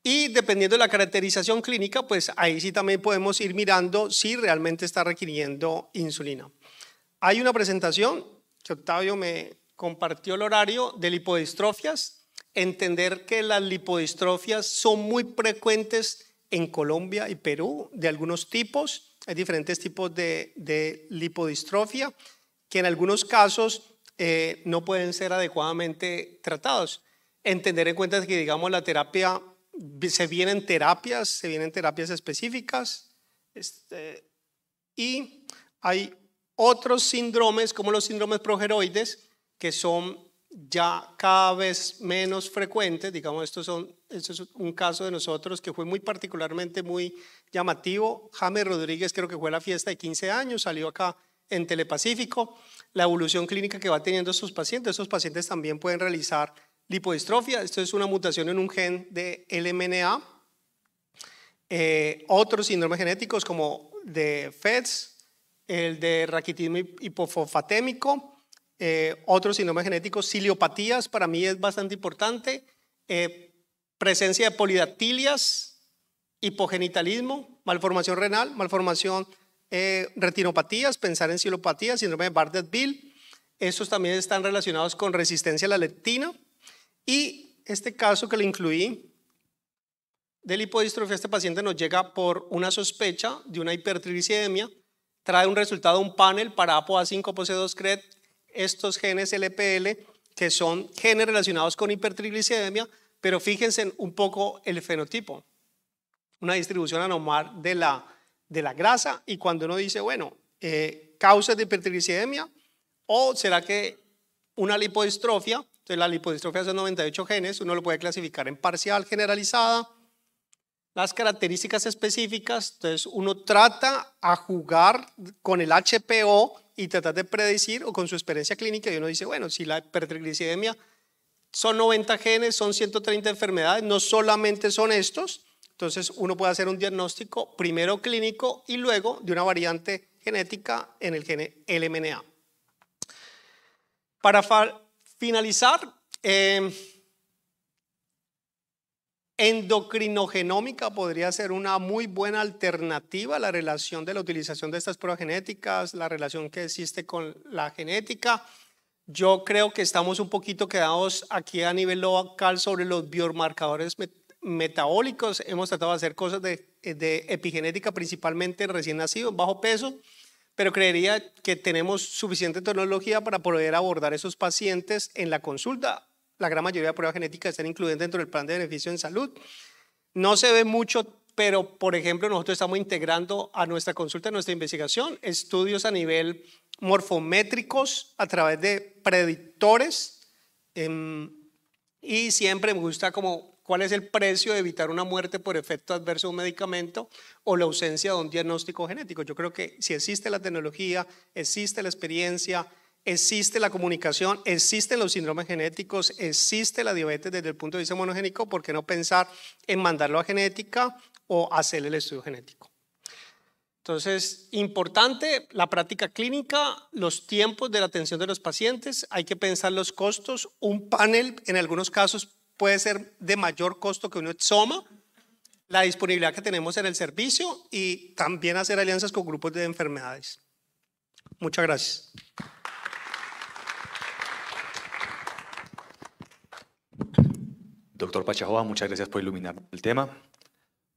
Speaker 14: y dependiendo de la caracterización clínica, pues ahí sí también podemos ir mirando si realmente está requiriendo insulina. Hay una presentación Octavio me compartió el horario de lipodistrofias, entender que las lipodistrofias son muy frecuentes en Colombia y Perú, de algunos tipos, hay diferentes tipos de, lipodistrofia que en algunos casos eh, no pueden ser adecuadamente tratados. Entender en cuenta que, digamos, la terapia, se vienen terapias, se vienen terapias específicas, este, y hay otros síndromes, como los síndromes progeroides, que son ya cada vez menos frecuentes, digamos, Esto son, es un caso de nosotros que fue muy particularmente muy llamativo. James Rodríguez creo que fue la fiesta de 15 años, salió acá en Telepacífico, la evolución clínica que va teniendo estos pacientes, estos pacientes también pueden realizar lipodistrofia, esto es una mutación en un gen de LMNA, eh, otros síndromes genéticos como de FEDS el de raquitismo hipofosfatémico, otros eh, otro genéticos, genético, ciliopatías, para mí es bastante importante, eh, presencia de polidactilias, hipogenitalismo, malformación renal, malformación eh, retinopatías, pensar en ciliopatías síndrome de Bardet-Bill, estos también están relacionados con resistencia a la leptina y este caso que le incluí de la hipodistrofia, este paciente nos llega por una sospecha de una hipertriglicemia trae un resultado, un panel para apoa 5 c 2 cred estos genes LPL, que son genes relacionados con hipertriglicemia, pero fíjense un poco el fenotipo, una distribución anormal de la, de la grasa, y cuando uno dice, bueno, eh, causas de hipertriglicemia, o será que una lipodistrofia, entonces la lipodistrofia son 98 genes, uno lo puede clasificar en parcial generalizada, las características específicas, entonces uno trata a jugar con el HPO y tratar de predecir o con su experiencia clínica y uno dice, bueno, si la hipertriglicidemia son 90 genes, son 130 enfermedades, no solamente son estos, entonces uno puede hacer un diagnóstico primero clínico y luego de una variante genética en el gene LMNA. Para finalizar, eh, Endocrinogenómica podría ser una muy buena alternativa a la relación de la utilización de estas pruebas genéticas, la relación que existe con la genética. Yo creo que estamos un poquito quedados aquí a nivel local sobre los biomarcadores metabólicos. Hemos tratado de hacer cosas de, epigenética, principalmente recién nacidos, bajo peso, pero creería que tenemos suficiente tecnología para poder abordar esos pacientes en la consulta la gran mayoría de pruebas genéticas están incluidas dentro del plan de beneficio en salud. No se ve mucho, pero por ejemplo nosotros estamos integrando a nuestra consulta, a nuestra investigación, estudios a nivel morfométricos a través de predictores. Em, y siempre me gusta como cuál es el precio de evitar una muerte por efecto adverso de un medicamento o la ausencia de un diagnóstico genético. Yo creo que si existe la tecnología, existe la experiencia, existe la comunicación, existen los síndromes genéticos, existe la diabetes desde el punto de vista monogénico, ¿por qué no pensar en mandarlo a genética o hacer el estudio genético? Entonces, importante la práctica clínica, los tiempos de la atención de los pacientes, hay que pensar los costos, un panel en algunos casos puede ser de mayor costo que un exoma, la disponibilidad que tenemos en el servicio y también hacer alianzas con grupos de enfermedades. Muchas gracias.
Speaker 5: Doctor Pachajoa, muchas gracias por iluminar el tema,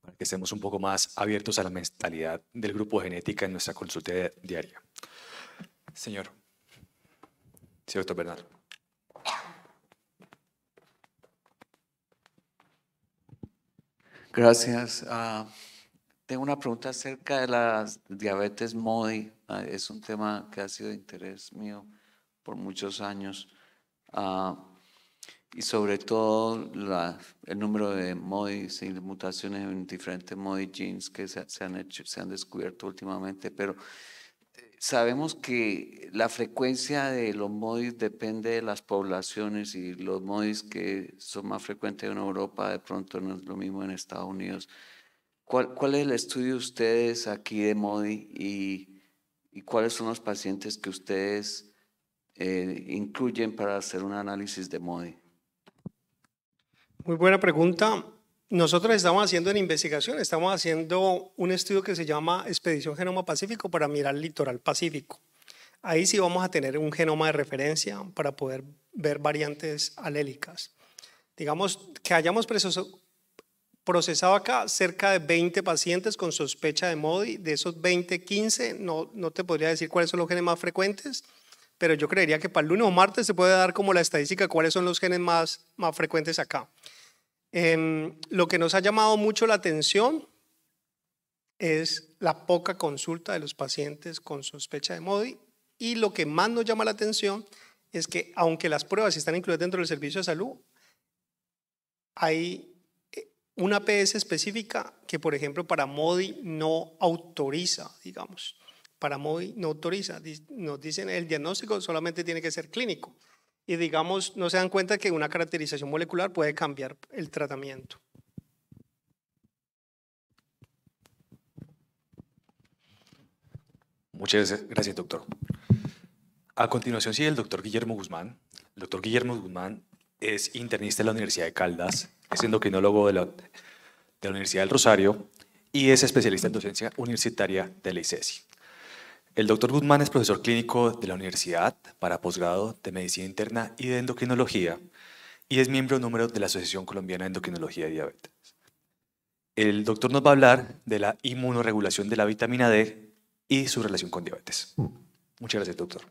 Speaker 5: para que estemos un poco más abiertos a la mentalidad del grupo genética en nuestra consulta diaria. Señor. señor doctor Bernardo.
Speaker 7: Gracias. Ah, tengo una pregunta acerca de la diabetes MODI. Ah, es un tema que ha sido de interés mío por muchos años. Ah, y sobre todo la, el número de modis y mutaciones en diferentes modi genes que se, han hecho, se han descubierto últimamente, pero eh, sabemos que la frecuencia de los modis depende de las poblaciones y los modis que son más frecuentes en Europa de pronto no es lo mismo en Estados Unidos. ¿Cuál, cuál es el estudio de ustedes aquí de modi y, y cuáles son los pacientes que ustedes eh, incluyen para hacer un análisis de modi?
Speaker 14: Muy buena pregunta. Nosotros estamos haciendo una investigación, estamos haciendo un estudio que se llama Expedición Genoma Pacífico para mirar el litoral pacífico. Ahí sí vamos a tener un genoma de referencia para poder ver variantes alélicas. Digamos que hayamos procesado acá cerca de 20 pacientes con sospecha de MODI. De esos 20, 15, no, no te podría decir cuáles son los genes más frecuentes, pero yo creería que para el lunes o martes se puede dar como la estadística cuáles son los genes más, más frecuentes acá. Em, lo que nos ha llamado mucho la atención es la poca consulta de los pacientes con sospecha de MODI y lo que más nos llama la atención es que aunque las pruebas están incluidas dentro del servicio de salud, hay eh, una PS específica que, por ejemplo, para MODI no autoriza, digamos. Para Paramoy no autoriza. Nos dicen el diagnóstico solamente tiene que ser clínico. Y digamos, no se dan cuenta que una caracterización molecular puede cambiar el tratamiento.
Speaker 5: Muchas gracias, doctor. A continuación sigue el doctor Guillermo Guzmán. El doctor Guillermo Guzmán es internista de la Universidad de Caldas, es endocrinólogo de la, de la Universidad del Rosario y es especialista en docencia universitaria de la ICESI. El doctor Guzmán es profesor clínico de la Universidad para posgrado de Medicina Interna y de Endocrinología y es miembro número de la Asociación Colombiana de Endocrinología y Diabetes. El doctor nos va a hablar de la inmunoregulación de la vitamina D y su relación con diabetes. Muchas gracias, doctor.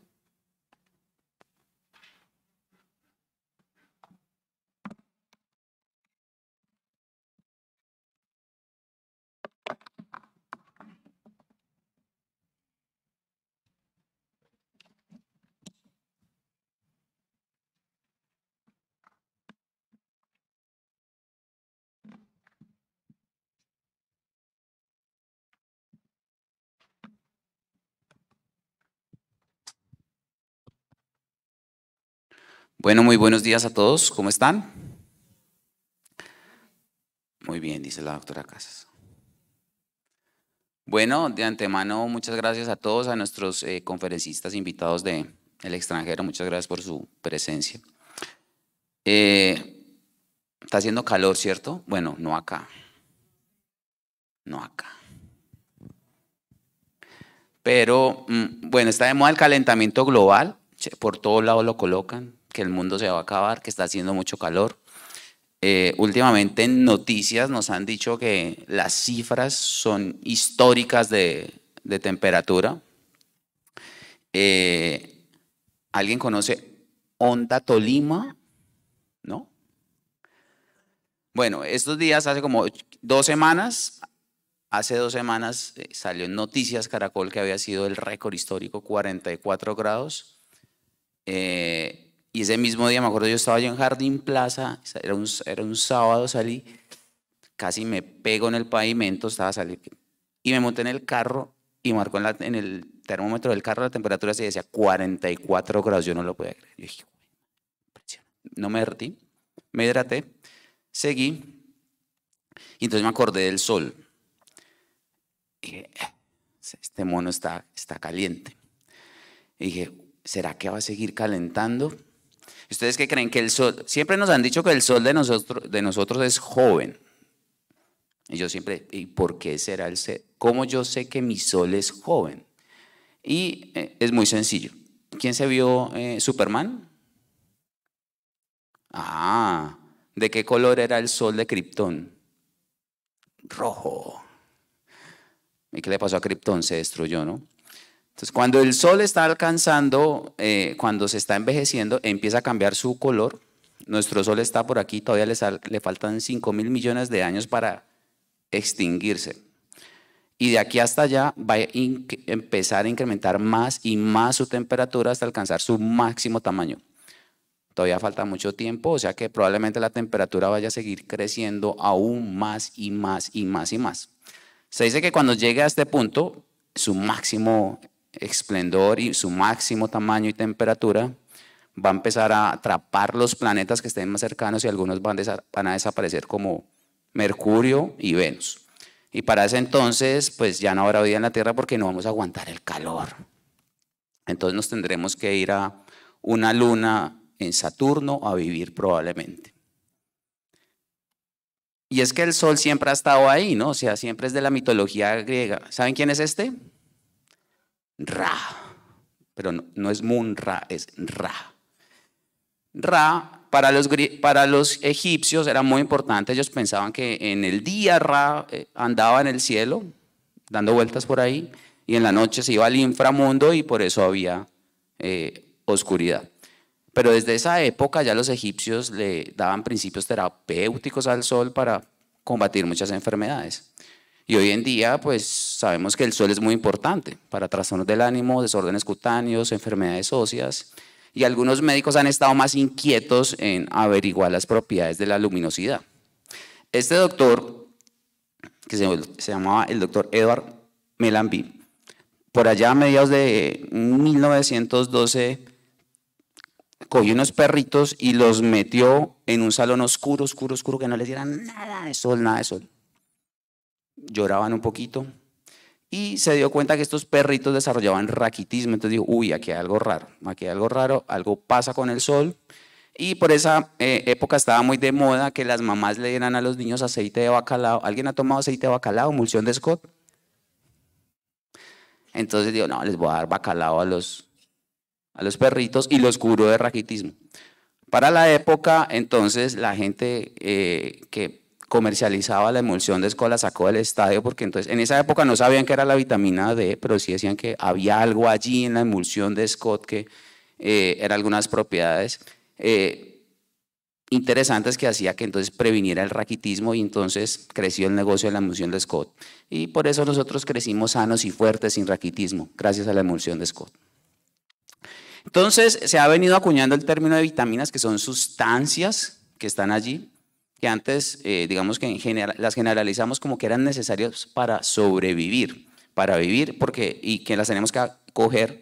Speaker 15: Bueno, muy buenos días a todos. ¿Cómo están? Muy bien, dice la doctora Casas. Bueno, de antemano, muchas gracias a todos, a nuestros eh, conferencistas invitados del extranjero. Muchas gracias por su presencia. Eh, está haciendo calor, ¿cierto? Bueno, no acá. No acá. Pero, mm, bueno, está de moda el calentamiento global. Por todos lados lo colocan que el mundo se va a acabar, que está haciendo mucho calor. Eh, últimamente en noticias nos han dicho que las cifras son históricas de, temperatura. Eh, ¿Alguien conoce Onda Tolima? ¿No? Bueno, estos días, hace como dos semanas, hace dos semanas eh, salió en Noticias Caracol que había sido el récord histórico, 44 grados. Y ese mismo día, me acuerdo, yo estaba yo en Jardín Plaza, era un, era un sábado, salí, casi me pego en el pavimento, estaba saliendo, y me monté en el carro y marcó en, el termómetro del carro la temperatura se decía 44 grados, yo no lo podía creer. Yo dije, no me derretí, me hidraté, seguí, y entonces me acordé del sol. dije, ah, este mono está, está caliente. Y dije, ¿será que va a seguir calentando? ¿Ustedes qué creen? Que el sol, siempre nos han dicho que el sol de nosotros, de nosotros es joven. Y yo siempre, ¿y por qué será el sol? ¿Cómo yo sé que mi sol es joven? Y eh, es muy sencillo. ¿Quién se vio eh, Superman? Ah, ¿de qué color era el sol de Krypton? Rojo. ¿Y qué le pasó a Krypton? Se destruyó, ¿no? Entonces, cuando el sol está alcanzando, eh, cuando se está envejeciendo, empieza a cambiar su color. Nuestro sol está por aquí, todavía le, le faltan 5 mil millones de años para extinguirse. Y de aquí hasta allá va a empezar a incrementar más y más su temperatura hasta alcanzar su máximo tamaño. Todavía falta mucho tiempo, o sea que probablemente la temperatura vaya a seguir creciendo aún más y más y más y más. Se dice que cuando llegue a este punto, su máximo esplendor y su máximo tamaño y temperatura, va a empezar a atrapar los planetas que estén más cercanos y algunos van, van a desaparecer como Mercurio y Venus. Y para ese entonces, pues ya no habrá vida en la Tierra porque no vamos a aguantar el calor. Entonces nos tendremos que ir a una luna en Saturno a vivir probablemente. Y es que el Sol siempre ha estado ahí, ¿no? O sea, siempre es de la mitología griega. ¿Saben quién es este? Ra. Pero no, es Mun Ra, es Ra. Ra para los, para los egipcios era muy importante. Ellos pensaban que en el día Ra eh, andaba en el cielo, dando vueltas por ahí, y en la noche se iba al inframundo y por eso había eh, oscuridad. Pero desde esa época ya los egipcios le daban principios terapéuticos al sol para combatir muchas enfermedades. Y hoy en día, pues Sabemos que el sol es muy importante para trastornos del ánimo, desórdenes cutáneos, enfermedades óseas, y algunos médicos han estado más inquietos en averiguar las propiedades de la luminosidad. Este doctor, que se, llamaba el doctor Edward Melambi, por allá a mediados de 1912 cogió unos perritos y los metió en un salón oscuro, oscuro, oscuro, que no les dieran nada de sol, nada de sol. Lloraban un poquito, y se dio cuenta que estos perritos desarrollaban raquitismo, entonces dijo, uy, aquí hay algo raro, aquí hay algo raro, algo pasa con el sol, y por esa eh, época estaba muy de moda que las mamás le dieran a los niños aceite de bacalao. ¿Alguien ha tomado aceite de bacalao, emulsión de Scott? Entonces dijo, no, les voy a dar bacalao a los, a los perritos y los curó de raquitismo. Para la época, entonces, la gente eh, que comercializaba la emulsión de Scott, la sacó del estadio, porque entonces en esa época no sabían que era la vitamina D, pero sí decían que había algo allí en la emulsión de Scott que eh, eran algunas propiedades eh, interesantes que hacía que entonces previniera el raquitismo y entonces creció el negocio de la emulsión de Scott. Y por eso nosotros crecimos sanos y fuertes sin raquitismo, gracias a la emulsión de Scott. Entonces se ha venido acuñando el término de vitaminas, que son sustancias que están allí, que antes, eh, digamos que las generalizamos como que eran necesarias para sobrevivir, para vivir, porque, y que las tenemos que coger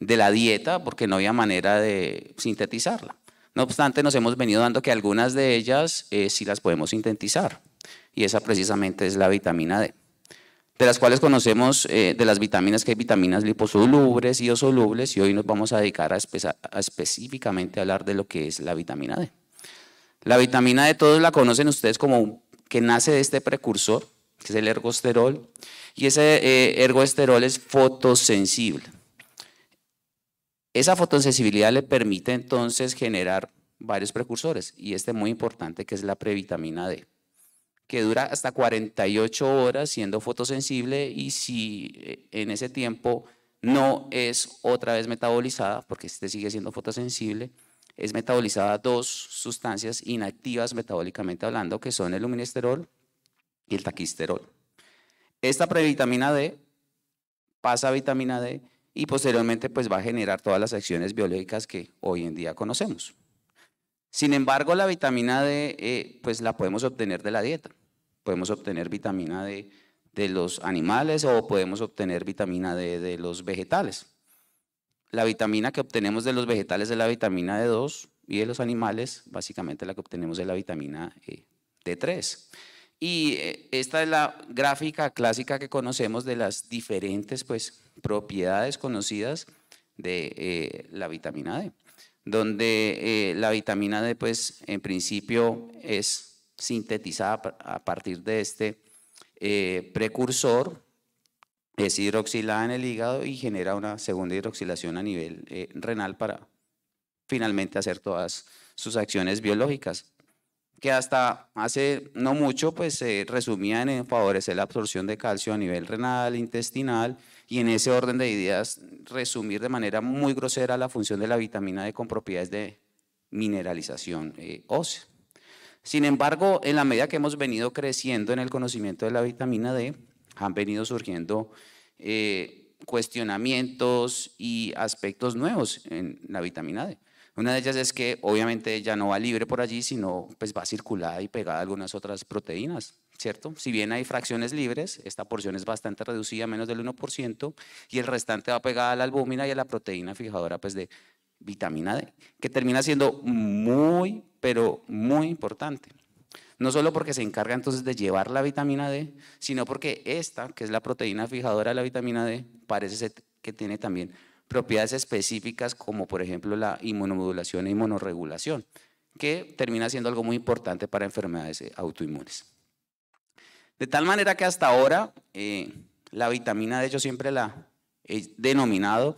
Speaker 15: de la dieta porque no había manera de sintetizarla. No obstante, nos hemos venido dando que algunas de ellas eh, sí las podemos sintetizar, y esa precisamente es la vitamina D de las cuales conocemos eh, de las vitaminas que hay vitaminas liposolubles, y osolubles y hoy nos vamos a dedicar a, específicamente hablar de lo que es la vitamina D. La vitamina D todos la conocen ustedes como que nace de este precursor, que es el ergosterol, y ese eh, ergosterol es fotosensible. Esa fotosensibilidad le permite entonces generar varios precursores, y este muy importante que es la previtamina D, que dura hasta 48 horas siendo fotosensible y si eh, en ese tiempo no es otra vez metabolizada, porque este sigue siendo fotosensible, es metabolizada dos sustancias inactivas metabólicamente hablando, que son el luminesterol y el taquisterol. Esta previtamina D pasa a vitamina D y posteriormente pues va a generar todas las acciones biológicas que hoy en día conocemos. Sin embargo, la vitamina D eh, pues la podemos obtener de la dieta. Podemos obtener vitamina D de los animales o podemos obtener vitamina D de los vegetales la vitamina que obtenemos de los vegetales es la vitamina D2 y de los animales, básicamente la que obtenemos es la vitamina eh, D3. Y eh, esta es la gráfica clásica que conocemos de las diferentes pues, propiedades conocidas de eh, la vitamina D, donde la vitamina D pues, en principio es sintetizada a partir de este precursor es hidroxilada en el hígado y genera una segunda hidroxilación a nivel eh, renal para finalmente hacer todas sus acciones biológicas, que hasta hace no mucho pues se resumía en favorecer la absorción de calcio a nivel renal, intestinal y en ese orden de ideas resumir de manera muy grosera la función de la vitamina D con propiedades de mineralización eh, ósea. Sin embargo, en la medida que hemos venido creciendo en el conocimiento de la vitamina D, han venido surgiendo eh, cuestionamientos y aspectos nuevos en la vitamina D. Una de ellas es que obviamente ya no va libre por allí, sino pues va circulada y pegada a algunas otras proteínas, ¿cierto? Si bien hay fracciones libres, esta porción es bastante reducida, menos del 1%, y el restante va pegada a la albúmina y a la proteína fijadora pues de vitamina D, que termina siendo muy, pero muy importante. No solo porque se encarga entonces de llevar la vitamina D, sino porque esta, que es la proteína fijadora de la vitamina D, parece que tiene también propiedades específicas como por ejemplo la inmunomodulación e inmunoregulación, que termina siendo algo muy importante para enfermedades eh, autoinmunes. De tal manera que hasta ahora eh, la vitamina D yo siempre la he denominado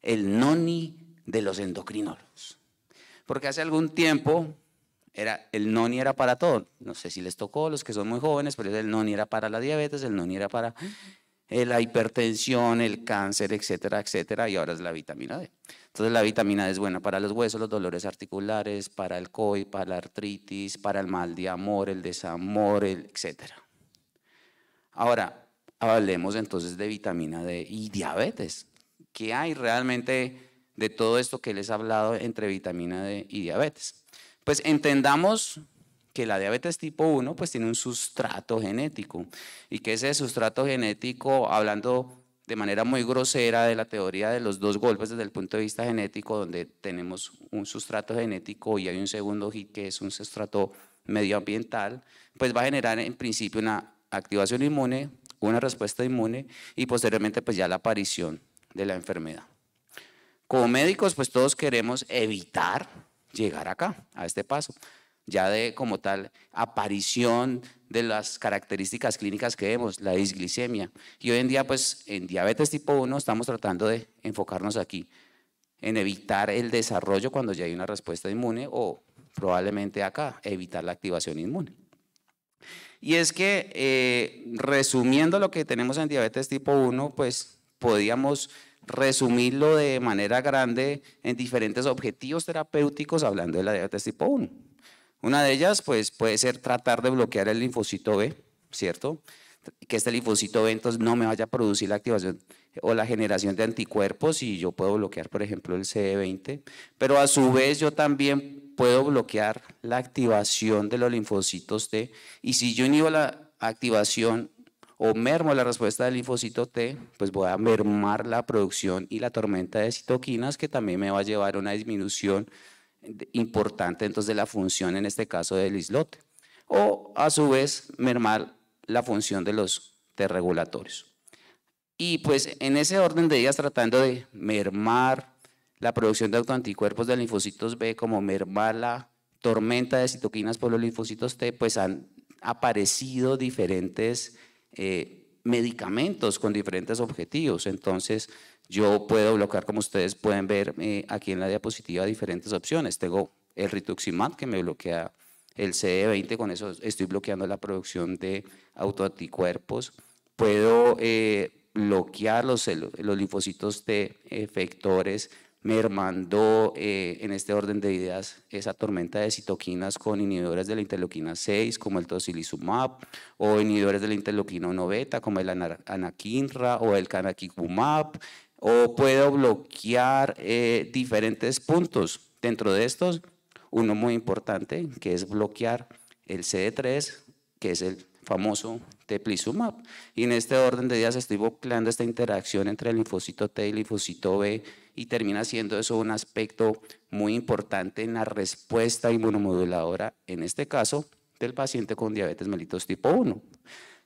Speaker 15: el noni de los endocrinólogos. Porque hace algún tiempo era, el noni era para todo. No sé si les tocó los que son muy jóvenes, pero el noni era para la diabetes, el noni era para la hipertensión, el cáncer, etcétera, etcétera, y ahora es la vitamina D. Entonces la vitamina D es buena para los huesos, los dolores articulares, para el COI, para la artritis, para el mal de amor, el desamor, etcétera. Ahora, hablemos entonces de vitamina D y diabetes. ¿Qué hay realmente de todo esto que les he hablado entre vitamina D y diabetes? Pues entendamos que la diabetes tipo 1 pues tiene un sustrato genético y que ese sustrato genético, hablando de manera muy grosera de la teoría de los dos golpes desde el punto de vista genético, donde tenemos un sustrato genético y hay un segundo hit que es un sustrato medioambiental, pues va a generar en principio una activación inmune, una respuesta inmune y posteriormente pues ya la aparición de la enfermedad. Como médicos pues todos queremos evitar llegar acá, a este paso. Ya de como tal aparición de las características clínicas que vemos, la disglicemia. Y hoy en día, pues en diabetes tipo 1 estamos tratando de enfocarnos aquí, en evitar el desarrollo cuando ya hay una respuesta inmune o probablemente acá, evitar la activación inmune. Y es que, eh, resumiendo lo que tenemos en diabetes tipo 1, pues podíamos resumirlo de manera grande en diferentes objetivos terapéuticos hablando de la diabetes tipo 1. Una de ellas pues, puede ser tratar de bloquear el linfocito B, ¿cierto? Que este linfocito B entonces no me vaya a producir la activación o la generación de anticuerpos y yo puedo bloquear, por ejemplo, el CD20, pero a su vez yo también puedo bloquear la activación de los linfocitos T y si yo inhibo la activación o mermo la respuesta del linfocito T, pues voy a mermar la producción y la tormenta de citoquinas, que también me va a llevar a una disminución importante entonces de la función, en este caso del islote, o a su vez mermar la función de los T regulatorios. Y pues en ese orden de ideas tratando de mermar la producción de autoanticuerpos de linfocitos B, como mermar la tormenta de citoquinas por los linfocitos T, pues han aparecido diferentes eh, medicamentos con diferentes objetivos. Entonces, yo puedo bloquear, como ustedes pueden ver eh, aquí en la diapositiva, diferentes opciones. Tengo el rituximab que me bloquea el CD20, con eso estoy bloqueando la producción de autoanticuerpos. Puedo eh, bloquear los, los linfocitos de efectores me mandó eh, en este orden de ideas esa tormenta de citoquinas con inhibidores de la interleuquina 6 como el tocilizumab o inhibidores de la interleuquina 1 beta como el anakinra o el canakinumab o puedo bloquear eh, diferentes puntos. Dentro de estos, uno muy importante que es bloquear el CD3, que es el famoso teplizumab. Y en este orden de días estoy bloqueando esta interacción entre el linfocito T y el linfocito B y termina siendo eso un aspecto muy importante en la respuesta inmunomoduladora, en este caso, del paciente con diabetes mellitus tipo 1.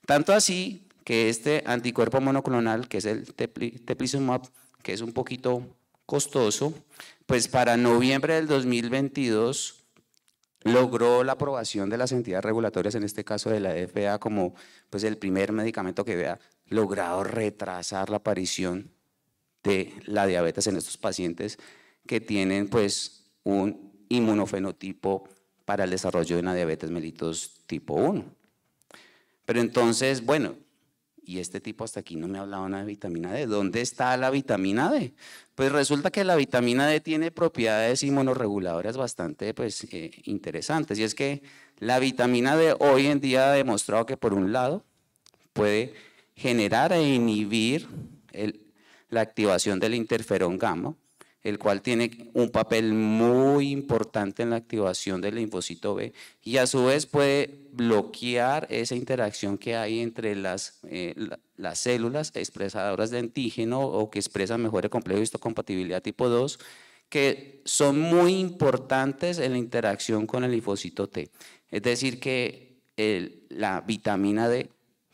Speaker 15: Tanto así que este anticuerpo monoclonal, que es el teplizumab, que es un poquito costoso, pues para noviembre del 2022 logró la aprobación de las entidades regulatorias, en este caso de la FDA, como pues, el primer medicamento que vea logrado retrasar la aparición de la diabetes en estos pacientes que tienen pues, un inmunofenotipo para el desarrollo de una diabetes mellitus tipo 1. Pero entonces, bueno, y este tipo hasta aquí no me ha hablado nada de vitamina D. ¿Dónde está la vitamina D? Pues resulta que la vitamina D tiene propiedades inmunorreguladoras bastante pues, eh, interesantes. Y es que la vitamina D hoy en día ha demostrado que por un lado puede generar e inhibir la activación del interferón gamma, el cual tiene un papel muy importante en la activación del linfocito B y a su vez puede bloquear esa interacción que hay entre las, eh, las células expresadoras de antígeno o que expresan mejor el complejo de histocompatibilidad tipo 2 que son muy importantes en la interacción con el linfocito T. Es decir, que la vitamina D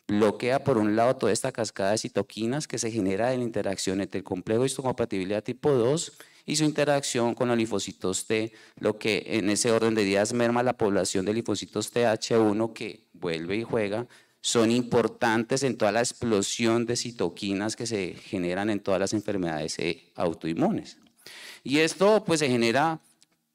Speaker 15: bloquea por un lado toda esta cascada de citoquinas que se genera en la interacción entre el complejo histocompatibilidad tipo 2 y su interacción con los linfocitos T, lo que en ese orden de días merma la población de linfocitos TH1 que vuelve y juega, son importantes en toda la explosión de citoquinas que se generan en todas las enfermedades autoinmunes. Y esto pues se genera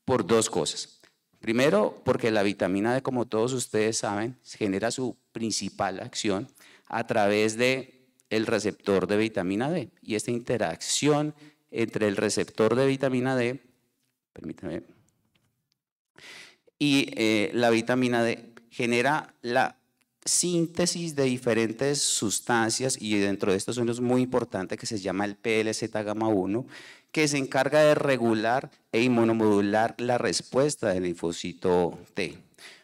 Speaker 15: por dos cosas. Primero, porque la vitamina D, como todos ustedes saben, genera su principal acción a través de el receptor de vitamina D. Y esta interacción entre el receptor de vitamina D, y eh, la vitamina D genera la síntesis de diferentes sustancias y dentro de estos uno es muy importante que se llama el PLZ gamma 1 que se encarga de regular e inmunomodular la respuesta del linfocito T.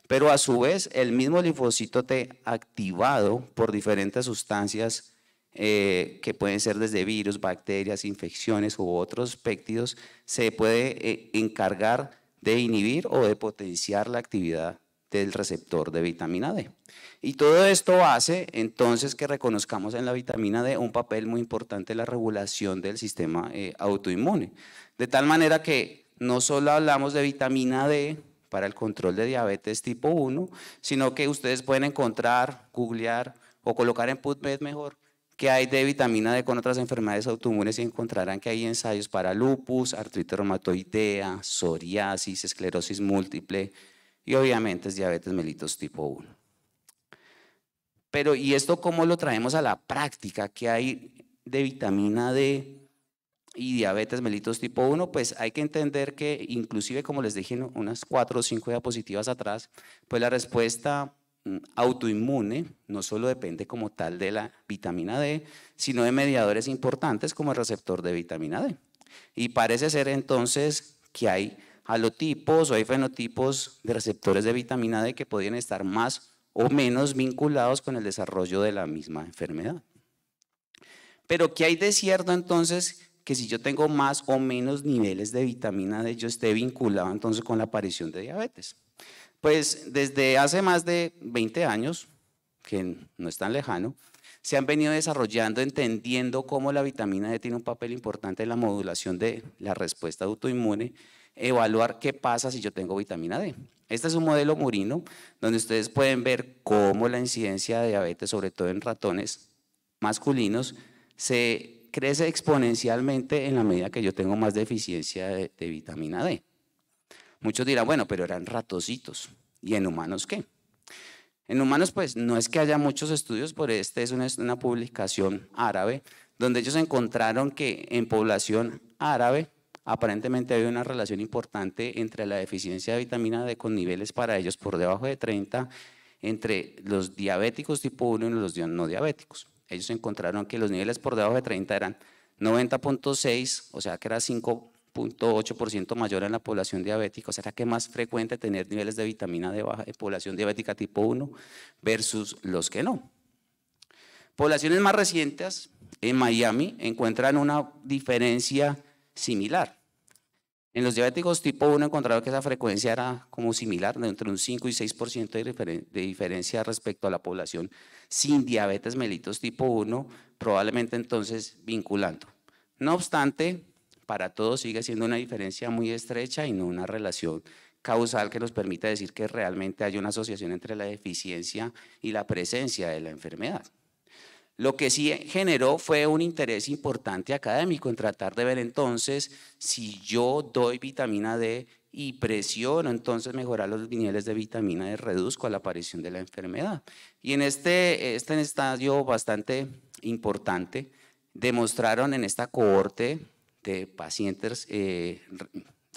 Speaker 15: Pero a su vez, el mismo linfocito T activado por diferentes sustancias eh, que pueden ser desde virus, bacterias, infecciones u otros péptidos, se puede eh, encargar de inhibir o de potenciar la actividad del receptor de vitamina D. Y todo esto hace entonces que reconozcamos en la vitamina D un papel muy importante en la regulación del sistema eh, autoinmune. De tal manera que no solo hablamos de vitamina D para el control de diabetes tipo 1, sino que ustedes pueden encontrar, googlear o colocar en PubMed mejor que hay de vitamina D con otras enfermedades autoinmunes y encontrarán que hay ensayos para lupus, artritis reumatoidea, psoriasis, esclerosis múltiple, y obviamente es diabetes mellitus tipo 1. Pero ¿y esto cómo lo traemos a la práctica? ¿Qué hay de vitamina D y diabetes mellitus tipo 1? Pues hay que entender que inclusive, como les dije unas cuatro o cinco diapositivas atrás, pues la respuesta mm, autoinmune no solo depende como tal de la vitamina D, sino de mediadores importantes como el receptor de vitamina D. Y parece ser entonces que hay halotipos o hay fenotipos de receptores de vitamina D que podrían estar más o menos vinculados con el desarrollo de la misma enfermedad. Pero ¿qué hay de cierto entonces que si yo tengo más o menos niveles de vitamina D, yo esté vinculado entonces con la aparición de diabetes? Pues desde hace más de 20 años, que no es tan lejano, se han venido desarrollando entendiendo cómo la vitamina D tiene un papel importante en la modulación de la respuesta autoinmune evaluar qué pasa si yo tengo vitamina D. Este es un modelo murino donde ustedes pueden ver cómo la incidencia de diabetes, sobre todo en ratones masculinos, se crece exponencialmente en la medida que yo tengo más deficiencia de, vitamina D. Muchos dirán, bueno, pero eran ratocitos. ¿Y en humanos qué? En humanos, pues no es que haya muchos estudios, pero este es una publicación árabe, donde ellos encontraron que en población árabe aparentemente había una relación importante entre la deficiencia de vitamina D con niveles para ellos por debajo de 30 entre los diabéticos tipo 1 y los no diabéticos. Ellos encontraron que los niveles por debajo de 30 eran 90.6, o sea que era 5.8% mayor en la población diabética, o sea que más frecuente tener niveles de vitamina D baja en población diabética tipo 1 versus los que no. Poblaciones más recientes en Miami encuentran una diferencia similar. En los diabéticos tipo 1 encontraron que esa frecuencia era como similar, entre un 5 y 6% de, de diferencia respecto a la población sin diabetes mellitus tipo 1, probablemente entonces vinculando. No obstante, para todos sigue siendo una diferencia muy estrecha y no una relación causal que nos permita decir que realmente hay una asociación entre la deficiencia y la presencia de la enfermedad. Lo que sí generó fue un interés importante académico en tratar de ver entonces si yo doy vitamina D y presiono, entonces mejorar los niveles de vitamina D, reduzco la aparición de la enfermedad. Y en este, este estadio bastante importante, demostraron en esta cohorte de pacientes eh,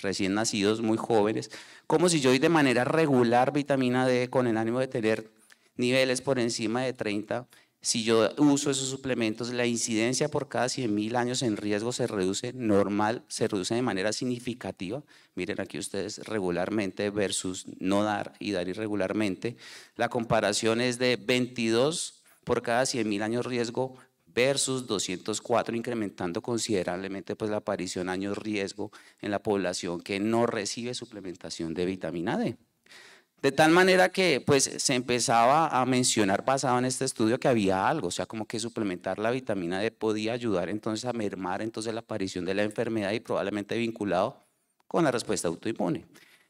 Speaker 15: recién nacidos, muy jóvenes, como si yo doy de manera regular vitamina D con el ánimo de tener niveles por encima de 30 si yo uso esos suplementos, la incidencia por cada 100.000 años en riesgo se reduce normal, se reduce de manera significativa. Miren aquí ustedes regularmente versus no dar y dar irregularmente. La comparación es de 22 por cada 100.000 años riesgo versus 204, incrementando considerablemente pues, la aparición años riesgo en la población que no recibe suplementación de vitamina D. De tal manera que pues se empezaba a mencionar pasado en este estudio que había algo, o sea, como que suplementar la vitamina D podía ayudar entonces a mermar entonces la aparición de la enfermedad y probablemente vinculado con la respuesta autoinmune.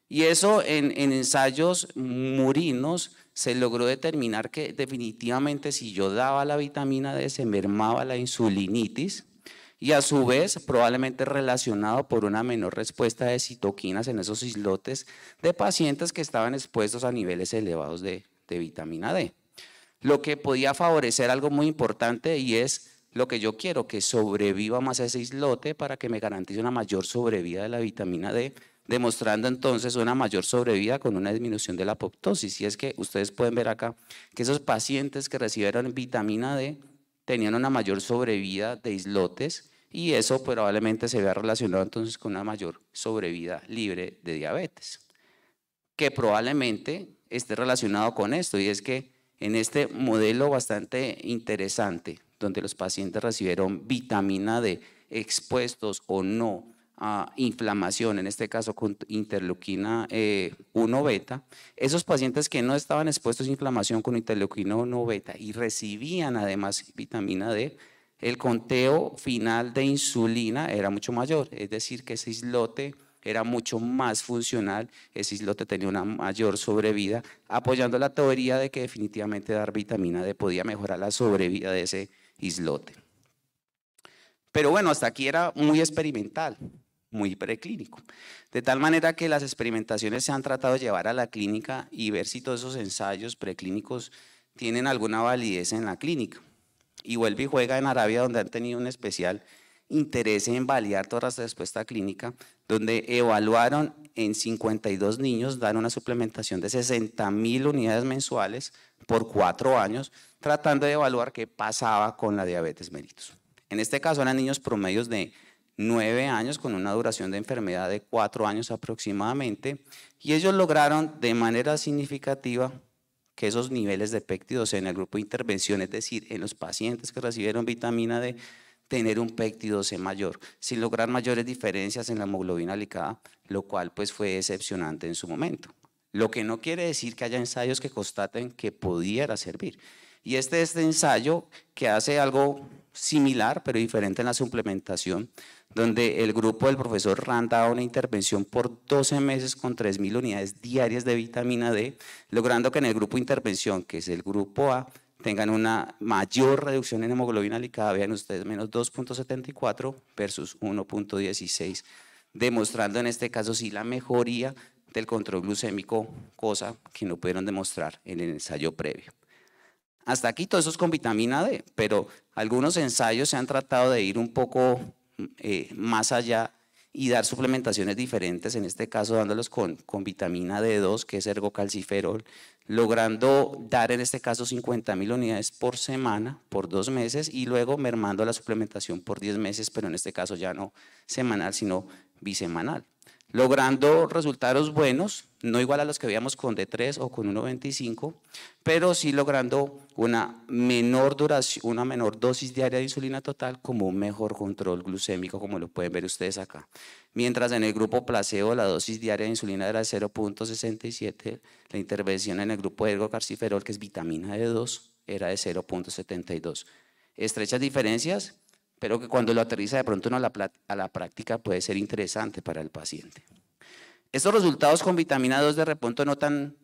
Speaker 15: Y eso en ensayos murinos se logró determinar que definitivamente si yo daba la vitamina D se mermaba la insulinitis, y a su vez probablemente relacionado por una menor respuesta de citoquinas en esos islotes de pacientes que estaban expuestos a niveles elevados de, vitamina D. Lo que podía favorecer algo muy importante y es lo que yo quiero, que sobreviva más ese islote para que me garantice una mayor sobrevida de la vitamina D, demostrando entonces una mayor sobrevida con una disminución de la apoptosis. Y es que ustedes pueden ver acá que esos pacientes que recibieron vitamina D tenían una mayor sobrevida de islotes y eso probablemente se vea relacionado entonces con una mayor sobrevida libre de diabetes, que probablemente esté relacionado con esto y es que en este modelo bastante interesante, donde los pacientes recibieron vitamina D expuestos o no a inflamación, en este caso con interleuquina 1 eh, beta, esos pacientes que no estaban expuestos a inflamación con interleuquina 1 beta y recibían además vitamina D, el conteo final de insulina era mucho mayor, es decir, que ese islote era mucho más funcional, ese islote tenía una mayor sobrevida, apoyando la teoría de que definitivamente dar vitamina D podía mejorar la sobrevida de ese islote. Pero bueno, hasta aquí era muy experimental muy preclínico. De tal manera que las experimentaciones se han tratado de llevar a la clínica y ver si todos esos ensayos preclínicos tienen alguna validez en la clínica. Y vuelve y juega en Arabia, donde han tenido un especial interés en validar toda las respuesta clínica, donde evaluaron en 52 niños, dan una suplementación de 60 mil unidades mensuales por cuatro años, tratando de evaluar qué pasaba con la diabetes mellitus. En este caso eran niños promedios de nueve años, con una duración de enfermedad de cuatro años aproximadamente, y ellos lograron de manera significativa que esos niveles de péptidos en el grupo de intervención, es decir, en los pacientes que recibieron vitamina D, tener un pectido C mayor, sin lograr mayores diferencias en la hemoglobina licada lo cual pues fue decepcionante en su momento. Lo que no quiere decir que haya ensayos que constaten que pudiera servir. Y este, es este ensayo que hace algo similar pero diferente en la suplementación, donde el grupo del profesor Rand da una intervención por 12 meses con 3.000 unidades diarias de vitamina D, logrando que en el grupo de intervención, que es el grupo A, tengan una mayor reducción en hemoglobina licada, vean ustedes, menos 2.74 versus 1.16, demostrando en este caso sí la mejoría del control glucémico, cosa que no pudieron demostrar en el ensayo previo. Hasta aquí todo eso es con vitamina D, pero algunos ensayos se han tratado de ir un poco eh, más allá y dar suplementaciones diferentes, en este caso dándolos con, con vitamina D2, que es ergocalciferol, logrando dar en este caso 50 mil unidades por semana, por dos meses, y luego mermando la suplementación por 10 meses, pero en este caso ya no semanal, sino bisemanal logrando resultados buenos, no igual a los que veíamos con D3 o con 1.25, pero sí logrando una menor dosis diaria de insulina total como un mejor control glucémico, como lo pueden ver ustedes acá. Mientras en el grupo placebo la dosis diaria de insulina era de 0.67, la intervención en el grupo ergocarciferol, que es vitamina D2, era de 0.72. Estrechas diferencias, pero que cuando lo aterriza de pronto a la, a la práctica puede ser interesante para el paciente. Estos resultados con vitamina 2 de repunto no tan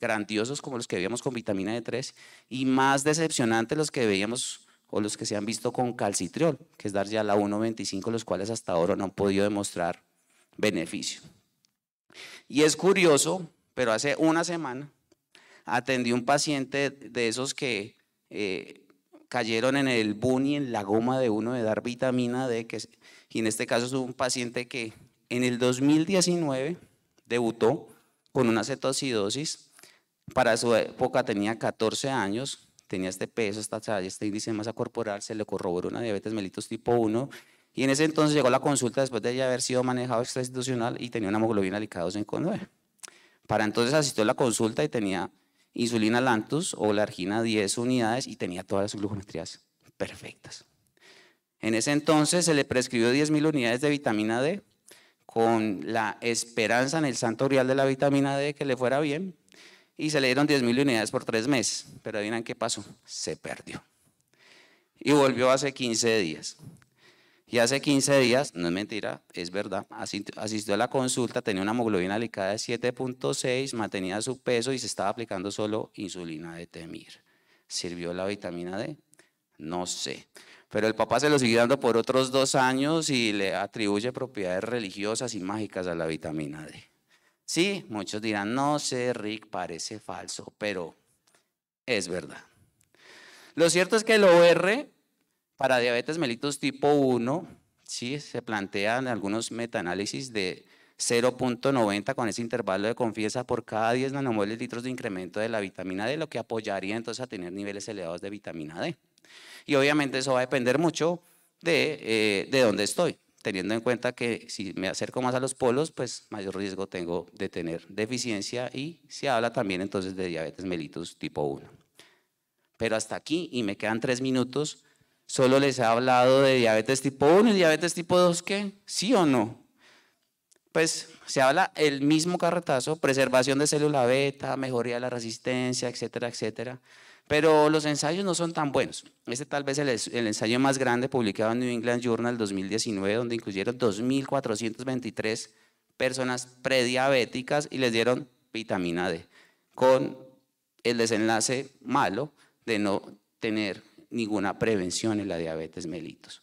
Speaker 15: grandiosos como los que veíamos con vitamina D3 y más decepcionantes los que veíamos o los que se han visto con calcitriol, que es dar ya la 1.25, los cuales hasta ahora no han podido demostrar beneficio. Y es curioso, pero hace una semana atendí un paciente de esos que eh, cayeron en el buni, en la goma de uno de dar vitamina D, que y en este caso es un paciente que en el 2019 debutó con una cetoacidosis, para su época tenía 14 años, tenía este peso, esta, este índice de masa corporal, se le corroboró una diabetes mellitus tipo 1, y en ese entonces llegó la consulta después de ya haber sido manejado extrainstitucional y tenía una hemoglobina licada 9. Para entonces asistió a la consulta y tenía insulina Lantus o la argina 10 unidades y tenía todas las glucometrías perfectas. En ese entonces se le prescribió 10.000 unidades de vitamina D con la esperanza en el santo real de la vitamina D que le fuera bien y se le dieron 10.000 unidades por tres meses. Pero adivinan qué pasó, se perdió. Y volvió hace 15 días. Y hace 15 días, no es mentira, es verdad, asistió a la consulta, tenía una hemoglobina glicada de 7.6, mantenía su peso y se estaba aplicando solo insulina de Temir. ¿Sirvió la vitamina D? No sé. Pero el papá se lo siguió dando por otros dos años y le atribuye propiedades religiosas y mágicas a la vitamina D. Sí, muchos dirán, no sé, Rick, parece falso, pero es verdad. Lo cierto es que el OR para diabetes mellitus tipo 1, sí, se plantean algunos metaanálisis de 0.90 con ese intervalo de confianza por cada 10 nanomoles litros de incremento de la vitamina D, lo que apoyaría entonces a tener niveles elevados de vitamina D. Y obviamente eso va a depender mucho de, eh, de dónde estoy, teniendo en cuenta que si me acerco más a los polos, pues mayor riesgo tengo de tener deficiencia y se habla también entonces de diabetes mellitus tipo 1. Pero hasta aquí y me quedan tres minutos Solo les he hablado de diabetes tipo 1 y diabetes tipo 2, ¿qué? ¿Sí o no? Pues se habla el mismo carretazo, preservación de célula beta, mejoría de la resistencia, etcétera, etcétera. Pero los ensayos no son tan buenos. Este tal vez es el, ensayo más grande publicado en New England Journal 2019, donde incluyeron 2.423 personas prediabéticas y les dieron vitamina D, con el desenlace malo de no tener ninguna prevención en la diabetes mellitus.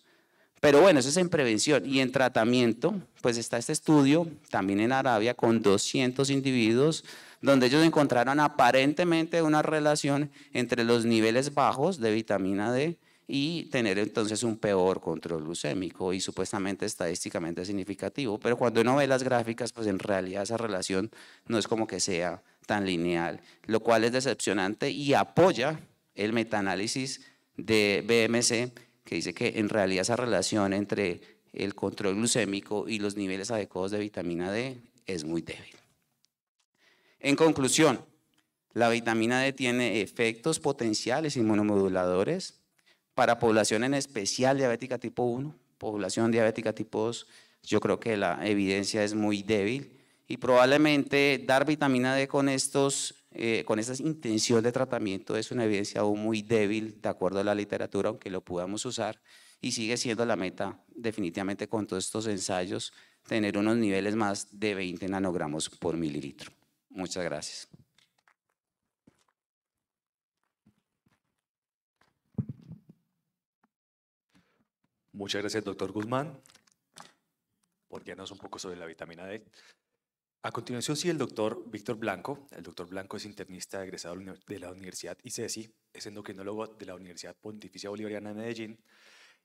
Speaker 15: Pero bueno, eso es en prevención. Y en tratamiento, pues está este estudio, también en Arabia, con 200 individuos, donde ellos encontraron aparentemente una relación entre los niveles bajos de vitamina D y tener entonces un peor control glucémico y supuestamente estadísticamente significativo. Pero cuando uno ve las gráficas, pues en realidad esa relación no es como que sea tan lineal, lo cual es decepcionante y apoya el metanálisis de BMC que dice que en realidad esa relación entre el control glucémico y los niveles adecuados de vitamina D es muy débil. En conclusión, la vitamina D tiene efectos potenciales inmunomoduladores para población en especial diabética tipo 1, población diabética tipo 2. Yo creo que la evidencia es muy débil y probablemente dar vitamina D con estos eh, con esa intención de tratamiento es una evidencia aún muy débil de acuerdo a la literatura, aunque lo podamos usar, y sigue siendo la meta definitivamente con todos estos ensayos tener unos niveles más de 20 nanogramos por mililitro. Muchas gracias.
Speaker 5: Muchas gracias, doctor Guzmán, por nos un poco sobre la vitamina D. A continuación, sí, el doctor Víctor Blanco. El doctor Blanco es internista egresado de la Universidad ICESI, es endocrinólogo de la Universidad Pontificia Bolivariana de Medellín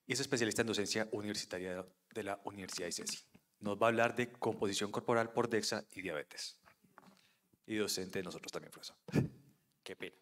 Speaker 5: y es especialista en docencia universitaria de la Universidad ICESI. Nos va a hablar de composición corporal por DEXA y diabetes. Y docente de nosotros también, profesor. Qué
Speaker 1: pena.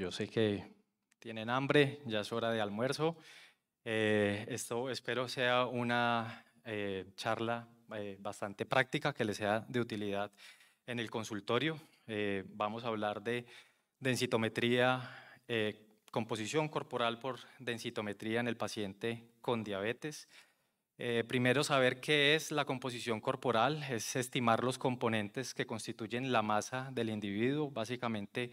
Speaker 10: Yo sé que tienen hambre, ya es hora de almuerzo. Eh, esto espero sea una eh, charla eh, bastante práctica que les sea de utilidad en el consultorio. vamos a hablar de densitometría, composición corporal por densitometría en el paciente con diabetes. primero, saber qué es la composición corporal, es estimar los componentes que constituyen la masa del individuo, básicamente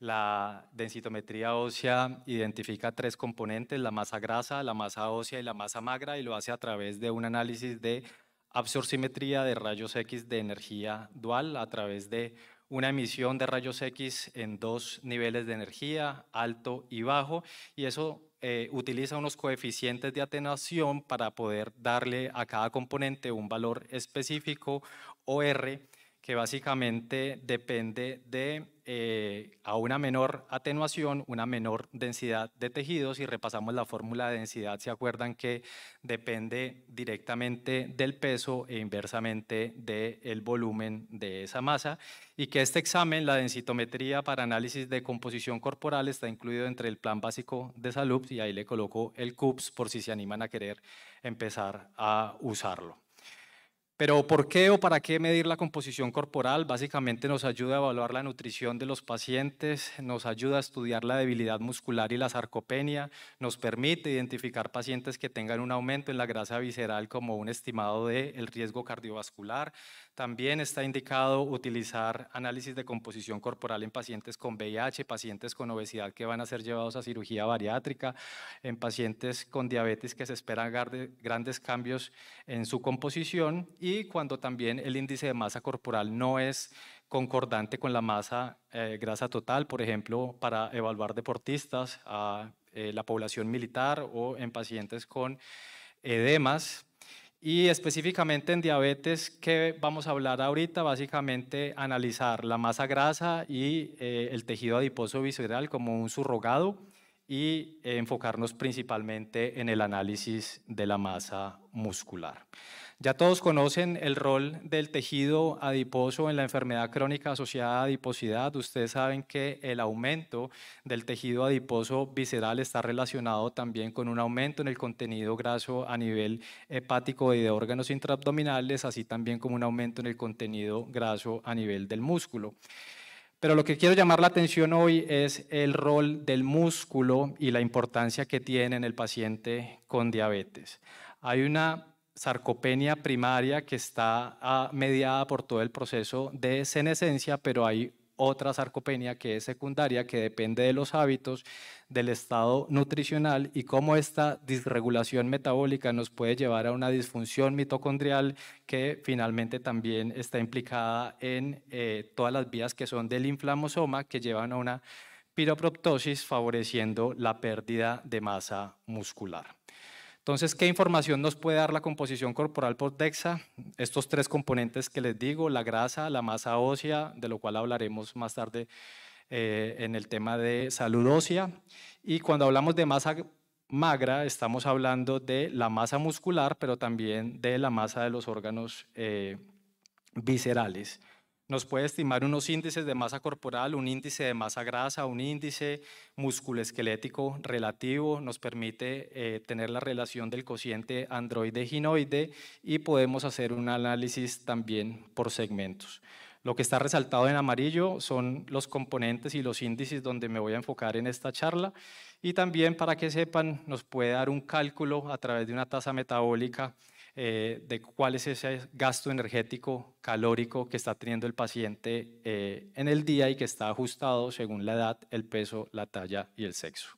Speaker 10: la densitometría ósea identifica tres componentes, la masa grasa, la masa ósea y la masa magra, y lo hace a través de un análisis de absorcimetría de rayos X de energía dual a través de una emisión de rayos X en dos niveles de energía, alto y bajo, y eso eh, utiliza unos coeficientes de atenuación para poder darle a cada componente un valor específico o R que básicamente depende de eh, a una menor atenuación, una menor densidad de tejidos. Y repasamos la fórmula de densidad, se acuerdan que depende directamente del peso e inversamente del volumen de esa masa. Y que este examen, la densitometría para análisis de composición corporal, está incluido entre el plan básico de salud y ahí le coloco el CUPS por si se animan a querer empezar a usarlo. Pero ¿por qué o para qué medir la composición corporal? Básicamente nos ayuda a evaluar la nutrición de los pacientes, nos ayuda a estudiar la debilidad muscular y la sarcopenia, nos permite identificar pacientes que tengan un aumento en la grasa visceral como un estimado del riesgo cardiovascular, también está indicado utilizar análisis de composición corporal en pacientes con VIH, pacientes con obesidad que van a ser llevados a cirugía bariátrica, en pacientes con diabetes que se esperan grandes cambios en su composición y cuando también el índice de masa corporal no es concordante con la masa eh, grasa total, por ejemplo, para evaluar deportistas, a eh, la población militar o en pacientes con edemas y específicamente en diabetes, que vamos a hablar ahorita? Básicamente analizar la masa grasa y eh, el tejido adiposo visceral como un surrogado y eh, enfocarnos principalmente en el análisis de la masa muscular. Ya todos conocen el rol del tejido adiposo en la enfermedad crónica asociada a adiposidad. Ustedes saben que el aumento del tejido adiposo visceral está relacionado también con un aumento en el contenido graso a nivel hepático y de órganos intraabdominales, así también como un aumento en el contenido graso a nivel del músculo. Pero lo que quiero llamar la atención hoy es el rol del músculo y la importancia que tiene en el paciente con diabetes. Hay una sarcopenia primaria que está ah, mediada por todo el proceso de senescencia, pero hay otra sarcopenia que es secundaria, que depende de los hábitos, del estado nutricional y cómo esta disregulación metabólica nos puede llevar a una disfunción mitocondrial que finalmente también está implicada en eh, todas las vías que son del inflamosoma que llevan a una piroproptosis favoreciendo la pérdida de masa muscular. Entonces, ¿qué información nos puede dar la composición corporal por DEXA? Estos tres componentes que les digo, la grasa, la masa ósea, de lo cual hablaremos más tarde eh, en el tema de salud ósea. Y cuando hablamos de masa magra, estamos hablando de la masa muscular, pero también de la masa de los órganos eh, viscerales. Nos puede estimar unos índices de masa corporal, un índice de masa grasa, un índice musculoesquelético relativo, nos permite eh, tener la relación del cociente androide-ginoide y podemos hacer un análisis también por segmentos. Lo que está resaltado en amarillo son los componentes y los índices donde me voy a enfocar en esta charla. Y también, para que sepan, nos puede dar un cálculo a través de una tasa metabólica eh, de cuál es ese gasto energético calórico que está teniendo el paciente eh, en el día y que está ajustado según la edad, el peso, la talla y el sexo.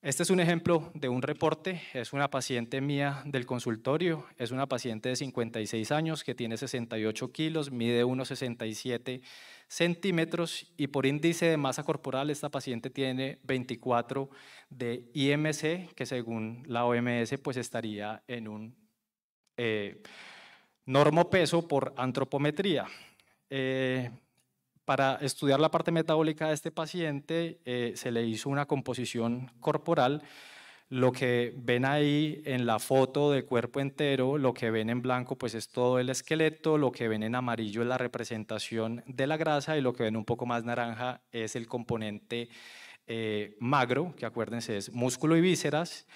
Speaker 10: Este es un ejemplo de un reporte, es una paciente mía del consultorio, es una paciente de 56 años que tiene 68 kilos, mide 1,67 centímetros y por índice de masa corporal esta paciente tiene 24 de IMC, que según la OMS pues estaría en un eh, normopeso por antropometría. Eh, para estudiar la parte metabólica de este paciente eh, se le hizo una composición corporal. Lo que ven ahí en la foto del cuerpo entero, lo que ven en blanco pues es todo el esqueleto, lo que ven en amarillo es la representación de la grasa y lo que ven un poco más naranja es el componente eh, magro, que acuérdense es músculo y vísceras.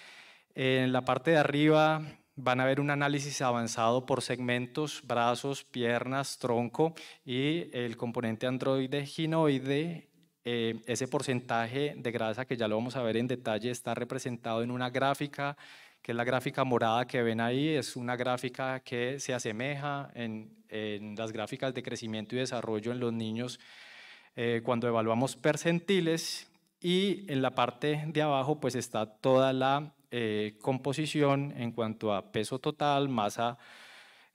Speaker 10: En la parte de arriba van a ver un análisis avanzado por segmentos, brazos, piernas, tronco y el componente androide ginoide. Eh, ese porcentaje de grasa que ya lo vamos a ver en detalle está representado en una gráfica, que es la gráfica morada que ven ahí, es una gráfica que se asemeja en, las gráficas de crecimiento y desarrollo en los niños eh, cuando evaluamos percentiles y en la parte de abajo pues está toda la eh, composición en cuanto a peso total, masa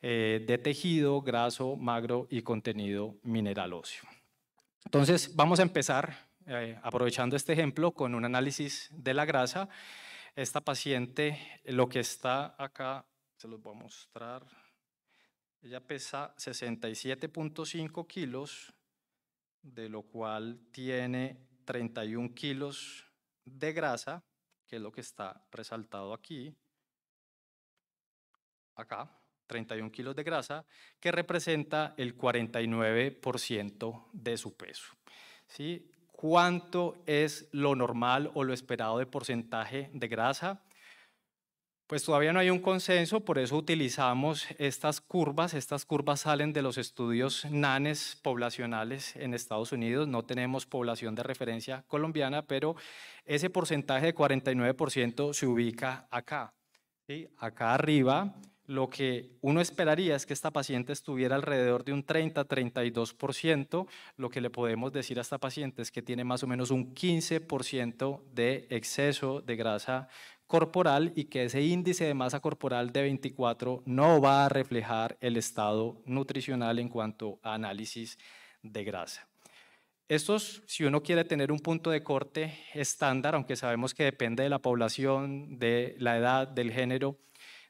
Speaker 10: eh, de tejido, graso, magro y contenido mineral óseo. Entonces vamos a empezar, eh, aprovechando este ejemplo, con un análisis de la grasa. Esta paciente, lo que está acá, se los voy a mostrar, ella pesa 67.5 kilos, de lo cual tiene 31 kilos de grasa que es lo que está resaltado aquí, acá, 31 kilos de grasa, que representa el 49% de su peso. ¿Sí? ¿Cuánto es lo normal o lo esperado de porcentaje de grasa? pues todavía no hay un consenso, por eso utilizamos estas curvas. Estas curvas salen de los estudios nanes poblacionales en Estados Unidos. No tenemos población de referencia colombiana, pero ese porcentaje de 49% se ubica acá. ¿sí? Acá arriba, lo que uno esperaría es que esta paciente estuviera alrededor de un 30-32%. Lo que le podemos decir a esta paciente es que tiene más o menos un 15% de exceso de grasa corporal y que ese índice de masa corporal de 24 no va a reflejar el estado nutricional en cuanto a análisis de grasa. Estos, si uno quiere tener un punto de corte estándar, aunque sabemos que depende de la población, de la edad, del género,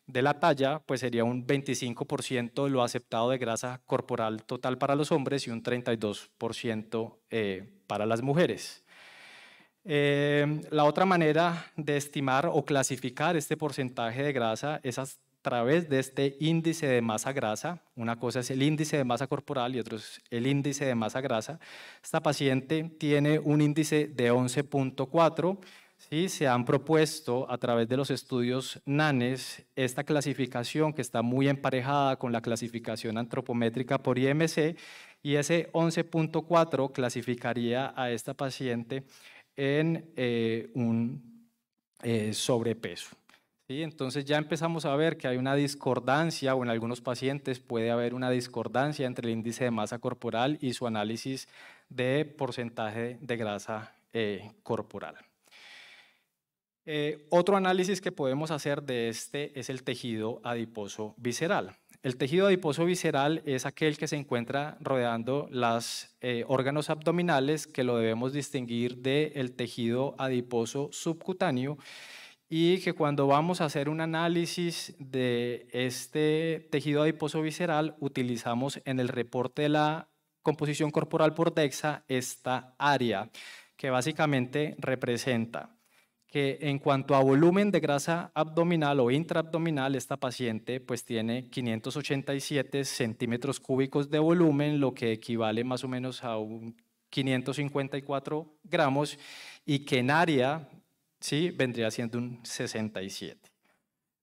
Speaker 10: de la talla, pues sería un 25% lo aceptado de grasa corporal total para los hombres y un 32% eh, para las mujeres. Em, la otra manera de estimar o clasificar este porcentaje de grasa es a través de este índice de masa grasa. Una cosa es el índice de masa corporal y otro es el índice de masa grasa. Esta paciente tiene un índice de 11.4. ¿sí? Se han propuesto a través de los estudios NANES esta clasificación que está muy emparejada con la clasificación antropométrica por IMC y ese 11.4 clasificaría a esta paciente en eh, un eh, sobrepeso. y Entonces ya empezamos a ver que hay una discordancia o en algunos pacientes puede haber una discordancia entre el índice de masa corporal y su análisis de porcentaje de grasa eh, corporal. otro análisis que podemos hacer de este es el tejido adiposo visceral. El tejido adiposo visceral es aquel que se encuentra rodeando los eh, órganos abdominales, que lo debemos distinguir del tejido adiposo subcutáneo, y que cuando vamos a hacer un análisis de este tejido adiposo visceral, utilizamos en el reporte de la composición corporal por DEXA esta área, que básicamente representa que en cuanto a volumen de grasa abdominal o intraabdominal, esta paciente pues tiene 587 centímetros cúbicos de volumen, lo que equivale más o menos a un 554 gramos y que en área ¿sí? vendría siendo un 67.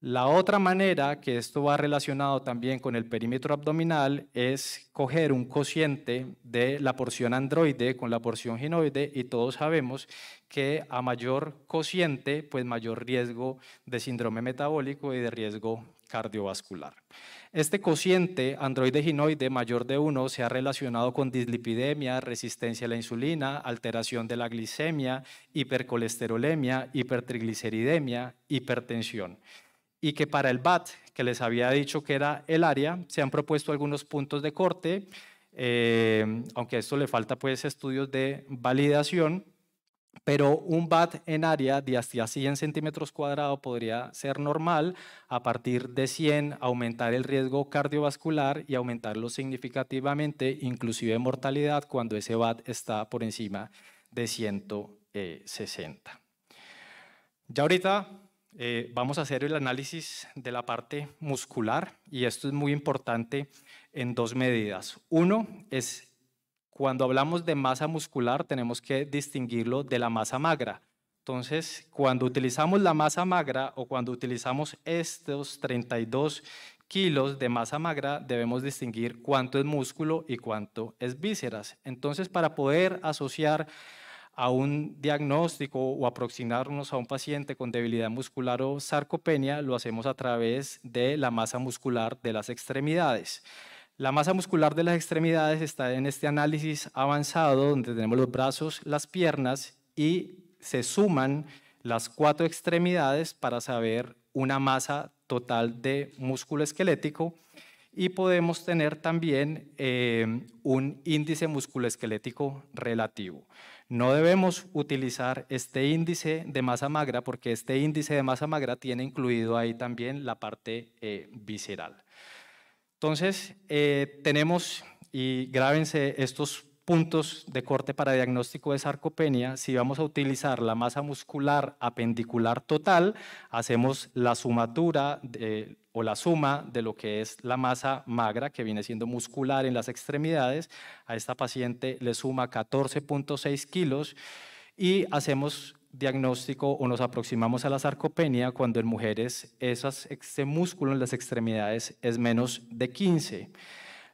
Speaker 10: La otra manera que esto va relacionado también con el perímetro abdominal es coger un cociente de la porción androide con la porción ginoide y todos sabemos que a mayor cociente, pues mayor riesgo de síndrome metabólico y de riesgo cardiovascular. Este cociente androide-ginoide mayor de 1 se ha relacionado con dislipidemia, resistencia a la insulina, alteración de la glicemia, hipercolesterolemia, hipertrigliceridemia, hipertensión y que para el BAT, que les había dicho que era el área, se han propuesto algunos puntos de corte, eh, aunque a esto le falta pues estudios de validación, pero un bat en área de hasta 100 centímetros cuadrados podría ser normal. A partir de 100, aumentar el riesgo cardiovascular y aumentarlo significativamente, inclusive mortalidad, cuando ese bat está por encima de 160. Ya ahorita eh, vamos a hacer el análisis de la parte muscular y esto es muy importante en dos medidas. Uno es cuando hablamos de masa muscular tenemos que distinguirlo de la masa magra. Entonces, cuando utilizamos la masa magra o cuando utilizamos estos 32 kilos de masa magra, debemos distinguir cuánto es músculo y cuánto es vísceras. Entonces, para poder asociar a un diagnóstico o aproximarnos a un paciente con debilidad muscular o sarcopenia, lo hacemos a través de la masa muscular de las extremidades. La masa muscular de las extremidades está en este análisis avanzado donde tenemos los brazos, las piernas y se suman las cuatro extremidades para saber una masa total de músculo esquelético y podemos tener también eh, un índice músculo esquelético relativo. No debemos utilizar este índice de masa magra porque este índice de masa magra tiene incluido ahí también la parte eh, visceral. Entonces, eh, tenemos, y grábense estos puntos de corte para diagnóstico de sarcopenia, si vamos a utilizar la masa muscular apendicular total, hacemos la sumatura o la suma de lo que es la masa magra, que viene siendo muscular en las extremidades. A esta paciente le suma 14.6 kilos y hacemos diagnóstico o nos aproximamos a la sarcopenia cuando en mujeres esas, ese músculo en las extremidades es menos de 15.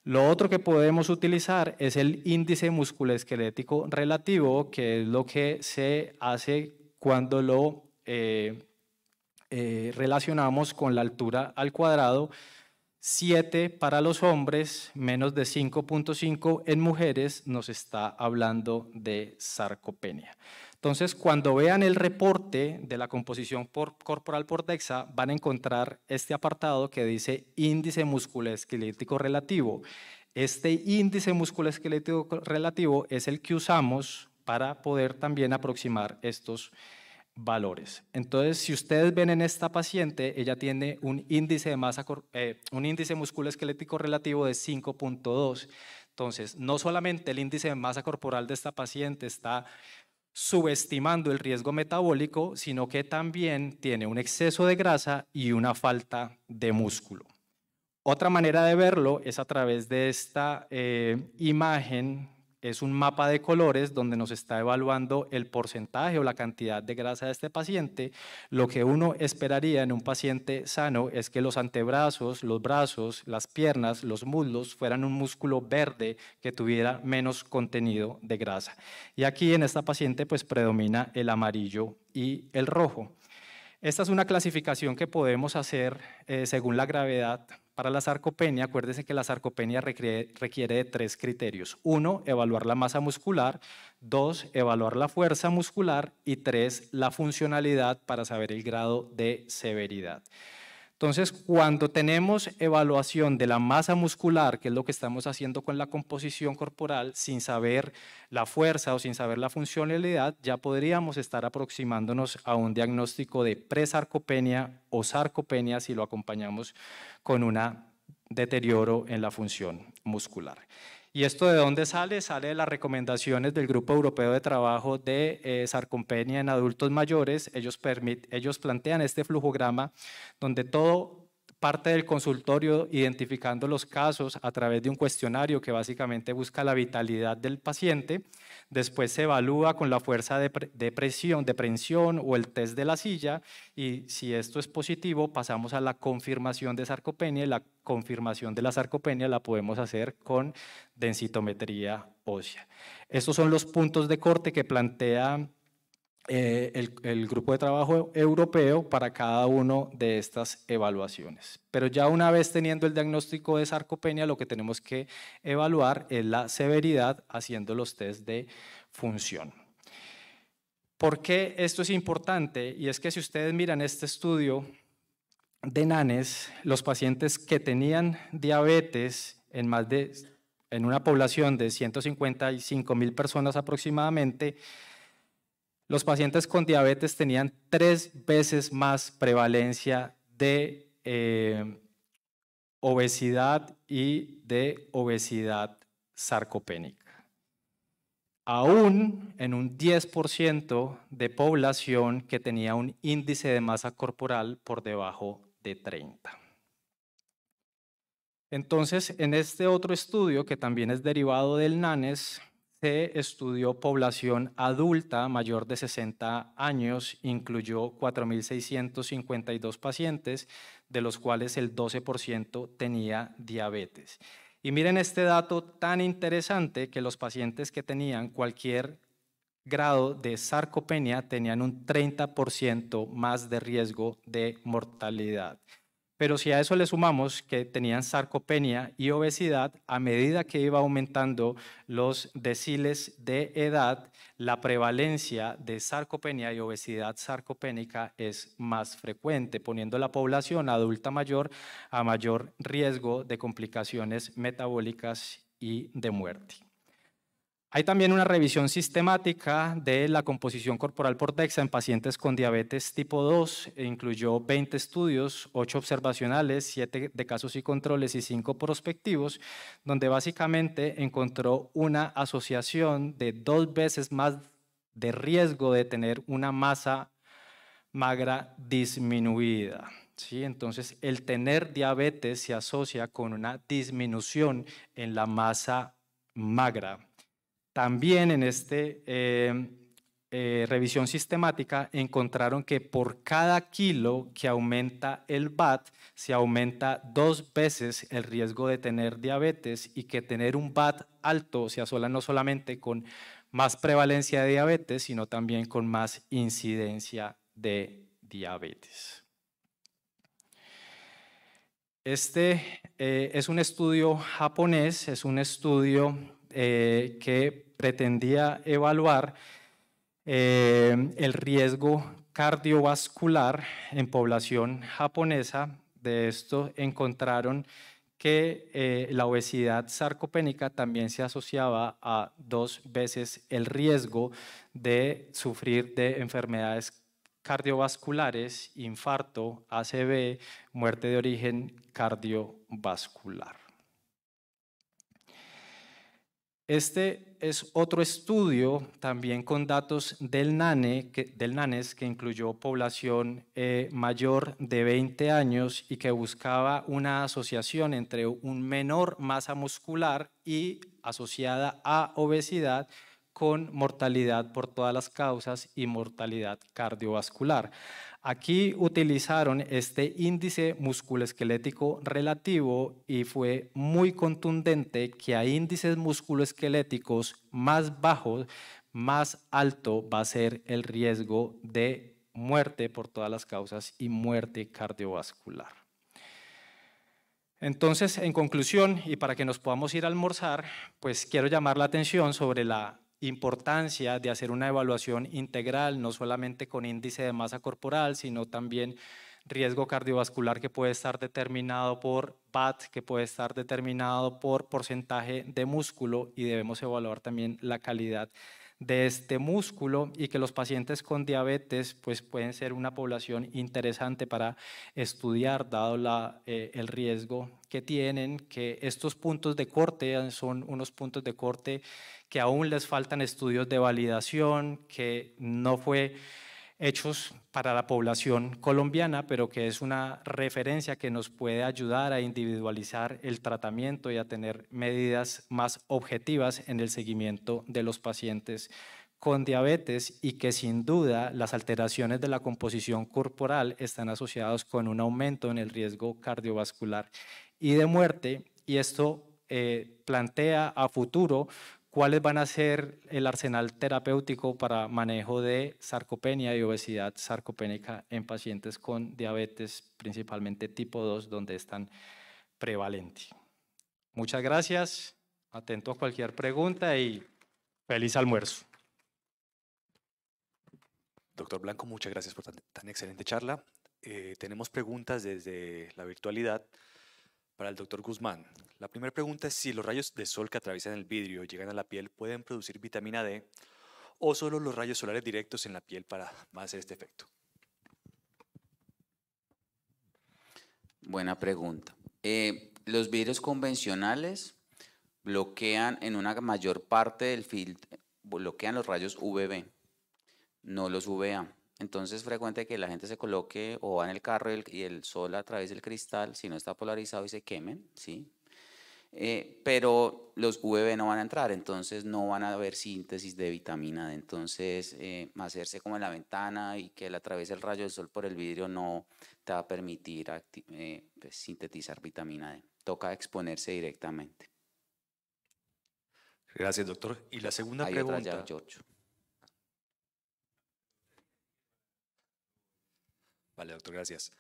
Speaker 10: Lo otro que podemos utilizar es el índice musculoesquelético relativo, que es lo que se hace cuando lo eh, eh, relacionamos con la altura al cuadrado, 7 para los hombres, menos de 5.5 en mujeres, nos está hablando de sarcopenia. Entonces, cuando vean el reporte de la composición corporal por DEXA, van a encontrar este apartado que dice índice musculoesquelético relativo. Este índice musculoesquelético relativo es el que usamos para poder también aproximar estos valores. Entonces, si ustedes ven en esta paciente, ella tiene un índice de masa, eh, un índice musculoesquelético relativo de 5.2. Entonces, no solamente el índice de masa corporal de esta paciente está subestimando el riesgo metabólico, sino que también tiene un exceso de grasa y una falta de músculo. Otra manera de verlo es a través de esta eh, imagen es un mapa de colores donde nos está evaluando el porcentaje o la cantidad de grasa de este paciente. Lo que uno esperaría en un paciente sano es que los antebrazos, los brazos, las piernas, los muslos fueran un músculo verde que tuviera menos contenido de grasa. Y aquí en esta paciente pues predomina el amarillo y el rojo. Esta es una clasificación que podemos hacer eh, según la gravedad para la sarcopenia, acuérdese que la sarcopenia requiere, de tres criterios. Uno, evaluar la masa muscular. Dos, evaluar la fuerza muscular. Y tres, la funcionalidad para saber el grado de severidad. Entonces, cuando tenemos evaluación de la masa muscular, que es lo que estamos haciendo con la composición corporal, sin saber la fuerza o sin saber la funcionalidad, ya podríamos estar aproximándonos a un diagnóstico de presarcopenia o sarcopenia si lo acompañamos con un deterioro en la función muscular. ¿Y esto de dónde sale? Sale de las recomendaciones del Grupo Europeo de Trabajo de eh, en adultos mayores. Ellos, ellos plantean este flujograma donde todo parte del consultorio identificando los casos a través de un cuestionario que básicamente busca la vitalidad del paciente. Después se evalúa con la fuerza de, presión, o el test de la silla y si esto es positivo pasamos a la confirmación de sarcopenia y la confirmación de la sarcopenia la podemos hacer con densitometría ósea. Estos son los puntos de corte que plantea eh, el, grupo de trabajo europeo para cada una de estas evaluaciones. Pero ya una vez teniendo el diagnóstico de sarcopenia, lo que tenemos que evaluar es la severidad haciendo los test de función. ¿Por qué esto es importante? Y es que si ustedes miran este estudio de NANES, los pacientes que tenían diabetes en más de en una población de 155 mil personas aproximadamente, los pacientes con diabetes tenían tres veces más prevalencia de eh, obesidad y de obesidad sarcopénica. Aún en un 10% de población que tenía un índice de masa corporal por debajo de 30. Entonces, en este otro estudio, que también es derivado del NANES, se estudió población adulta mayor de 60 años, incluyó 4.652 pacientes, de los cuales el 12% tenía diabetes. Y miren este dato tan interesante que los pacientes que tenían cualquier grado de sarcopenia tenían un 30% más de riesgo de mortalidad. Pero si a eso le sumamos que tenían sarcopenia y obesidad, a medida que iba aumentando los deciles de edad, la prevalencia de sarcopenia y obesidad sarcopénica es más frecuente, poniendo la población adulta mayor a mayor riesgo de complicaciones metabólicas y de muerte. Hay también una revisión sistemática de la composición corporal por DEXA en pacientes con diabetes tipo 2. E incluyó 20 estudios, 8 observacionales, 7 de casos y controles y 5 prospectivos, donde básicamente encontró una asociación de dos veces más de riesgo de tener una masa magra disminuida. ¿sí? Entonces, el tener diabetes se asocia con una disminución en la masa magra. También en esta eh, eh, revisión sistemática encontraron que por cada kilo que aumenta el BAT, se aumenta dos veces el riesgo de tener diabetes y que tener un BAT alto se asola no solamente con más prevalencia de diabetes, sino también con más incidencia de diabetes. Este eh, es un estudio japonés, es un estudio eh, que pretendía evaluar eh, el riesgo cardiovascular en población japonesa. De esto encontraron que eh, la obesidad sarcopénica también se asociaba a dos veces el riesgo de sufrir de enfermedades cardiovasculares, infarto, ACB, muerte de origen cardiovascular. Este es otro estudio también con datos del, NANE, del NANES que incluyó población eh, mayor de 20 años y que buscaba una asociación entre un menor masa muscular y asociada a obesidad con mortalidad por todas las causas y mortalidad cardiovascular. Aquí utilizaron este índice musculoesquelético relativo y fue muy contundente que a índices musculoesqueléticos más bajos, más alto va a ser el riesgo de muerte por todas las causas y muerte cardiovascular. Entonces, en conclusión, y para que nos podamos ir a almorzar, pues quiero llamar la atención sobre la importancia de hacer una evaluación integral, no solamente con índice de masa corporal, sino también riesgo cardiovascular que puede estar determinado por PAT, que puede estar determinado por porcentaje de músculo y debemos evaluar también la calidad de este músculo y que los pacientes con diabetes pues, pueden ser una población interesante para estudiar dado eh, el riesgo que tienen, que estos puntos de corte eh, son unos puntos de corte que aún les faltan estudios de validación, que no fue hechos para la población colombiana, pero que es una referencia que nos puede ayudar a individualizar el tratamiento y a tener medidas más objetivas en el seguimiento de los pacientes con diabetes y que sin duda las alteraciones de la composición corporal están asociadas con un aumento en el riesgo cardiovascular y de muerte y esto eh, plantea a futuro cuáles van a ser el arsenal terapéutico para manejo de sarcopenia y obesidad sarcopénica en pacientes con diabetes, principalmente tipo 2, donde están tan prevalente. Muchas gracias, atento a cualquier pregunta y feliz almuerzo.
Speaker 5: Doctor Blanco, muchas gracias por tan, excelente charla. Eh, tenemos preguntas desde la virtualidad. Para el doctor Guzmán, la primera pregunta es si los rayos de sol que atraviesan el vidrio y llegan a la piel pueden producir vitamina D o solo los rayos solares directos en la piel para hacer este efecto.
Speaker 15: Buena pregunta. Eh, los vidrios convencionales bloquean en una mayor parte del filtro, bloquean los rayos UVB, no los UVA. Entonces es frecuente que la gente se coloque o va en el carro y el, sol a través del cristal, si no está polarizado y se quemen, ¿sí? Eh, pero los UV no van a entrar, entonces no van a haber síntesis de vitamina D. Entonces, eh, hacerse como en la ventana y que a atraviese el rayo del sol por el vidrio no te va a permitir eh, pues, sintetizar vitamina D. Toca exponerse directamente.
Speaker 5: Gracias, doctor. Y la segunda pregunta. Vale, doctor, gracias.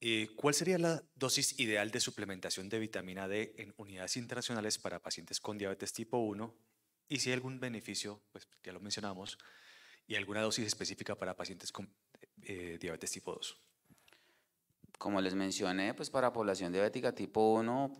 Speaker 5: Eh, ¿Cuál sería la dosis ideal de suplementación de vitamina D en unidades internacionales para pacientes con diabetes tipo 1? Y si hay algún beneficio, pues ya lo mencionamos, y alguna dosis específica para pacientes con eh, diabetes tipo 2.
Speaker 15: Como les mencioné, pues para población diabética tipo 1,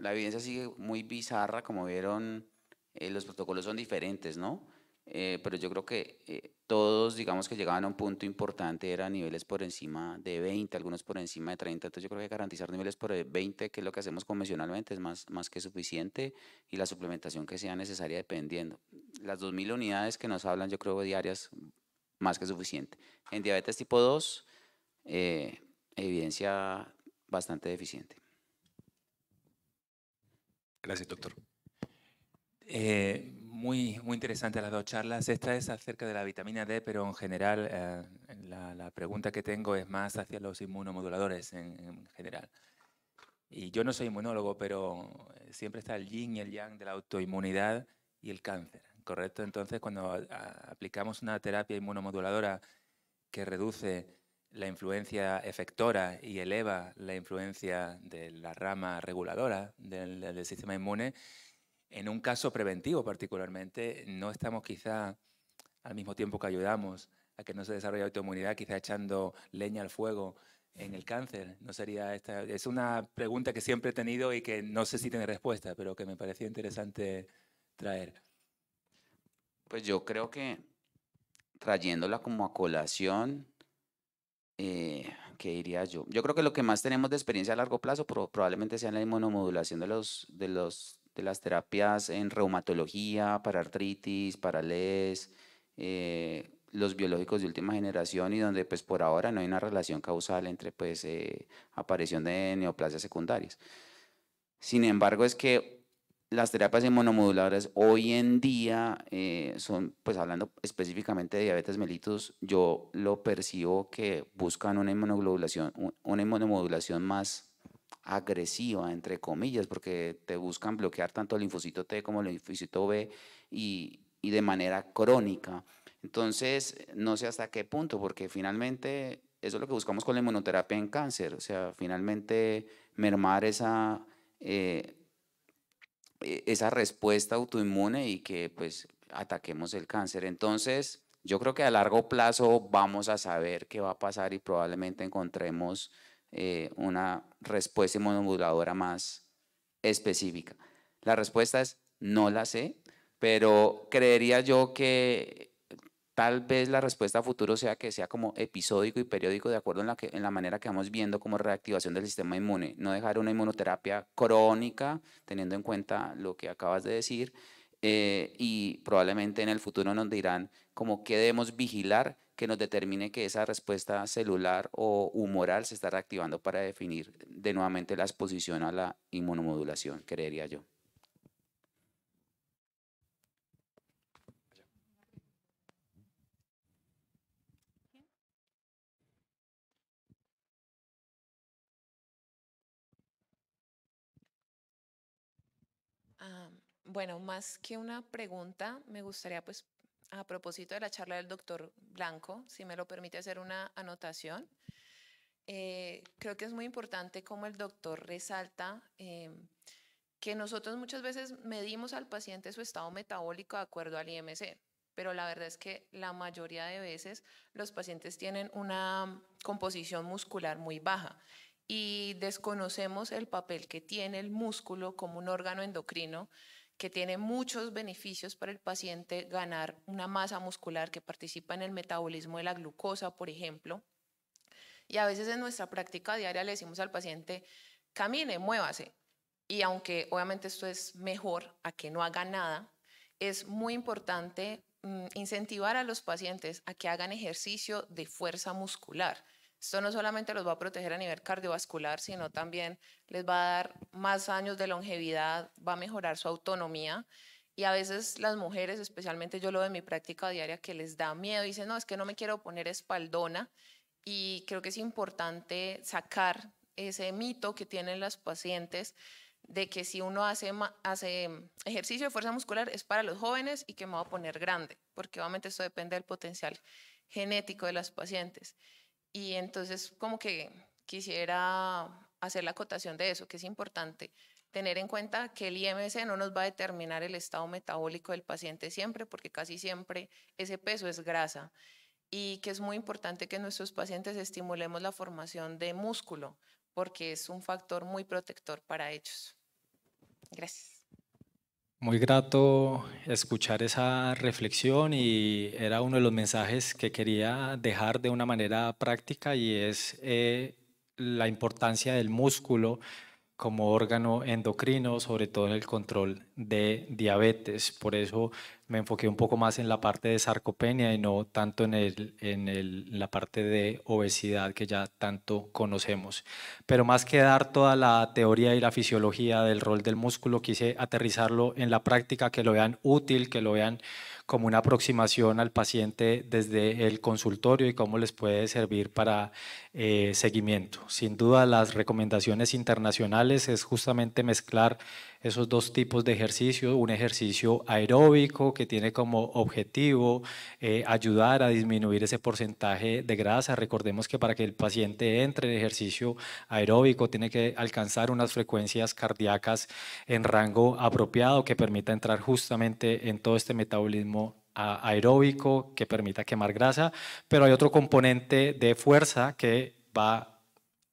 Speaker 15: la evidencia sigue muy bizarra, como vieron, eh, los protocolos son diferentes, ¿no? Eh, pero yo creo que eh, todos, digamos que llegaban a un punto importante, eran niveles por encima de 20, algunos por encima de 30, entonces yo creo que garantizar niveles por 20, que es lo que hacemos convencionalmente, es más, más que suficiente y la suplementación que sea necesaria dependiendo. Las 2.000 unidades que nos hablan, yo creo, diarias, más que suficiente. En diabetes tipo 2, eh, evidencia bastante deficiente.
Speaker 6: Gracias, doctor. Muy, muy interesante las dos charlas. Esta es acerca de la vitamina D, pero en general eh, la, pregunta que tengo es más hacia los inmunomoduladores en, general. Y yo no soy inmunólogo, pero eh, siempre está el yin y el yang de la autoinmunidad y el cáncer, ¿correcto? Entonces, cuando aplicamos una terapia inmunomoduladora que reduce la influencia efectora y eleva la influencia de la rama reguladora del, del sistema inmune, en un caso preventivo particularmente, no estamos quizá al mismo tiempo que ayudamos a que no se desarrolle autoinmunidad, quizá echando leña al fuego en el cáncer. No sería esta. Es una pregunta que siempre he tenido y que no sé si tiene respuesta, pero que me pareció interesante traer. Pues yo creo que trayéndola
Speaker 15: como a colación, eh, ¿qué diría yo? Yo creo que lo que más tenemos de experiencia a largo plazo probablemente sea la inmunomodulación de los, de los las terapias en reumatología, para artritis, para LES, eh, los biológicos de última generación y donde pues por ahora no hay una relación causal entre pues eh, aparición de neoplasias secundarias. Sin embargo, es que las terapias inmunomoduladoras hoy en día eh, son, pues hablando específicamente de diabetes mellitus, yo lo percibo que buscan una una inmunomodulación más agresiva, entre comillas, porque te buscan bloquear tanto el linfocito T como el linfocito B y, de manera crónica. Entonces, no sé hasta qué punto, porque finalmente eso es lo que buscamos con la inmunoterapia en cáncer, o sea, finalmente mermar esa, eh, e, esa respuesta autoinmune y que pues ataquemos el cáncer. Entonces, yo creo que a largo plazo vamos a saber qué va a pasar y probablemente encontremos eh, una respuesta inmunomoduladora más específica? La respuesta es no la sé, pero creería yo que tal vez la respuesta a futuro sea que sea como episódico y periódico de acuerdo en la, en la manera que vamos viendo como reactivación del sistema inmune. No dejar una inmunoterapia crónica, teniendo en cuenta lo que acabas de decir, eh, y probablemente en el futuro nos dirán como qué debemos vigilar que nos determine que esa respuesta celular o humoral se está reactivando para definir de nuevamente la exposición a la inmunomodulación, creería yo.
Speaker 13: bueno, más que una pregunta, me gustaría pues a propósito de la charla del doctor Blanco, si me lo permite hacer una anotación. Eh, creo que es muy importante como el doctor resalta eh, que nosotros muchas veces medimos al paciente su estado metabólico de acuerdo al IMC, pero la verdad es que la mayoría de veces los pacientes tienen una composición muscular muy baja y desconocemos el papel que tiene el músculo como un órgano endocrino que tiene muchos beneficios para el paciente ganar una masa muscular que participa en el metabolismo de la glucosa, por ejemplo. Y a veces en nuestra práctica diaria le decimos al paciente, camine, muévase. Y aunque obviamente esto es mejor a que no haga nada, es muy importante mm, incentivar a los pacientes a que hagan ejercicio de fuerza muscular esto no solamente los va a proteger a nivel cardiovascular, sino también les va a dar más años de longevidad, va a mejorar su autonomía. Y a veces las mujeres, especialmente yo lo veo en mi práctica diaria, que les da miedo, dicen, no, es que no me quiero poner espaldona. Y creo que es importante sacar ese mito que tienen las pacientes de que si uno hace, mm, ejercicio de fuerza muscular es para los jóvenes y que me va a poner grande, porque obviamente eso depende del potencial genético de las pacientes. Y entonces como que quisiera hacer la acotación de eso, que es importante tener en cuenta que el IMC no nos va a determinar el estado metabólico del paciente siempre, porque casi siempre ese peso es grasa. Y que es muy importante que nuestros pacientes estimulemos la formación de músculo, porque es un factor muy protector para ellos. Gracias.
Speaker 10: Muy grato escuchar esa reflexión y era uno de los mensajes que quería dejar de una manera práctica y es eh, la importancia del músculo como órgano endocrino, sobre todo en el control de diabetes. Por eso me enfoqué un poco más en la parte de sarcopenia y no tanto en, el, en la parte de obesidad que ya tanto conocemos. Pero más que dar toda la teoría y la fisiología del rol del músculo, quise aterrizarlo en la práctica, que lo vean útil, que lo vean como una aproximación al paciente desde el consultorio y cómo les puede servir para eh, seguimiento. Sin duda, las recomendaciones internacionales es justamente mezclar esos dos tipos de ejercicio, un ejercicio aeróbico que tiene como objetivo eh, ayudar a disminuir ese porcentaje de grasa. Recordemos que para que el paciente entre en ejercicio aeróbico tiene que alcanzar unas frecuencias cardíacas en rango apropiado que permita entrar justamente en todo este metabolismo aeróbico que permita quemar grasa, pero hay otro componente de fuerza que va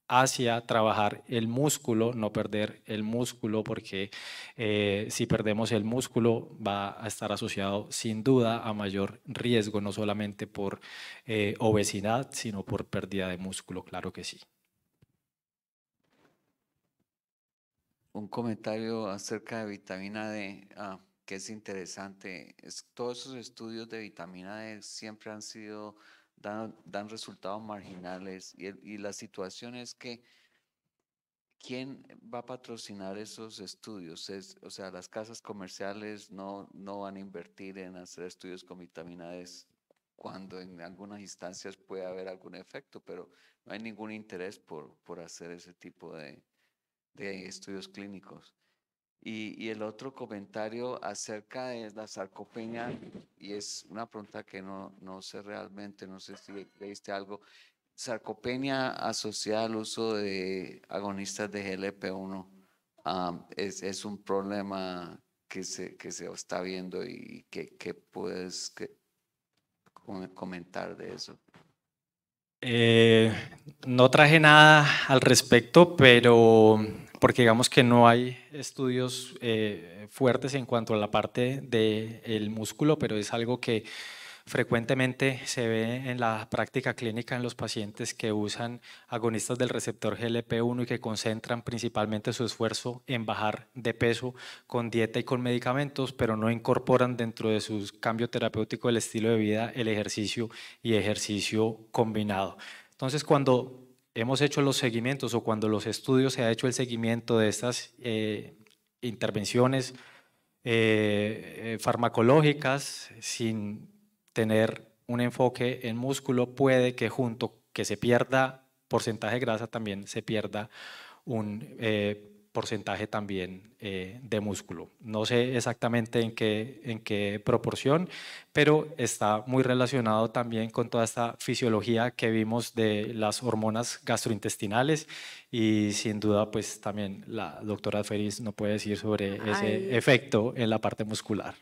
Speaker 10: hacia trabajar el músculo, no perder el músculo, porque eh, si perdemos el músculo va a estar asociado sin duda a mayor riesgo, no solamente por eh, obesidad, sino por pérdida de músculo, claro que sí.
Speaker 7: Un comentario acerca de vitamina D, ah, que es interesante. todos esos estudios de vitamina D siempre han sido dan, resultados marginales y, y la situación es que ¿quién va a patrocinar esos estudios? o sea, las casas comerciales no, no van a invertir en hacer estudios con vitamina e cuando en algunas instancias puede haber algún efecto, pero no hay ningún interés por, hacer ese tipo de estudios clínicos. Y, el otro comentario acerca de la sarcopenia, y es una pregunta que no, no sé realmente, no sé si leíste algo. Sarcopenia asociada al uso de agonistas de GLP-1 es, es, un problema que se, que se está viendo y que, puedes que, comentar de
Speaker 10: eso. Eh, no traje nada al respecto, pero porque digamos que no hay estudios eh, fuertes en cuanto a la parte del músculo, pero es algo que frecuentemente se ve en la práctica clínica en los pacientes que usan agonistas del receptor GLP-1 y que concentran principalmente su esfuerzo en bajar de peso con dieta y con medicamentos, pero no incorporan dentro de su cambio terapéutico el estilo de vida el ejercicio y ejercicio combinado. Entonces, cuando hemos hecho los seguimientos o cuando los estudios se ha hecho el seguimiento de estas eh, intervenciones eh, eh, farmacológicas sin tener un enfoque en músculo, puede que junto que se pierda porcentaje de grasa también se pierda un eh, porcentaje también eh, de músculo. No sé exactamente en qué, en qué proporción, pero está muy relacionado también con toda esta fisiología que vimos de las hormonas gastrointestinales y sin duda pues también la doctora Feris no puede decir sobre ese efecto en la parte muscular.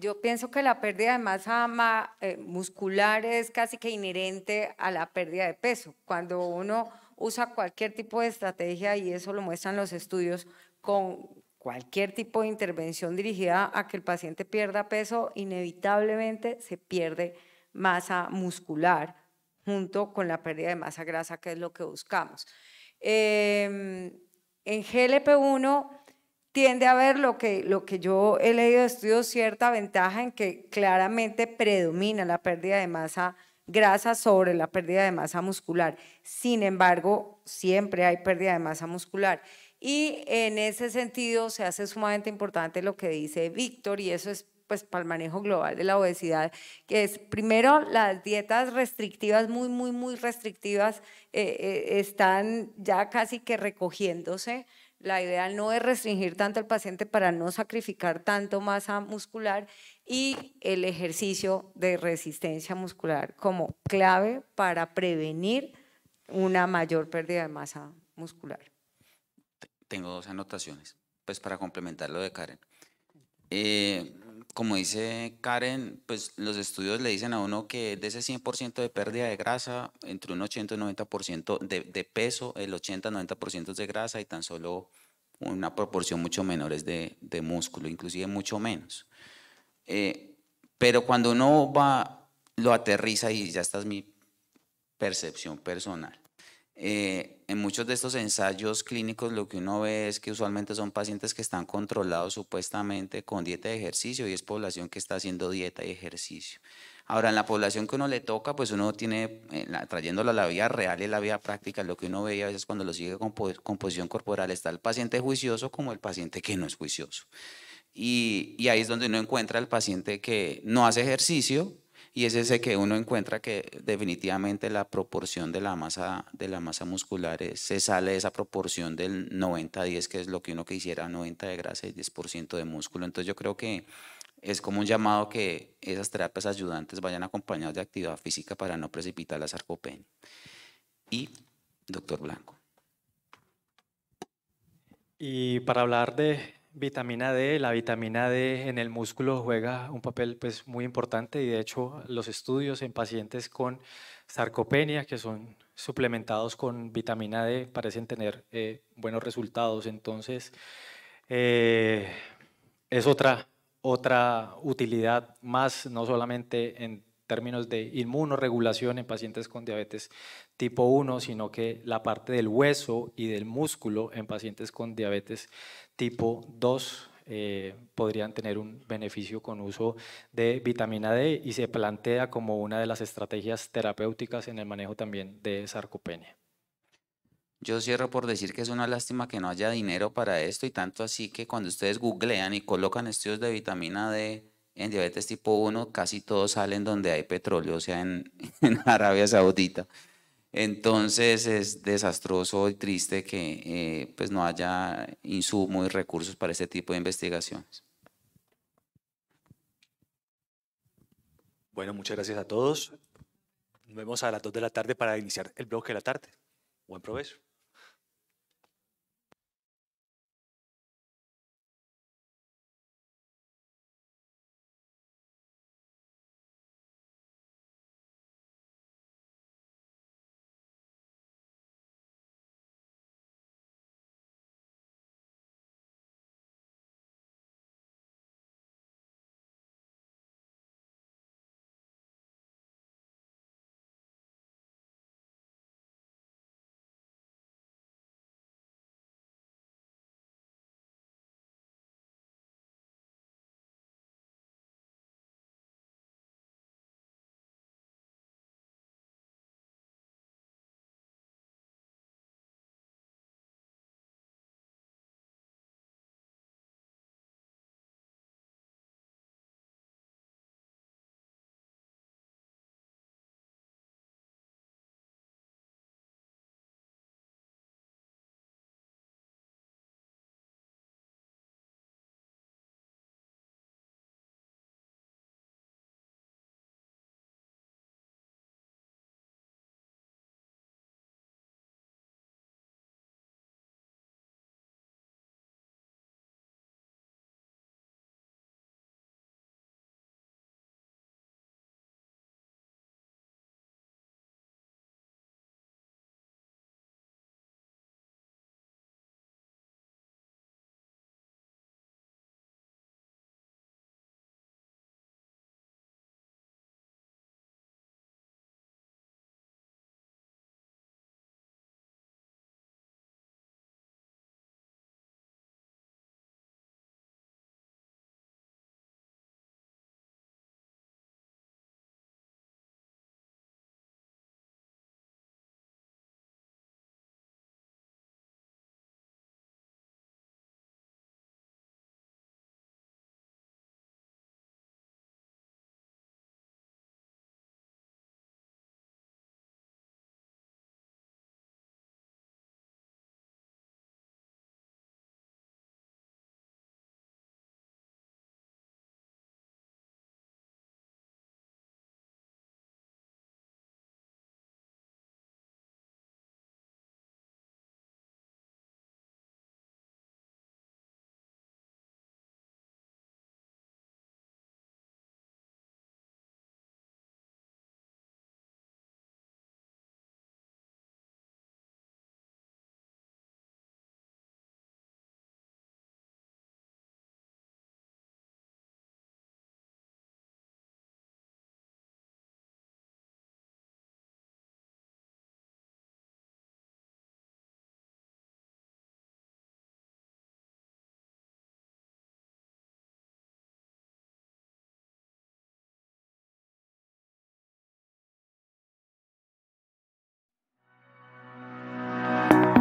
Speaker 11: Yo pienso que la pérdida de masa eh, muscular es casi que inherente a la pérdida de peso. Cuando uno usa cualquier tipo de estrategia, y eso lo muestran los estudios, con cualquier tipo de intervención dirigida a que el paciente pierda peso, inevitablemente se pierde masa muscular junto con la pérdida de masa grasa, que es lo que buscamos. Em, en GLP-1 tiende a haber lo que, lo que yo he leído de estudios, cierta ventaja en que claramente predomina la pérdida de masa grasa sobre la pérdida de masa muscular. Sin embargo, siempre hay pérdida de masa muscular. Y en ese sentido se hace sumamente importante lo que dice Víctor y eso es pues para el manejo global de la obesidad, que es primero las dietas restrictivas, muy, muy, muy restrictivas, eh, eh, están ya casi que recogiéndose. La idea no es restringir tanto al paciente para no sacrificar tanto masa muscular y el ejercicio de resistencia muscular como clave para prevenir una mayor pérdida de masa muscular.
Speaker 15: Tengo dos anotaciones, pues para complementar lo de Karen. Eh, como dice Karen, pues los estudios le dicen a uno que de ese 100% de pérdida de grasa, entre un 80 y 90% de, de peso, el 80-90% es de grasa y tan solo una proporción mucho menor es de, de músculo, inclusive mucho menos. Eh, pero cuando uno va, lo aterriza y ya está es mi percepción personal. Eh, en muchos de estos ensayos clínicos lo que uno ve es que usualmente son pacientes que están controlados supuestamente con dieta y ejercicio y es población que está haciendo dieta y ejercicio. Ahora, en la población que uno le toca, pues uno tiene, eh, trayéndola a la vida real y la vida práctica, lo que uno ve a veces cuando lo sigue con composición corporal, está el paciente juicioso como el paciente que no es juicioso. Y, ahí es donde uno encuentra al paciente que no hace ejercicio, y es ese que uno encuentra que definitivamente la proporción de la masa, de la masa muscular se sale de esa proporción del 90-10, que es lo que uno quisiera, 90 de grasa y 10% de músculo. Entonces yo creo que es como un llamado que esas terapias ayudantes vayan acompañadas de actividad física para no precipitar la sarcopenia. Y, doctor Blanco.
Speaker 10: Y para hablar de Vitamina D, la vitamina D en el músculo juega un papel pues, muy importante y de hecho los estudios en pacientes con sarcopenia que son suplementados con vitamina D parecen tener eh, buenos resultados. Entonces eh, es otra, otra utilidad más, no solamente en términos de inmunoregulación en pacientes con diabetes tipo 1, sino que la parte del hueso y del músculo en pacientes con diabetes tipo 2 eh, podrían tener un beneficio con uso de vitamina D y se plantea como una de las estrategias terapéuticas en el manejo también de sarcopenia. Yo cierro por decir que es una
Speaker 15: lástima que no haya dinero para esto y tanto así que cuando ustedes googlean y colocan estudios de vitamina D en diabetes tipo 1, casi todos salen donde hay petróleo, o sea, en (laughs) Arabia Saudita. Entonces es desastroso y triste que eh, pues no haya insumos y recursos para este tipo de investigaciones.
Speaker 5: Bueno, muchas gracias a todos. Nos
Speaker 1: vemos a las 2 de la tarde para iniciar el bloque de la tarde. Buen provecho.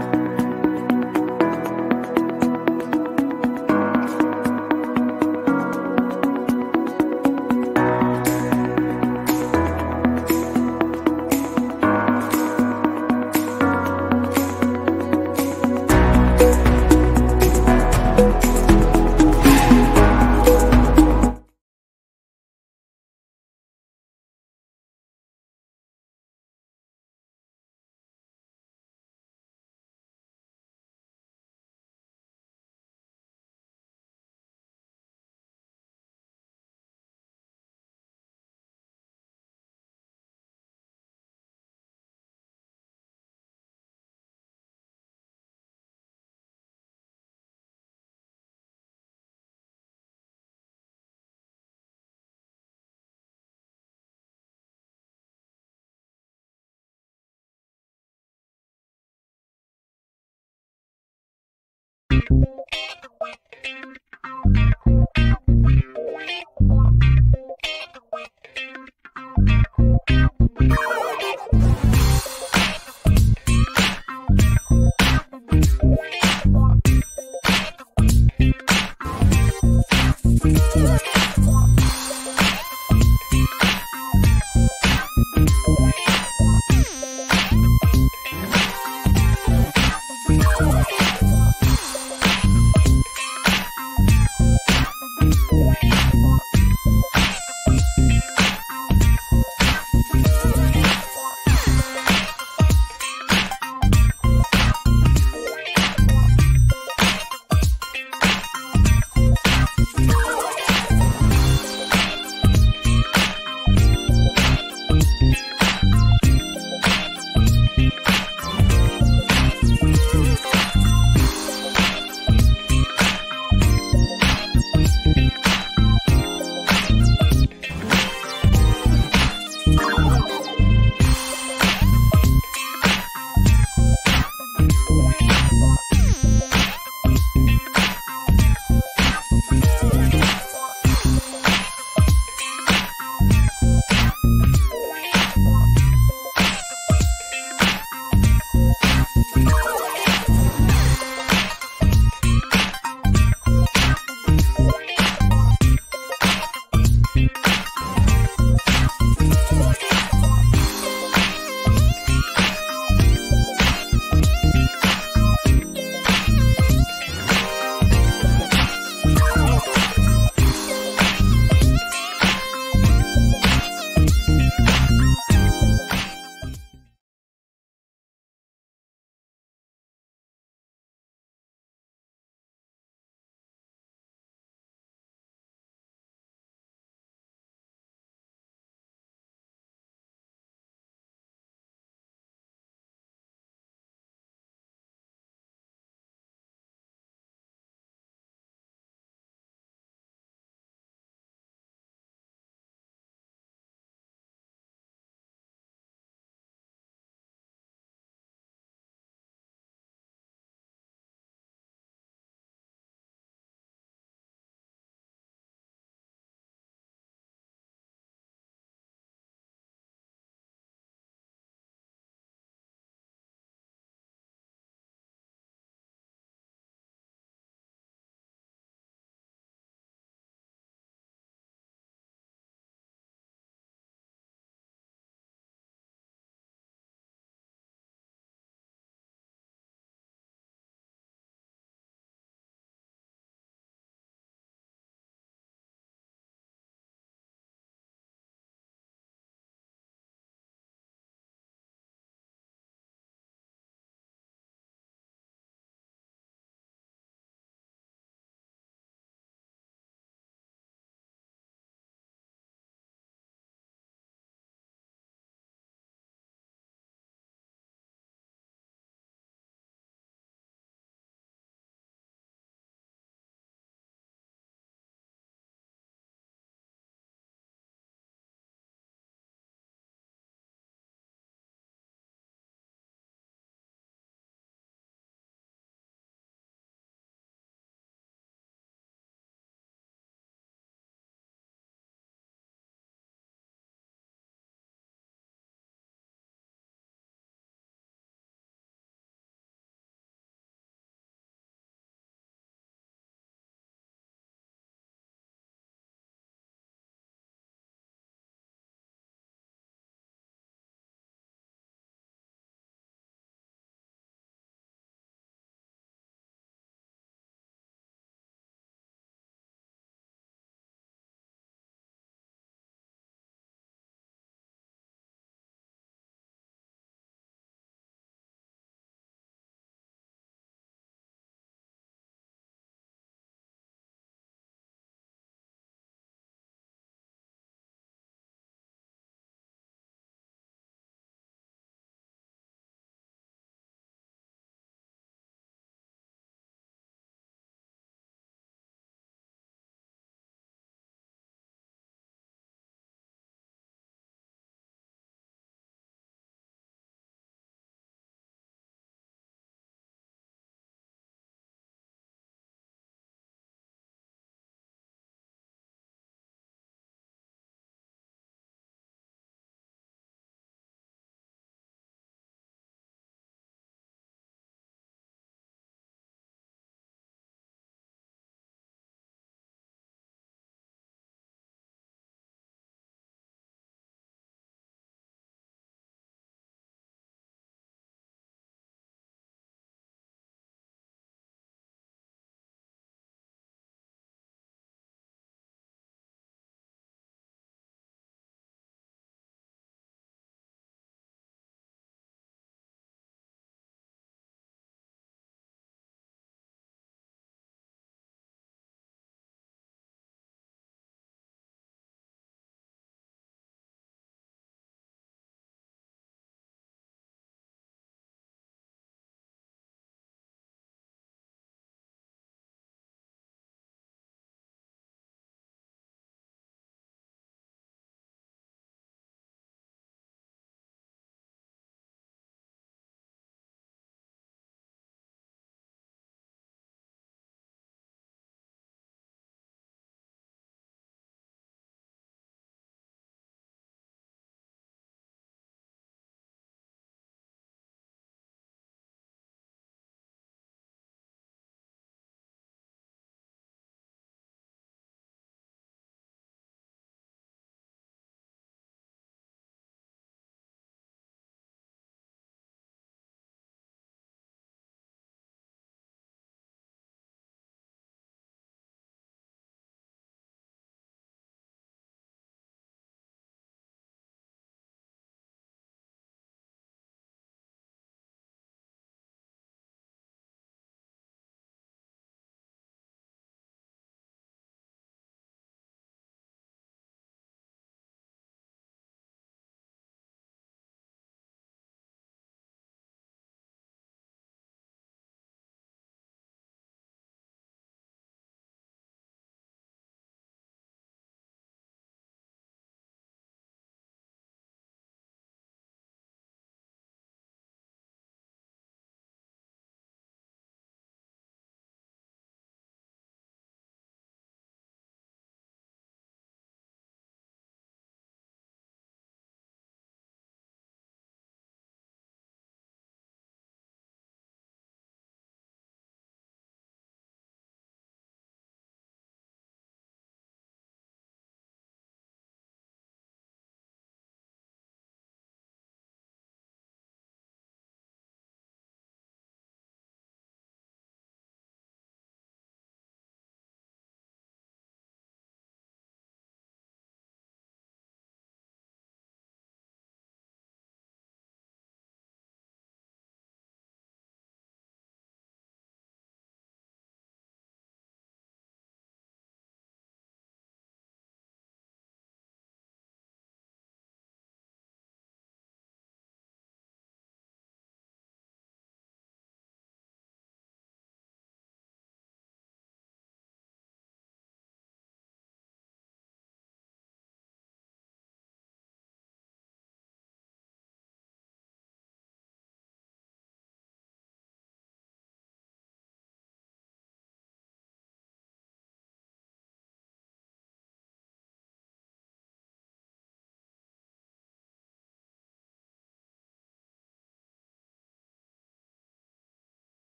Speaker 1: thank you thank you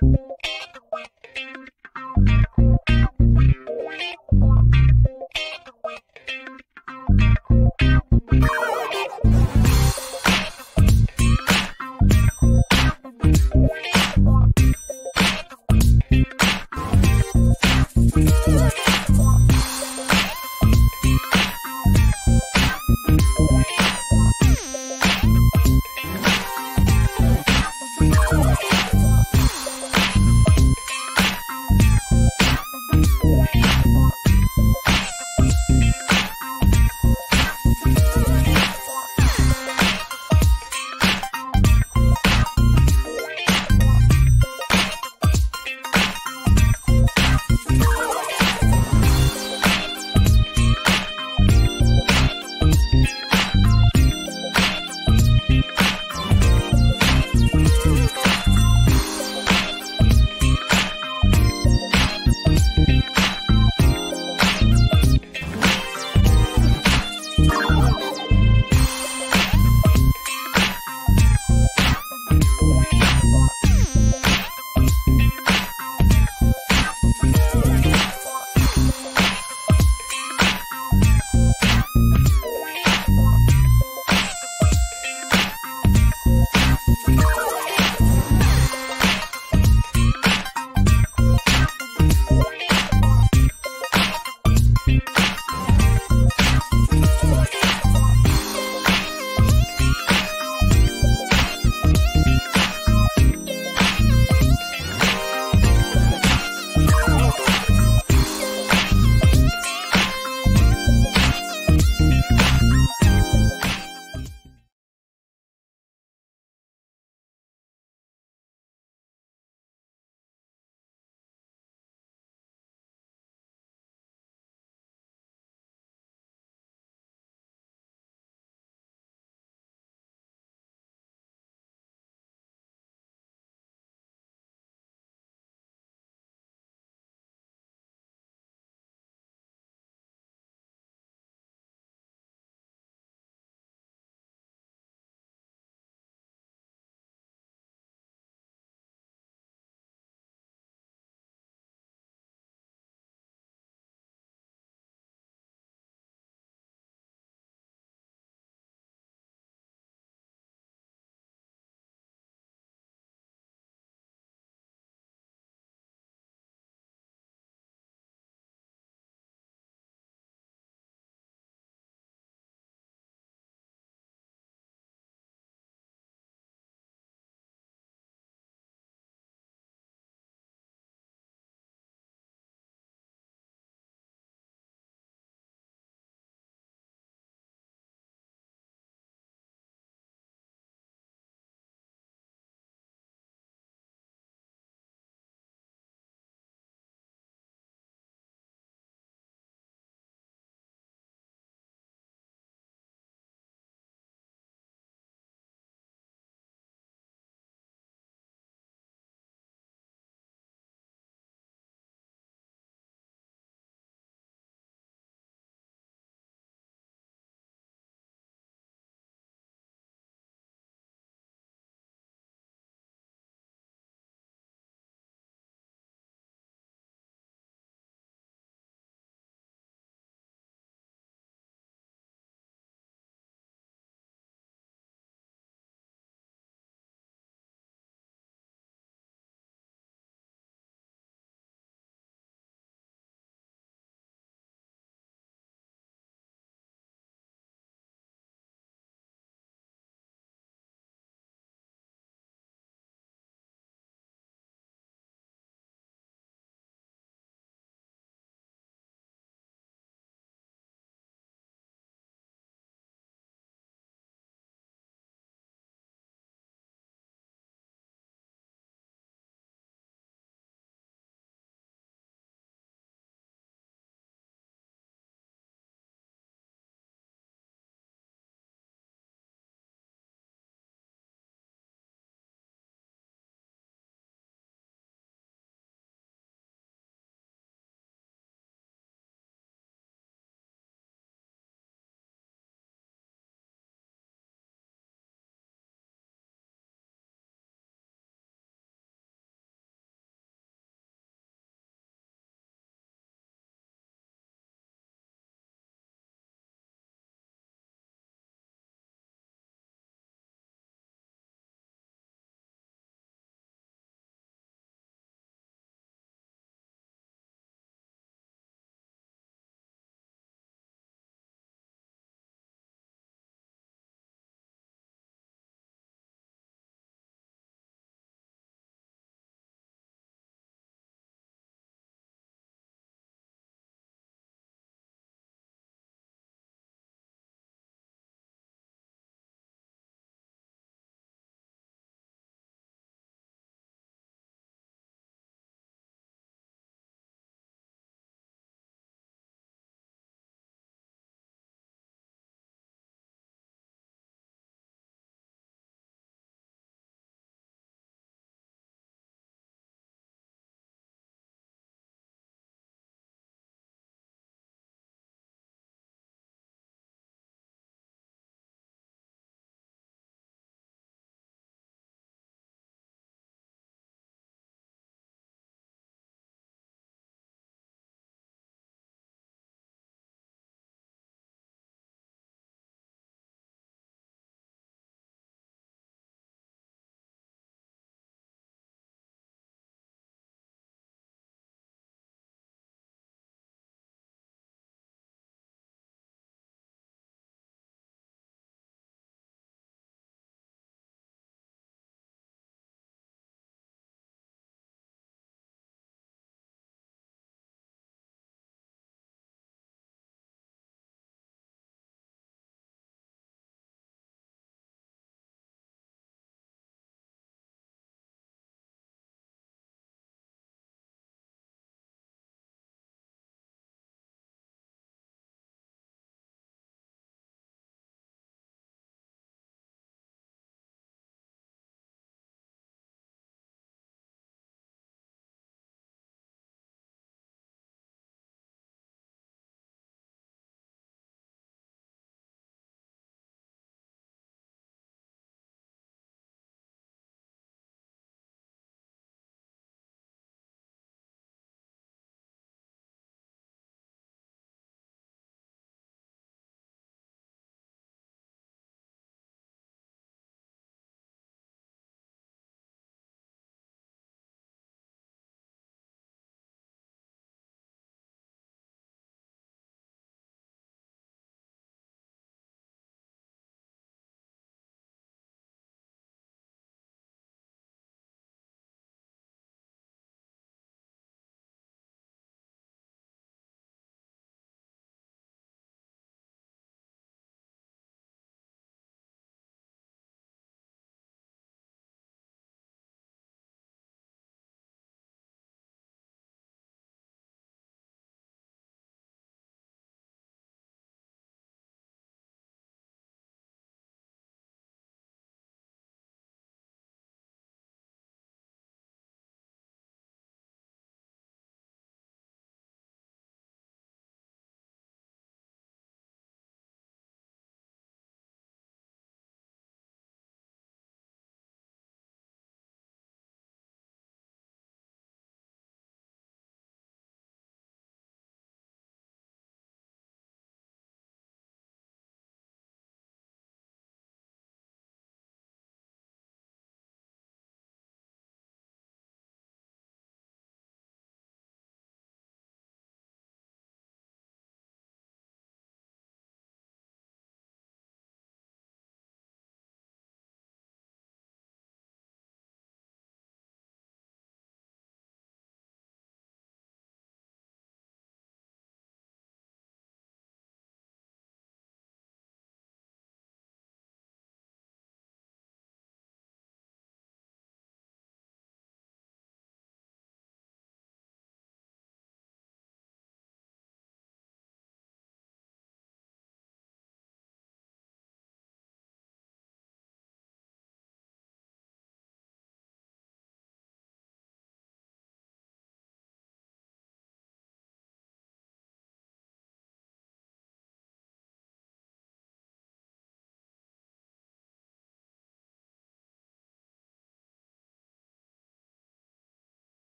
Speaker 1: thank you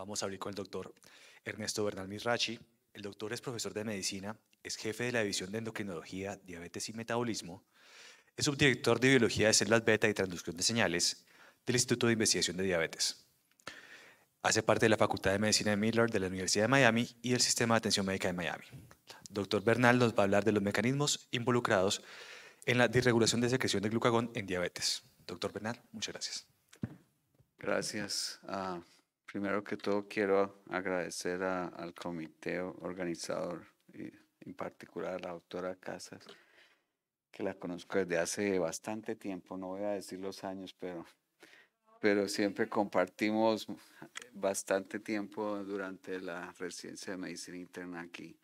Speaker 5: Vamos a abrir con el doctor Ernesto Bernal Misrachi. El doctor es profesor de medicina, es jefe de la división de endocrinología, diabetes y metabolismo, es subdirector de biología de células beta y transducción de señales del Instituto de Investigación de Diabetes. Hace parte de la Facultad de Medicina de Miller de la Universidad de Miami y del Sistema de Atención Médica de Miami. Doctor Bernal nos va a hablar de los mecanismos involucrados en la disregulación de secreción de glucagón en diabetes. Doctor Bernal, muchas gracias. Gracias.
Speaker 7: a Primero que todo, quiero agradecer al comité organizador y en particular a la doctora Casas, que la conozco desde hace bastante tiempo, no voy a decir los años, pero, pero siempre compartimos bastante tiempo durante la residencia de medicina interna aquí.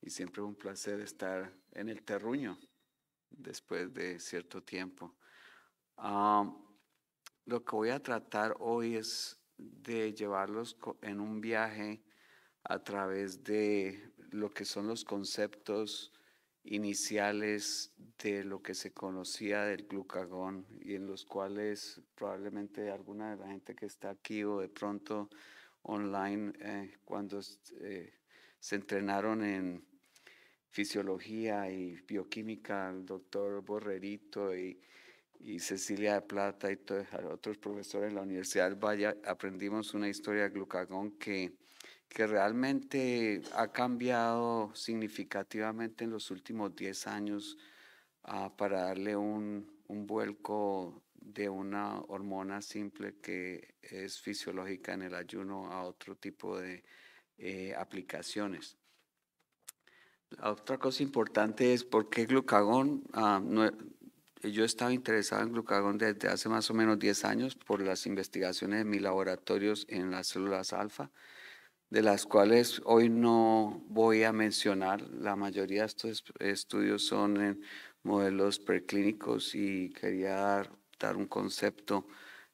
Speaker 7: Y siempre es un placer estar en el terruño después de cierto tiempo. lo que voy a tratar hoy es de llevarlos en un viaje a través de lo que son los conceptos iniciales de lo que se conocía del glucagón y en los cuales probablemente alguna de la gente que está aquí o de pronto online eh, cuando eh, se entrenaron en fisiología y bioquímica, el doctor Borrerito y y Cecilia de Plata y todos otros profesores de la Universidad del Valle, aprendimos una historia de glucagón que, que realmente ha cambiado significativamente en los últimos 10 años ah, para darle un, un vuelco de una hormona simple que es fisiológica en el ayuno a otro tipo de eh, aplicaciones. La otra cosa importante es por qué glucagón. Ah, yo estaba interesado en glucagón desde hace más o menos 10 años por las investigaciones de mis laboratorios en las células alfa, de las cuales hoy no voy a mencionar. La mayoría de estos estudios son en modelos preclínicos y quería dar, un concepto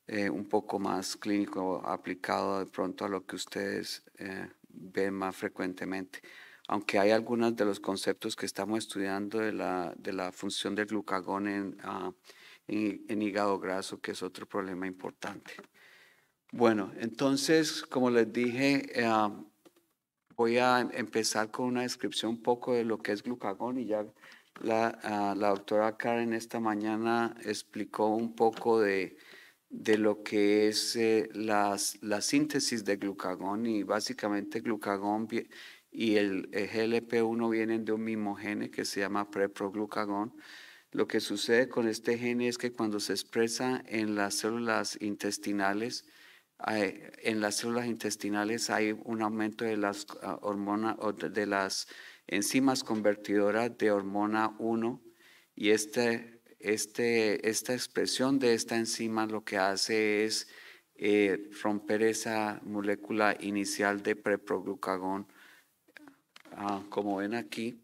Speaker 7: eh, un poco más clínico aplicado de pronto a lo que ustedes eh, ven más frecuentemente aunque hay algunos de los conceptos que estamos estudiando de la, de la función del glucagón en, ah, en, hígado graso, que es otro problema importante. Bueno, entonces, como les dije, ah, voy a empezar con una descripción un poco de lo que es glucagón y ya la, ah, doctora Karen esta mañana explicó un poco de, lo que es eh, las, la síntesis de glucagón y básicamente glucagón y el, GLP-1 vienen de un mismo gene que se llama preproglucagón. Lo que sucede con este gene es que cuando se expresa en las células intestinales, en las células intestinales hay un aumento de las ah, hormonas o de las enzimas convertidoras de hormona 1 y este, este, esta expresión de esta enzima lo que hace es eh, romper esa molécula inicial de preproglucagón Ah, como ven aquí,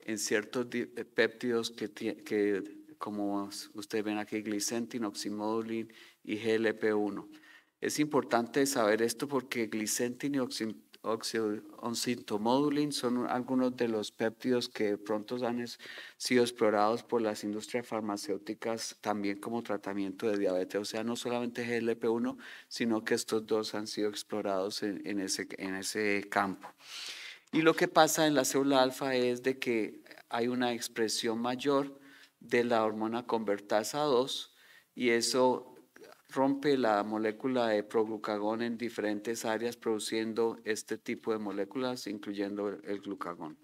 Speaker 7: en ciertos eh, péptidos que, que como ustedes ven aquí, glicentin, oximodulin y GLP-1. Es importante saber esto porque glicentin y oximodulin son algunos de los péptidos que pronto han sido explorados por las industrias farmacéuticas también como tratamiento de diabetes. O sea, no solamente GLP-1, sino que estos dos han sido explorados en, ese, en ese campo. Y lo que pasa en la célula alfa es de que hay una expresión mayor de la hormona convertasa 2 y eso rompe la molécula de proglucagón en diferentes áreas produciendo este tipo de moléculas, incluyendo el glucagón.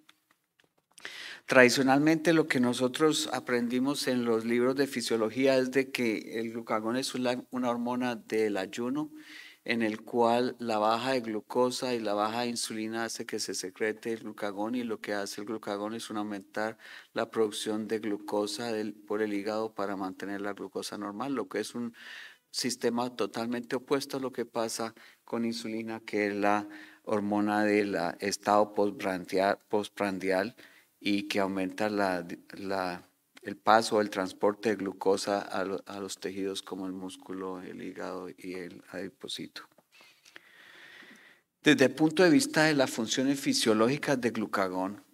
Speaker 7: Tradicionalmente lo que nosotros aprendimos en los libros de fisiología es de que el glucagón es una, hormona del ayuno en el cual la baja de glucosa y la baja de insulina hace que se secrete el glucagón y lo que hace el glucagón es aumentar la producción de glucosa por el hígado para mantener la glucosa normal, lo que es un sistema totalmente opuesto a lo que pasa con insulina, que es la hormona del estado postprandial, y que aumenta la el paso, el transporte de glucosa a, los tejidos como el músculo, el hígado y el adipocito. Desde el punto de vista de las funciones fisiológicas de glucagón,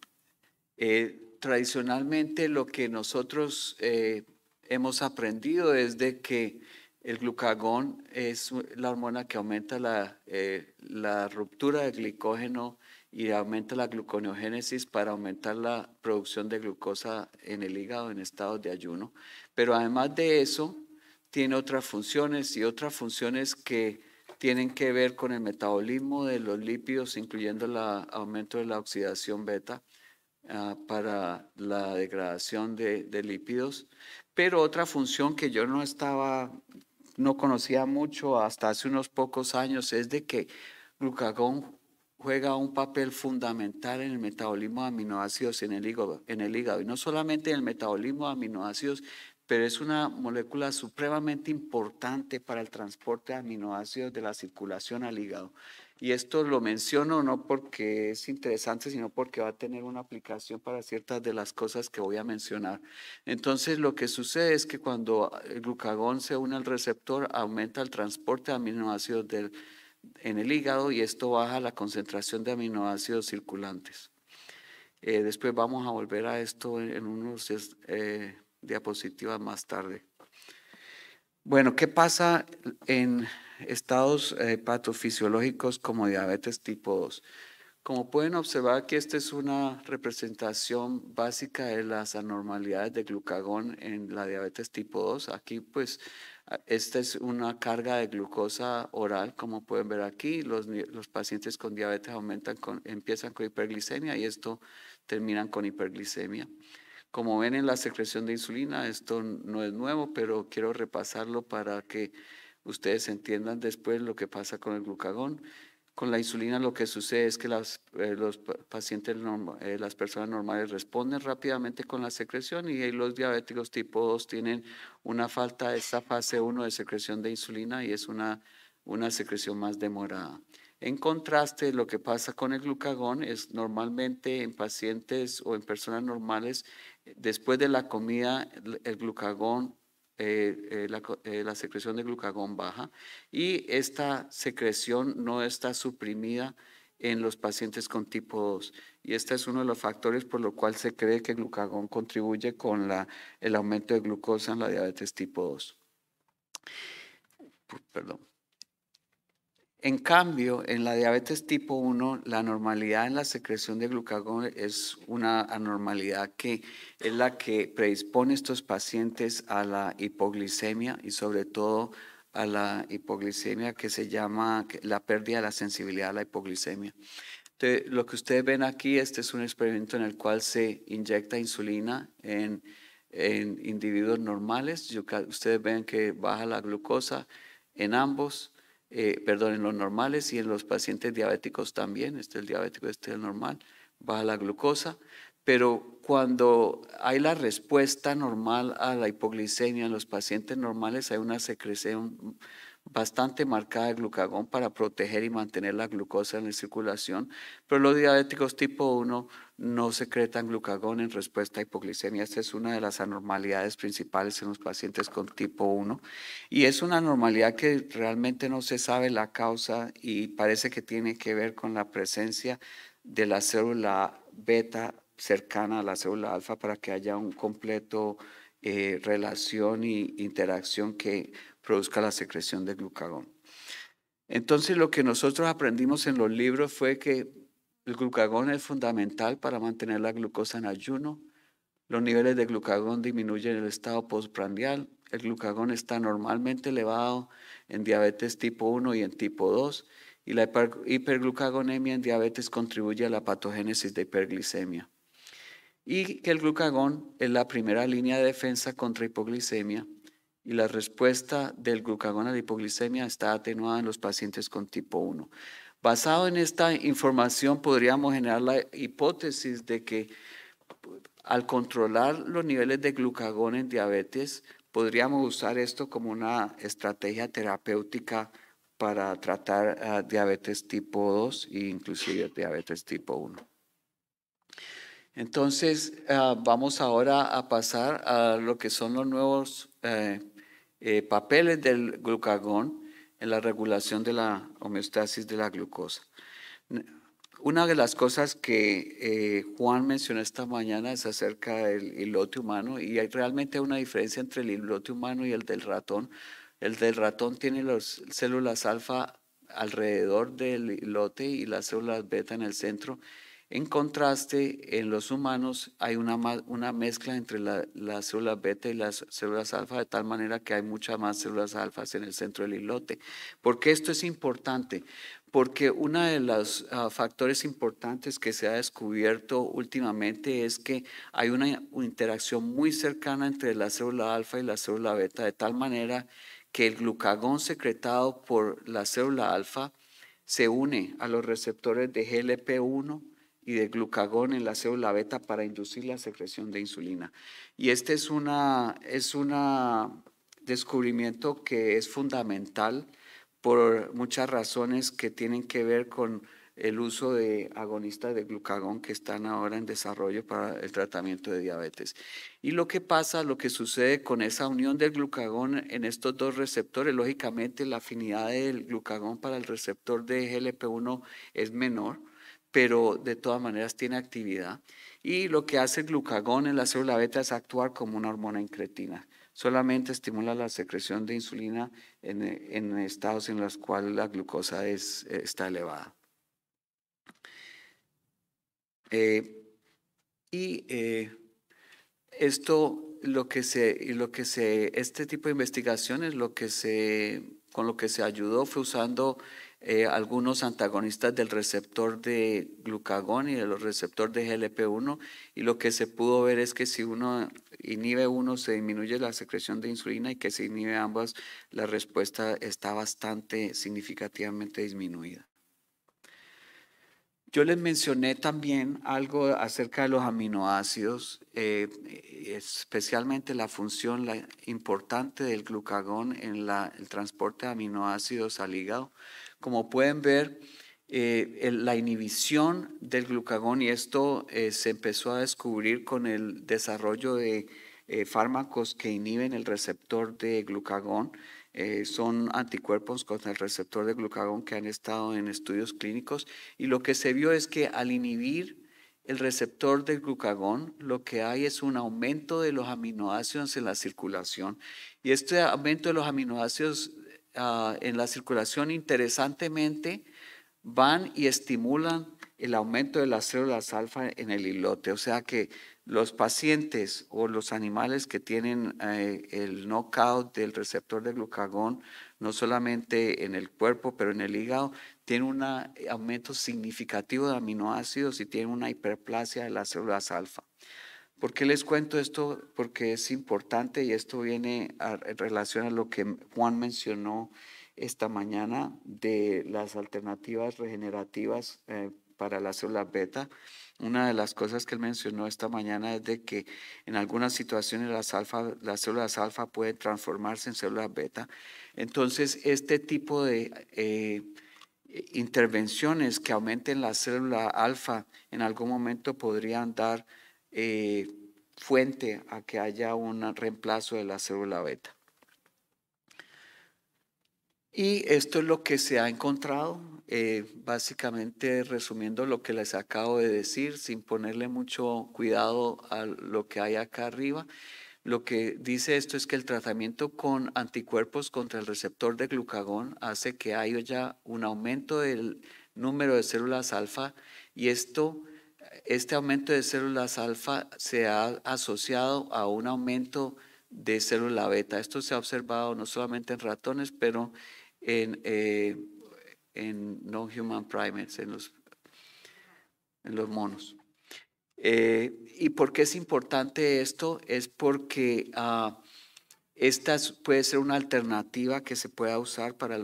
Speaker 7: eh, tradicionalmente lo que nosotros eh, hemos aprendido es de que el glucagón es la hormona que aumenta la, eh, la ruptura de glicógeno y aumenta la gluconeogénesis para aumentar la producción de glucosa en el hígado en estado de ayuno. Pero además de eso, tiene otras funciones y otras funciones que tienen que ver con el metabolismo de los lípidos, incluyendo el aumento de la oxidación beta ah, para la degradación de, de lípidos. Pero otra función que yo no estaba, no conocía mucho hasta hace unos pocos años es de que glucagón juega un papel fundamental en el metabolismo de aminoácidos en el hígado, en el hígado. y no solamente en el metabolismo de aminoácidos, pero es una molécula supremamente importante para el transporte de aminoácidos de la circulación al hígado. Y esto lo menciono no porque es interesante, sino porque va a tener una aplicación para ciertas de las cosas que voy a mencionar. Entonces, lo que sucede es que cuando el glucagón se une al receptor, aumenta el transporte de aminoácidos del en el hígado y esto baja la concentración de aminoácidos circulantes. Eh, después vamos a volver a esto en, unos eh, diapositivas más tarde. Bueno, ¿qué pasa en estados eh, patofisiológicos como diabetes tipo 2? Como pueden observar que esta es una representación básica de las anormalidades de glucagón en la diabetes tipo 2. Aquí pues esta es una carga de glucosa oral, como pueden ver aquí. Los, pacientes con diabetes aumentan con, empiezan con hiperglicemia y esto terminan con hiperglicemia. Como ven en la secreción de insulina, esto no es nuevo, pero quiero repasarlo para que ustedes entiendan después lo que pasa con el glucagón. Con la insulina lo que sucede es que las, eh, los pacientes, eh, las personas normales responden rápidamente con la secreción y los diabéticos tipo 2 tienen una falta de esta fase 1 de secreción de insulina y es una, una secreción más demorada. En contraste, lo que pasa con el glucagón es normalmente en pacientes o en personas normales, eh, después de la comida, el glucagón eh, eh, eh, la, secreción de glucagón baja y esta secreción no está suprimida en los pacientes con tipo 2. Y este es uno de los factores por lo cual se cree que el glucagón contribuye con la, el aumento de glucosa en la diabetes tipo 2. Perdón. En cambio, en la diabetes tipo 1, la normalidad en la secreción de glucagón es una anormalidad que es la que predispone a estos pacientes a la hipoglicemia y sobre todo a la hipoglicemia que se llama la pérdida de la sensibilidad a la hipoglicemia. Entonces, lo que ustedes ven aquí, este es un experimento en el cual se inyecta insulina en, en individuos normales. Ustedes ven que baja la glucosa en ambos eh, perdón, en los normales y en los pacientes diabéticos también, este es el diabético, este es el normal, baja la glucosa, pero cuando hay la respuesta normal a la hipoglicemia en los pacientes normales, hay una secreción bastante marcada de glucagón para proteger y mantener la glucosa en la circulación, pero los diabéticos tipo 1 no secretan glucagón en respuesta a hipoglicemia. Esta es una de las anormalidades principales en los pacientes con tipo 1 y es una anormalidad que realmente no se sabe la causa y parece que tiene que ver con la presencia de la célula beta cercana a la célula alfa para que haya un completo eh, relación e interacción que produzca la secreción de glucagón. Entonces lo que nosotros aprendimos en los libros fue que el glucagón es fundamental para mantener la glucosa en ayuno. Los niveles de glucagón disminuyen en el estado postprandial. El glucagón está normalmente elevado en diabetes tipo 1 y en tipo 2. Y la hiperglucagonemia en diabetes contribuye a la patogénesis de hiperglicemia. Y que el glucagón es la primera línea de defensa contra hipoglicemia y la respuesta del glucagón a la hipoglicemia está atenuada en los pacientes con tipo 1. Basado en esta información podríamos generar la hipótesis de que al controlar los niveles de glucagón en diabetes, podríamos usar esto como una estrategia terapéutica para tratar diabetes tipo 2 e inclusive diabetes tipo 1. Entonces, ah, vamos ahora a pasar a lo que son los nuevos eh, eh, papeles del glucagón en la regulación de la homeostasis de la glucosa. Una de las cosas que eh, Juan mencionó esta mañana es acerca del islote humano y hay realmente una diferencia entre el islote humano y el del ratón. El del ratón tiene las células alfa alrededor del islote y las células beta en el centro en contraste, en los humanos hay una, mezcla entre las células beta y las células alfa, de tal manera que hay muchas más células alfas en el centro del islote. ¿Por qué esto es importante? Porque uno de los ah, factores importantes que se ha descubierto últimamente es que hay una interacción muy cercana entre la célula alfa y la célula beta, de tal manera que el glucagón secretado por la célula alfa se une a los receptores de GLP1 y de glucagón en la célula beta para inducir la secreción de insulina. Y este es un es descubrimiento que es fundamental por muchas razones que tienen que ver con el uso de agonistas de glucagón que están ahora en desarrollo para el tratamiento de diabetes. Y lo que pasa, lo que sucede con esa unión del glucagón en estos dos receptores, lógicamente la afinidad del glucagón para el receptor de GLP-1 es menor, pero de todas maneras tiene actividad. Y lo que hace el glucagón en la célula beta es actuar como una hormona incretina. Solamente estimula la secreción de insulina en, en estados en los cuales la glucosa es, está elevada. Eh, y eh, esto, lo que se, lo que se, este tipo de investigaciones, lo que se, con lo que se ayudó fue usando eh, algunos antagonistas del receptor de glucagón y de los receptor de GLP-1 y lo que se pudo ver es que si uno inhibe uno se disminuye la secreción de insulina y que si inhibe ambas la respuesta está bastante significativamente disminuida. Yo les mencioné también algo acerca de los aminoácidos, eh, especialmente la función importante del glucagón en el transporte de aminoácidos al hígado. Como pueden ver, eh, la inhibición del glucagón, y esto eh, se empezó a descubrir con el desarrollo de eh, fármacos que inhiben el receptor de glucagón, son anticuerpos contra el receptor de glucagón que han estado en estudios clínicos y lo que se vio es que al inhibir el receptor del glucagón, lo que hay es un aumento de los aminoácidos en la circulación y este aumento de los aminoácidos Ah, en la circulación interesantemente van y estimulan el aumento de las células alfa en el islote. O sea que los pacientes o los animales que tienen eh, el knockout del receptor de glucagón, no solamente en el cuerpo, pero en el hígado, tienen un aumento significativo de aminoácidos y tienen una hiperplasia de las células alfa. ¿Por qué les cuento esto? Porque es importante y esto viene en relación a lo que Juan mencionó esta mañana de las alternativas regenerativas eh, para las células beta. Una de las cosas que él mencionó esta mañana es de que en algunas situaciones las, alfa, las células alfa pueden transformarse en células beta. Entonces, este tipo de... Eh, intervenciones que aumenten la célula alfa en algún momento podrían dar eh, fuente a que haya un reemplazo de la célula beta. Y esto es lo que se ha encontrado, eh, básicamente resumiendo lo que les acabo de decir, sin ponerle mucho cuidado a lo que hay acá arriba. Lo que dice esto es que el tratamiento con anticuerpos contra el receptor de glucagón hace que haya un aumento del número de células alfa y esto este aumento de células alfa se ha asociado a un aumento de célula beta. Esto se ha observado no solamente en ratones, pero en, eh, en non-human primates, en los, en los monos. Eh, ¿Y por qué es importante esto? Es porque ah, esta puede ser una alternativa que se pueda usar para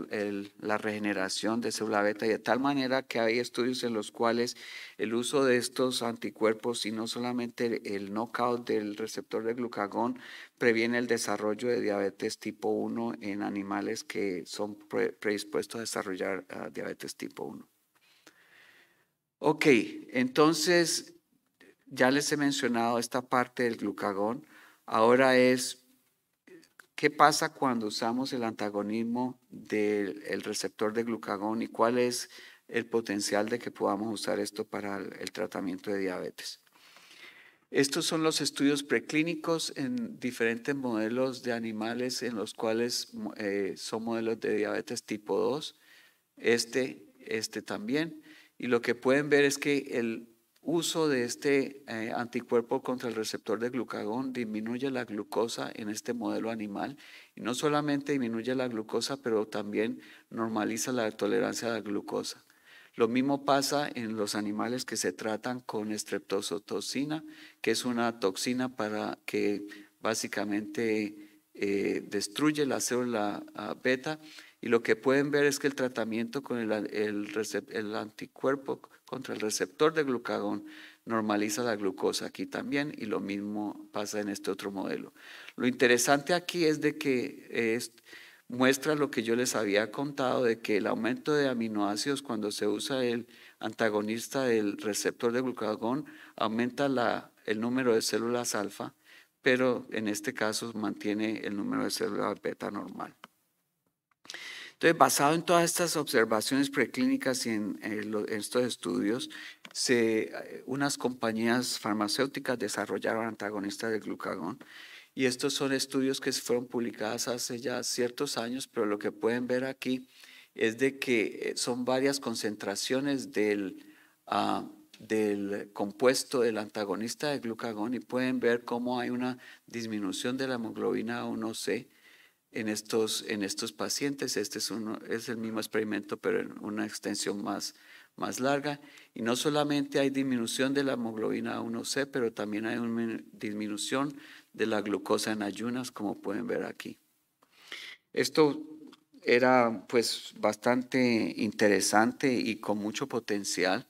Speaker 7: la regeneración de célula beta y de tal manera que hay estudios en los cuales el uso de estos anticuerpos y no solamente el knockout del receptor de glucagón previene el desarrollo de diabetes tipo 1 en animales que son predispuestos a desarrollar ah, diabetes tipo 1. Ok, entonces ya les he mencionado esta parte del glucagón. Ahora es ¿Qué pasa cuando usamos el antagonismo del receptor de glucagón y cuál es el potencial de que podamos usar esto para el, tratamiento de diabetes? Estos son los estudios preclínicos en diferentes modelos de animales en los cuales eh, son modelos de diabetes tipo 2, este, este también. Y lo que pueden ver es que el uso de este eh, anticuerpo contra el receptor de glucagón disminuye la glucosa en este modelo animal y no solamente disminuye la glucosa, pero también normaliza la tolerancia a la glucosa. Lo mismo pasa en los animales que se tratan con streptozotocina, que es una toxina para que básicamente eh, destruye la célula ah, beta y lo que pueden ver es que el tratamiento con el anticuerpo contra el receptor de glucagón, normaliza la glucosa aquí también y lo mismo pasa en este otro modelo. Lo interesante aquí es de que muestra lo que yo les había contado de que el aumento de aminoácidos cuando se usa el antagonista del receptor de glucagón aumenta el número de células alfa, pero en este caso mantiene el número de células beta normal. Entonces, basado en todas estas observaciones preclínicas y en, eh, estos estudios, se, eh, unas compañías farmacéuticas desarrollaron antagonistas de glucagón. Y estos son estudios que fueron publicados hace ya ciertos años, pero lo que pueden ver aquí es de que eh, son varias concentraciones del, ah, del compuesto del antagonista de glucagón y pueden ver cómo hay una disminución de la hemoglobina 1C en estos, en estos pacientes. Este es, uno, es el mismo experimento, pero en una extensión más, más larga. Y no solamente hay disminución de la hemoglobina 1C, pero también hay una disminución de la glucosa en ayunas, como pueden ver aquí. Esto era pues bastante interesante y con mucho potencial.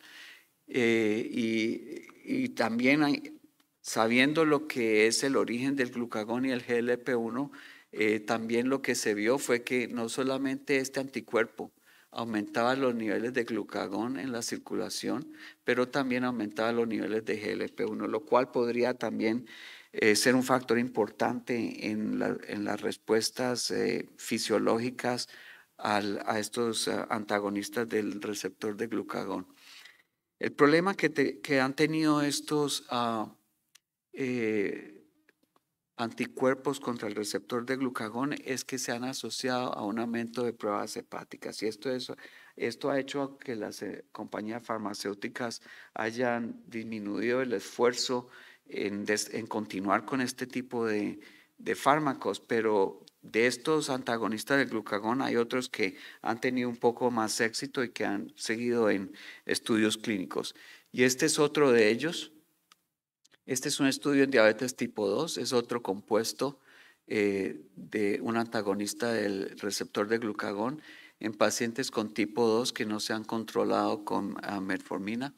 Speaker 7: Eh, y, y, también hay, sabiendo lo que es el origen del glucagón y el GLP-1, eh, también lo que se vio fue que no solamente este anticuerpo aumentaba los niveles de glucagón en la circulación, pero también aumentaba los niveles de GLP-1, lo cual podría también eh, ser un factor importante en, las respuestas eh, fisiológicas a estos antagonistas del receptor de glucagón. El problema que, que han tenido estos ah, anticuerpos contra el receptor de glucagón es que se han asociado a un aumento de pruebas hepáticas. Y esto, esto ha hecho que las eh, compañías farmacéuticas hayan disminuido el esfuerzo en, continuar con este tipo de, de fármacos, pero de estos antagonistas del glucagón hay otros que han tenido un poco más éxito y que han seguido en estudios clínicos. Y este es otro de ellos. Este es un estudio en diabetes tipo 2, es otro compuesto eh, de un antagonista del receptor de glucagón en pacientes con tipo 2 que no se han controlado con uh,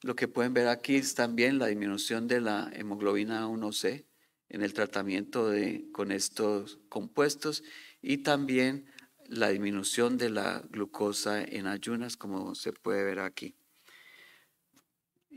Speaker 7: Lo que pueden ver aquí es también la disminución de la hemoglobina 1C en el tratamiento de, con estos compuestos y también la disminución de la glucosa en ayunas, como se puede ver aquí.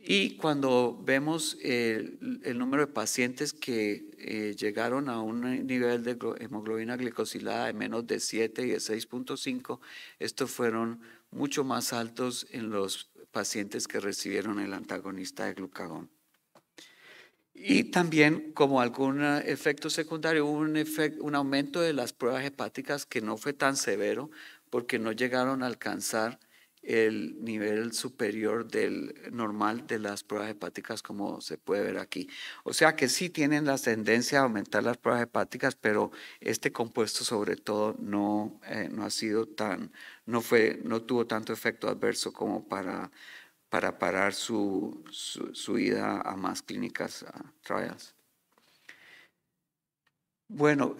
Speaker 7: Y cuando vemos eh, el, número de pacientes que eh, llegaron a un nivel de hemoglobina glicosilada de menos de 7 y de 6.5, estos fueron mucho más altos en los pacientes que recibieron el antagonista de glucagón. Y también, como algún efecto secundario, hubo un aumento de las pruebas hepáticas que no fue tan severo porque no llegaron a alcanzar el nivel superior del normal de las pruebas hepáticas como se puede ver aquí. O sea que sí tienen la tendencia a aumentar las pruebas hepáticas, pero este compuesto sobre todo no, eh, no ha sido tan, no, fue, no tuvo tanto efecto adverso como para, para parar su, su, ida a más clínicas a trials. Bueno,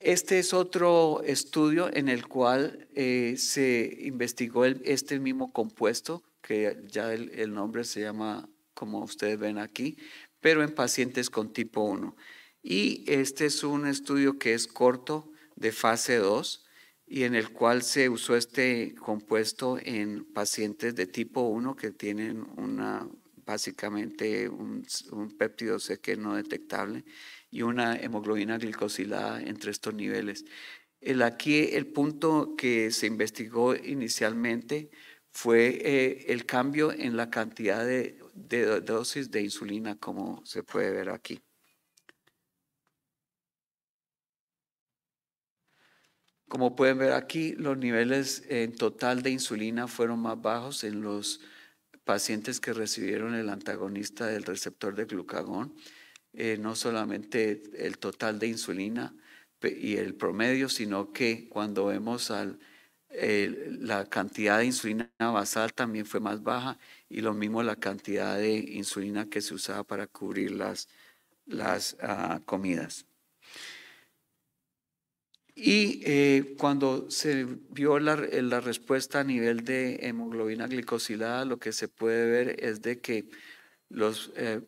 Speaker 7: este es otro estudio en el cual eh, se investigó este mismo compuesto, que ya el, nombre se llama, como ustedes ven aquí, pero en pacientes con tipo 1. Y este es un estudio que es corto, de fase 2, y en el cual se usó este compuesto en pacientes de tipo 1 que tienen una, básicamente un, un péptido C que no detectable y una hemoglobina glicosilada entre estos niveles. El, aquí el punto que se investigó inicialmente fue eh, el cambio en la cantidad de dosis de insulina, como se puede ver aquí. Como pueden ver aquí, los niveles en total de insulina fueron más bajos en los pacientes que recibieron el antagonista del receptor de glucagón eh, no solamente el total de insulina y el promedio, sino que cuando vemos la cantidad de insulina basal también fue más baja y lo mismo la cantidad de insulina que se usaba para cubrir las, las ah, comidas. Y eh, cuando se vio la, respuesta a nivel de hemoglobina glicosilada, lo que se puede ver es de que los eh,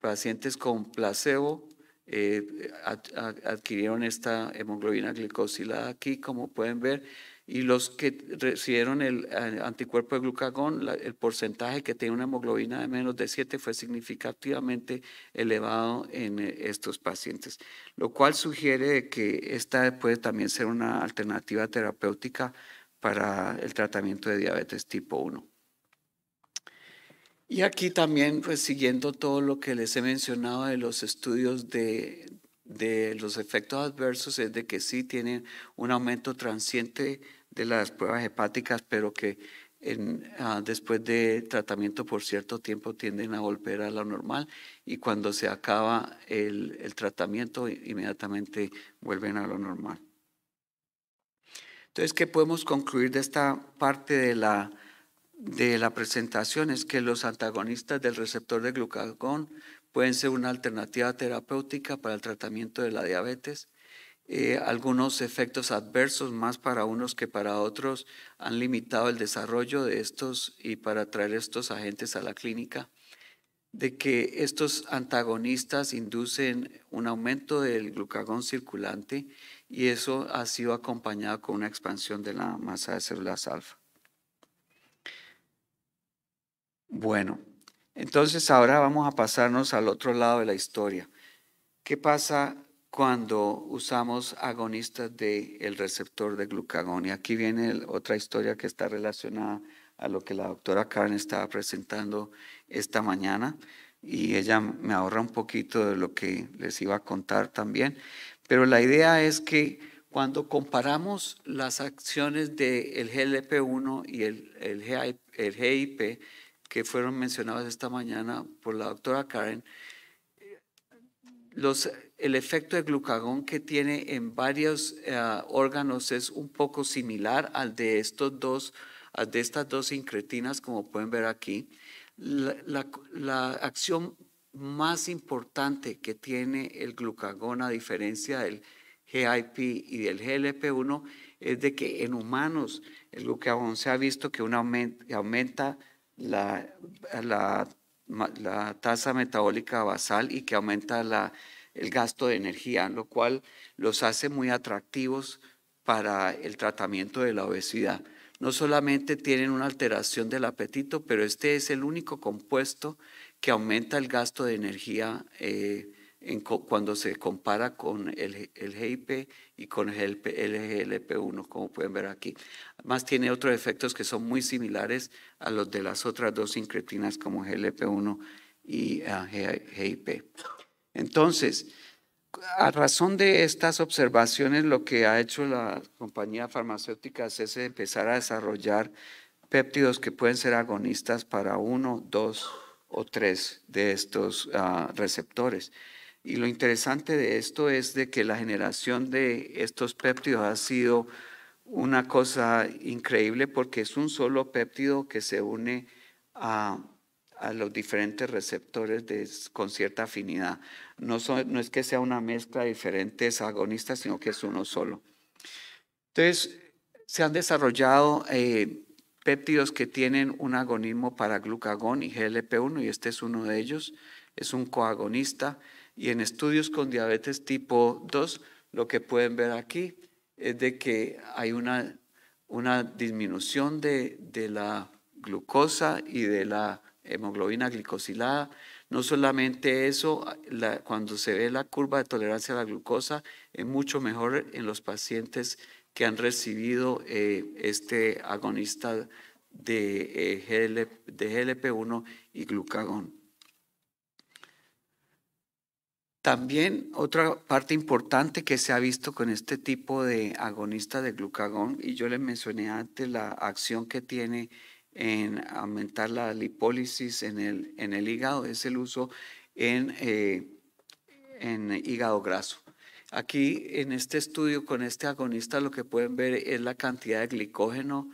Speaker 7: pacientes con placebo eh, adquirieron esta hemoglobina glicosilada aquí, como pueden ver, y los que recibieron el anticuerpo de glucagón, el porcentaje que tenía una hemoglobina de menos de 7 fue significativamente elevado en eh, estos pacientes, lo cual sugiere que esta puede también ser una alternativa terapéutica para el tratamiento de diabetes tipo 1. Y aquí también, pues siguiendo todo lo que les he mencionado de los estudios de, los efectos adversos, es de que sí tienen un aumento transiente de las pruebas hepáticas, pero que ah, después de tratamiento por cierto tiempo tienden a volver a lo normal y cuando se acaba el tratamiento inmediatamente vuelven a lo normal. Entonces, ¿qué podemos concluir de esta parte de la de la presentación es que los antagonistas del receptor de glucagón pueden ser una alternativa terapéutica para el tratamiento de la diabetes. Eh, algunos efectos adversos más para unos que para otros han limitado el desarrollo de estos y para traer estos agentes a la clínica, de que estos antagonistas inducen un aumento del glucagón circulante y eso ha sido acompañado con una expansión de la masa de células alfa. Bueno, entonces ahora vamos a pasarnos al otro lado de la historia. ¿Qué pasa cuando usamos agonistas del receptor de glucagón? Y aquí viene otra historia que está relacionada a lo que la doctora Karen estaba presentando esta mañana y ella me ahorra un poquito de lo que les iba a contar también. Pero la idea es que cuando comparamos las acciones del GLP-1 y el, el, GIP, que fueron mencionadas esta mañana por la doctora Karen, el efecto de glucagón que tiene en varios eh, órganos es un poco similar al de, estos dos, de estas dos incretinas, como pueden ver aquí. La, acción más importante que tiene el glucagón, a diferencia del GIP y del GLP-1, es de que en humanos el glucagón se ha visto que aumenta la, la, tasa metabólica basal y que aumenta la, el gasto de energía, lo cual los hace muy atractivos para el tratamiento de la obesidad. No solamente tienen una alteración del apetito, pero este es el único compuesto que aumenta el gasto de energía eh, cuando se compara con el, GIP y con el glp 1 como pueden ver aquí. Además, tiene otros efectos que son muy similares a los de las otras dos incretinas como GLP1 y ah, GIP. Entonces, a razón de estas observaciones, lo que ha hecho la compañía farmacéutica es empezar a desarrollar péptidos que pueden ser agonistas para uno, dos o tres de estos ah, receptores. Y lo interesante de esto es de que la generación de estos péptidos ha sido una cosa increíble porque es un solo péptido que se une a, los diferentes receptores con cierta afinidad. No, es que sea una mezcla de diferentes agonistas, sino que es uno solo. Entonces, se han desarrollado eh, péptidos que tienen un agonismo para glucagón y GLP1, y este es uno de ellos, es un coagonista y en estudios con diabetes tipo 2, lo que pueden ver aquí es de que hay una, disminución de, la glucosa y de la hemoglobina glicosilada. No solamente eso, cuando se ve la curva de tolerancia a la glucosa, es mucho mejor en los pacientes que han recibido eh, este agonista de, eh, de GLP-1 y glucagón. También otra parte importante que se ha visto con este tipo de agonista de glucagón, y yo le mencioné antes la acción que tiene en aumentar la lipólisis en el, hígado, es el uso en, eh, en hígado graso. Aquí en este estudio con este agonista lo que pueden ver es la cantidad de glicógeno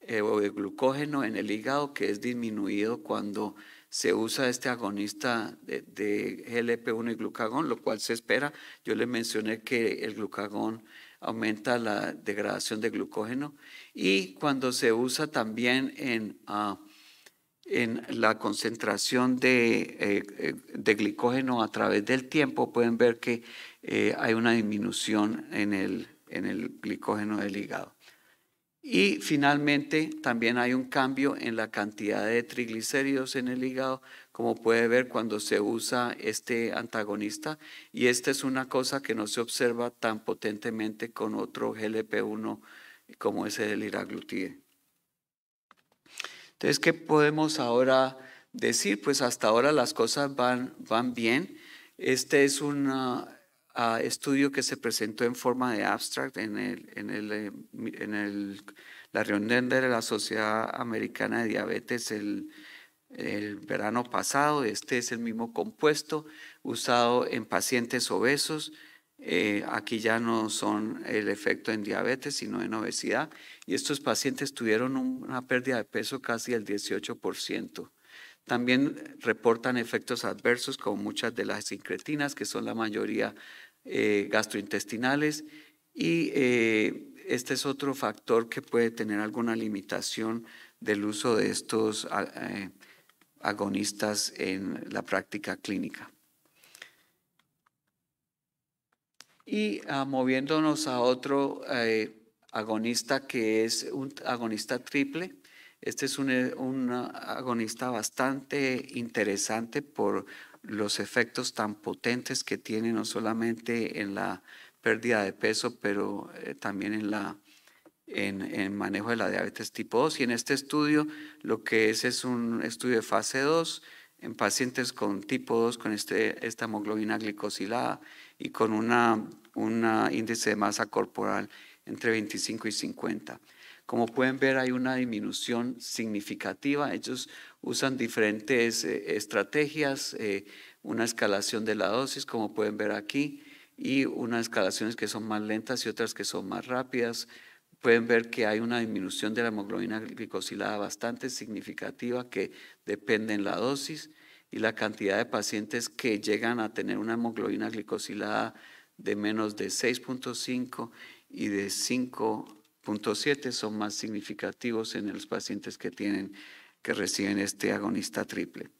Speaker 7: eh, o de glucógeno en el hígado que es disminuido cuando se usa este agonista de, GLP-1 y glucagón, lo cual se espera. Yo le mencioné que el glucagón aumenta la degradación de glucógeno y cuando se usa también en, ah, en la concentración eh, eh, de, glucógeno a través del tiempo, pueden ver que eh, hay una disminución en el, en el glicógeno del hígado. Y finalmente también hay un cambio en la cantidad de triglicéridos en el hígado, como puede ver cuando se usa este antagonista. Y esta es una cosa que no se observa tan potentemente con otro GLP-1 como ese del iraglutide. Entonces, ¿qué podemos ahora decir? Pues hasta ahora las cosas van, van bien. Este es una, Ah, estudio que se presentó en forma de abstract en, el, en, el, eh, en el, la reunión de la Sociedad Americana de Diabetes el, verano pasado. Este es el mismo compuesto usado en pacientes obesos. Eh, aquí ya no son el efecto en diabetes, sino en obesidad. Y estos pacientes tuvieron una pérdida de peso casi del 18%. También reportan efectos adversos como muchas de las incretinas, que son la mayoría eh, gastrointestinales y eh, este es otro factor que puede tener alguna limitación del uso de estos eh, agonistas en la práctica clínica. Y ah, moviéndonos a otro agonista que es un agonista triple. Este es un, un agonista bastante interesante por los efectos tan potentes que tiene no solamente en la pérdida de peso, pero eh, también en el manejo de la diabetes tipo 2. Y en este estudio lo que es es un estudio de fase 2 en pacientes con tipo 2 con este, esta hemoglobina glicosilada y con un índice de masa corporal entre 25 y 50. Como pueden ver, hay una disminución significativa. Ellos usan diferentes eh, estrategias, eh, una escalación de la dosis, como pueden ver aquí, y unas escalaciones que son más lentas y otras que son más rápidas. Pueden ver que hay una disminución de la hemoglobina glicosilada bastante significativa que depende en la dosis y la cantidad de pacientes que llegan a tener una hemoglobina glicosilada de menos de 6.5 y de 5 7 son más significativos en los pacientes que tienen que reciben este agonista triple.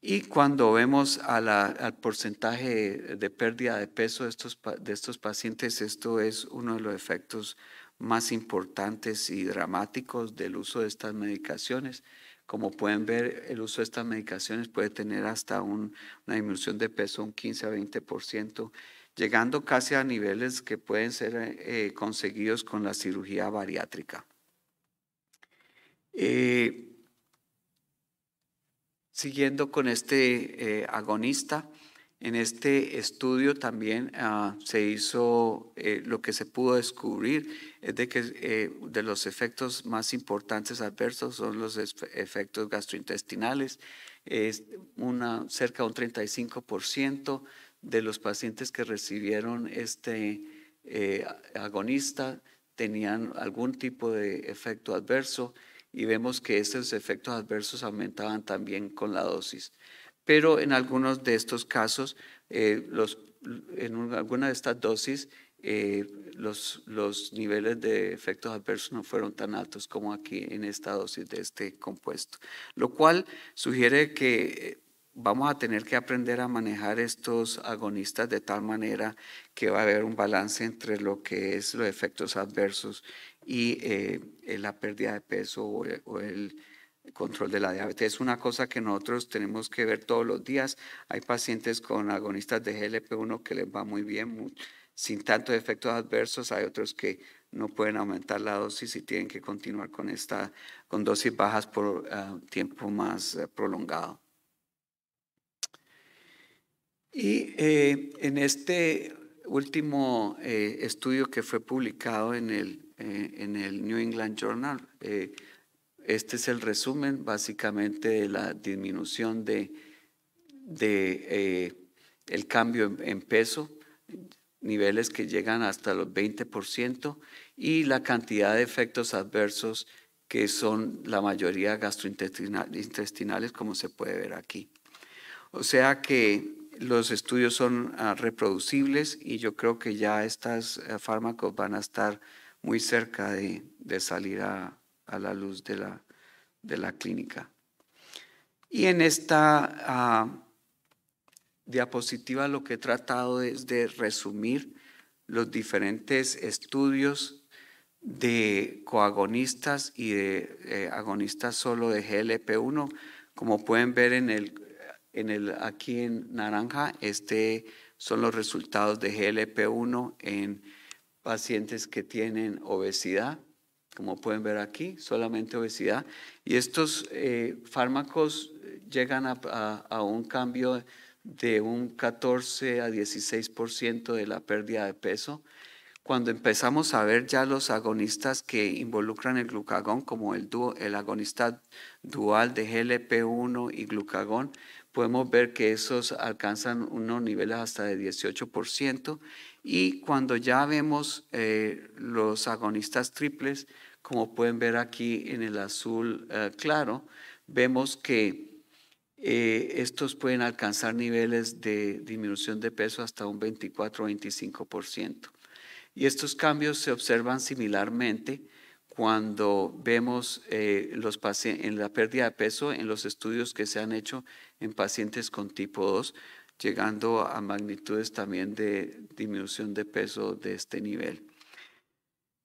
Speaker 7: Y cuando vemos al porcentaje de pérdida de peso de estos, de estos pacientes, esto es uno de los efectos más importantes y dramáticos del uso de estas medicaciones. Como pueden ver, el uso de estas medicaciones puede tener hasta una disminución de peso un 15 a 20% llegando casi a niveles que pueden ser eh, conseguidos con la cirugía bariátrica. Eh, siguiendo con este eh, agonista, en este estudio también ah, se hizo lo que se pudo descubrir es de que de los efectos más importantes adversos son los efectos gastrointestinales, es una, cerca de un 35% de los pacientes que recibieron este eh, agonista tenían algún tipo de efecto adverso y vemos que estos efectos adversos aumentaban también con la dosis. Pero en algunos de estos casos, eh, los, en alguna de estas dosis, eh, los, los niveles de efectos adversos no fueron tan altos como aquí en esta dosis de este compuesto, lo cual sugiere que vamos a tener que aprender a manejar estos agonistas de tal manera que va a haber un balance entre lo que es los efectos adversos y eh, eh, la pérdida de peso o, el control de la diabetes. Es una cosa que nosotros tenemos que ver todos los días. Hay pacientes con agonistas de GLP-1 que les va muy bien, sin tantos efectos adversos. Hay otros que no pueden aumentar la dosis y tienen que continuar con esta con dosis bajas por ah, tiempo más eh, prolongado. Y eh, en este último eh, estudio que fue publicado en el, eh, en el New England Journal, este es el resumen básicamente de la disminución de, de el cambio en, en peso, niveles que llegan hasta los 20% y la cantidad de efectos adversos que son la mayoría gastrointestinales, como se puede ver aquí. O sea que los estudios son ah, reproducibles y yo creo que ya estos eh, fármacos van a estar muy cerca de, salir a, la luz de la, clínica. Y en esta ah, diapositiva lo que he tratado es de resumir los diferentes estudios de coagonistas y de eh, agonistas solo de GLP-1. Como pueden ver en el en el, aquí en naranja, este son los resultados de GLP-1 en pacientes que tienen obesidad, como pueden ver aquí, solamente obesidad. Y estos eh, fármacos llegan a, un cambio de un 14 a 16% de la pérdida de peso. Cuando empezamos a ver ya los agonistas que involucran el glucagón, como el, el agonista dual de GLP-1 y glucagón, podemos ver que esos alcanzan unos niveles hasta de 18%. Y cuando ya vemos eh, los agonistas triples, como pueden ver aquí en el azul eh, claro, vemos que eh, estos pueden alcanzar niveles de disminución de peso hasta un 24-25%. o Y estos cambios se observan similarmente cuando vemos eh, los en la pérdida de peso en los estudios que se han hecho en pacientes con tipo 2, llegando a magnitudes también de disminución de peso de este nivel.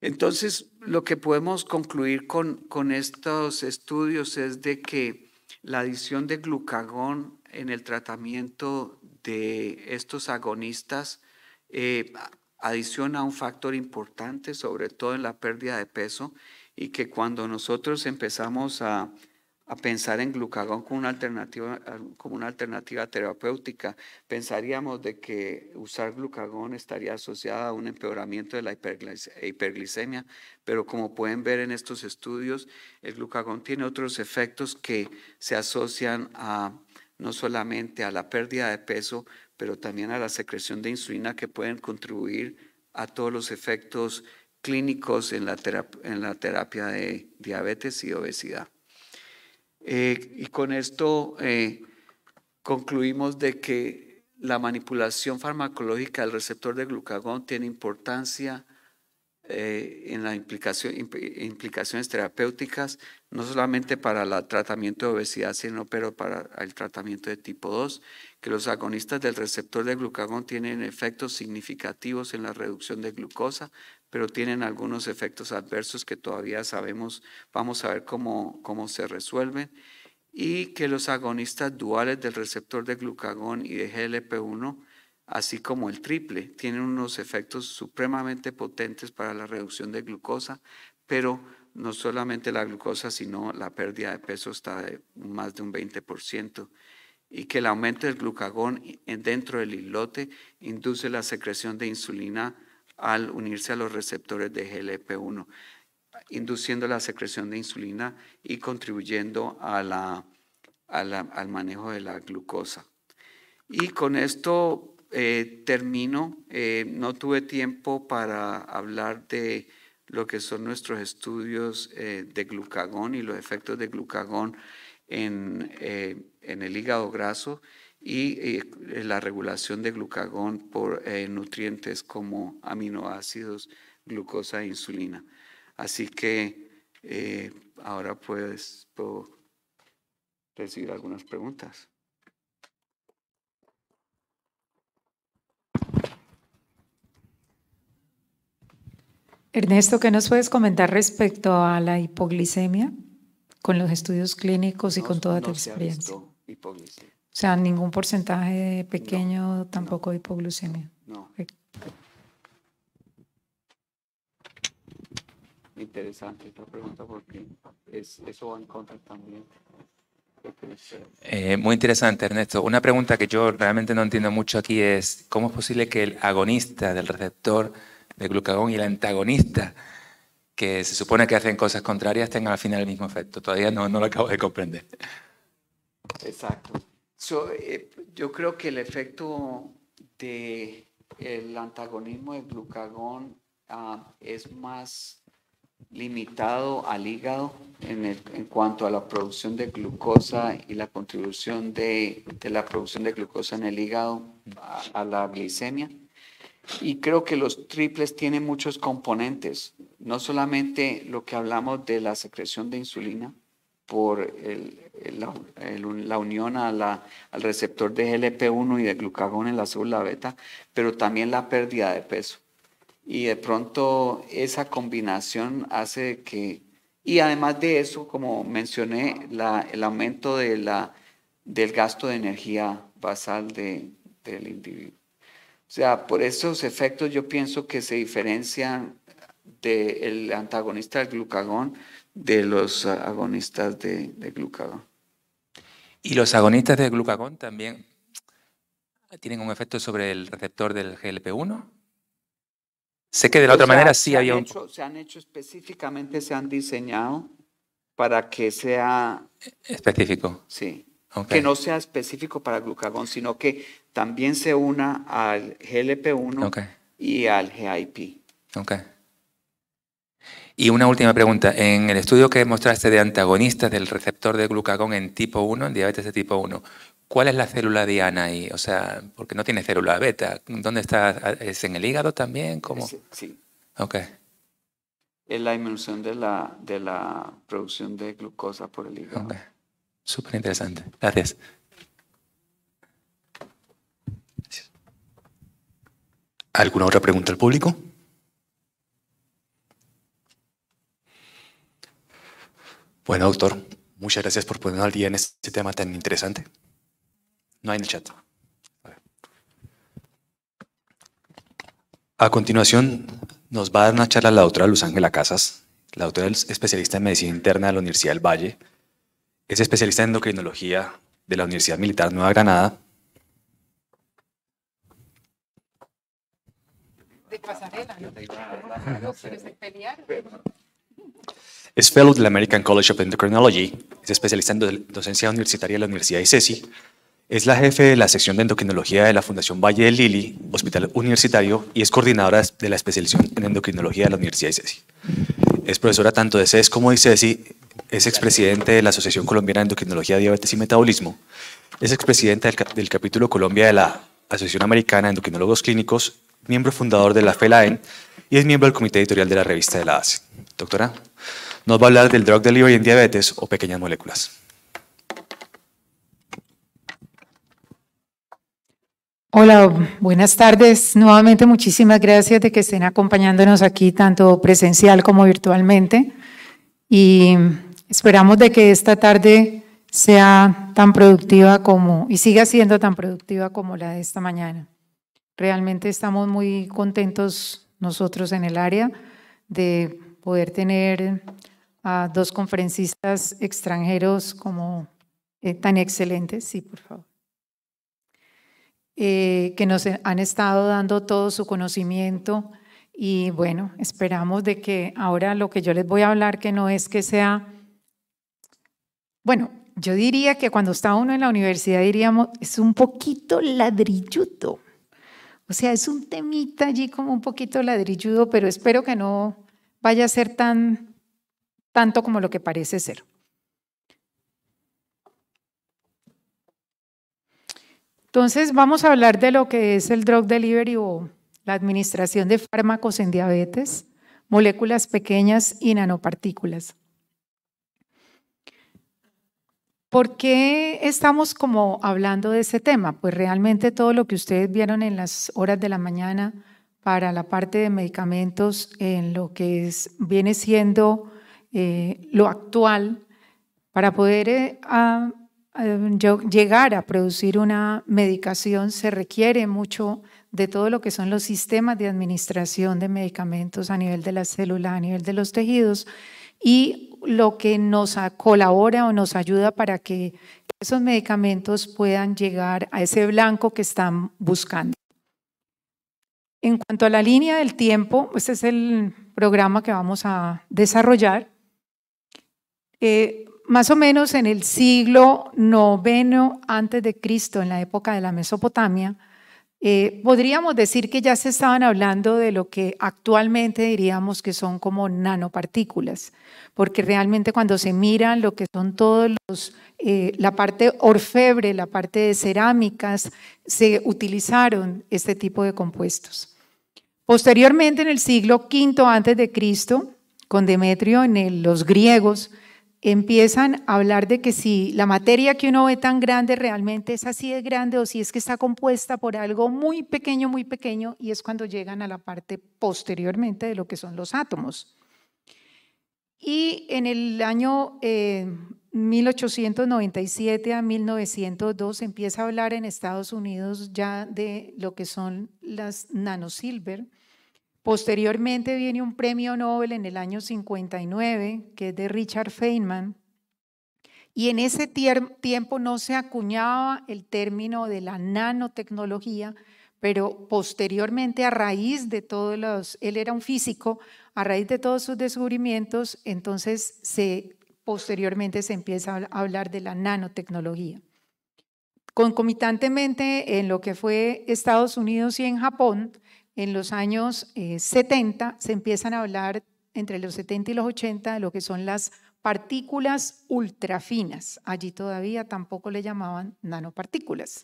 Speaker 7: Entonces, lo que podemos concluir con, con estos estudios es de que la adición de glucagón en el tratamiento de estos agonistas eh, adiciona un factor importante, sobre todo en la pérdida de peso, y que cuando nosotros empezamos a, a pensar en glucagón como una, alternativa, como una alternativa terapéutica, pensaríamos de que usar glucagón estaría asociado a un empeoramiento de la hiperglicemia, pero como pueden ver en estos estudios, el glucagón tiene otros efectos que se asocian a no solamente a la pérdida de peso, pero también a la secreción de insulina que pueden contribuir a todos los efectos clínicos en la, terapia, en la terapia de diabetes y obesidad. Eh, y con esto eh, concluimos de que la manipulación farmacológica del receptor de glucagón tiene importancia eh, en las implicaciones terapéuticas, no solamente para el tratamiento de obesidad, sino pero para el tratamiento de tipo 2 que los agonistas del receptor de glucagón tienen efectos significativos en la reducción de glucosa, pero tienen algunos efectos adversos que todavía sabemos, vamos a ver cómo, cómo se resuelven, y que los agonistas duales del receptor de glucagón y de GLP1 así como el triple, tienen unos efectos supremamente potentes para la reducción de glucosa, pero no solamente la glucosa, sino la pérdida de peso está de más de un 20% y que el aumento del glucagón dentro del islote induce la secreción de insulina al unirse a los receptores de GLP-1, induciendo la secreción de insulina y contribuyendo al manejo de la glucosa. Y con esto eh, termino. Eh, no tuve tiempo para hablar de lo que son nuestros estudios eh, de glucagón y los efectos de glucagón en en el hígado graso y, eh, eh, la regulación de glucagón por eh, nutrientes como aminoácidos, glucosa e insulina. Así que ahora pues puedo recibir algunas preguntas.
Speaker 3: Ernesto, ¿qué nos puedes comentar respecto a la hipoglicemia con los estudios clínicos y con toda tu experiencia? O sea, ningún porcentaje pequeño tampoco hipoglucemia. No. Interesante
Speaker 6: esta pregunta porque eso va en contra también. Eh, muy interesante, Ernesto. Una pregunta que yo realmente no entiendo mucho aquí es, ¿cómo es posible que el agonista del receptor de glucagón y el antagonista, que se supone que hacen cosas contrarias, tengan al final el mismo efecto? Todavía no, no lo acabo de comprender.
Speaker 7: Exacto. Eh, yo creo que el efecto de antagonismo del glucagón ah, es más limitado al hígado en, cuanto a la producción de glucosa y la contribución de, la producción de glucosa en el hígado a, la glicemia. Y creo que los triples tienen muchos componentes, no solamente lo que hablamos de la secreción de insulina, por la, unión al receptor de GLP-1 y de glucagón en la célula beta, pero también la pérdida de peso. Y de pronto esa combinación hace que, y además de eso, como mencioné, la, el aumento de la, del gasto de energía basal del individuo. O sea, por esos efectos yo pienso que se diferencian del antagonista del glucagón,
Speaker 6: de los agonistas de, glucagón. Y los agonistas de glucagón también tienen un efecto sobre el receptor del GLP-1. Sé que de la otra manera sí había un...
Speaker 7: se han hecho específicamente, se han diseñado para que sea...
Speaker 6: Específico. Sí. Que no
Speaker 7: sea específico para glucagón, sino que también se una al GLP-1
Speaker 6: y al GIP. Okay. Y una última pregunta. En el estudio que mostraste de antagonistas del receptor de glucagón en tipo 1, en diabetes de tipo 1, ¿cuál es la célula diana ahí? O sea, porque no tiene célula beta. ¿Dónde está? ¿Es en el hígado también? Sí. Ok.
Speaker 7: Es la disminución de la, de la producción de glucosa por el hígado.
Speaker 6: Súper interesante. Gracias.
Speaker 5: ¿Alguna otra pregunta al público? Bueno, doctor, muchas gracias por ponernos al día en este tema tan interesante. No hay en el chat. A continuación, nos va a dar una charla la doctora Luz Ángela Casas. La doctora es especialista en medicina interna de la Universidad del Valle. Es especialista en endocrinología de la Universidad Militar Nueva Granada.
Speaker 3: De pasarela,
Speaker 5: es fellow del American College of Endocrinology, es especialista en docencia universitaria de la Universidad de Cesi. es la jefe de la sección de endocrinología de la Fundación Valle del Lili, Hospital Universitario, y es coordinadora de la especialización en endocrinología de la Universidad de ICESI. Es profesora tanto de CES como de ICESI, es expresidente de la Asociación Colombiana de Endocrinología, Diabetes y Metabolismo, es expresidente del, del capítulo Colombia de la Asociación Americana de Endocrinólogos Clínicos, miembro fundador de la FELAEN y es miembro del comité editorial de la revista de la ASE. Doctora, nos va a hablar del drug delivery en diabetes o pequeñas moléculas.
Speaker 3: Hola, buenas tardes. Nuevamente muchísimas gracias de que estén acompañándonos aquí tanto presencial como virtualmente y esperamos de que esta tarde sea tan productiva como y siga siendo tan productiva como la de esta mañana. Realmente estamos muy contentos nosotros en el área de poder tener a dos conferencistas extranjeros como eh, tan excelentes, sí, por favor, eh, que nos han estado dando todo su conocimiento y bueno, esperamos de que ahora lo que yo les voy a hablar que no es que sea, bueno, yo diría que cuando está uno en la universidad diríamos, es un poquito ladrilludo. O sea, es un temita allí como un poquito ladrilludo, pero espero que no vaya a ser tan tanto como lo que parece ser. Entonces vamos a hablar de lo que es el drug delivery o la administración de fármacos en diabetes, moléculas pequeñas y nanopartículas. ¿Por qué estamos como hablando de ese tema? Pues realmente todo lo que ustedes vieron en las horas de la mañana para la parte de medicamentos, en lo que es, viene siendo eh, lo actual para poder eh, llegar a producir una medicación se requiere mucho de todo lo que son los sistemas de administración de medicamentos a nivel de la célula, a nivel de los tejidos y lo que nos colabora o nos ayuda para que esos medicamentos puedan llegar a ese blanco que están buscando. En cuanto a la línea del tiempo, este es el programa que vamos a desarrollar. Eh, más o menos en el siglo IX antes de Cristo, en la época de la Mesopotamia, eh, podríamos decir que ya se estaban hablando de lo que actualmente diríamos que son como nanopartículas, porque realmente cuando se miran lo que son todos los, eh, la parte orfebre, la parte de cerámicas, se utilizaron este tipo de compuestos. Posteriormente, en el siglo V antes de Cristo, con Demetrio, en los griegos, empiezan a hablar de que si la materia que uno ve tan grande realmente es así de grande o si es que está compuesta por algo muy pequeño, muy pequeño, y es cuando llegan a la parte posteriormente de lo que son los átomos. Y en el año 1897 eh, a 1902 empieza a hablar en Estados Unidos ya de lo que son las nanosilver, Posteriormente viene un premio Nobel en el año 59, que es de Richard Feynman, y en ese tiempo no se acuñaba el término de la nanotecnología, pero posteriormente a raíz de todos los, él era un físico, a raíz de todos sus descubrimientos, entonces se, posteriormente se empieza a hablar de la nanotecnología. Concomitantemente en lo que fue Estados Unidos y en Japón, en los años 70 eh, se empiezan a hablar entre los 70 y los 80 de lo que son las partículas ultrafinas. Allí todavía tampoco le llamaban nanopartículas.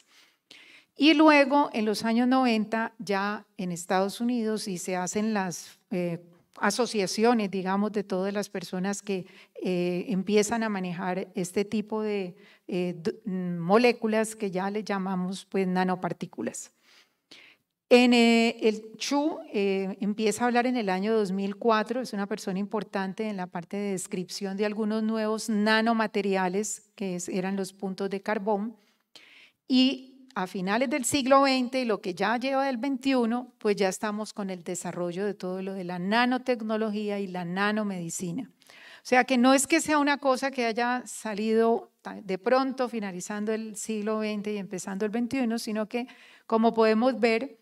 Speaker 3: Y luego, en los años 90, ya en Estados Unidos, y se hacen las eh, asociaciones, digamos, de todas las personas que eh, empiezan a manejar este tipo de moléculas que ya le llamamos pues nanopartículas. En eh, el Chu eh, empieza a hablar en el año 2004, es una persona importante en la parte de descripción de algunos nuevos nanomateriales que eran los puntos de carbón. Y a finales del siglo XX y lo que ya lleva del XXI, pues ya estamos con el desarrollo de todo lo de la nanotecnología y la nanomedicina. O sea que no es que sea una cosa que haya salido de pronto finalizando el siglo XX y empezando el XXI, sino que como podemos ver,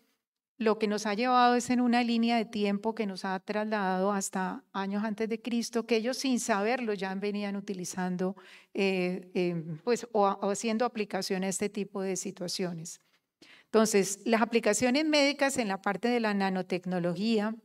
Speaker 3: lo que nos ha llevado es en una línea de tiempo que nos ha trasladado hasta años antes de Cristo, que ellos sin saberlo ya venían utilizando eh, em, pues, o, haciendo aplicación a este tipo de situaciones. Entonces, las aplicaciones médicas en la parte de la nanotecnología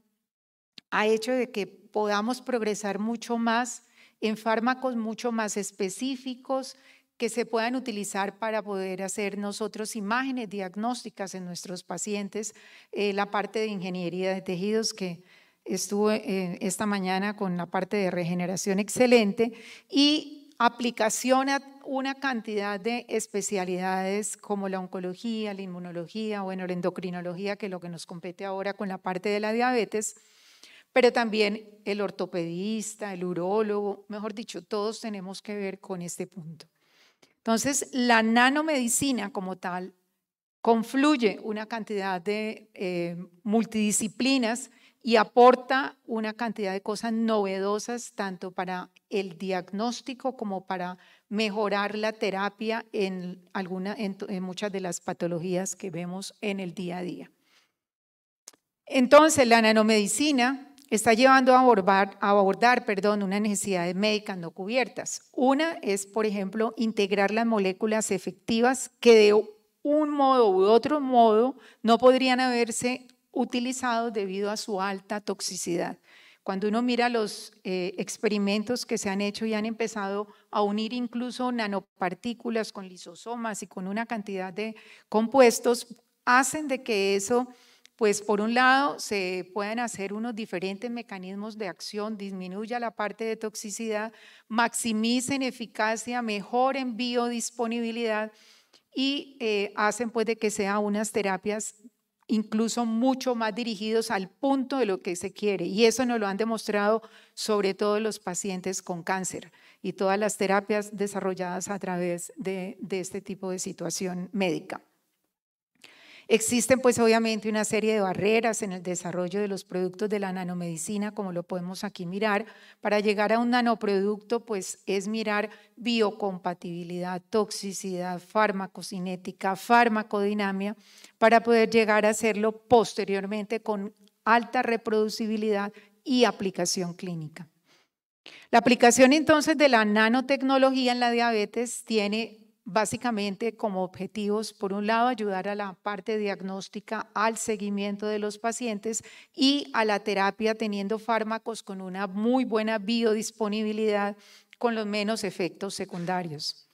Speaker 3: ha hecho de que podamos progresar mucho más en fármacos mucho más específicos, que se puedan utilizar para poder hacer nosotros imágenes diagnósticas en nuestros pacientes, eh, la parte de ingeniería de tejidos que estuve eh, esta mañana con la parte de regeneración excelente y aplicación a una cantidad de especialidades como la oncología, la inmunología, bueno, la endocrinología, que es lo que nos compete ahora con la parte de la diabetes, pero también el ortopedista, el urólogo, mejor dicho, todos tenemos que ver con este punto. Entonces, la nanomedicina como tal confluye una cantidad de eh, multidisciplinas y aporta una cantidad de cosas novedosas tanto para el diagnóstico como para mejorar la terapia en, en muchas de las patologías que vemos en el día a día. Entonces, la nanomedicina está llevando a abordar, a abordar perdón, unas necesidades médicas no cubiertas. Una es, por ejemplo, integrar las moléculas efectivas que de un modo u otro modo no podrían haberse utilizado debido a su alta toxicidad. Cuando uno mira los eh, experimentos que se han hecho y han empezado a unir incluso nanopartículas con lisosomas y con una cantidad de compuestos, hacen de que eso pues por un lado se pueden hacer unos diferentes mecanismos de acción, disminuya la parte de toxicidad, maximicen eficacia, mejoren biodisponibilidad y eh, hacen pues de que sean unas terapias incluso mucho más dirigidos al punto de lo que se quiere. Y eso nos lo han demostrado sobre todo los pacientes con cáncer y todas las terapias desarrolladas a través de este tipo de situación médica. Existen pues obviamente una serie de barreras en el desarrollo de los productos de la nanomedicina, como lo podemos aquí mirar. Para llegar a un nanoproducto pues es mirar biocompatibilidad, toxicidad, farmacocinética, farmacodinamia, para poder llegar a hacerlo posteriormente con alta reproducibilidad y aplicación clínica. La aplicación entonces de la nanotecnología en la diabetes tiene básicamente como objetivos, por un lado, ayudar a la parte diagnóstica, al seguimiento de los pacientes y a la terapia teniendo fármacos con una muy buena biodisponibilidad con los menos efectos secundarios.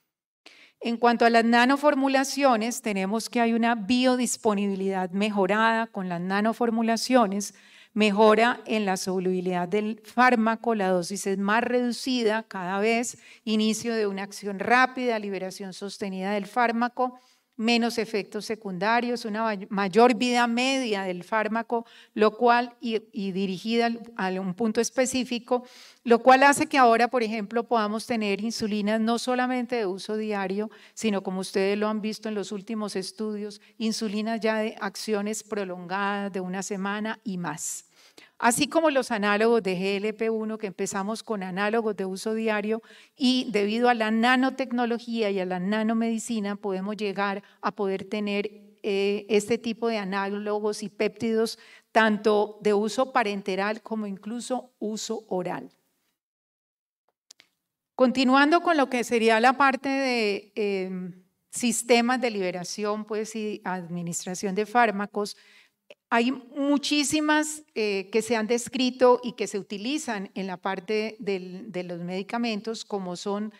Speaker 3: En cuanto a las nanoformulaciones, tenemos que hay una biodisponibilidad mejorada con las nanoformulaciones mejora en la solubilidad del fármaco, la dosis es más reducida cada vez, inicio de una acción rápida, liberación sostenida del fármaco, menos efectos secundarios, una mayor vida media del fármaco, lo cual, y, dirigida a un punto específico, lo cual hace que ahora, por ejemplo, podamos tener insulinas no solamente de uso diario, sino como ustedes lo han visto en los últimos estudios, insulinas ya de acciones prolongadas de una semana y más. Así como los análogos de GLP-1 que empezamos con análogos de uso diario y debido a la nanotecnología y a la nanomedicina podemos llegar a poder tener eh, este tipo de análogos y péptidos tanto de uso parenteral como incluso uso oral. Continuando con lo que sería la parte de em, sistemas de liberación pues, y administración de fármacos, hay muchísimas eh, que se han descrito y que se utilizan en la parte de los medicamentos, como son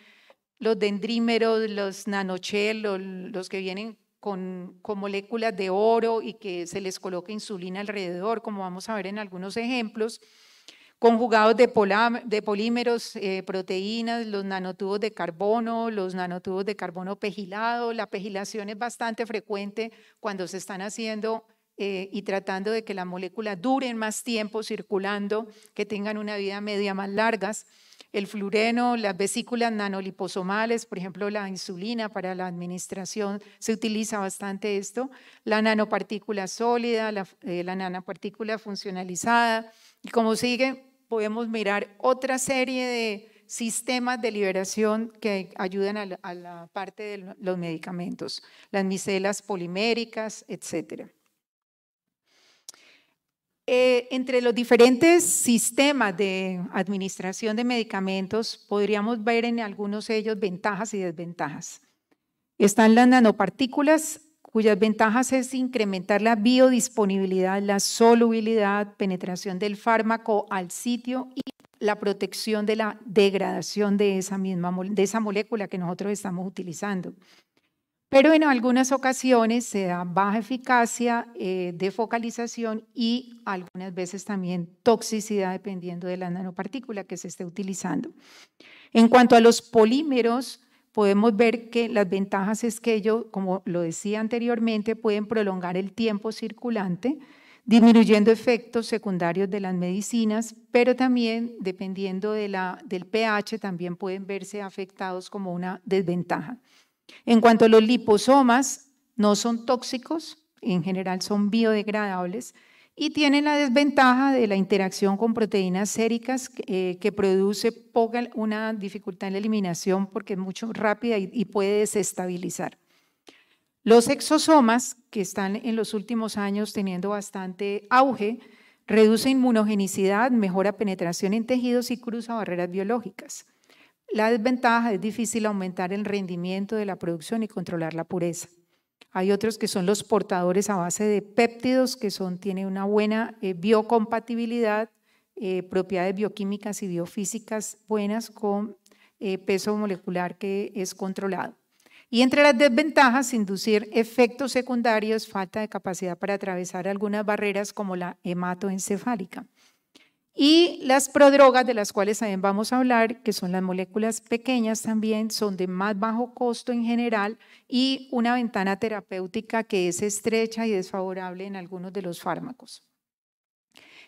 Speaker 3: los dendrímeros, los nanochel, los que vienen con, moléculas de oro y que se les coloca insulina alrededor, como vamos a ver en algunos ejemplos, conjugados de, polímeros, eh, proteínas, los nanotubos de carbono, los nanotubos de carbono pegilado. La pegilación es bastante frecuente cuando se están haciendo eh, y tratando de que las moléculas duren más tiempo circulando, que tengan una vida media más largas. El flureno, las vesículas nanoliposomales, por ejemplo, la insulina para la administración, se utiliza bastante esto. La nanopartícula sólida, eh, la, nanopartícula funcionalizada. Y como sigue, podemos mirar otra serie de sistemas de liberación que ayudan a la, a la parte de los medicamentos, las micelas poliméricas, etcétera. Eh, entre los diferentes sistemas de administración de medicamentos podríamos ver en algunos de ellos ventajas y desventajas. Están las nanopartículas, cuyas ventajas es incrementar la biodisponibilidad, la solubilidad, penetración del fármaco al sitio y la protección de la degradación de esa misma de esa molécula que nosotros estamos utilizando pero en algunas ocasiones se da baja eficacia eh, de focalización y algunas veces también toxicidad dependiendo de la nanopartícula que se esté utilizando. En cuanto a los polímeros, podemos ver que las ventajas es que ellos, como lo decía anteriormente, pueden prolongar el tiempo circulante, disminuyendo efectos secundarios de las medicinas, pero también, dependiendo del pH, también pueden verse afectados como una desventaja. En cuanto a los liposomas, no son tóxicos, en general son biodegradables y tienen la desventaja de la interacción con proteínas séricas eh, que produce una dificultad en la eliminación porque es mucho rápida y, puede desestabilizar. Los exosomas, que están en los últimos años teniendo bastante auge, reducen inmunogenicidad, mejora penetración en tejidos y cruza barreras biológicas. La desventaja es difícil aumentar el rendimiento de la producción y controlar la pureza. Hay otros que son los portadores a base de péptidos, que son, tienen una buena eh, biocompatibilidad, eh, propiedades bioquímicas y biofísicas buenas con eh, peso molecular que es controlado. Y entre las desventajas, inducir efectos secundarios, falta de capacidad para atravesar algunas barreras como la hematoencefálica. Y las prodrogas, de las cuales también vamos a hablar, que son las moléculas pequeñas también, son de más bajo costo en general y una ventana terapéutica que es estrecha y desfavorable en algunos de los fármacos.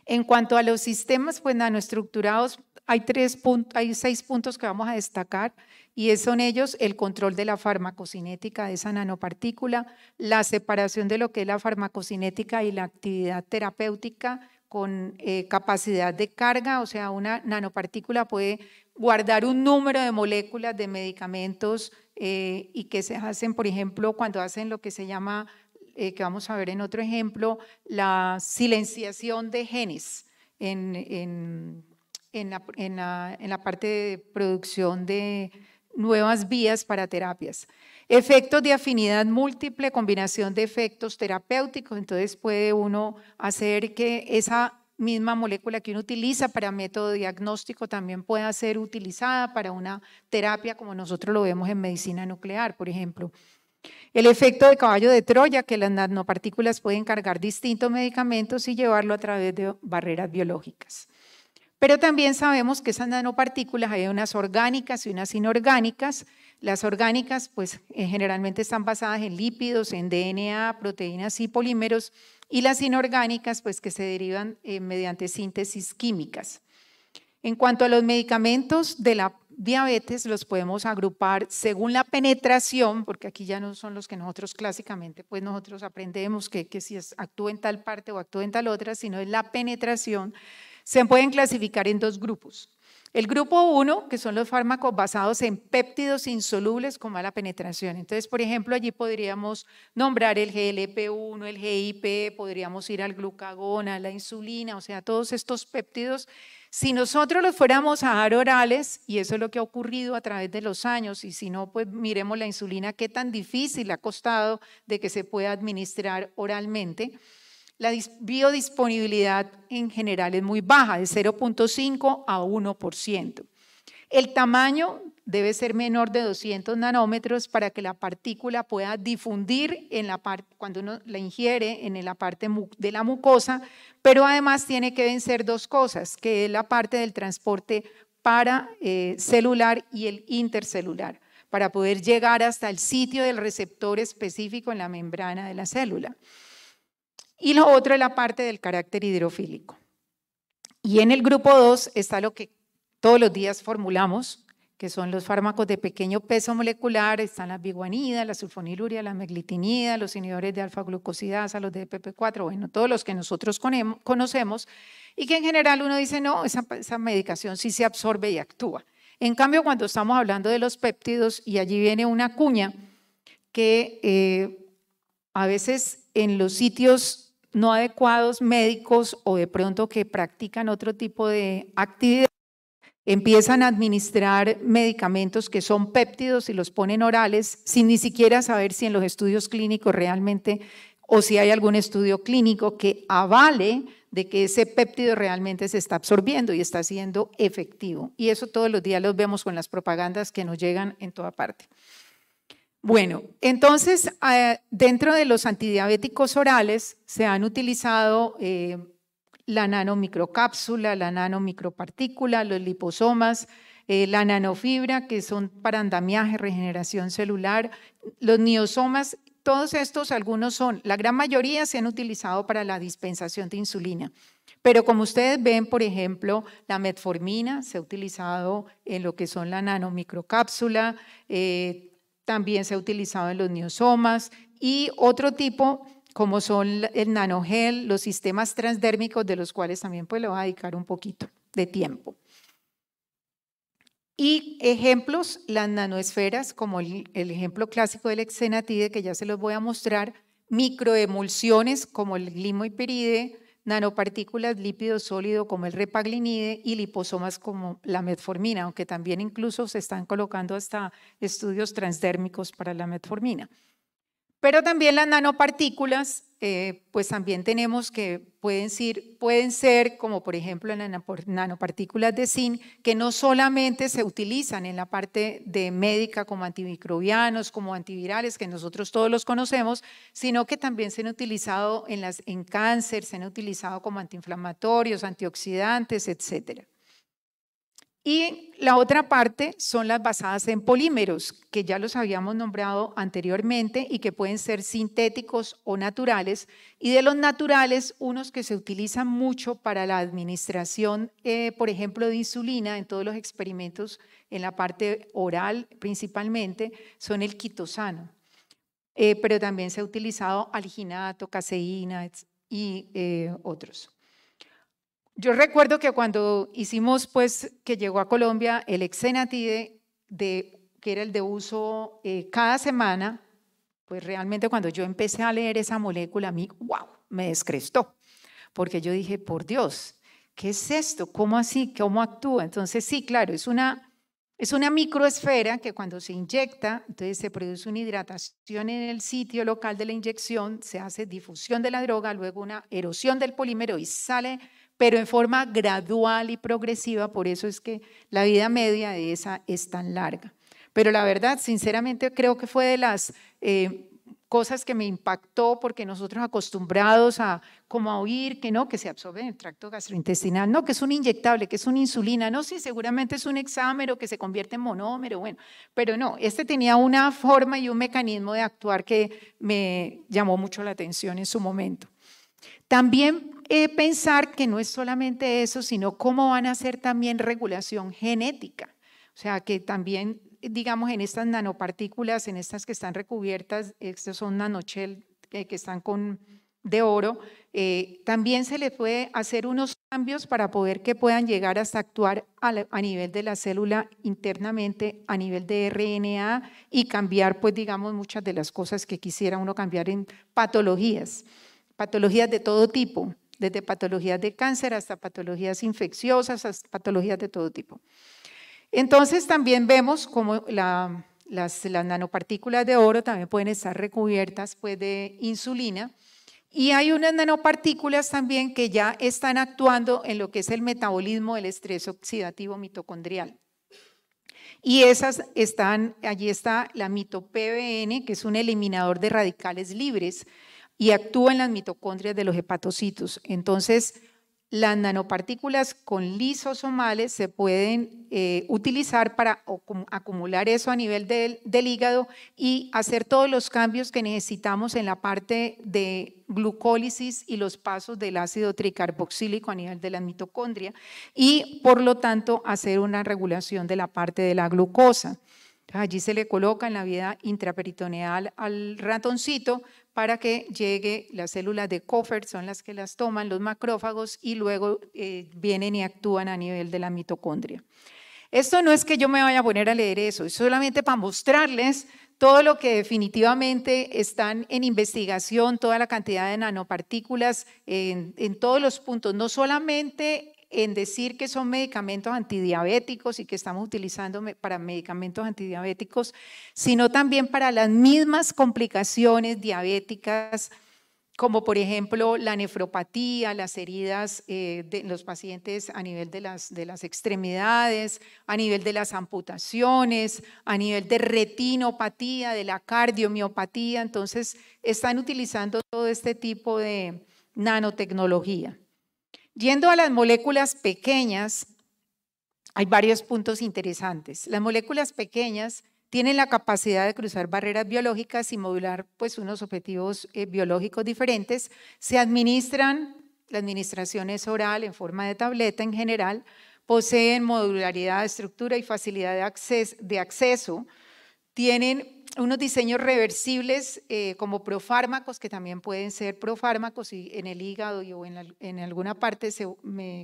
Speaker 3: En cuanto a los sistemas pues, nanoestructurados, hay, tres hay seis puntos que vamos a destacar y son ellos el control de la farmacocinética de esa nanopartícula, la separación de lo que es la farmacocinética y la actividad terapéutica, con eh, capacidad de carga, o sea, una nanopartícula puede guardar un número de moléculas de medicamentos eh, y que se hacen, por ejemplo, cuando hacen lo que se llama, eh, que vamos a ver en otro ejemplo, la silenciación de genes en, la, parte de producción de nuevas vías para terapias. Efectos de afinidad múltiple, combinación de efectos terapéuticos, entonces puede uno hacer que esa misma molécula que uno utiliza para método diagnóstico también pueda ser utilizada para una terapia como nosotros lo vemos en medicina nuclear, por ejemplo. El efecto de caballo de Troya, que las nanopartículas pueden cargar distintos medicamentos y llevarlo a través de barreras biológicas. Pero también sabemos que esas nanopartículas hay unas orgánicas y unas inorgánicas las orgánicas, pues eh, generalmente están basadas en lípidos, en DNA, proteínas y polímeros, y las inorgánicas, pues que se derivan eh, mediante síntesis químicas. En cuanto a los medicamentos de la diabetes, los podemos agrupar según la penetración, porque aquí ya no son los que nosotros clásicamente, pues nosotros aprendemos que, que si actúa en tal parte o actúa en tal otra, sino en la penetración. Se pueden clasificar en dos grupos. El grupo 1, que son los fármacos basados en péptidos insolubles con mala penetración. Entonces, por ejemplo, allí podríamos nombrar el GLP-1, el GIP, podríamos ir al glucagón, a la insulina, o sea, todos estos péptidos. Si nosotros los fuéramos a dar orales, y eso es lo que ha ocurrido a través de los años, y si no, pues miremos la insulina, qué tan difícil ha costado de que se pueda administrar oralmente la biodisponibilidad en general es muy baja, de 0.5 a 1%. El tamaño debe ser menor de 200 nanómetros para que la partícula pueda difundir en la cuando uno la ingiere en la parte de la mucosa, pero además tiene que vencer dos cosas, que es la parte del transporte para eh, celular y el intercelular, para poder llegar hasta el sitio del receptor específico en la membrana de la célula. Y lo otro es la parte del carácter hidrofílico. Y en el grupo 2 está lo que todos los días formulamos, que son los fármacos de pequeño peso molecular, están las biguanidas, la sulfoniluria, la meglitinida, los inhibidores de alfa-glucosidasa, los de PP4, bueno, todos los que nosotros conocemos y que en general uno dice, no, esa, medicación sí se absorbe y actúa. En cambio, cuando estamos hablando de los péptidos, y allí viene una cuña que eh, a veces en los sitios no adecuados médicos o de pronto que practican otro tipo de actividad, empiezan a administrar medicamentos que son péptidos y los ponen orales sin ni siquiera saber si en los estudios clínicos realmente o si hay algún estudio clínico que avale de que ese péptido realmente se está absorbiendo y está siendo efectivo. Y eso todos los días los vemos con las propagandas que nos llegan en toda parte. Bueno, entonces, eh, dentro de los antidiabéticos orales se han utilizado eh, la nanomicrocápsula, la nanomicropartícula, los liposomas, eh, la nanofibra, que son para andamiaje, regeneración celular, los niosomas, todos estos, algunos son, la gran mayoría se han utilizado para la dispensación de insulina. Pero como ustedes ven, por ejemplo, la metformina se ha utilizado en lo que son la nanomicrocápsula, también se ha utilizado en los neosomas y otro tipo como son el nanogel, los sistemas transdérmicos, de los cuales también pues, le voy a dedicar un poquito de tiempo. Y ejemplos, las nanoesferas, como el, ejemplo clásico del exenatide, que ya se los voy a mostrar, microemulsiones como el glimoipiride, nanopartículas lípido sólido como el repaglinide y liposomas como la metformina, aunque también incluso se están colocando hasta estudios transdérmicos para la metformina. Pero también las nanopartículas, eh, pues también tenemos que pueden ser, pueden ser, como por ejemplo las nanopartículas de zinc, que no solamente se utilizan en la parte de médica como antimicrobianos, como antivirales, que nosotros todos los conocemos, sino que también se han utilizado en, las, en cáncer, se han utilizado como antiinflamatorios, antioxidantes, etcétera. Y la otra parte son las basadas en polímeros, que ya los habíamos nombrado anteriormente y que pueden ser sintéticos o naturales. Y de los naturales, unos que se utilizan mucho para la administración, eh, por ejemplo, de insulina en todos los experimentos en la parte oral principalmente, son el quitosano. Eh, pero también se ha utilizado alginato, caseína y eh, otros. Yo recuerdo que cuando hicimos, pues, que llegó a Colombia el Exenatide, que era el de uso eh, cada semana, pues realmente cuando yo empecé a leer esa molécula, a mí, wow, me descrestó, porque yo dije, por Dios, ¿qué es esto? ¿Cómo así? ¿Cómo actúa? Entonces, sí, claro, es una, es una microesfera que cuando se inyecta, entonces se produce una hidratación en el sitio local de la inyección, se hace difusión de la droga, luego una erosión del polímero y sale pero en forma gradual y progresiva, por eso es que la vida media de esa es tan larga. Pero la verdad, sinceramente, creo que fue de las eh, cosas que me impactó porque nosotros acostumbrados a como a oír que no, que se absorbe en el tracto gastrointestinal, no, que es un inyectable, que es una insulina, no, sí, seguramente es un exámero que se convierte en monómero, bueno, pero no, este tenía una forma y un mecanismo de actuar que me llamó mucho la atención en su momento. También eh, pensar que no es solamente eso, sino cómo van a hacer también regulación genética. O sea, que también, digamos, en estas nanopartículas, en estas que están recubiertas, estas son nanochel que están con de oro, eh, también se les puede hacer unos cambios para poder que puedan llegar hasta actuar a, nivel de la célula internamente, a nivel de RNA y cambiar, pues digamos, muchas de las cosas que quisiera uno cambiar en patologías, patologías de todo tipo desde patologías de cáncer hasta patologías infecciosas, hasta patologías de todo tipo. Entonces también vemos cómo las, nanopartículas de oro también pueden estar recubiertas pues, de insulina. Y hay unas nanopartículas también que ya están actuando en lo que es el metabolismo del estrés oxidativo mitocondrial. Y esas están, allí está la mitopBN, que es un eliminador de radicales libres, y actúa en las mitocondrias de los hepatocitos. Entonces, las nanopartículas con lisosomales se pueden eh, utilizar para acumular eso a nivel del, hígado y hacer todos los cambios que necesitamos en la parte de glucólisis y los pasos del ácido tricarboxílico a nivel de la mitocondria y por lo tanto hacer una regulación de la parte de la glucosa. Allí se le coloca en la vida intraperitoneal al ratoncito para que llegue las células de Koffert, son las que las toman los macrófagos y luego eh, vienen y actúan a nivel de la mitocondria. Esto no es que yo me vaya a poner a leer eso, es solamente para mostrarles todo lo que definitivamente están en investigación, toda la cantidad de nanopartículas en todos los puntos, no solamente en decir que son medicamentos antidiabéticos y que estamos utilizando para medicamentos antidiabéticos, sino también para las mismas complicaciones diabéticas, como por ejemplo la nefropatía, las heridas eh, de los pacientes a nivel de de las extremidades, a nivel de las amputaciones, a nivel de retinopatía, de la cardiomiopatía. Entonces, están utilizando todo este tipo de nanotecnología. Yendo a las moléculas pequeñas, hay varios puntos interesantes. Las moléculas pequeñas tienen la capacidad de cruzar barreras biológicas y modular pues, unos objetivos eh, biológicos diferentes. Se administran, la administración es oral en forma de tableta en general, poseen modularidad de estructura y facilidad de, acceso, de acceso tienen unos diseños reversibles eh, como profármacos, que también pueden ser profármacos y en el hígado o en, alguna parte se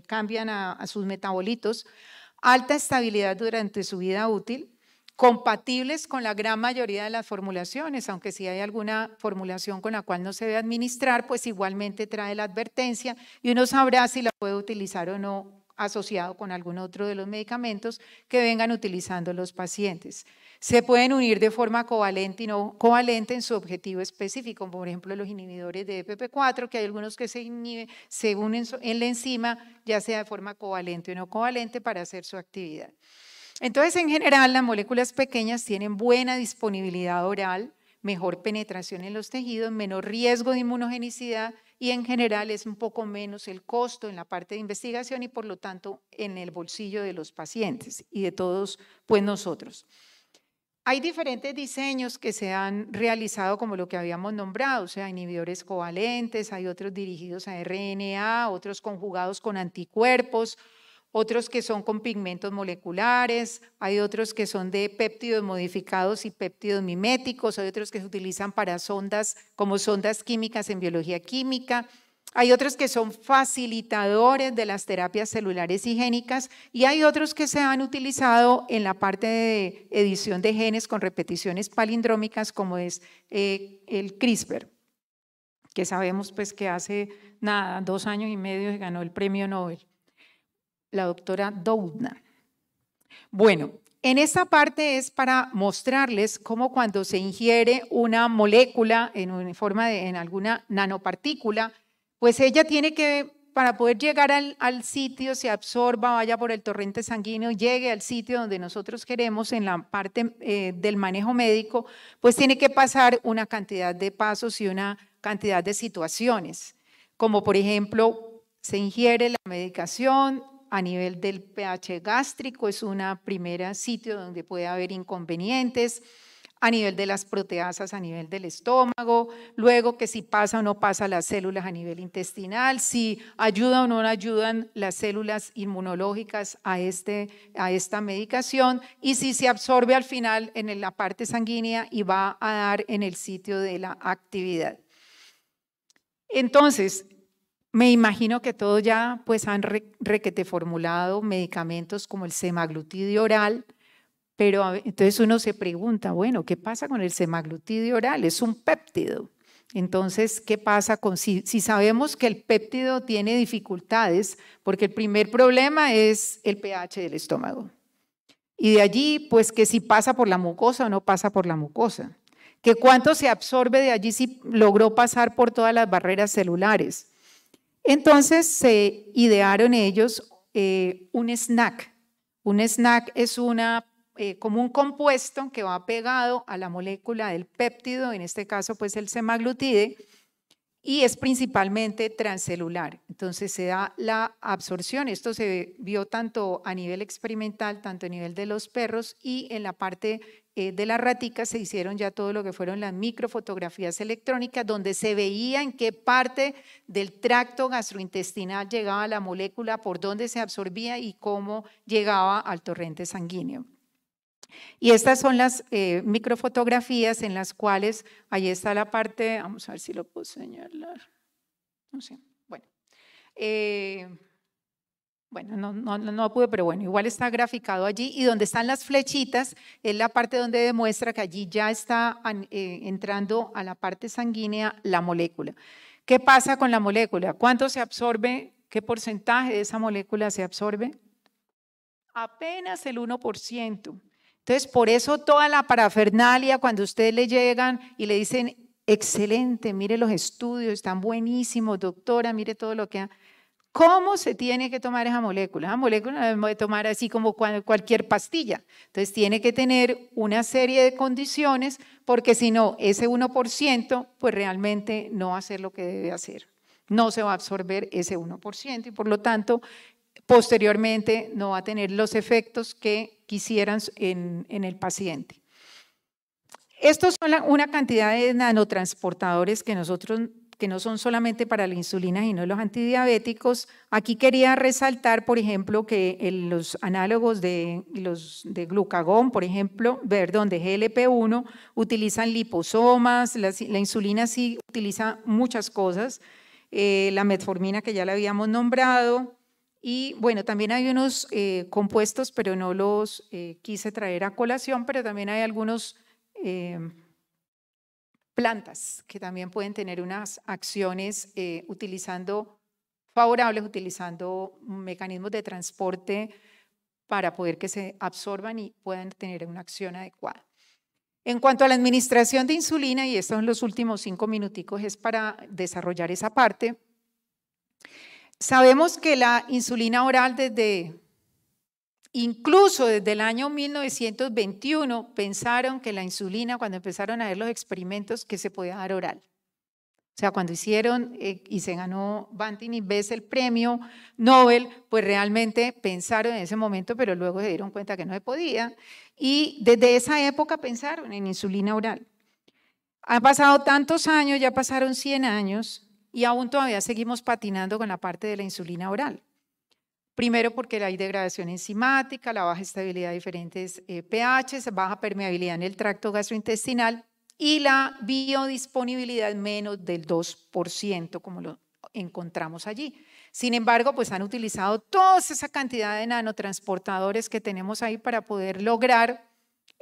Speaker 3: cambian a, a sus metabolitos, alta estabilidad durante su vida útil, compatibles con la gran mayoría de las formulaciones, aunque si hay alguna formulación con la cual no se debe administrar, pues igualmente trae la advertencia y uno sabrá si la puede utilizar o no asociado con algún otro de los medicamentos que vengan utilizando los pacientes. Se pueden unir de forma covalente y no covalente en su objetivo específico, por ejemplo, los inhibidores de EPP4, que hay algunos que se inhiben, se unen en la enzima, ya sea de forma covalente o no covalente, para hacer su actividad. Entonces, en general, las moléculas pequeñas tienen buena disponibilidad oral, mejor penetración en los tejidos, menor riesgo de inmunogenicidad y en general es un poco menos el costo en la parte de investigación y por lo tanto en el bolsillo de los pacientes y de todos pues nosotros. Hay diferentes diseños que se han realizado como lo que habíamos nombrado, o sea, inhibidores covalentes, hay otros dirigidos a RNA, otros conjugados con anticuerpos, otros que son con pigmentos moleculares, hay otros que son de péptidos modificados y péptidos miméticos, hay otros que se utilizan para sondas como sondas químicas en biología química, hay otros que son facilitadores de las terapias celulares higiénicas y hay otros que se han utilizado en la parte de edición de genes con repeticiones palindrómicas como es eh, el CRISPR, que sabemos pues que hace nada, dos años y medio ganó el premio Nobel, la doctora Doudna. Bueno, en esta parte es para mostrarles cómo cuando se ingiere una molécula en, una forma de, en alguna nanopartícula, pues ella tiene que, para poder llegar al, sitio, se absorba, vaya por el torrente sanguíneo, llegue al sitio donde nosotros queremos en la parte eh, del manejo médico, pues tiene que pasar una cantidad de pasos y una cantidad de situaciones, como por ejemplo, se ingiere la medicación, a nivel del pH gástrico, es un primer sitio donde puede haber inconvenientes a nivel de las proteasas, a nivel del estómago, luego que si pasa o no pasa las células a nivel intestinal, si ayuda o no ayudan las células inmunológicas a, este, a esta medicación y si se absorbe al final en la parte sanguínea y va a dar en el sitio de la actividad. Entonces, me imagino que todos ya pues han requeteformulado medicamentos como el semaglutidio oral, pero entonces uno se pregunta, bueno, ¿qué pasa con el semaglutidio oral? Es un péptido. Entonces, ¿qué pasa con si, sabemos que el péptido tiene dificultades? Porque el primer problema es el pH del estómago. Y de allí, pues que si pasa por la mucosa o no pasa por la mucosa. Que cuánto se absorbe de allí si logró pasar por todas las barreras celulares. Entonces se idearon ellos eh, un snack. Un snack es una eh, como un compuesto que va pegado a la molécula del péptido, en este caso pues el semaglutide, y es principalmente transcelular. Entonces se da la absorción, esto se vio tanto a nivel experimental, tanto a nivel de los perros y en la parte eh, de la rática se hicieron ya todo lo que fueron las microfotografías electrónicas, donde se veía en qué parte del tracto gastrointestinal llegaba la molécula, por dónde se absorbía y cómo llegaba al torrente sanguíneo. Y estas son las eh, microfotografías en las cuales, ahí está la parte, vamos a ver si lo puedo señalar. No sé, bueno. Eh, bueno, no, pude, pero bueno, igual está graficado allí. Y donde están las flechitas es la parte donde demuestra que allí ya está eh, entrando a la parte sanguínea la molécula. ¿Qué pasa con la molécula? ¿Cuánto se absorbe? ¿Qué porcentaje de esa molécula se absorbe? Apenas el 1%. Entonces, por eso toda la parafernalia, cuando ustedes le llegan y le dicen, excelente, mire los estudios, están buenísimos, doctora, mire todo lo que ha... ¿Cómo se tiene que tomar esa molécula? Esa molécula la debemos tomar así como cualquier pastilla. Entonces tiene que tener una serie de condiciones porque si no, ese 1% pues realmente no va a hacer lo que debe hacer. No se va a absorber ese 1% y por lo tanto posteriormente no va a tener los efectos que quisieran en, el paciente. Estos son una cantidad de nanotransportadores que nosotros que no son solamente para la insulina, y no los antidiabéticos. Aquí quería resaltar, por ejemplo, que los análogos de, los, de glucagón, por ejemplo, perdón, de GLP-1, utilizan liposomas, la, insulina sí utiliza muchas cosas, eh, la metformina que ya la habíamos nombrado, y bueno, también hay unos eh, compuestos, pero no los eh, quise traer a colación, pero también hay algunos eh, plantas que también pueden tener unas acciones utilizando favorables, utilizando mecanismos de transporte para poder que se absorban y puedan tener una acción adecuada. En cuanto a la administración de insulina, y estos son los últimos cinco minuticos, es para desarrollar esa parte, Sabemos que la insulina oral desde, incluso desde el año 1921, pensaron que la insulina, cuando empezaron a ver los experimentos, que se podía dar oral. O sea, cuando hicieron eh, y se ganó Banting y Bess el premio Nobel, pues realmente pensaron en ese momento, pero luego se dieron cuenta que no se podía. Y desde esa época pensaron en insulina oral. Han pasado tantos años, ya pasaron 100 años, y aún todavía seguimos patinando con la parte de la insulina oral. Primero porque hay degradación enzimática, la baja estabilidad de diferentes eh, pH, pHs, baja permeabilidad en el tracto gastrointestinal y la biodisponibilidad menos del 2%, como lo encontramos allí. Sin embargo, pues han utilizado toda esa cantidad de nanotransportadores que tenemos ahí para poder lograr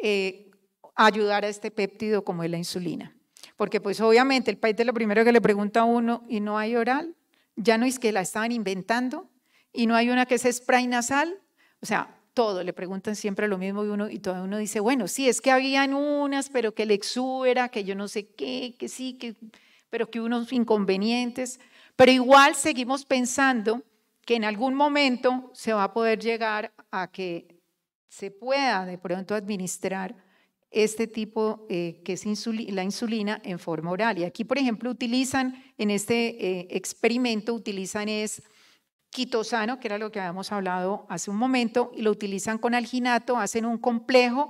Speaker 3: eh, ayudar a este péptido como es la insulina. Porque pues obviamente el país lo primero que le pregunta a uno y no hay oral, ya no es que la estaban inventando y no hay una que es spray nasal, o sea, todo, le preguntan siempre lo mismo y uno y todo uno dice, bueno, sí, es que habían unas, pero que le exubera, que yo no sé qué, que sí, que pero que unos inconvenientes, pero igual seguimos pensando que en algún momento se va a poder llegar a que se pueda de pronto administrar este tipo eh, que es la insulina en forma oral. Y aquí, por ejemplo, utilizan en este eh, experimento, utilizan es quitosano, que era lo que habíamos hablado hace un momento, y lo utilizan con alginato, hacen un complejo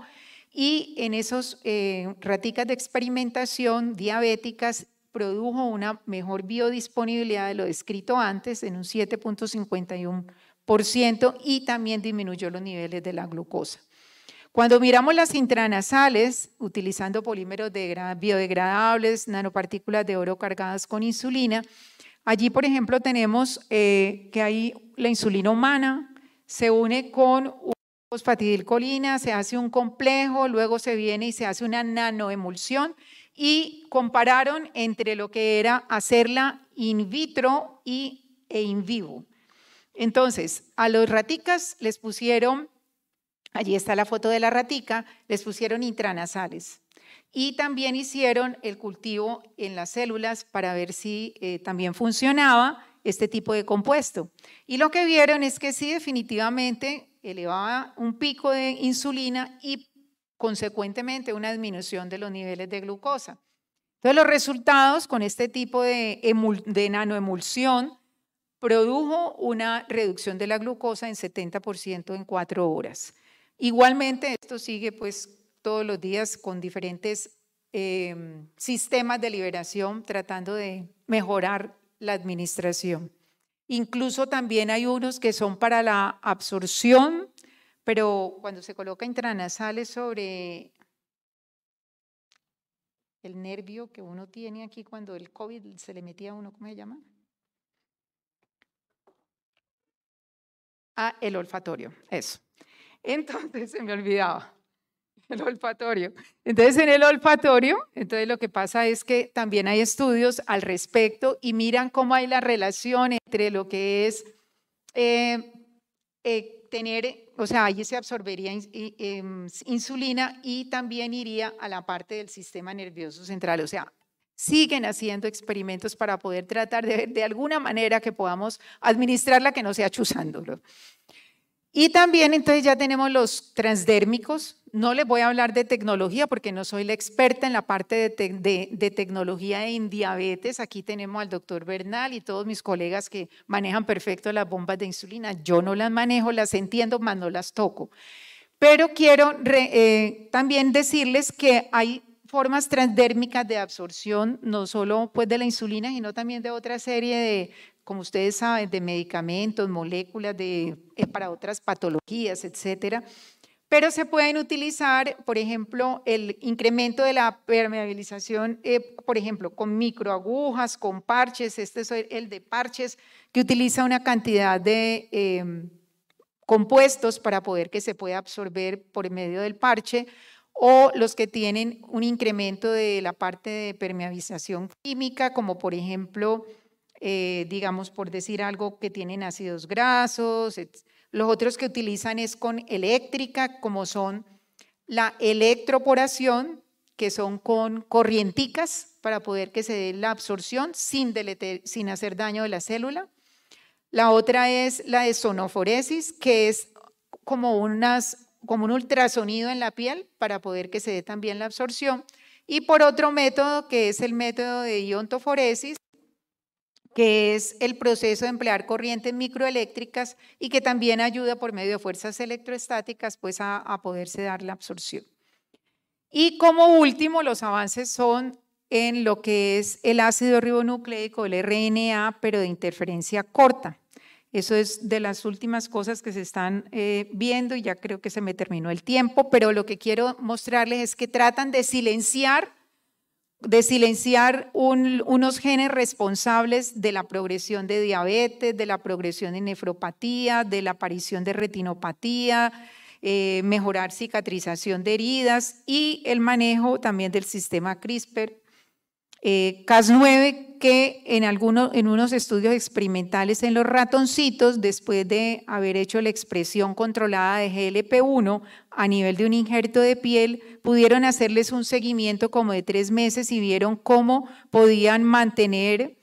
Speaker 3: y en esos eh, raticas de experimentación diabéticas produjo una mejor biodisponibilidad de lo descrito antes en un 7.51% y también disminuyó los niveles de la glucosa. Cuando miramos las intranasales, utilizando polímeros biodegradables, nanopartículas de oro cargadas con insulina, allí, por ejemplo, tenemos eh, que hay la insulina humana, se une con fosfatidilcolina, se hace un complejo, luego se viene y se hace una nanoemulsión y compararon entre lo que era hacerla in vitro y, e in vivo. Entonces, a los raticas les pusieron Allí está la foto de la ratica, les pusieron intranasales. Y también hicieron el cultivo en las células para ver si eh, también funcionaba este tipo de compuesto. Y lo que vieron es que sí, definitivamente elevaba un pico de insulina y consecuentemente una disminución de los niveles de glucosa. Entonces los resultados con este tipo de, de nanoemulsión produjo una reducción de la glucosa en 70% en cuatro horas. Igualmente, esto sigue pues todos los días con diferentes em, sistemas de liberación tratando de mejorar la administración. Incluso también hay unos que son para la absorción, pero cuando se coloca intranasales sobre el nervio que uno tiene aquí cuando el COVID se le metía a uno, ¿cómo se llama? Ah, el olfatorio, eso. Entonces se me olvidaba (laughs) el olfatorio. Entonces en el olfatorio, entonces lo que pasa es que también hay estudios al respecto y miran cómo hay la relación entre lo que es eh, eh, tener, o sea, allí se absorbería em, insulina y también iría a la parte del sistema nervioso central. O sea, siguen haciendo experimentos para poder tratar de, de alguna manera que podamos administrarla que no sea chuzándolo. Y también entonces ya tenemos los transdérmicos. No les voy a hablar de tecnología porque no soy la experta en la parte de, tecnología en diabetes. Aquí tenemos al doctor Bernal y todos mis colegas que manejan perfecto las bombas de insulina. Yo no las manejo, las entiendo, más no las toco. Pero quiero eh, también decirles que hay formas transdérmicas de absorción, no solo pues, de la insulina, sino también de otra serie de como ustedes saben, de medicamentos, moléculas de, eh, para otras patologías, etcétera. Pero se pueden utilizar, por ejemplo, el incremento de la permeabilización, eh, por ejemplo, con microagujas, con parches. Este es el de parches que utiliza una cantidad de em, compuestos para poder que se pueda absorber por medio del parche o los que tienen un incremento de la parte de permeabilización química, como por ejemplo eh, digamos, por decir algo, que tienen ácidos grasos. Los otros que utilizan es con eléctrica, como son la electroporación, que son con corrienticas para poder que se dé la absorción sin, sin hacer daño de la célula. La otra es la de sonoforesis, que es como, unas, como un ultrasonido en la piel para poder que se dé también la absorción. Y por otro método, que es el método de iontoforesis, que es el proceso de emplear corrientes microeléctricas y que también ayuda por medio de fuerzas electroestáticas pues a, poderse dar la absorción. Y como último, los avances son en lo que es el ácido ribonucleico, el RNA, pero de interferencia corta. Eso es de las últimas cosas que se están eh, viendo y ya creo que se me terminó el tiempo, pero lo que quiero mostrarles es que tratan de silenciar de silenciar unos genes responsables de la progresión de diabetes, de la progresión de nefropatía, de la aparición de retinopatía, eh, mejorar cicatrización de heridas y el manejo también del sistema CRISPR eh, Cas9 que en, algunos, en unos estudios experimentales en los ratoncitos, después de haber hecho la expresión controlada de GLP-1 a nivel de un injerto de piel, pudieron hacerles un seguimiento como de tres meses y vieron cómo podían mantener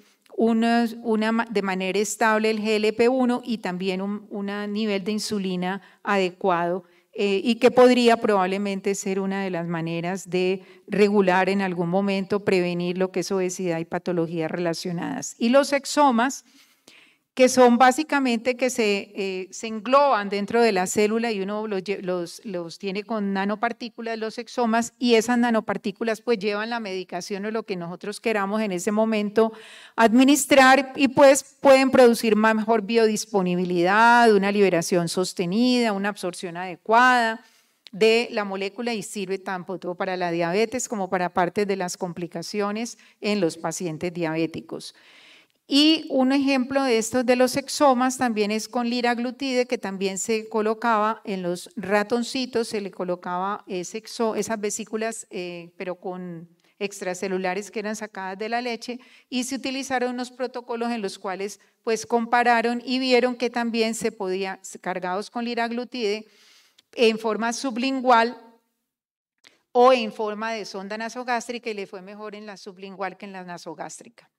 Speaker 3: de manera estable el GLP-1 y también un nivel de insulina adecuado. Eh, y que podría probablemente ser una de las maneras de regular en algún momento, prevenir lo que es obesidad y patologías relacionadas. Y los exomas que son básicamente que eh, se, engloban dentro de la célula y uno los, los, tiene con nanopartículas, los exomas, y esas nanopartículas pues llevan la medicación o lo que nosotros queramos en ese momento administrar y pues pueden producir mejor biodisponibilidad, una liberación sostenida, una absorción adecuada de la molécula y sirve tanto para la diabetes como para parte de las complicaciones en los pacientes diabéticos. Y un ejemplo de estos de los exomas también es con liraglutide, que también se colocaba en los ratoncitos, se le colocaba ese esas vesículas, eh, pero con extracelulares que eran sacadas de la leche, y se utilizaron unos protocolos en los cuales pues compararon y vieron que también se podía, cargados con liraglutide, en forma sublingual o en forma de sonda nasogástrica, y le fue mejor en la sublingual que en la nasogástrica.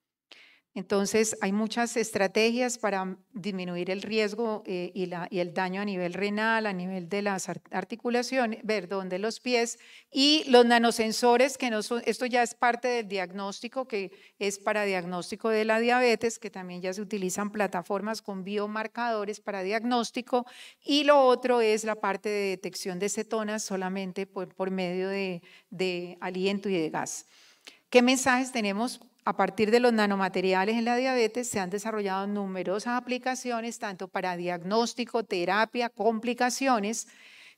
Speaker 3: Entonces, hay muchas estrategias para disminuir el riesgo eh, y, el daño a nivel renal, a nivel de las articulaciones, perdón, de los pies y los nanosensores, que no son, esto ya es parte del diagnóstico, que es para diagnóstico de la diabetes, que también ya se utilizan plataformas con biomarcadores para diagnóstico. Y lo otro es la parte de detección de cetonas solamente por, medio de aliento y de gas. ¿Qué mensajes tenemos a partir de los nanomateriales en la diabetes se han desarrollado numerosas aplicaciones, tanto para diagnóstico, terapia, complicaciones,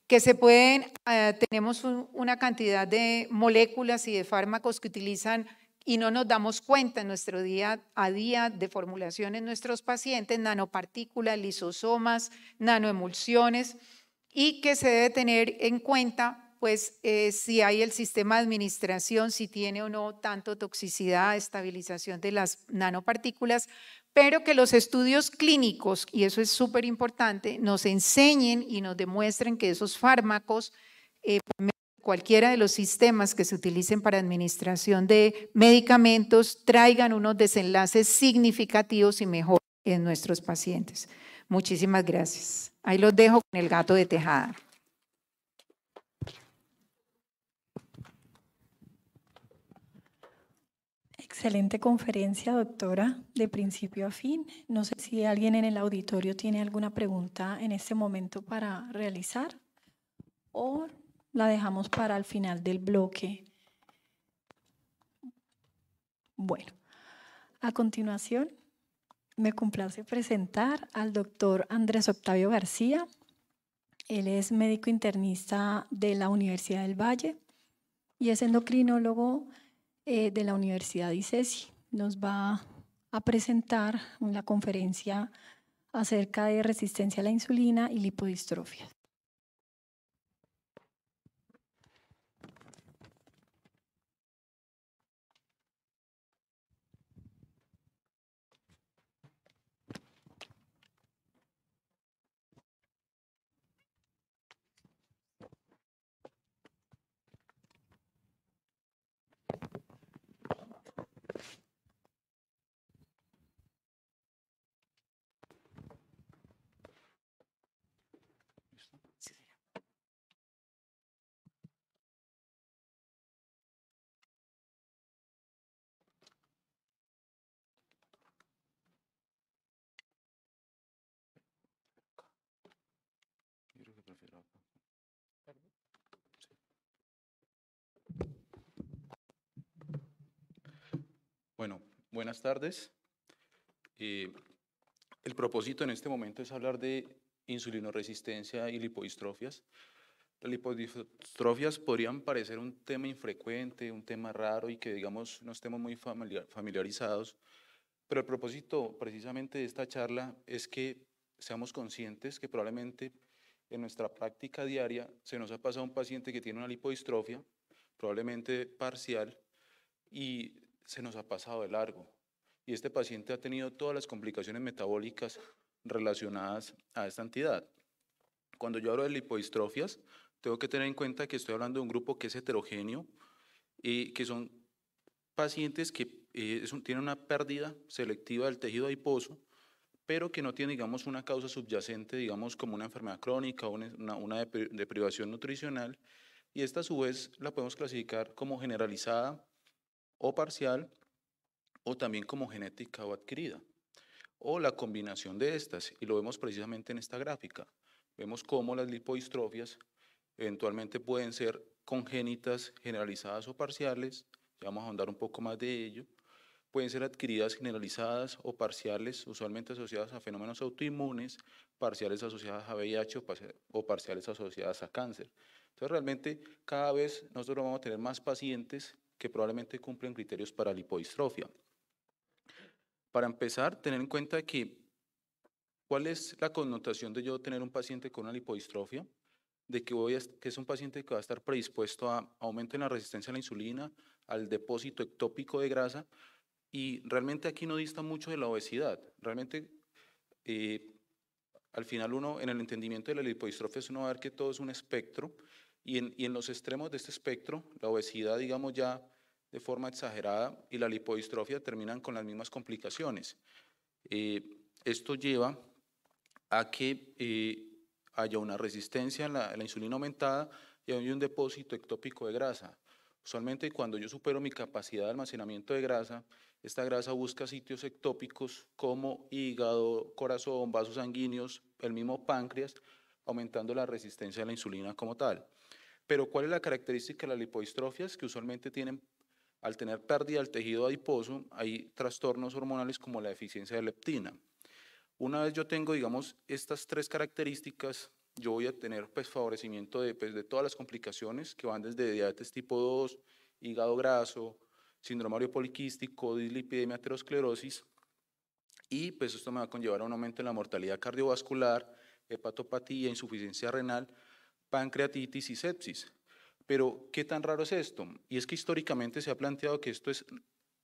Speaker 3: que se pueden, eh, tenemos una cantidad de moléculas y de fármacos que utilizan y no nos damos cuenta en nuestro día a día de formulación en nuestros pacientes, nanopartículas, lisosomas, nanoemulsiones, y que se debe tener en cuenta pues eh, si hay el sistema de administración, si tiene o no tanto toxicidad, estabilización de las nanopartículas, pero que los estudios clínicos, y eso es súper importante, nos enseñen y nos demuestren que esos fármacos, eh, cualquiera de los sistemas que se utilicen para administración de medicamentos, traigan unos desenlaces significativos y mejor en nuestros pacientes. Muchísimas gracias. Ahí los dejo con el gato de tejada.
Speaker 9: Excelente conferencia, doctora, de principio a fin. No sé si alguien en el auditorio tiene alguna pregunta en este momento para realizar o la dejamos para el final del bloque. Bueno, a continuación me complace presentar al doctor Andrés Octavio García. Él es médico internista de la Universidad del Valle y es endocrinólogo eh, de la Universidad ICESI. Nos va a presentar una conferencia acerca de resistencia a la insulina y lipodistrofias.
Speaker 16: buenas tardes. Eh, el propósito en este momento es hablar de insulinoresistencia y lipodistrofias. Las lipodistrofias podrían parecer un tema infrecuente, un tema raro y que, digamos, no estemos muy familiarizados, pero el propósito precisamente de esta charla es que seamos conscientes que probablemente en nuestra práctica diaria se nos ha pasado un paciente que tiene una lipodistrofia, probablemente parcial, y se nos ha pasado de largo. Y este paciente ha tenido todas las complicaciones metabólicas relacionadas a esta entidad. Cuando yo hablo de lipodistrofias, tengo que tener en cuenta que estoy hablando de un grupo que es heterogéneo y que son pacientes que eh, tienen una pérdida selectiva del tejido adiposo, pero que no tiene, digamos, una causa subyacente, digamos, como una enfermedad crónica o una, una deprivación nutricional. Y esta, a su vez, la podemos clasificar como generalizada o parcial o también como genética o adquirida o la combinación de estas y lo vemos precisamente en esta gráfica. Vemos cómo las lipohistrofias eventualmente pueden ser congénitas, generalizadas o parciales, vamos a ahondar un poco más de ello, pueden ser adquiridas generalizadas o parciales, usualmente asociadas a fenómenos autoinmunes, parciales asociadas a VIH o parciales asociadas a cáncer. Entonces realmente cada vez nosotros vamos a tener más pacientes que probablemente cumplen criterios para lipodistrofia. Para empezar, tener en cuenta que cuál es la connotación de yo tener un paciente con una lipodistrofia, de que, voy que es un paciente que va a estar predispuesto a aumento en la resistencia a la insulina, al depósito ectópico de grasa, y realmente aquí no dista mucho de la obesidad. Realmente, eh, al final uno, en el entendimiento de la lipodistrofia, uno va a ver que todo es un espectro y en, los extremos de este espectro, la obesidad, digamos ya de forma exagerada, y la lipodistrofia terminan con las mismas complicaciones. Eh, esto lleva a que eh, haya una resistencia en la, la, insulina aumentada y hay un depósito ectópico de grasa. Usualmente cuando yo supero mi capacidad de almacenamiento de grasa, esta grasa busca sitios ectópicos como hígado, corazón, vasos sanguíneos, el mismo páncreas, aumentando la resistencia a la insulina como tal. Pero ¿cuál es la característica de las lipohistrofias? Que usualmente tienen, al tener pérdida del tejido adiposo, hay trastornos hormonales como la deficiencia de leptina. Una vez yo tengo, digamos, estas tres características, yo voy a tener pues, favorecimiento de, pues, de todas las complicaciones que van desde diabetes tipo 2, hígado graso, síndrome poliquístico, dislipidemia, aterosclerosis, y pues esto me va a conllevar a un aumento en la mortalidad cardiovascular, hepatopatía, insuficiencia renal, pancreatitis y sepsis. Pero, ¿qué tan raro es esto? Y es que históricamente se ha planteado que esto es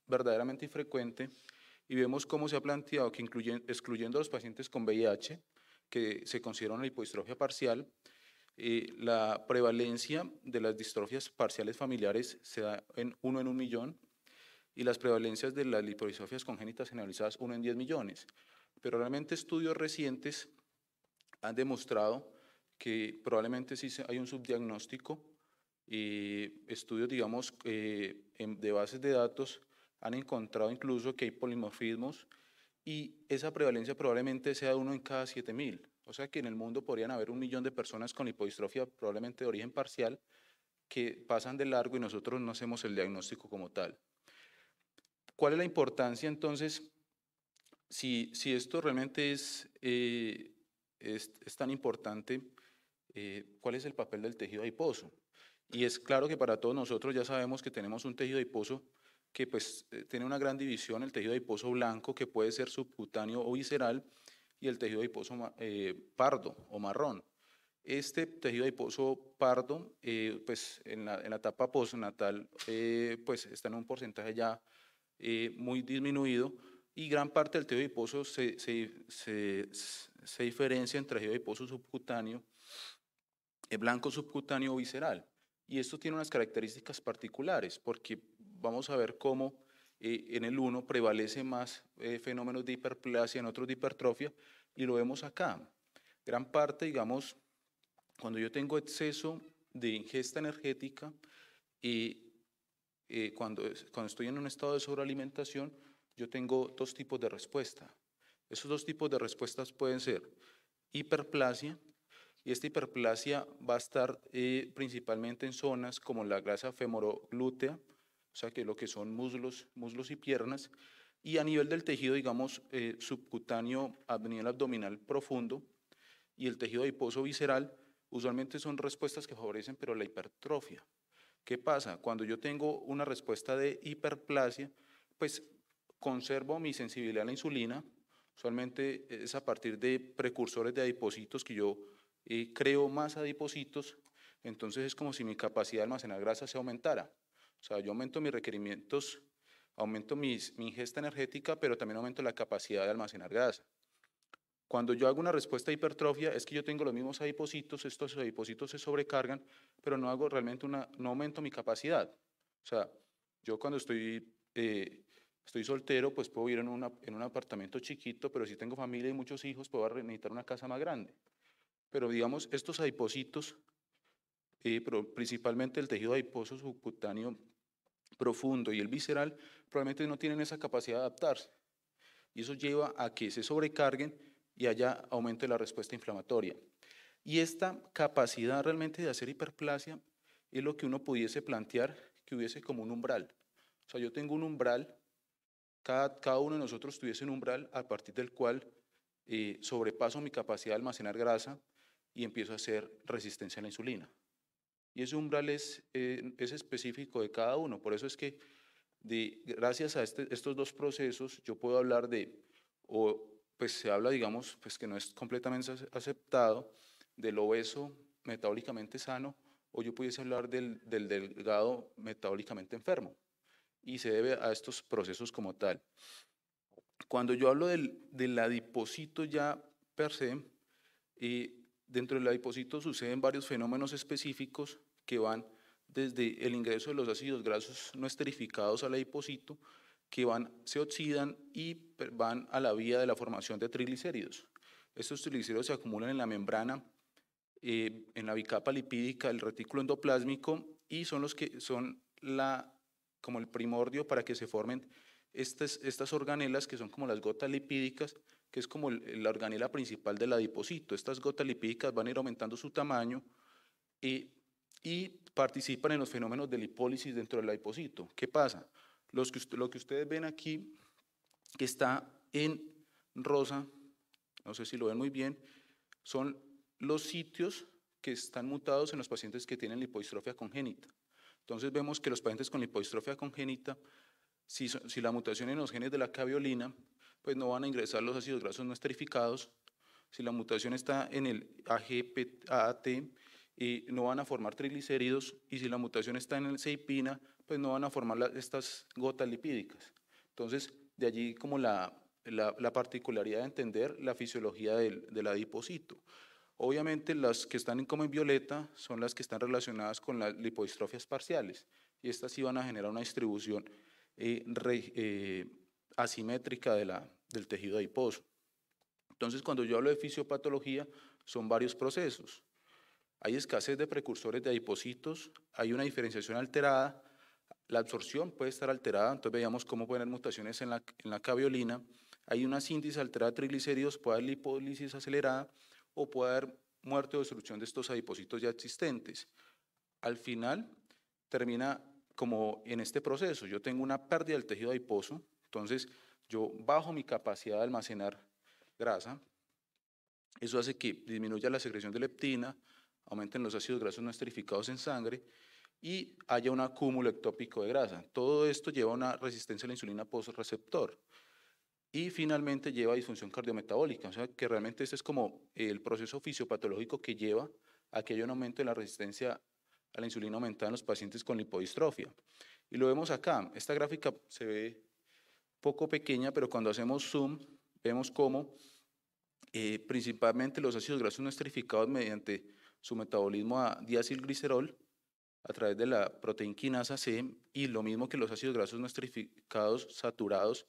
Speaker 16: verdaderamente infrecuente y vemos cómo se ha planteado que excluyendo a los pacientes con VIH, que se considera una hipodistrofia parcial, eh, la prevalencia de las distrofias parciales familiares se da en uno en un millón y las prevalencias de las hipodistrofias congénitas generalizadas uno en 10 millones. Pero realmente estudios recientes han demostrado que probablemente sí hay un subdiagnóstico y estudios, digamos, eh, de bases de datos han encontrado incluso que hay polimorfismos y esa prevalencia probablemente sea uno en cada 7000. O sea que en el mundo podrían haber un millón de personas con hipodistrofia probablemente de origen parcial que pasan de largo y nosotros no hacemos el diagnóstico como tal. ¿Cuál es la importancia entonces? Si, si esto realmente es eh, tan importante, eh, cuál es el papel del tejido adiposo. Y es claro que para todos nosotros ya sabemos que tenemos un tejido adiposo que pues eh, tiene una gran división, el tejido adiposo blanco que puede ser subcutáneo o visceral y el tejido adiposo eh, pardo o marrón. Este tejido adiposo pardo, pues en la, etapa postnatal, pues está en un porcentaje ya muy disminuido, y gran parte del tejido adiposo se, se, diferencia entre tejido adiposo subcutáneo eh, blanco subcutáneo visceral. Y esto tiene unas características particulares, porque vamos a ver cómo eh, en el uno prevalece más eh, fenómenos de hiperplasia, en otros de hipertrofia, y lo vemos acá. Gran parte, digamos, cuando yo tengo exceso de ingesta energética y cuando, cuando estoy en un estado de sobrealimentación, yo tengo dos tipos de respuesta. Esos dos tipos de respuestas pueden ser hiperplasia, y esta hiperplasia va a estar eh, principalmente en zonas como la grasa femoroglútea, o sea, que lo que son muslos, muslos y piernas, y a nivel del tejido, digamos, eh, subcutáneo a nivel abdominal profundo y el tejido adiposo visceral, usualmente son respuestas que favorecen, pero la hipertrofia. ¿Qué pasa? Cuando yo tengo una respuesta de hiperplasia, pues conservo mi sensibilidad a la insulina, usualmente es a partir de precursores de adipositos que yo y creo más adipositos, entonces es como si mi capacidad de almacenar grasa se aumentara. O sea, yo aumento mis requerimientos, aumento mi ingesta energética, pero también aumento la capacidad de almacenar grasa. Cuando yo hago una respuesta a hipertrofia, es que yo tengo los mismos adipositos, estos adipositos se sobrecargan, pero no hago realmente una, no aumento mi capacidad. O sea, yo cuando estoy, eh, estoy soltero, pues puedo ir en, en un apartamento chiquito, pero si tengo familia y muchos hijos, puedo necesitar una casa más grande. Pero digamos, estos adipositos, eh, principalmente el tejido adiposo subcutáneo profundo y el visceral, probablemente no tienen esa capacidad de adaptarse. Y eso lleva a que se sobrecarguen y allá aumente la respuesta inflamatoria. Y esta capacidad realmente de hacer hiperplasia es lo que uno pudiese plantear que hubiese como un umbral. O sea, yo tengo un umbral, cada, uno de nosotros tuviese un umbral a partir del cual eh, sobrepaso mi capacidad de almacenar grasa y empiezo a hacer resistencia a la insulina. Y ese umbral es, eh, es específico de cada uno. Por eso es que de, gracias a este, estos dos procesos yo puedo hablar de, o pues se habla, digamos, pues que no es completamente aceptado, del obeso metabólicamente sano, o yo pudiese hablar del, del delgado metabólicamente enfermo. Y se debe a estos procesos como tal. Cuando yo hablo del, del ya per se, y eh, Dentro del adipocito suceden varios fenómenos específicos que van desde el ingreso de los ácidos grasos no esterificados al adipocito, que se oxidan y van a la vía de la formación de triglicéridos. Estos triglicéridos se acumulan en la membrana, eh, en la bicapa lipídica, el retículo endoplásmico y son los que son la, como el primordio para que se formen estas, estas organelas que son como las gotas lipídicas que es como la organela principal del adipocito. Estas gotas lipídicas van a ir aumentando su tamaño y, participan en los fenómenos de lipólisis dentro del adipocito. ¿Qué pasa? Los que, lo que ustedes ven aquí, que está en rosa, no sé si lo ven muy bien, son los sitios que están mutados en los pacientes que tienen lipodistrofia congénita. Entonces vemos que los pacientes con lipodistrofia congénita, si, si la mutación en los genes de la caviolina pues no van a ingresar los ácidos grasos no esterificados. Si la mutación está en el AGPAT, y eh, no van a formar triglicéridos y si la mutación está en el ceipina, pues no van a formar estas gotas lipídicas. Entonces, de allí como la, particularidad de entender la fisiología del, del, adipocito. Obviamente las que están como en violeta son las que están relacionadas con las lipodistrofias parciales y estas sí van a generar una distribución eh, eh, asimétrica de la, del tejido adiposo. Entonces, cuando yo hablo de fisiopatología, son varios procesos. Hay escasez de precursores de adipocitos, hay una diferenciación alterada, la absorción puede estar alterada, entonces veíamos cómo pueden haber mutaciones en la, en hay una síntesis alterada de triglicéridos, puede haber lipólisis acelerada o puede haber muerte o destrucción de estos adipocitos ya existentes. Al final, termina como en este proceso, yo tengo una pérdida del tejido adiposo, entonces yo bajo mi capacidad de almacenar grasa, eso hace que disminuya la secreción de leptina, aumenten los ácidos grasos no esterificados en sangre y haya un acúmulo ectópico de grasa. Todo esto lleva a una resistencia a la insulina postreceptor y finalmente lleva a disfunción cardiometabólica, o sea que realmente este es como el proceso fisiopatológico que lleva a que haya un aumento de la resistencia a la insulina aumentada en los pacientes con lipodistrofia. Y lo vemos acá, esta gráfica se ve poco pequeña, pero cuando hacemos zoom vemos cómo eh, principalmente los ácidos grasos no esterificados mediante su metabolismo a diacilglicerol a través de la quinasa C y lo mismo que los ácidos grasos no esterificados saturados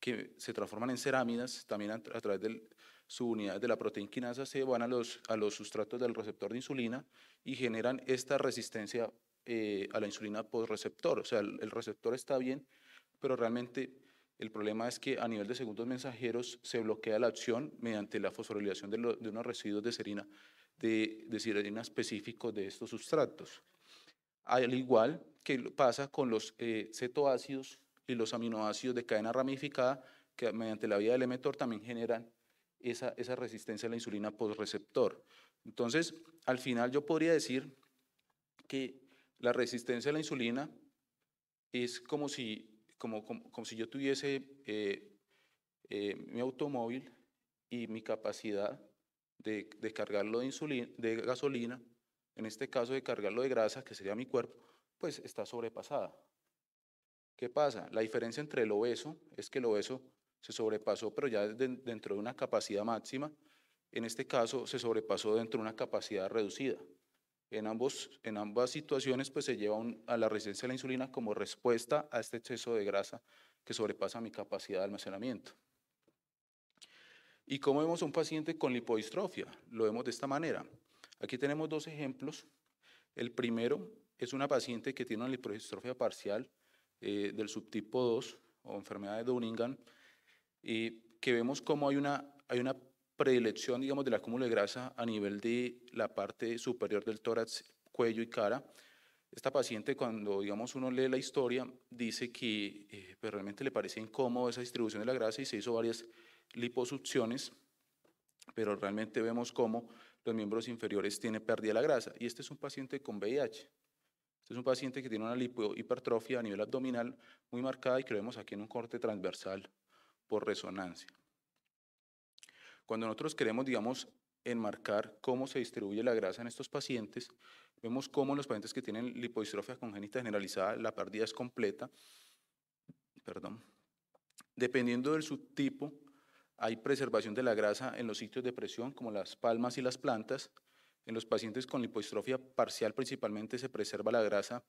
Speaker 16: que se transforman en cerámidas también a, través de su unidad de la quinasa C van a los, a los sustratos del receptor de insulina y generan esta resistencia eh, a la insulina receptor. O sea, el receptor está bien, pero realmente el problema es que a nivel de segundos mensajeros se bloquea la acción mediante la fosforilación de, unos residuos de serina, de, de específicos de estos sustratos. Al igual que pasa con los eh, cetoácidos y los aminoácidos de cadena ramificada, que mediante la vía del emetor también generan esa, esa resistencia a la insulina postreceptor. Entonces, al final yo podría decir que la resistencia a la insulina es como si como, como, como si yo tuviese eh, eh, mi automóvil y mi capacidad de, cargarlo de, insulina, de gasolina, en este caso de cargarlo de grasa, que sería mi cuerpo, pues está sobrepasada. ¿Qué pasa? La diferencia entre el obeso es que el obeso se sobrepasó, pero ya dentro de una capacidad máxima. En este caso, se sobrepasó dentro de una capacidad reducida. En, ambos, en ambas situaciones, pues se lleva a la resistencia a la insulina como respuesta a este exceso de grasa que sobrepasa mi capacidad de almacenamiento. ¿Y cómo vemos un paciente con lipodistrofia? Lo vemos de esta manera. Aquí tenemos dos ejemplos. El primero es una paciente que tiene una lipohistrofia parcial eh, del subtipo 2 o enfermedad de Dunningham, y que vemos cómo hay una, hay una predilección, digamos, del acúmulo de grasa a nivel de la parte superior del tórax, cuello y cara. Esta paciente, cuando, digamos, uno lee la historia, dice que eh, pues, realmente le parece incómodo esa distribución de la grasa y se hizo varias liposucciones, pero realmente vemos cómo los miembros inferiores tienen pérdida de la grasa. Y este es un paciente con VIH. Este es un paciente que tiene una hipertrofia a nivel abdominal muy marcada y que vemos aquí en un corte transversal por resonancia. Cuando nosotros queremos, digamos, enmarcar cómo se distribuye la grasa en estos pacientes, vemos cómo en los pacientes que tienen lipodistrofia congénita generalizada, la pérdida es completa. Perdón. Dependiendo del subtipo, hay preservación de la grasa en los sitios de presión, como las palmas y las plantas. En los pacientes con lipodistrofia parcial, principalmente se preserva la grasa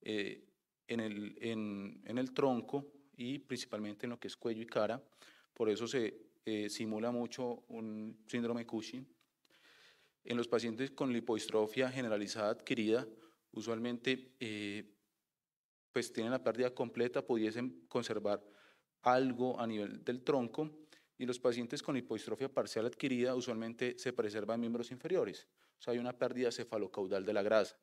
Speaker 16: eh, en, el, en, en el tronco y principalmente en lo que es cuello y cara. Por eso se eh, simula mucho un síndrome Cushing. En los pacientes con lipoistrofia generalizada adquirida, usualmente eh, pues tienen la pérdida completa, pudiesen conservar algo a nivel del tronco, y los pacientes con lipoistrofia parcial adquirida usualmente se preservan miembros inferiores, o sea, hay una pérdida cefalocaudal de la grasa.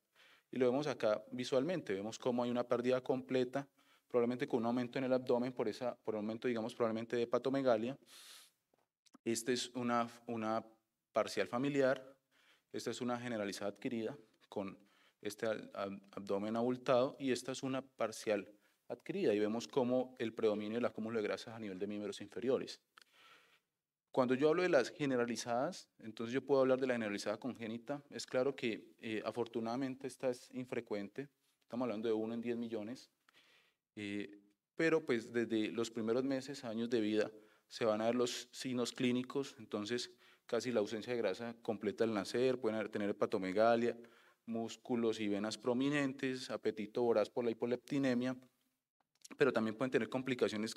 Speaker 16: Y lo vemos acá visualmente, vemos cómo hay una pérdida completa, probablemente con un aumento en el abdomen por, esa, por aumento, digamos, probablemente de hepatomegalia, esta es una, una parcial familiar, esta es una generalizada adquirida con este abdomen abultado y esta es una parcial adquirida y vemos cómo el predominio del acúmulo de grasas a nivel de miembros inferiores. Cuando yo hablo de las generalizadas, entonces yo puedo hablar de la generalizada congénita. Es claro que eh, afortunadamente esta es infrecuente, estamos hablando de uno en 10 millones, eh, pero pues desde los primeros meses, años de vida, se van a ver los signos clínicos, entonces casi la ausencia de grasa completa al nacer, pueden tener hepatomegalia, músculos y venas prominentes, apetito voraz por la hipoleptinemia, pero también pueden tener complicaciones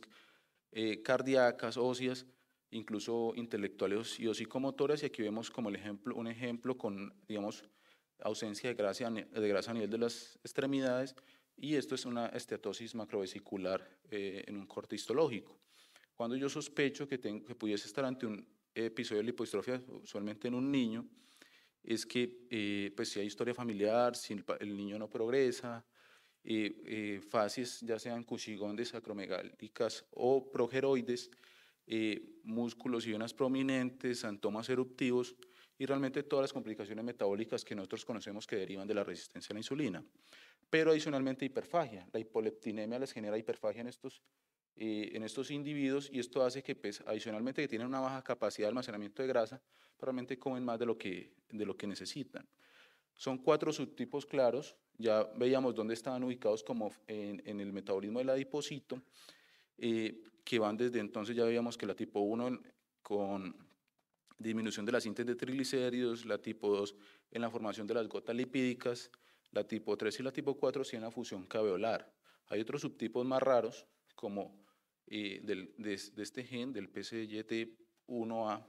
Speaker 16: eh, cardíacas, óseas, incluso intelectuales y psicomotoras. Y aquí vemos como el ejemplo, un ejemplo con, digamos, ausencia de grasa, de grasa a nivel de las extremidades, y esto es una esteatosis macrovesicular eh, en un corte histológico. Cuando yo sospecho que, tengo, que pudiese estar ante un episodio de lipoistrofia, usualmente en un niño, es que eh, pues si hay historia familiar, si el, niño no progresa, eh, eh, fases ya sean cuchigondes, acromegálicas o progeroides, eh, músculos y venas prominentes, antomas eruptivos y realmente todas las complicaciones metabólicas que nosotros conocemos que derivan de la resistencia a la insulina. Pero adicionalmente hiperfagia, la hipoleptinemia les genera hiperfagia en estos eh, en estos individuos y esto hace que, pues, adicionalmente que tienen una baja capacidad de almacenamiento de grasa, probablemente comen más de lo que, de lo que necesitan. Son cuatro subtipos claros, ya veíamos dónde estaban ubicados como en, el metabolismo del adipocito, eh, que van desde entonces, ya veíamos que la tipo 1 con disminución de la síntesis de triglicéridos, la tipo 2 en la formación de las gotas lipídicas, la tipo 3 y la tipo 4 sí en la fusión caveolar. Hay otros subtipos más raros, como eh, de, este gen, del PCYT1A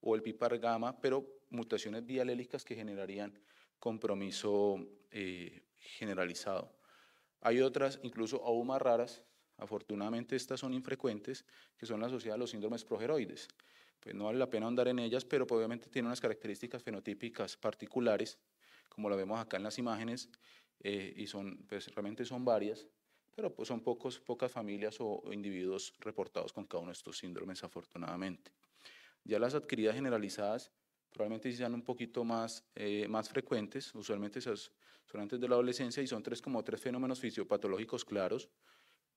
Speaker 16: o el PIPAR gamma, pero mutaciones dialélicas que generarían compromiso eh, generalizado. Hay otras, incluso aún más raras, afortunadamente estas son infrecuentes, que son las asociadas a los síndromes progeroides. Pues no vale la pena andar en ellas, pero obviamente tienen unas características fenotípicas particulares, como lo vemos acá en las imágenes, eh, y son, pues, realmente son varias, pero pues son pocos, pocas familias o, individuos reportados con cada uno de estos síndromes, afortunadamente. Ya las adquiridas generalizadas probablemente sean un poquito más, eh, más frecuentes, usualmente son antes de la adolescencia y son tres como tres fenómenos fisiopatológicos claros,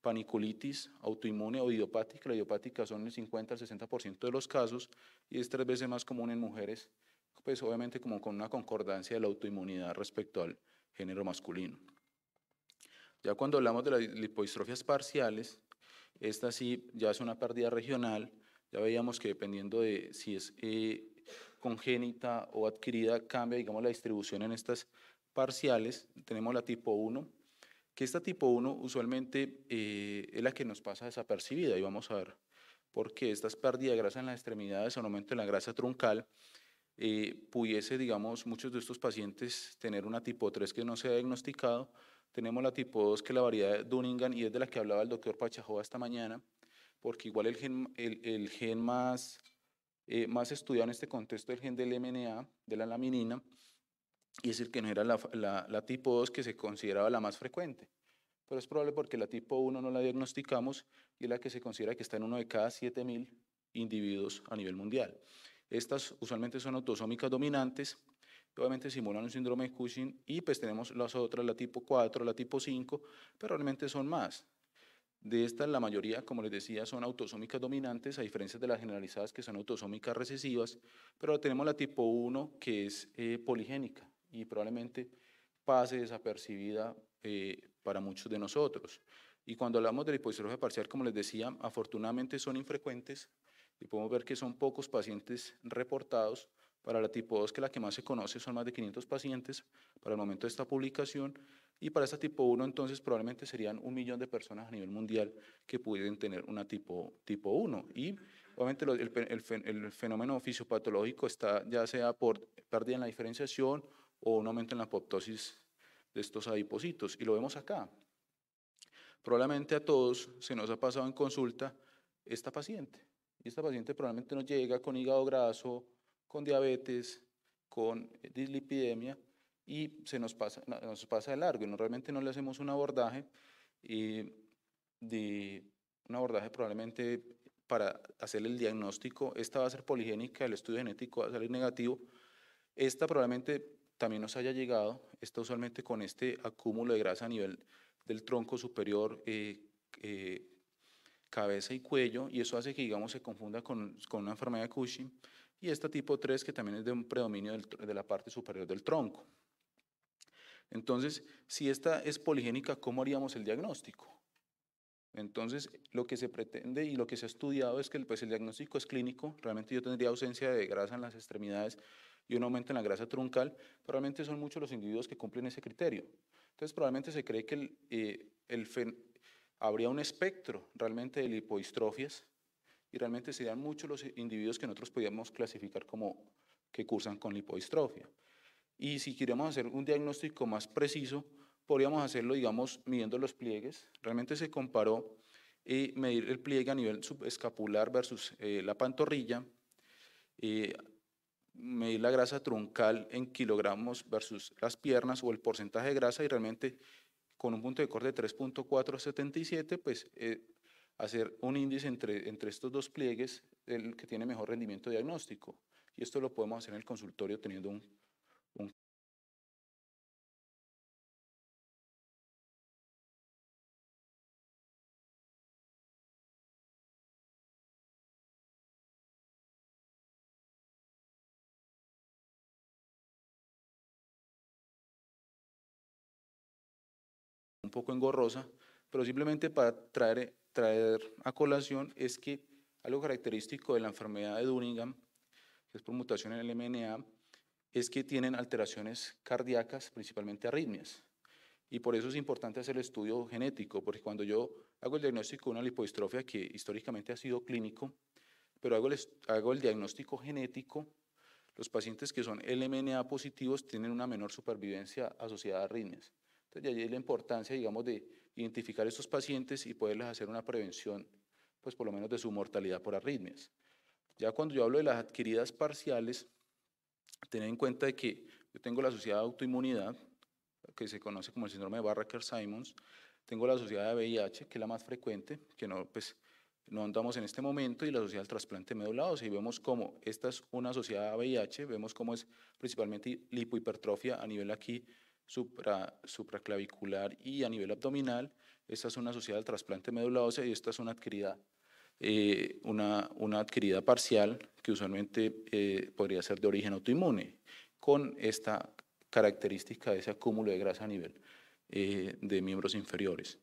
Speaker 16: paniculitis autoinmune o idiopática, la idiopática son el 50 al 60% de los casos y es tres veces más común en mujeres, pues obviamente como con una concordancia de la autoinmunidad respecto al género masculino. Ya cuando hablamos de las lipohistrofias parciales, esta sí ya es una pérdida regional, ya veíamos que dependiendo de si es eh, congénita o adquirida, cambia, digamos, la distribución en estas parciales. Tenemos la tipo 1, que esta tipo 1 usualmente eh, es la que nos pasa desapercibida y vamos a ver por qué estas pérdidas de grasa en las extremidades o aumento de la grasa truncal, eh, pudiese, digamos, muchos de estos pacientes tener una tipo 3 que no se ha diagnosticado, tenemos la tipo 2, que es la variedad de Dunningan, y es de la que hablaba el doctor Pachajó esta mañana, porque igual el gen, el, el gen más, eh, más estudiado en este contexto es el gen del MNA, de la laminina, y es el que no era la, la, la tipo 2 que se consideraba la más frecuente pero es probable porque la tipo 1 no la diagnosticamos y es la que se considera que está en uno de cada 7.000 individuos a nivel mundial. Estas usualmente son autosómicas dominantes que obviamente simulan un síndrome de Cushing, y pues tenemos las otras, la tipo 4, la tipo 5, pero realmente son más. De estas, la mayoría, como les decía, son autosómicas dominantes, a diferencia de las generalizadas que son autosómicas recesivas, pero tenemos la tipo 1 que es eh, poligénica y probablemente pase desapercibida eh, para muchos de nosotros. Y cuando hablamos de la parcial, como les decía, afortunadamente son infrecuentes y podemos ver que son pocos pacientes reportados, para la tipo 2, que es la que más se conoce, son más de 500 pacientes para el momento de esta publicación. Y para esta tipo 1, entonces, probablemente serían un millón de personas a nivel mundial que pudieran tener una tipo, tipo 1. Y obviamente el, el, fenómeno fisiopatológico está ya sea por pérdida en la diferenciación o un aumento en la apoptosis de estos adipocitos. Y lo vemos acá. Probablemente a todos se nos ha pasado en consulta esta paciente. Y esta paciente probablemente nos llega con hígado graso, con diabetes, con eh, dislipidemia y se nos pasa, nos pasa de largo y no, realmente no le hacemos un abordaje, y de, un abordaje probablemente para hacer el diagnóstico, esta va a ser poligénica, el estudio genético va a salir negativo, esta probablemente también nos haya llegado, esta usualmente con este acúmulo de grasa a nivel del tronco superior, eh, eh, cabeza y cuello, y eso hace que, digamos, se confunda con, con una enfermedad de Cushing, y esta tipo 3 que también es de un predominio de la parte superior del tronco. Entonces, si esta es poligénica, ¿cómo haríamos el diagnóstico? Entonces, lo que se pretende y lo que se ha estudiado es que pues, el diagnóstico es clínico. Realmente yo tendría ausencia de grasa en las extremidades y un aumento en la grasa truncal. realmente son muchos los individuos que cumplen ese criterio. Entonces, probablemente se cree que el, eh, habría un espectro realmente de lipoistrofias y realmente serían muchos los individuos que nosotros podíamos clasificar como que cursan con lipodistrofia. Y si queremos hacer un diagnóstico más preciso, podríamos hacerlo, digamos, midiendo los pliegues. Realmente se comparó eh, medir el pliegue a nivel subescapular versus eh, la pantorrilla, eh, medir la grasa truncal en kilogramos versus las piernas o el porcentaje de grasa y realmente con un punto de corte de 3.477, pues eh, hacer un índice entre, estos dos pliegues, el que tiene mejor rendimiento diagnóstico. Y esto lo podemos hacer en el consultorio teniendo un,
Speaker 1: un un poco engorrosa, pero simplemente para traer, a colación es que
Speaker 16: algo característico de la enfermedad de Dunningham, que es por mutación en el MNA, es que tienen alteraciones cardíacas, principalmente arritmias. Y por eso es importante hacer el estudio genético, porque cuando yo hago el diagnóstico de una lipodistrofia que históricamente ha sido clínico, pero hago el, hago el diagnóstico genético, los pacientes que son LMNA positivos tienen una menor supervivencia asociada a arritmias. Entonces, de allí la importancia, digamos, de identificar estos pacientes y poderles hacer una prevención, pues por lo menos de su mortalidad por arritmias. Ya cuando yo hablo de las adquiridas parciales, tener en cuenta que yo tengo la sociedad de autoinmunidad, que se conoce como el síndrome de barraker simons tengo la sociedad de VIH, que es la más frecuente, que no, pues, no andamos en este momento, y la sociedad del trasplante medulado. Si vemos cómo esta es una sociedad de VIH, vemos cómo es principalmente lipohipertrofia a nivel aquí supraclavicular y a nivel abdominal. Esta es una asociada al trasplante médula ósea y esta es una adquirida, eh, una, adquirida parcial que usualmente eh, podría ser de origen autoinmune, con esta característica de ese acúmulo de grasa a nivel eh, de miembros inferiores.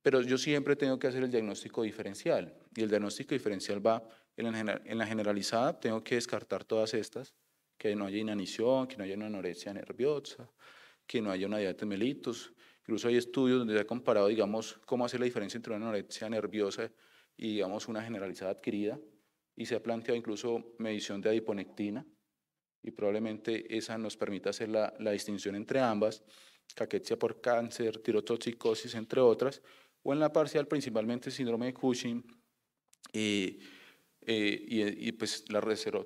Speaker 16: Pero yo siempre tengo que hacer el diagnóstico diferencial y el diagnóstico diferencial va en la generalizada, tengo que descartar todas estas que no haya inanición, que no haya una anorexia nerviosa, que no haya una diabetes mellitus. Incluso hay estudios donde se ha comparado, digamos, cómo hacer la diferencia entre una anorexia nerviosa y, digamos, una generalizada adquirida. Y se ha planteado incluso medición de adiponectina y probablemente esa nos permita hacer la, distinción entre ambas, caquexia por cáncer, tirotoxicosis, entre otras, o en la parcial principalmente síndrome de Cushing y, eh, y, pues la reserva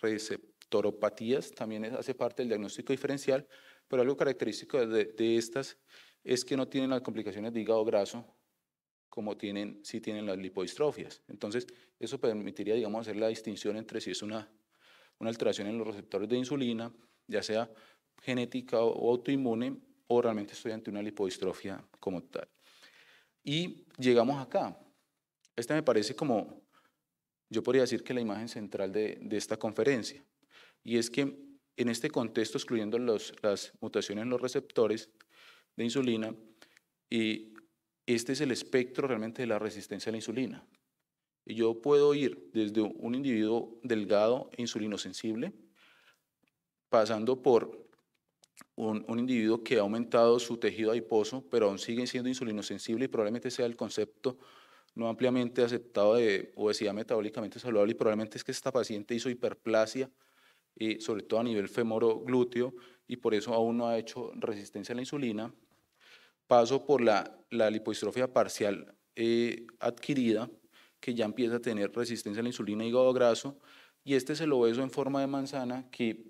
Speaker 16: receptoropatías también hace parte del diagnóstico diferencial, pero algo característico de, estas es que no tienen las complicaciones de hígado graso como tienen, si tienen las lipodistrofias. Entonces, eso permitiría, digamos, hacer la distinción entre si es una, una alteración en los receptores de insulina, ya sea genética o autoinmune, o realmente estoy ante una lipodistrofia como tal. Y llegamos acá. Este me parece como yo podría decir que la imagen central de, esta conferencia. Y es que en este contexto, excluyendo las mutaciones en los receptores de insulina, y este es el espectro realmente de la resistencia a la insulina. Y yo puedo ir desde un individuo delgado e insulinosensible, pasando por un, un, individuo que ha aumentado su tejido adiposo, pero aún sigue siendo insulinosensible y probablemente sea el concepto no ampliamente aceptado de obesidad metabólicamente saludable y probablemente es que esta paciente hizo hiperplasia, eh, sobre todo a nivel femoroglúteo, y por eso aún no ha hecho resistencia a la insulina. Paso por la, la parcial eh, adquirida, que ya empieza a tener resistencia a la insulina y hígado graso, y este es el obeso en forma de manzana que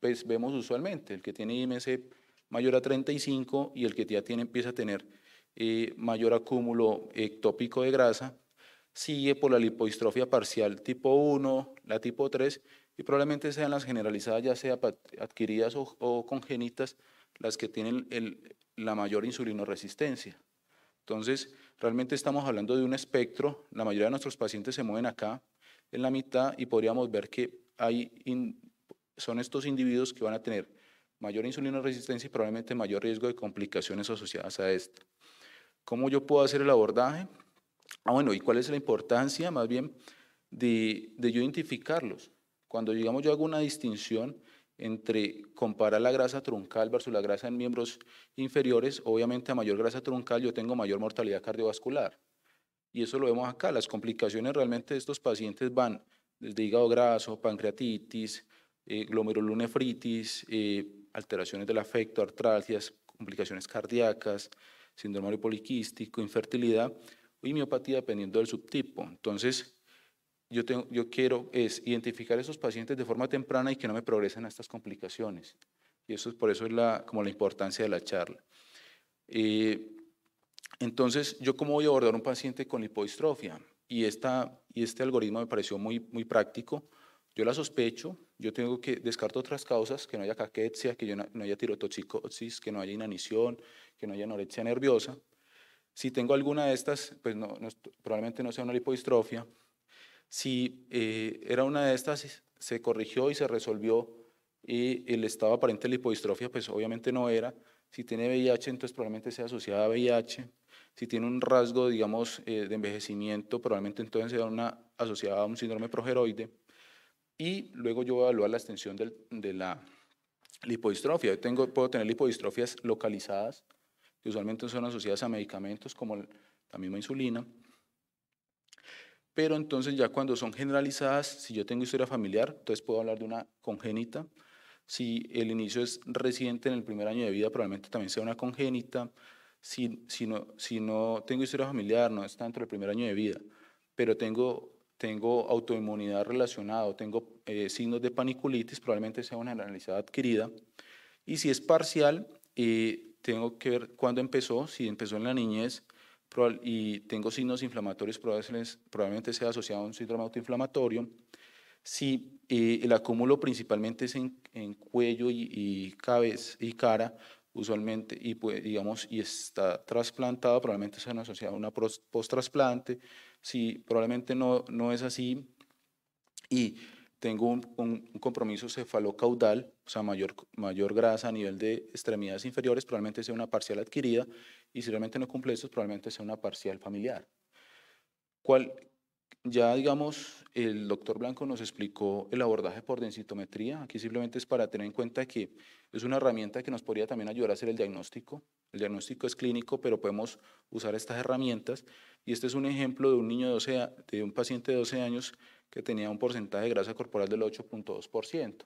Speaker 16: pues, vemos usualmente, el que tiene IMC mayor a 35 y el que ya tiene, empieza a tener eh, mayor acúmulo eh, ectópico de grasa, sigue por la lipohistrofia parcial tipo 1, la tipo 3, y probablemente sean las generalizadas, ya sea adquiridas o, congénitas, las que tienen la mayor insulinoresistencia. Entonces, realmente estamos hablando de un espectro, la mayoría de nuestros pacientes se mueven acá, en la mitad, y podríamos ver que hay son estos individuos que van a tener mayor insulinoresistencia y probablemente mayor riesgo de complicaciones asociadas a esto. ¿Cómo yo puedo hacer el abordaje? Ah, bueno, ¿y cuál es la importancia más bien de, yo identificarlos? Cuando digamos yo hago una distinción entre comparar la grasa truncal versus la grasa en miembros inferiores, obviamente a mayor grasa truncal yo tengo mayor mortalidad cardiovascular. Y eso lo vemos acá, las complicaciones realmente de estos pacientes van desde hígado graso, pancreatitis, eh, glomerulonefritis, eh, alteraciones del afecto, artralgias, complicaciones cardíacas, síndrome poliquístico, infertilidad y miopatía dependiendo del subtipo. Entonces, yo, tengo, yo quiero es identificar a esos pacientes de forma temprana y que no me progresen a estas complicaciones. Y eso es por eso es la, como la importancia de la charla. Eh, entonces, ¿yo cómo voy a abordar un paciente con hipoistrofia? Y, esta, y este algoritmo me pareció muy, muy práctico. Yo la sospecho, yo tengo que descarto otras causas, que no haya caquexia, que yo no, haya tirotoxicosis, que no haya inanición, que no haya anorexia nerviosa. Si tengo alguna de estas, pues no, probablemente no sea una lipodistrofia. Si eh, era una de estas, se corrigió y se resolvió y el estado aparente de lipodistrofia, pues obviamente no era. Si tiene VIH, entonces probablemente sea asociada a VIH. Si tiene un rasgo, digamos, eh, de envejecimiento, probablemente entonces sea una asociada a un síndrome progeroide. Y luego yo voy evaluar la extensión de la lipodistrofia. tengo, puedo tener lipodistrofias localizadas, usualmente son asociadas a medicamentos como la misma insulina. Pero entonces ya cuando son generalizadas, si yo tengo historia familiar, entonces puedo hablar de una congénita. Si el inicio es reciente en el primer año de vida, probablemente también sea una congénita. Si, si, no, si no tengo historia familiar, no está dentro el primer año de vida, pero tengo tengo autoinmunidad relacionada o tengo eh, signos de paniculitis, probablemente sea una generalizada adquirida. Y si es parcial, eh, tengo que ver cuándo empezó, si empezó en la niñez y tengo signos inflamatorios, probablemente sea asociado a un síndrome autoinflamatorio. Si eh, el acúmulo principalmente es en, cuello y, cabeza y cara, usualmente, y, pues, digamos, y está trasplantado, probablemente sea asociado a una post-trasplante. Si probablemente no, no es así y tengo un, compromiso cefalocaudal, o sea, mayor, mayor grasa a nivel de extremidades inferiores, probablemente sea una parcial adquirida, y si realmente no cumple eso, probablemente sea una parcial familiar. ¿Cuál, ya, digamos, el doctor Blanco nos explicó el abordaje por densitometría. Aquí simplemente es para tener en cuenta que es una herramienta que nos podría también ayudar a hacer el diagnóstico. El diagnóstico es clínico, pero podemos usar estas herramientas. Y este es un ejemplo de un niño de 12, de un paciente de 12 años que tenía un porcentaje de grasa corporal del 8.2%,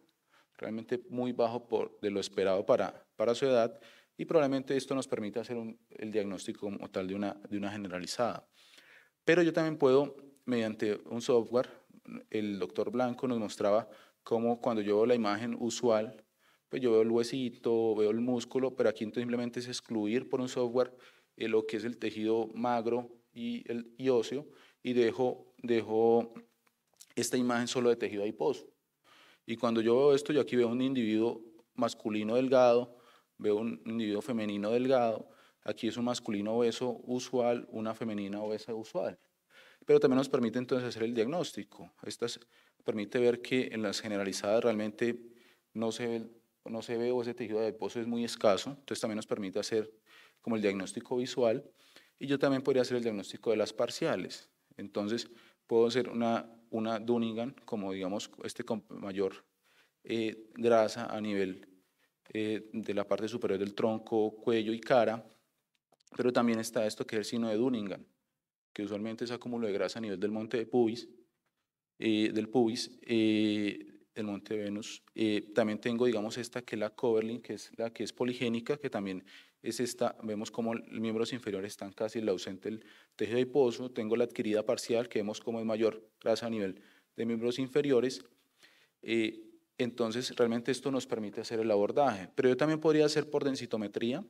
Speaker 16: realmente muy bajo por, de lo esperado para, para su edad y probablemente esto nos permita hacer el diagnóstico como tal de una, de una generalizada. Pero yo también puedo, mediante un software, el doctor Blanco nos mostraba cómo cuando yo veo la imagen usual, pues yo veo el huesito, veo el músculo, pero aquí simplemente es excluir por un software eh, lo que es el tejido magro y, el, y óseo y dejo, dejo esta imagen solo de tejido adiposo. Y cuando yo veo esto, yo aquí veo un individuo masculino delgado, veo un individuo femenino delgado, aquí es un masculino obeso usual, una femenina obesa usual. Pero también nos permite entonces hacer el diagnóstico. Estas permite ver que en las generalizadas realmente no se ve, no se ve o ese tejido adiposo es muy escaso, entonces también nos permite hacer como el diagnóstico visual y yo también podría hacer el diagnóstico de las parciales. Entonces puedo hacer una una Dunningham como, digamos, este con mayor eh, grasa a nivel eh, de la parte superior del tronco, cuello y cara, pero también está esto que es el signo de duningan que usualmente es acúmulo de grasa a nivel del monte de pubis, eh, del pubis, del monte de Venus. también tengo, digamos, esta que es la Coverlin, que es la que es poligénica, que también es esta, vemos como miembros inferiores están casi ausente el tejido adiposo, tengo la adquirida parcial que vemos como es mayor grasa a nivel de miembros inferiores, eh, entonces realmente esto nos permite hacer el abordaje, pero yo también podría hacer por densitometría,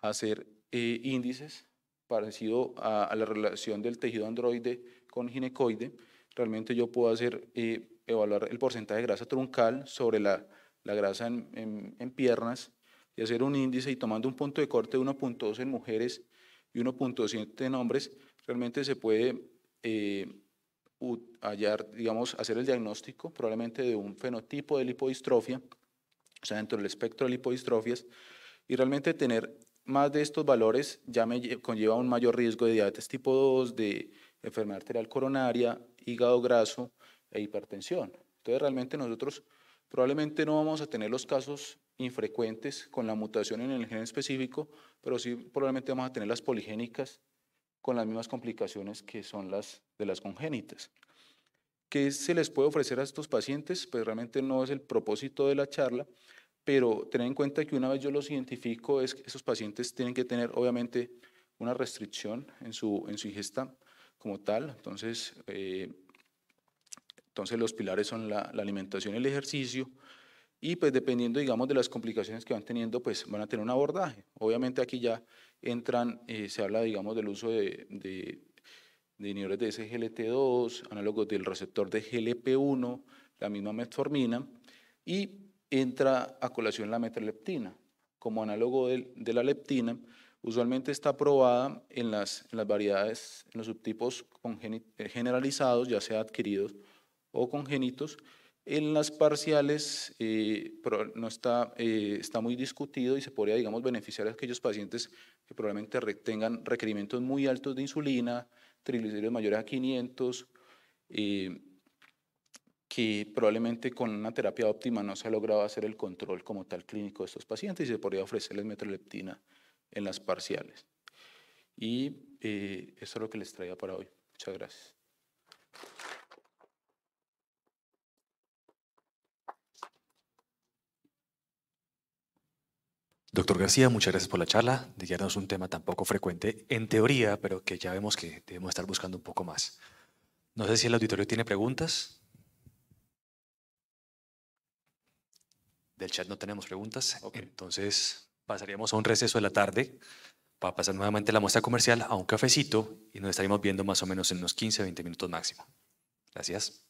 Speaker 16: hacer eh, índices parecido a, la relación del tejido androide con ginecoide, realmente yo puedo hacer, eh, evaluar el porcentaje de grasa truncal sobre la, grasa en, en piernas, y hacer un índice y tomando un punto de corte de 1.2 en mujeres y 1.7 en hombres, realmente se puede eh, hallar, digamos, hacer el diagnóstico probablemente de un fenotipo de lipodistrofia, o sea, dentro del espectro de lipodistrofias, y realmente tener más de estos valores ya me conlleva un mayor riesgo de diabetes tipo 2, de enfermedad arterial coronaria, hígado graso e hipertensión. Entonces, realmente nosotros Probablemente no vamos a tener los casos infrecuentes con la mutación en el gen específico, pero sí probablemente vamos a tener las poligénicas con las mismas complicaciones que son las de las congénitas. ¿Qué se les puede ofrecer a estos pacientes? Pues realmente no es el propósito de la charla, pero tener en cuenta que una vez yo los identifico, es que esos pacientes tienen que tener obviamente una restricción en su, en su ingesta como tal. Entonces, eh, entonces los pilares son la, alimentación y el ejercicio, y pues dependiendo, digamos, de las complicaciones que van teniendo, pues van a tener un abordaje. Obviamente aquí ya entran, eh, se habla, digamos, del uso de, de, de inhibidores de SGLT2, análogos del receptor de GLP1, la misma metformina, y entra a colación la metraleptina como análogo de, la leptina. Usualmente está aprobada en las, en las variedades, en los subtipos eh, generalizados, ya sea adquiridos o congénitos. En las parciales eh, no está, eh, está muy discutido y se podría, digamos, beneficiar a aquellos pacientes que probablemente tengan requerimientos muy altos de insulina, triglicéridos mayores a 500, eh, que probablemente con una terapia óptima no se ha logrado hacer el control como tal clínico de estos pacientes y se podría ofrecerles metroleptina en las parciales. Y eso es lo que les traía para hoy. Muchas gracias.
Speaker 5: Doctor García, muchas gracias por la charla, de es un tema tan poco frecuente en teoría, pero que ya vemos que debemos estar buscando un poco más. No sé si el auditorio tiene preguntas. Del chat no tenemos preguntas, entonces pasaríamos a un receso de la tarde para pasar nuevamente la muestra comercial a un cafecito y nos estaríamos viendo más o menos
Speaker 1: en unos 15, 20 minutos máximo. Gracias.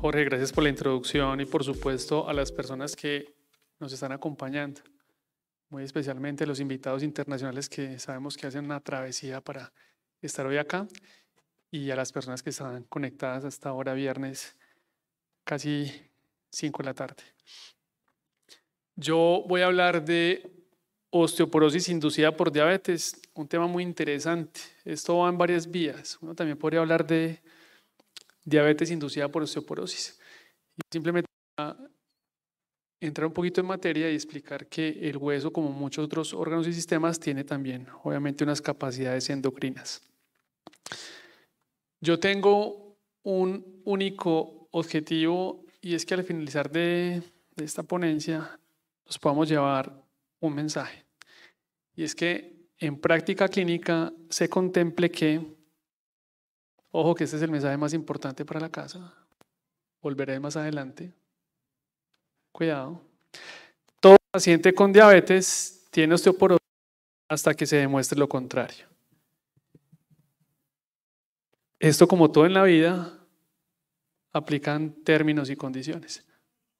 Speaker 17: Jorge, gracias por la introducción y por supuesto a las personas que nos están acompañando, muy especialmente los invitados internacionales que sabemos que hacen una travesía para estar hoy acá y a las personas que están conectadas hasta ahora viernes, casi 5 de la tarde. Yo voy a hablar de osteoporosis inducida por diabetes, un tema muy interesante. Esto va en varias vías. Uno también podría hablar de diabetes inducida por osteoporosis. Y simplemente entrar un poquito en materia y explicar que el hueso, como muchos otros órganos y sistemas, tiene también, obviamente, unas capacidades endocrinas. Yo tengo un único objetivo y es que al finalizar de, de esta ponencia nos podamos llevar un mensaje. Y es que en práctica clínica se contemple que Ojo que este es el mensaje más importante para la casa. Volveré más adelante. Cuidado. Todo paciente con diabetes tiene osteoporosis hasta que se demuestre lo contrario. Esto como todo en la vida, aplican términos y condiciones.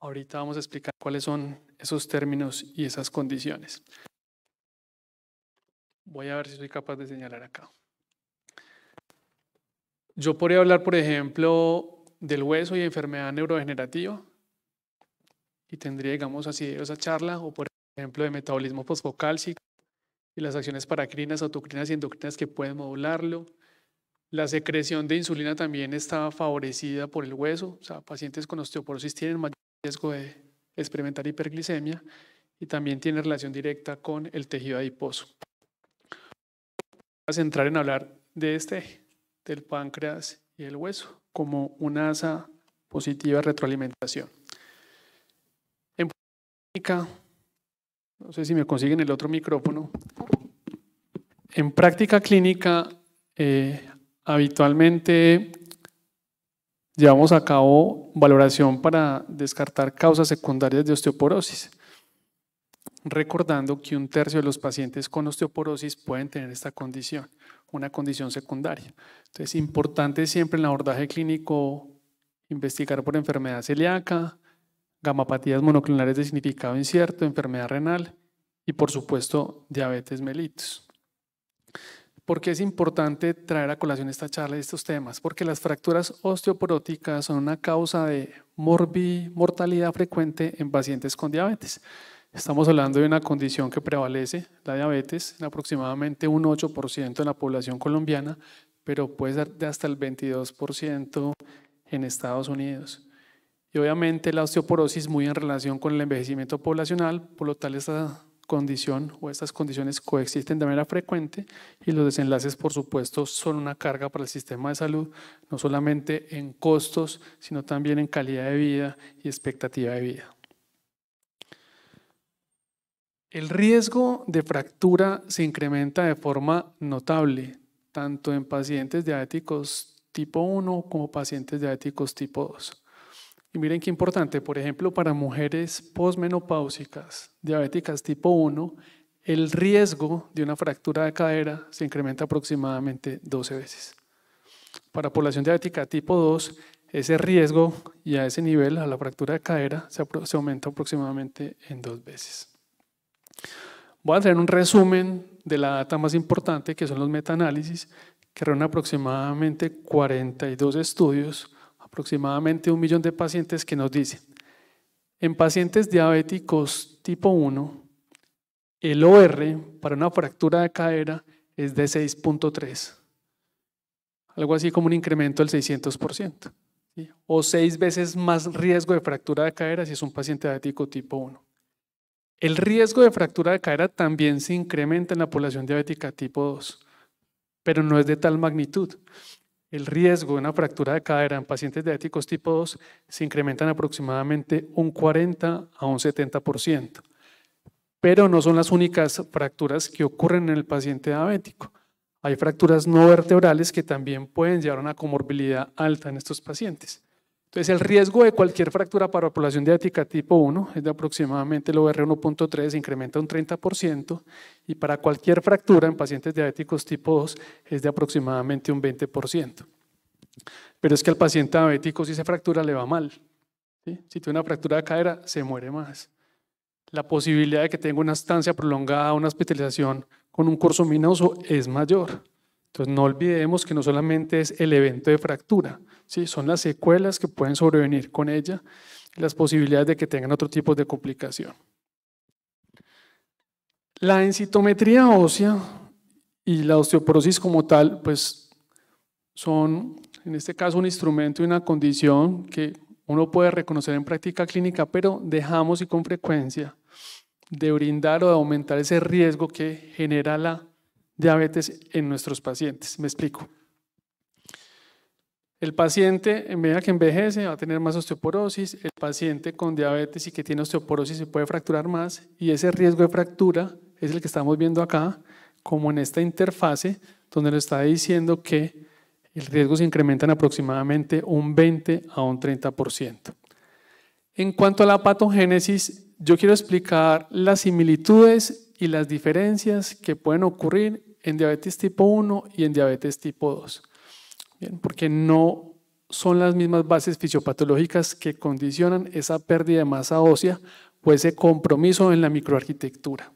Speaker 17: Ahorita vamos a explicar cuáles son esos términos y esas condiciones. Voy a ver si soy capaz de señalar acá. Yo podría hablar, por ejemplo, del hueso y enfermedad neurodegenerativa y tendría, digamos, así esa charla o, por ejemplo, de metabolismo fosfocálcico y las acciones paracrinas, autocrinas y endocrinas que pueden modularlo. La secreción de insulina también está favorecida por el hueso, o sea, pacientes con osteoporosis tienen mayor riesgo de experimentar hiperglicemia y también tiene relación directa con el tejido adiposo. Voy a centrar en hablar de este del páncreas y el hueso, como una asa positiva retroalimentación. En práctica, no sé si me consiguen el otro micrófono, en práctica clínica eh, habitualmente llevamos a cabo valoración para descartar causas secundarias de osteoporosis recordando que un tercio de los pacientes con osteoporosis pueden tener esta condición, una condición secundaria. Entonces, importante siempre en el abordaje clínico investigar por enfermedad celíaca, gamapatías monoclonales de significado incierto, enfermedad renal y, por supuesto, diabetes mellitus. ¿Por qué es importante traer a colación esta charla y estos temas? Porque las fracturas osteoporóticas son una causa de mortalidad frecuente en pacientes con diabetes. Estamos hablando de una condición que prevalece, la diabetes, en aproximadamente un 8% de la población colombiana, pero puede ser de hasta el 22% en Estados Unidos. Y obviamente la osteoporosis muy en relación con el envejecimiento poblacional, por lo tal esta condición o estas condiciones coexisten de manera frecuente y los desenlaces, por supuesto, son una carga para el sistema de salud, no solamente en costos, sino también en calidad de vida y expectativa de vida. El riesgo de fractura se incrementa de forma notable, tanto en pacientes diabéticos tipo 1 como pacientes diabéticos tipo 2. Y miren qué importante, por ejemplo, para mujeres posmenopáusicas, diabéticas tipo 1, el riesgo de una fractura de cadera se incrementa aproximadamente 12 veces. Para población diabética tipo 2, ese riesgo y a ese nivel, a la fractura de cadera, se, aumenta aproximadamente en dos veces. Voy a hacer un resumen de la data más importante, que son los metaanálisis, que reúnen aproximadamente 42 estudios, aproximadamente un millón de pacientes que nos dicen, en pacientes diabéticos tipo 1, el OR para una fractura de cadera es de 6.3, algo así como un incremento del 600%, o seis veces más riesgo de fractura de cadera si es un paciente diabético tipo 1. El riesgo de fractura de cadera también se incrementa en la población diabética tipo 2, pero no es de tal magnitud. El riesgo de una fractura de cadera en pacientes diabéticos tipo 2 se incrementa en aproximadamente un 40 a un 70%, pero no son las únicas fracturas que ocurren en el paciente diabético. Hay fracturas no vertebrales que también pueden llevar a una comorbilidad alta en estos pacientes. Entonces, el riesgo de cualquier fractura para población diabética tipo 1 es de aproximadamente el OR 1.3, se incrementa un 30%, y para cualquier fractura en pacientes diabéticos tipo 2 es de aproximadamente un 20%. Pero es que al paciente diabético, si se fractura, le va mal. Si tiene una fractura de cadera, se muere más. La posibilidad de que tenga una estancia prolongada, una hospitalización con un curso minoso es mayor. Entonces, no olvidemos que no solamente es el evento de fractura, son las secuelas que pueden sobrevenir con ella las posibilidades de que tengan otro tipo de complicación. La encitometría ósea y la osteoporosis como tal, pues son en este caso un instrumento y una condición que uno puede reconocer en práctica clínica, pero dejamos y con frecuencia de brindar o de aumentar ese riesgo que genera la diabetes en nuestros pacientes. Me explico. El paciente, en medida que envejece, va a tener más osteoporosis. El paciente con diabetes y que tiene osteoporosis se puede fracturar más. Y ese riesgo de fractura es el que estamos viendo acá, como en esta interfase, donde nos está diciendo que el riesgo se incrementa en aproximadamente un 20 a un 30%. En cuanto a la patogénesis, yo quiero explicar las similitudes y las diferencias que pueden ocurrir en diabetes tipo 1 y en diabetes tipo 2 porque no son las mismas bases fisiopatológicas que condicionan esa pérdida de masa ósea o ese compromiso en la microarquitectura.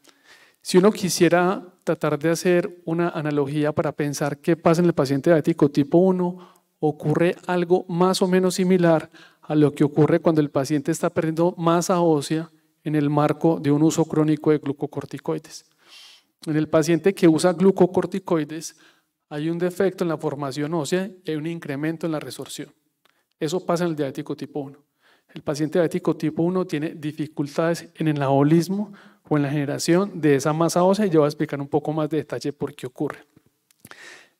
Speaker 17: Si uno quisiera tratar de hacer una analogía para pensar qué pasa en el paciente diabético tipo 1, ocurre algo más o menos similar a lo que ocurre cuando el paciente está perdiendo masa ósea en el marco de un uso crónico de glucocorticoides. En el paciente que usa glucocorticoides, hay un defecto en la formación ósea y hay un incremento en la resorción. Eso pasa en el diabético tipo 1. El paciente diabético tipo 1 tiene dificultades en el anabolismo o en la generación de esa masa ósea y yo voy a explicar un poco más de detalle por qué ocurre.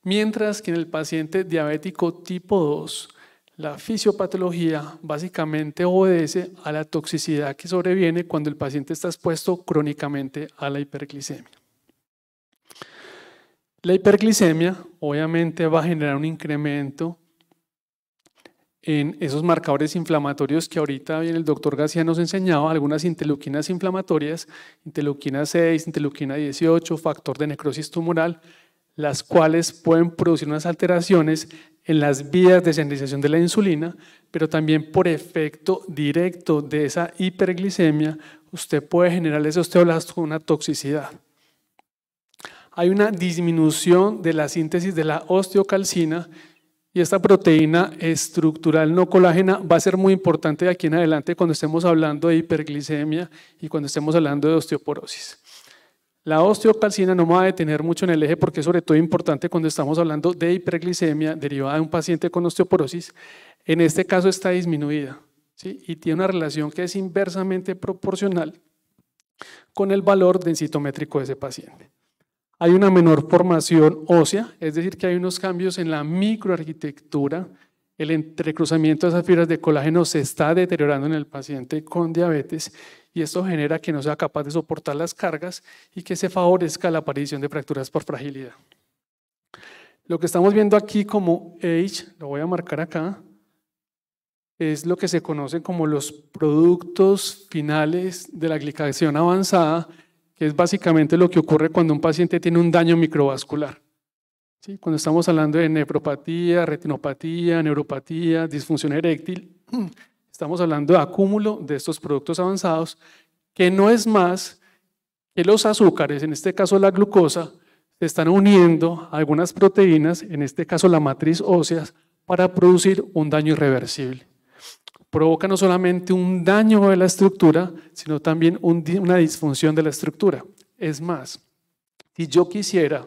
Speaker 17: Mientras que en el paciente diabético tipo 2, la fisiopatología básicamente obedece a la toxicidad que sobreviene cuando el paciente está expuesto crónicamente a la hiperglicemia. La hiperglicemia obviamente va a generar un incremento en esos marcadores inflamatorios que ahorita bien el doctor García nos enseñaba, algunas interleuquinas inflamatorias, interleuquina 6, interleuquina 18, factor de necrosis tumoral, las cuales pueden producir unas alteraciones en las vías de señalización de la insulina, pero también por efecto directo de esa hiperglicemia, usted puede generar ese osteoblasto una toxicidad hay una disminución de la síntesis de la osteocalcina y esta proteína estructural no colágena va a ser muy importante de aquí en adelante cuando estemos hablando de hiperglicemia y cuando estemos hablando de osteoporosis. La osteocalcina no me va a detener mucho en el eje porque es sobre todo importante cuando estamos hablando de hiperglicemia derivada de un paciente con osteoporosis. En este caso está disminuida y tiene una relación que es inversamente proporcional con el valor densitométrico de ese paciente hay una menor formación ósea, es decir, que hay unos cambios en la microarquitectura, el entrecruzamiento de esas fibras de colágeno se está deteriorando en el paciente con diabetes y esto genera que no sea capaz de soportar las cargas y que se favorezca la aparición de fracturas por fragilidad. Lo que estamos viendo aquí como age, lo voy a marcar acá, es lo que se conoce como los productos finales de la glicación avanzada que es básicamente lo que ocurre cuando un paciente tiene un daño microvascular. Cuando estamos hablando de nefropatía, retinopatía, neuropatía, disfunción eréctil, (clears throat) estamos hablando de acúmulo de estos productos avanzados, que no es más que los azúcares, en este caso la glucosa, se están uniendo a algunas proteínas, en este caso la matriz ósea, para producir un daño irreversible provoca no solamente un daño de la estructura, sino también una disfunción de la estructura. Es más, si yo quisiera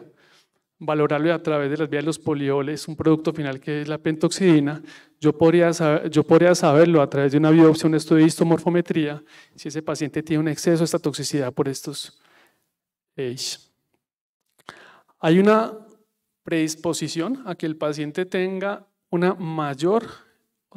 Speaker 17: valorarlo a través de las vías de los polioles, un producto final que es la pentoxidina, yo podría, yo podría saberlo a través de una biopsia, un estudio de histomorfometría, si ese paciente tiene un exceso de esta toxicidad por estos AIDS. Hay una predisposición a que el paciente tenga una mayor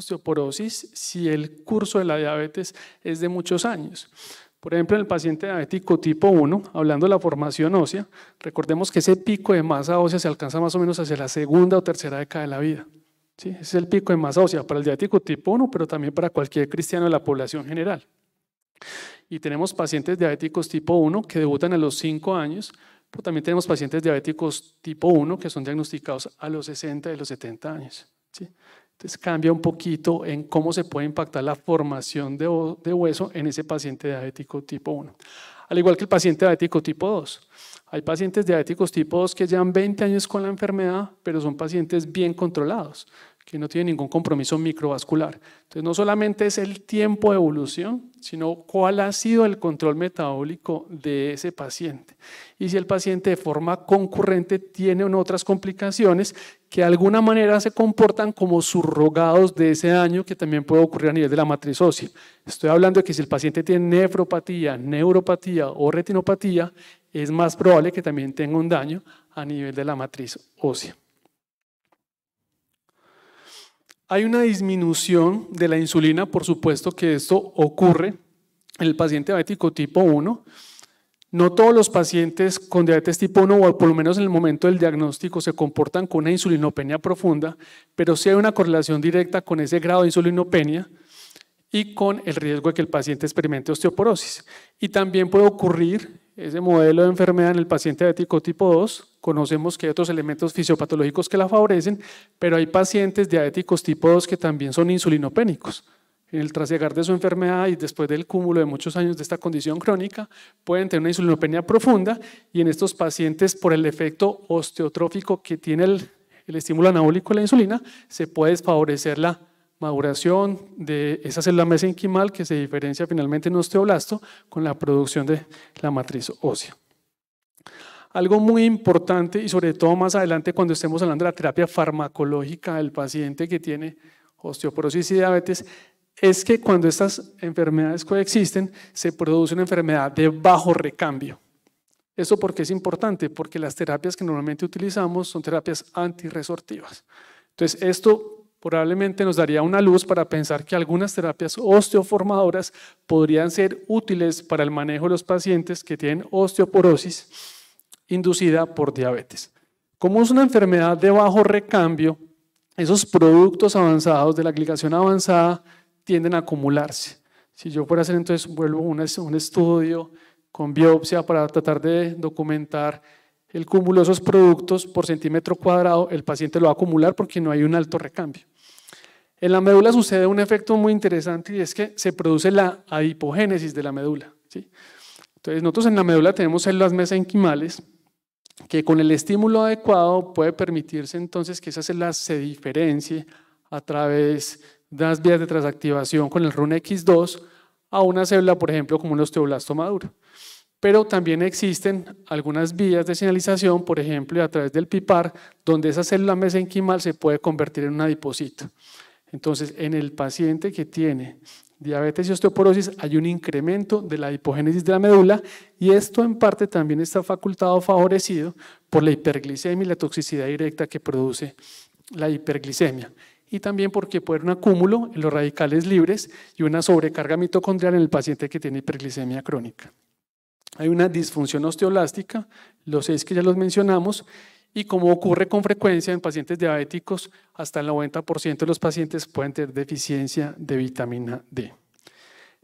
Speaker 17: osteoporosis si el curso de la diabetes es de muchos años. Por ejemplo, en el paciente diabético tipo 1, hablando de la formación ósea, recordemos que ese pico de masa ósea se alcanza más o menos hacia la segunda o tercera década de la vida. ¿sí? Ese es el pico de masa ósea para el diabético tipo 1, pero también para cualquier cristiano de la población general. Y tenemos pacientes diabéticos tipo 1 que debutan a los 5 años, pero también tenemos pacientes diabéticos tipo 1 que son diagnosticados a los 60 y los 70 años. ¿sí? Entonces cambia un poquito en cómo se puede impactar la formación de, hueso en ese paciente diabético tipo 1. Al igual que el paciente diabético tipo 2. Hay pacientes diabéticos tipo 2 que llevan 20 años con la enfermedad, pero son pacientes bien controlados que no tiene ningún compromiso microvascular. Entonces, no solamente es el tiempo de evolución, sino cuál ha sido el control metabólico de ese paciente. Y si el paciente de forma concurrente tiene otras complicaciones que de alguna manera se comportan como surrogados de ese daño que también puede ocurrir a nivel de la matriz ósea. Estoy hablando de que si el paciente tiene nefropatía, neuropatía o retinopatía, es más probable que también tenga un daño a nivel de la matriz ósea. Hay una disminución de la insulina, por supuesto que esto ocurre en el paciente diabético tipo 1. No todos los pacientes con diabetes tipo 1, o por lo menos en el momento del diagnóstico, se comportan con una insulinopenia profunda, pero sí hay una correlación directa con ese grado de insulinopenia y con el riesgo de que el paciente experimente osteoporosis. Y también puede ocurrir ese modelo de enfermedad en el paciente diabético tipo 2. Conocemos que hay otros elementos fisiopatológicos que la favorecen, pero hay pacientes diabéticos tipo 2 que también son insulinopénicos. En el trasllegar de su enfermedad y después del cúmulo de muchos años de esta condición crónica, pueden tener una insulinopenia profunda y en estos pacientes, por el efecto osteotrófico que tiene el, estímulo anabólico de la insulina, se puede desfavorecer la maduración de esa célula mesenquimal que se diferencia finalmente en osteoblasto con la producción de la matriz ósea. Algo muy importante y sobre todo más adelante cuando estemos hablando de la terapia farmacológica del paciente que tiene osteoporosis y diabetes es que cuando estas enfermedades coexisten se produce una enfermedad de bajo recambio. ¿Eso porque es importante? Porque las terapias que normalmente utilizamos son terapias antirresortivas. Entonces, esto probablemente nos daría una luz para pensar que algunas terapias osteoformadoras podrían ser útiles para el manejo de los pacientes que tienen osteoporosis inducida por diabetes. Como es una enfermedad de bajo recambio, esos productos avanzados de la glicación avanzada tienden a acumularse. Si yo fuera a hacer entonces vuelvo un estudio con biopsia para tratar de documentar el cúmulo de esos productos por centímetro cuadrado, el paciente lo va a acumular porque no hay un alto recambio. En la médula sucede un efecto muy interesante y es que se produce la adipogénesis de la médula. ¿sí? Entonces nosotros en la médula tenemos células mesenquimales que con el estímulo adecuado puede permitirse entonces que esa célula se diferencie a través de las vías de transactivación con el RUNX2 a una célula, por ejemplo, como un osteoblasto maduro. Pero también existen algunas vías de señalización, por ejemplo, a través del PIPAR, donde esa célula mesenquimal se puede convertir en un adipocito. Entonces, en el paciente que tiene diabetes y osteoporosis hay un incremento de la hipogénesis de la médula y esto en parte también está facultado o favorecido por la hiperglicemia y la toxicidad directa que produce la hiperglicemia y también porque puede haber un acúmulo en los radicales libres y una sobrecarga mitocondrial en el paciente que tiene hiperglicemia crónica. Hay una disfunción osteolástica, los seis que ya los mencionamos, y como ocurre con frecuencia en pacientes diabéticos, hasta el 90% de los pacientes pueden tener deficiencia de vitamina D.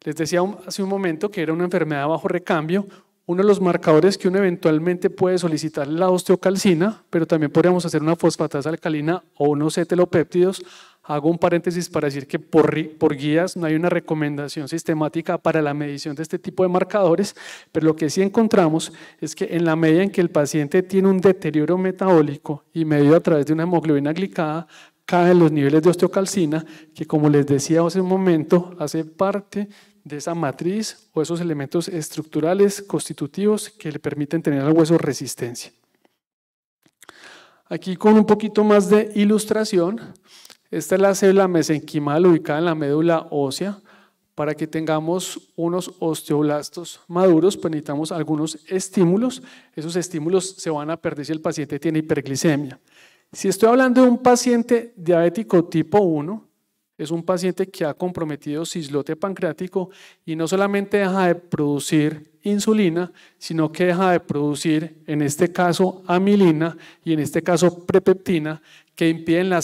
Speaker 17: Les decía hace un momento que era una enfermedad bajo recambio, uno de los marcadores que uno eventualmente puede solicitar es la osteocalcina, pero también podríamos hacer una fosfatasa alcalina o unos etelopéptidos. Hago un paréntesis para decir que por, por, guías no hay una recomendación sistemática para la medición de este tipo de marcadores, pero lo que sí encontramos es que en la medida en que el paciente tiene un deterioro metabólico y medido a través de una hemoglobina glicada, caen los niveles de osteocalcina, que como les decía hace un momento, hace parte de esa matriz o esos elementos estructurales constitutivos que le permiten tener al hueso resistencia. Aquí con un poquito más de ilustración, esta es la célula mesenquimal ubicada en la médula ósea. Para que tengamos unos osteoblastos maduros, pues necesitamos algunos estímulos. Esos estímulos se van a perder si el paciente tiene hiperglicemia. Si estoy hablando de un paciente diabético tipo 1, es un paciente que ha comprometido cislote pancreático y no solamente deja de producir insulina, sino que deja de producir, en este caso, amilina y en este caso, prepeptina, que impiden la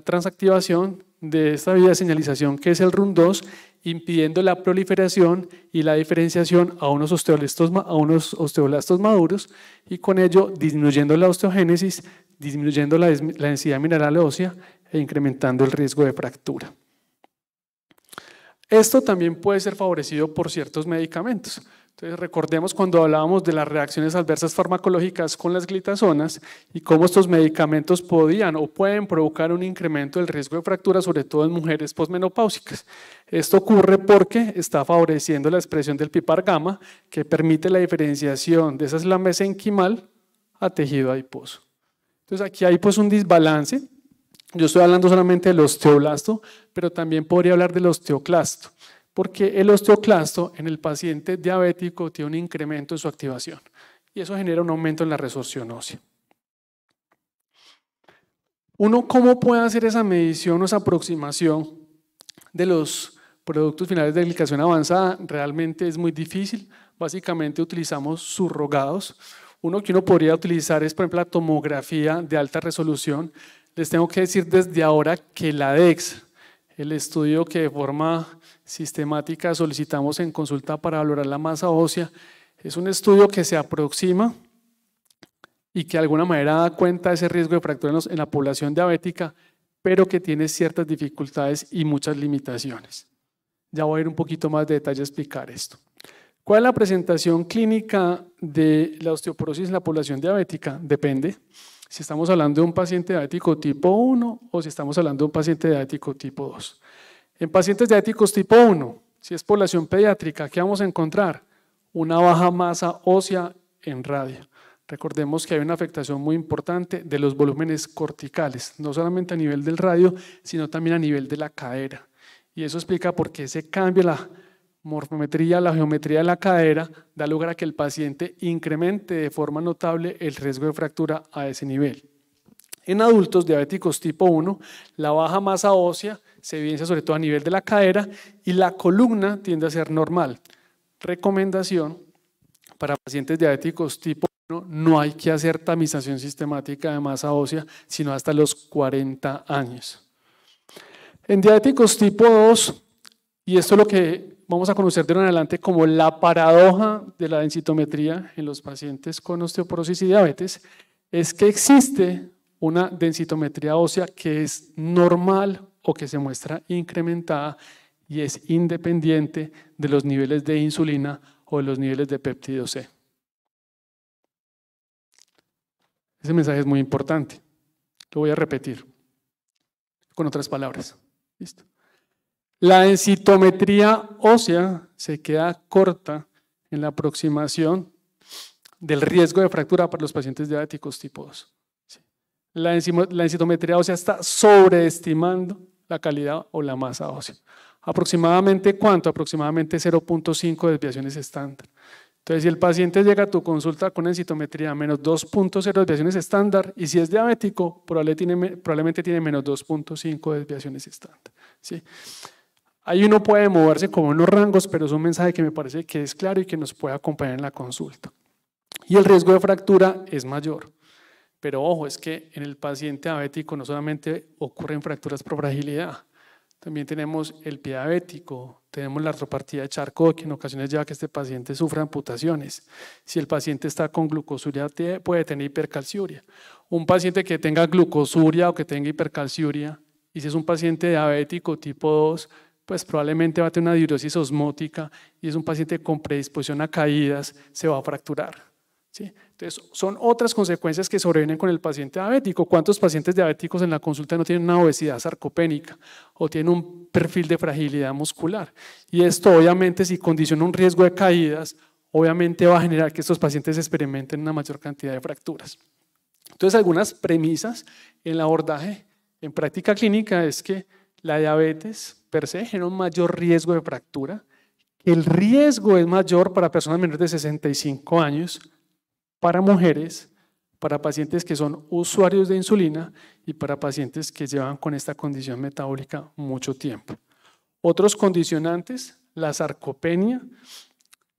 Speaker 17: transactivación de esta vía de señalización que es el RUN2, impidiendo la proliferación y la diferenciación a unos, osteoblastos, maduros y con ello disminuyendo la osteogénesis, disminuyendo la densidad mineral ósea e incrementando el riesgo de fractura. Esto también puede ser favorecido por ciertos medicamentos. Entonces, recordemos cuando hablábamos de las reacciones adversas farmacológicas con las glitazonas y cómo estos medicamentos podían o pueden provocar un incremento del riesgo de fractura, sobre todo en mujeres posmenopáusicas. Esto ocurre porque está favoreciendo la expresión del pipar gamma, que permite la diferenciación de esa eslama mesenquimal a tejido adiposo. Entonces, aquí hay pues un desbalance yo estoy hablando solamente del osteoblasto, pero también podría hablar del osteoclasto, porque el osteoclasto en el paciente diabético tiene un incremento en su activación y eso genera un aumento en la resorción ósea. Uno, ¿cómo puede hacer esa medición o esa aproximación de los productos finales de glicación avanzada? Realmente es muy difícil. Básicamente utilizamos subrogados. Uno que uno podría utilizar es, por ejemplo, la tomografía de alta resolución, les tengo que decir desde ahora que la DEX, el estudio que de forma sistemática solicitamos en consulta para valorar la masa ósea, es un estudio que se aproxima y que de alguna manera da cuenta de ese riesgo de fractura en la población diabética, pero que tiene ciertas dificultades y muchas limitaciones. Ya voy a ir un poquito más de detalle a explicar esto. ¿Cuál es la presentación clínica de la osteoporosis en la población diabética? Depende si estamos hablando de un paciente diabético tipo 1 o si estamos hablando de un paciente diabético tipo 2. En pacientes diabéticos tipo 1, si es población pediátrica, ¿qué vamos a encontrar? Una baja masa ósea en radio. Recordemos que hay una afectación muy importante de los volúmenes corticales, no solamente a nivel del radio, sino también a nivel de la cadera. Y eso explica por qué se cambia la morfometría, la geometría de la cadera, da lugar a que el paciente incremente de forma notable el riesgo de fractura a ese nivel. En adultos diabéticos tipo 1, la baja masa ósea se evidencia sobre todo a nivel de la cadera y la columna tiende a ser normal. Recomendación para pacientes diabéticos tipo 1, no hay que hacer tamización sistemática de masa ósea, sino hasta los 40 años. En diabéticos tipo 2, y esto es lo que vamos a conocer de en adelante como la paradoja de la densitometría en los pacientes con osteoporosis y diabetes, es que existe una densitometría ósea que es normal o que se muestra incrementada y es independiente de los niveles de insulina o de los niveles de péptido C. Ese mensaje es muy importante. Lo voy a repetir con otras palabras. ¿Listo? La encitometría ósea se queda corta en la aproximación del riesgo de fractura para los pacientes diabéticos tipo 2. La, la encitometría ósea está sobreestimando la calidad o la masa ósea. ¿Aproximadamente cuánto? Aproximadamente 0.5 desviaciones estándar. Entonces, si el paciente llega a tu consulta con encitometría menos 2.0 desviaciones estándar y si es diabético, probablemente tiene, probablemente tiene menos 2.5 desviaciones estándar. ¿sí? Ahí uno puede moverse como en los rangos, pero es un mensaje que me parece que es claro y que nos puede acompañar en la consulta. Y el riesgo de fractura es mayor. Pero ojo, es que en el paciente diabético no solamente ocurren fracturas por fragilidad, también tenemos el pie diabético, tenemos la artropartía de Charcot, que en ocasiones lleva a que este paciente sufra amputaciones. Si el paciente está con glucosuria, puede tener hipercalciuria. Un paciente que tenga glucosuria o que tenga hipercalciuria, y si es un paciente diabético tipo 2, pues probablemente va a tener una diuresis osmótica y es un paciente con predisposición a caídas, se va a fracturar. ¿sí? Entonces, son otras consecuencias que sobrevienen con el paciente diabético. ¿Cuántos pacientes diabéticos en la consulta no tienen una obesidad sarcopénica o tienen un perfil de fragilidad muscular? Y esto obviamente si condiciona un riesgo de caídas, obviamente va a generar que estos pacientes experimenten una mayor cantidad de fracturas. Entonces, algunas premisas en el abordaje en práctica clínica es que la diabetes per se genera un mayor riesgo de fractura. El riesgo es mayor para personas menores de 65 años, para mujeres, para pacientes que son usuarios de insulina y para pacientes que llevan con esta condición metabólica mucho tiempo. Otros condicionantes, la sarcopenia,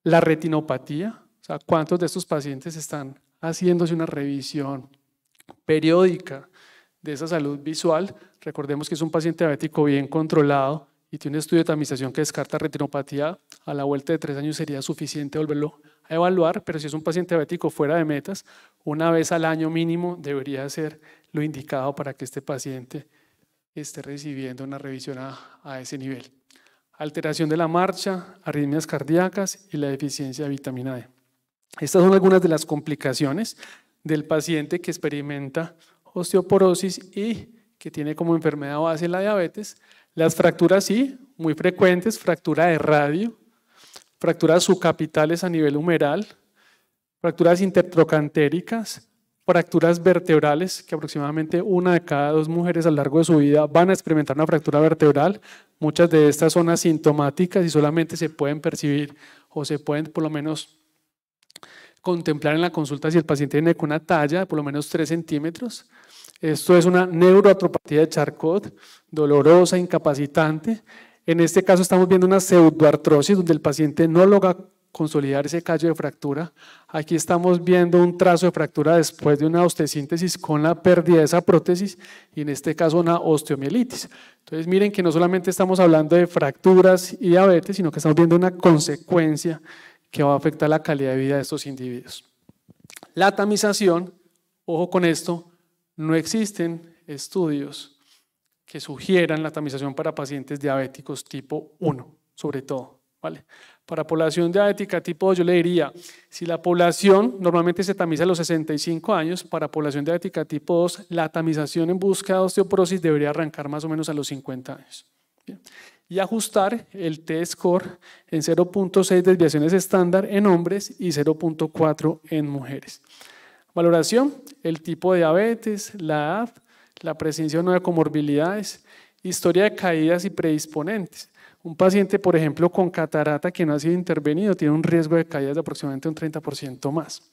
Speaker 17: la retinopatía, o sea, cuántos de estos pacientes están haciéndose una revisión periódica de esa salud visual Recordemos que es un paciente diabético bien controlado y tiene un estudio de tamización que descarta retinopatía. A la vuelta de tres años sería suficiente volverlo a evaluar, pero si es un paciente diabético fuera de metas, una vez al año mínimo debería ser lo indicado para que este paciente esté recibiendo una revisión a, a ese nivel. Alteración de la marcha, arritmias cardíacas y la deficiencia de vitamina D. Estas son algunas de las complicaciones del paciente que experimenta osteoporosis y que tiene como enfermedad base la diabetes. Las fracturas sí, muy frecuentes, fractura de radio, fracturas subcapitales a nivel humeral, fracturas intertrocantéricas, fracturas vertebrales, que aproximadamente una de cada dos mujeres a lo largo de su vida van a experimentar una fractura vertebral. Muchas de estas son asintomáticas y solamente se pueden percibir o se pueden por lo menos contemplar en la consulta si el paciente tiene una talla de por lo menos 3 centímetros. Esto es una neuroatropatía de Charcot, dolorosa, incapacitante. En este caso estamos viendo una pseudoartrosis donde el paciente no logra consolidar ese callo de fractura. Aquí estamos viendo un trazo de fractura después de una osteosíntesis con la pérdida de esa prótesis y en este caso una osteomielitis. Entonces miren que no solamente estamos hablando de fracturas y diabetes, sino que estamos viendo una consecuencia que va a afectar la calidad de vida de estos individuos. La tamización, ojo con esto, no existen estudios que sugieran la tamización para pacientes diabéticos tipo 1, sobre todo. ¿vale? Para población diabética tipo 2, yo le diría, si la población normalmente se tamiza a los 65 años, para población diabética tipo 2, la tamización en busca de osteoporosis debería arrancar más o menos a los 50 años. Y ajustar el T-score en 0.6 desviaciones estándar en hombres y 0.4 en mujeres. Valoración, el tipo de diabetes, la edad, la presencia de comorbilidades, historia de caídas y predisponentes. Un paciente, por ejemplo, con catarata que no ha sido intervenido tiene un riesgo de caídas de aproximadamente un 30% más.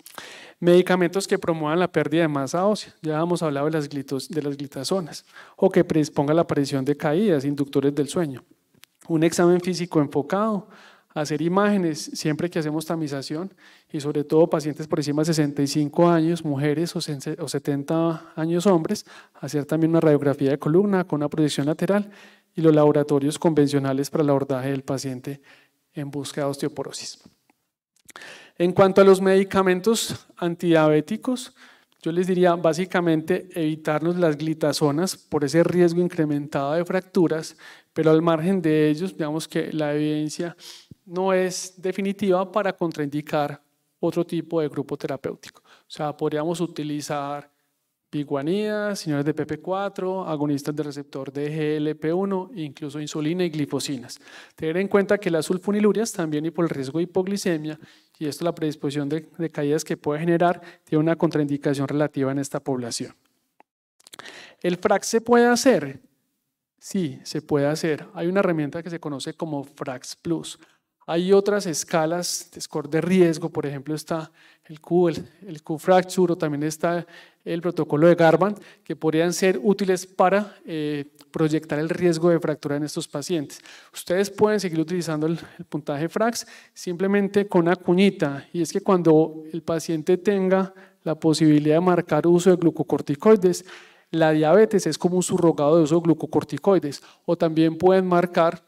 Speaker 17: Medicamentos que promuevan la pérdida de masa ósea, ya hemos hablado de las, de las glitazonas, o que predisponga la aparición de caídas, inductores del sueño. Un examen físico enfocado, hacer imágenes siempre que hacemos tamización y sobre todo pacientes por encima de 65 años, mujeres o 70 años hombres, hacer también una radiografía de columna con una proyección lateral y los laboratorios convencionales para el abordaje del paciente en busca de osteoporosis. En cuanto a los medicamentos antidiabéticos, yo les diría básicamente evitarnos las glitazonas por ese riesgo incrementado de fracturas, pero al margen de ellos, digamos que la evidencia no es definitiva para contraindicar otro tipo de grupo terapéutico. O sea, podríamos utilizar biguanidas, señores de PP4, agonistas del receptor de GLP1, incluso insulina y glifosinas. Tener en cuenta que las sulfonilurias también y por el riesgo de hipoglicemia y esto la predisposición de, de caídas que puede generar tiene una contraindicación relativa en esta población. ¿El FRAX se puede hacer? Sí, se puede hacer. Hay una herramienta que se conoce como FRAX Plus. Hay otras escalas de score de riesgo, por ejemplo está el Q, el, Q fracture o también está el protocolo de Garban, que podrían ser útiles para eh, proyectar el riesgo de fractura en estos pacientes. Ustedes pueden seguir utilizando el, el puntaje FRAX simplemente con una cuñita, y es que cuando el paciente tenga la posibilidad de marcar uso de glucocorticoides, la diabetes es como un surrogado de uso de glucocorticoides, o también pueden marcar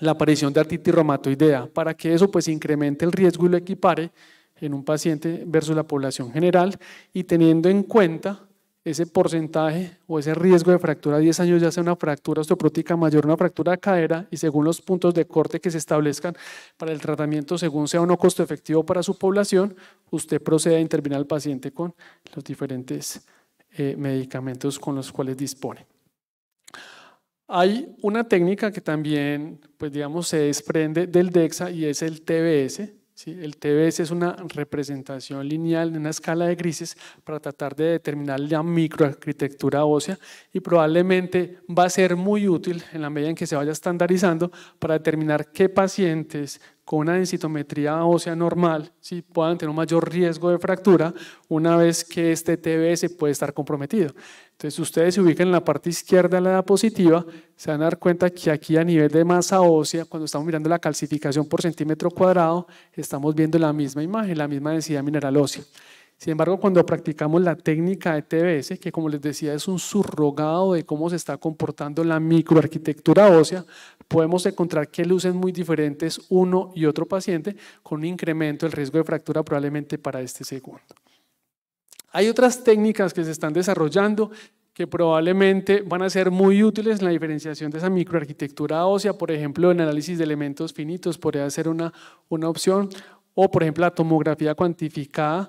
Speaker 17: la aparición de artritis reumatoidea, para que eso pues incremente el riesgo y lo equipare en un paciente versus la población general y teniendo en cuenta ese porcentaje o ese riesgo de fractura a 10 años, ya sea una fractura osteoprótica mayor, una fractura de cadera, y según los puntos de corte que se establezcan para el tratamiento, según sea o no costo efectivo para su población, usted procede a intervenir al paciente con los diferentes eh, medicamentos con los cuales dispone. Hay una técnica que también, pues digamos, se desprende del DEXA y es el TBS. El TBS es una representación lineal en una escala de grises para tratar de determinar la microarquitectura ósea y probablemente va a ser muy útil en la medida en que se vaya estandarizando para determinar qué pacientes con una densitometría ósea normal si puedan tener un mayor riesgo de fractura una vez que este TBS puede estar comprometido. Entonces, ustedes se ubican en la parte izquierda de la diapositiva, se van a dar cuenta que aquí a nivel de masa ósea, cuando estamos mirando la calcificación por centímetro cuadrado, estamos viendo la misma imagen, la misma densidad mineral ósea. Sin embargo, cuando practicamos la técnica de TBS, que como les decía es un surrogado de cómo se está comportando la microarquitectura ósea, podemos encontrar que lucen muy diferentes uno y otro paciente, con un incremento del riesgo de fractura probablemente para este segundo. Hay otras técnicas que se están desarrollando que probablemente van a ser muy útiles en la diferenciación de esa microarquitectura ósea, por ejemplo, en análisis de elementos finitos podría ser una, una opción, o por ejemplo la tomografía cuantificada,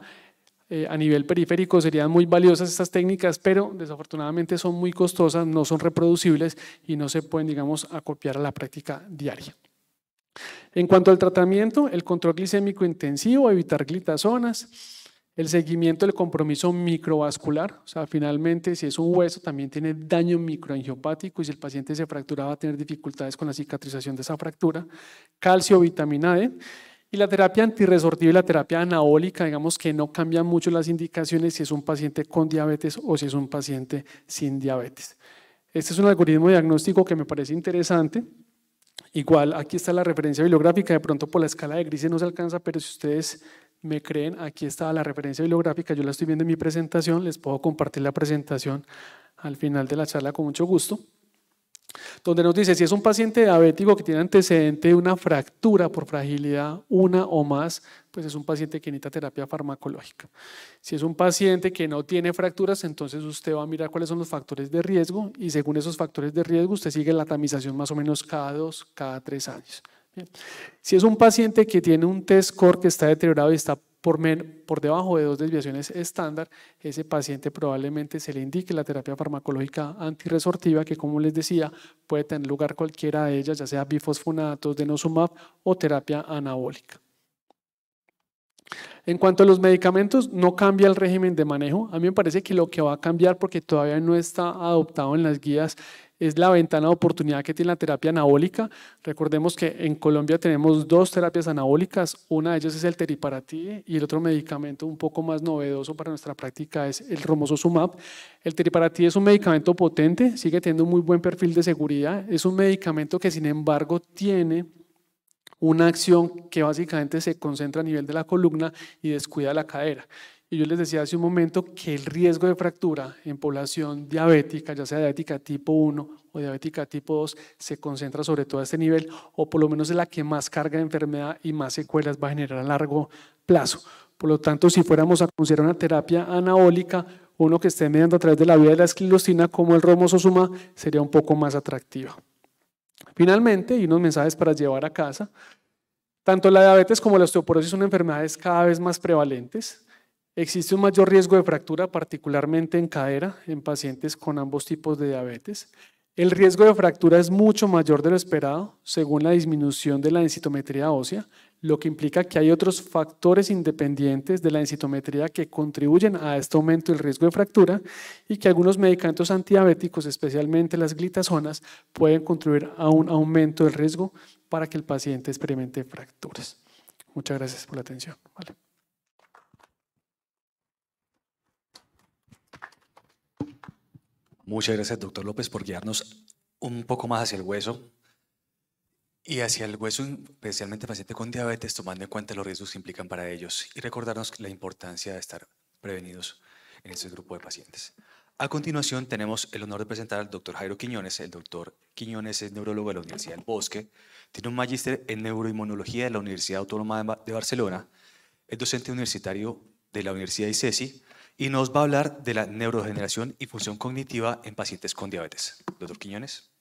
Speaker 17: eh, a nivel periférico serían muy valiosas estas técnicas, pero desafortunadamente son muy costosas, no son reproducibles y no se pueden, digamos, acopiar a la práctica diaria. En cuanto al tratamiento, el control glicémico intensivo, evitar glitazonas, el seguimiento del compromiso microvascular, o sea, finalmente si es un hueso también tiene daño microangiopático y si el paciente se fractura va a tener dificultades con la cicatrización de esa fractura, calcio, vitamina D y la terapia antirresortiva y la terapia anabólica, digamos que no cambian mucho las indicaciones si es un paciente con diabetes o si es un paciente sin diabetes. Este es un algoritmo diagnóstico que me parece interesante. Igual, aquí está la referencia bibliográfica, de pronto por la escala de grises no se alcanza, pero si ustedes me creen, aquí está la referencia bibliográfica, yo la estoy viendo en mi presentación, les puedo compartir la presentación al final de la charla con mucho gusto donde nos dice si es un paciente diabético que tiene antecedente de una fractura por fragilidad, una o más, pues es un paciente que necesita terapia farmacológica. Si es un paciente que no tiene fracturas, entonces usted va a mirar cuáles son los factores de riesgo y según esos factores de riesgo usted sigue la tamización más o menos cada dos, cada tres años. Si es un paciente que tiene un test score que está deteriorado y está por, debajo de dos desviaciones estándar, ese paciente probablemente se le indique la terapia farmacológica antirresortiva, que como les decía, puede tener lugar cualquiera de ellas, ya sea bifosfonatos, denosumab o terapia anabólica. En cuanto a los medicamentos, no cambia el régimen de manejo. A mí me parece que lo que va a cambiar, porque todavía no está adoptado en las guías es la ventana de oportunidad que tiene la terapia anabólica. Recordemos que en Colombia tenemos dos terapias anabólicas, una de ellas es el teriparatide y el otro medicamento un poco más novedoso para nuestra práctica es el romosozumab. El teriparatide es un medicamento potente, sigue teniendo un muy buen perfil de seguridad, es un medicamento que sin embargo tiene una acción que básicamente se concentra a nivel de la columna y descuida la cadera. Y yo les decía hace un momento que el riesgo de fractura en población diabética, ya sea diabética tipo 1 o diabética tipo 2, se concentra sobre todo a este nivel, o por lo menos es la que más carga de enfermedad y más secuelas va a generar a largo plazo. Por lo tanto, si fuéramos a considerar una terapia anabólica, uno que esté mediando a través de la vía de la esclilostina como el romosozuma sería un poco más atractiva. Finalmente, y unos mensajes para llevar a casa. Tanto la diabetes como la osteoporosis son enfermedades cada vez más prevalentes. Existe un mayor riesgo de fractura, particularmente en cadera, en pacientes con ambos tipos de diabetes. El riesgo de fractura es mucho mayor de lo esperado, según la disminución de la densitometría ósea, lo que implica que hay otros factores independientes de la densitometría que contribuyen a este aumento del riesgo de fractura y que algunos medicamentos antidiabéticos, especialmente las glitazonas, pueden contribuir a un aumento del riesgo para que el paciente experimente fracturas. Muchas gracias por la atención. Vale.
Speaker 5: Muchas gracias, doctor López, por guiarnos un poco más hacia el hueso y hacia el hueso, especialmente paciente con diabetes, tomando en cuenta los riesgos que implican para ellos y recordarnos la importancia de estar prevenidos en este grupo de pacientes. A continuación, tenemos el honor de presentar al doctor Jairo Quiñones. El doctor Quiñones es neurólogo de la Universidad del Bosque, tiene un magíster en neuroinmunología de la Universidad Autónoma de Barcelona, es docente universitario de la Universidad de ICESI, y nos va a hablar de la neurogeneración y función cognitiva en pacientes con diabetes. Doctor Quiñones.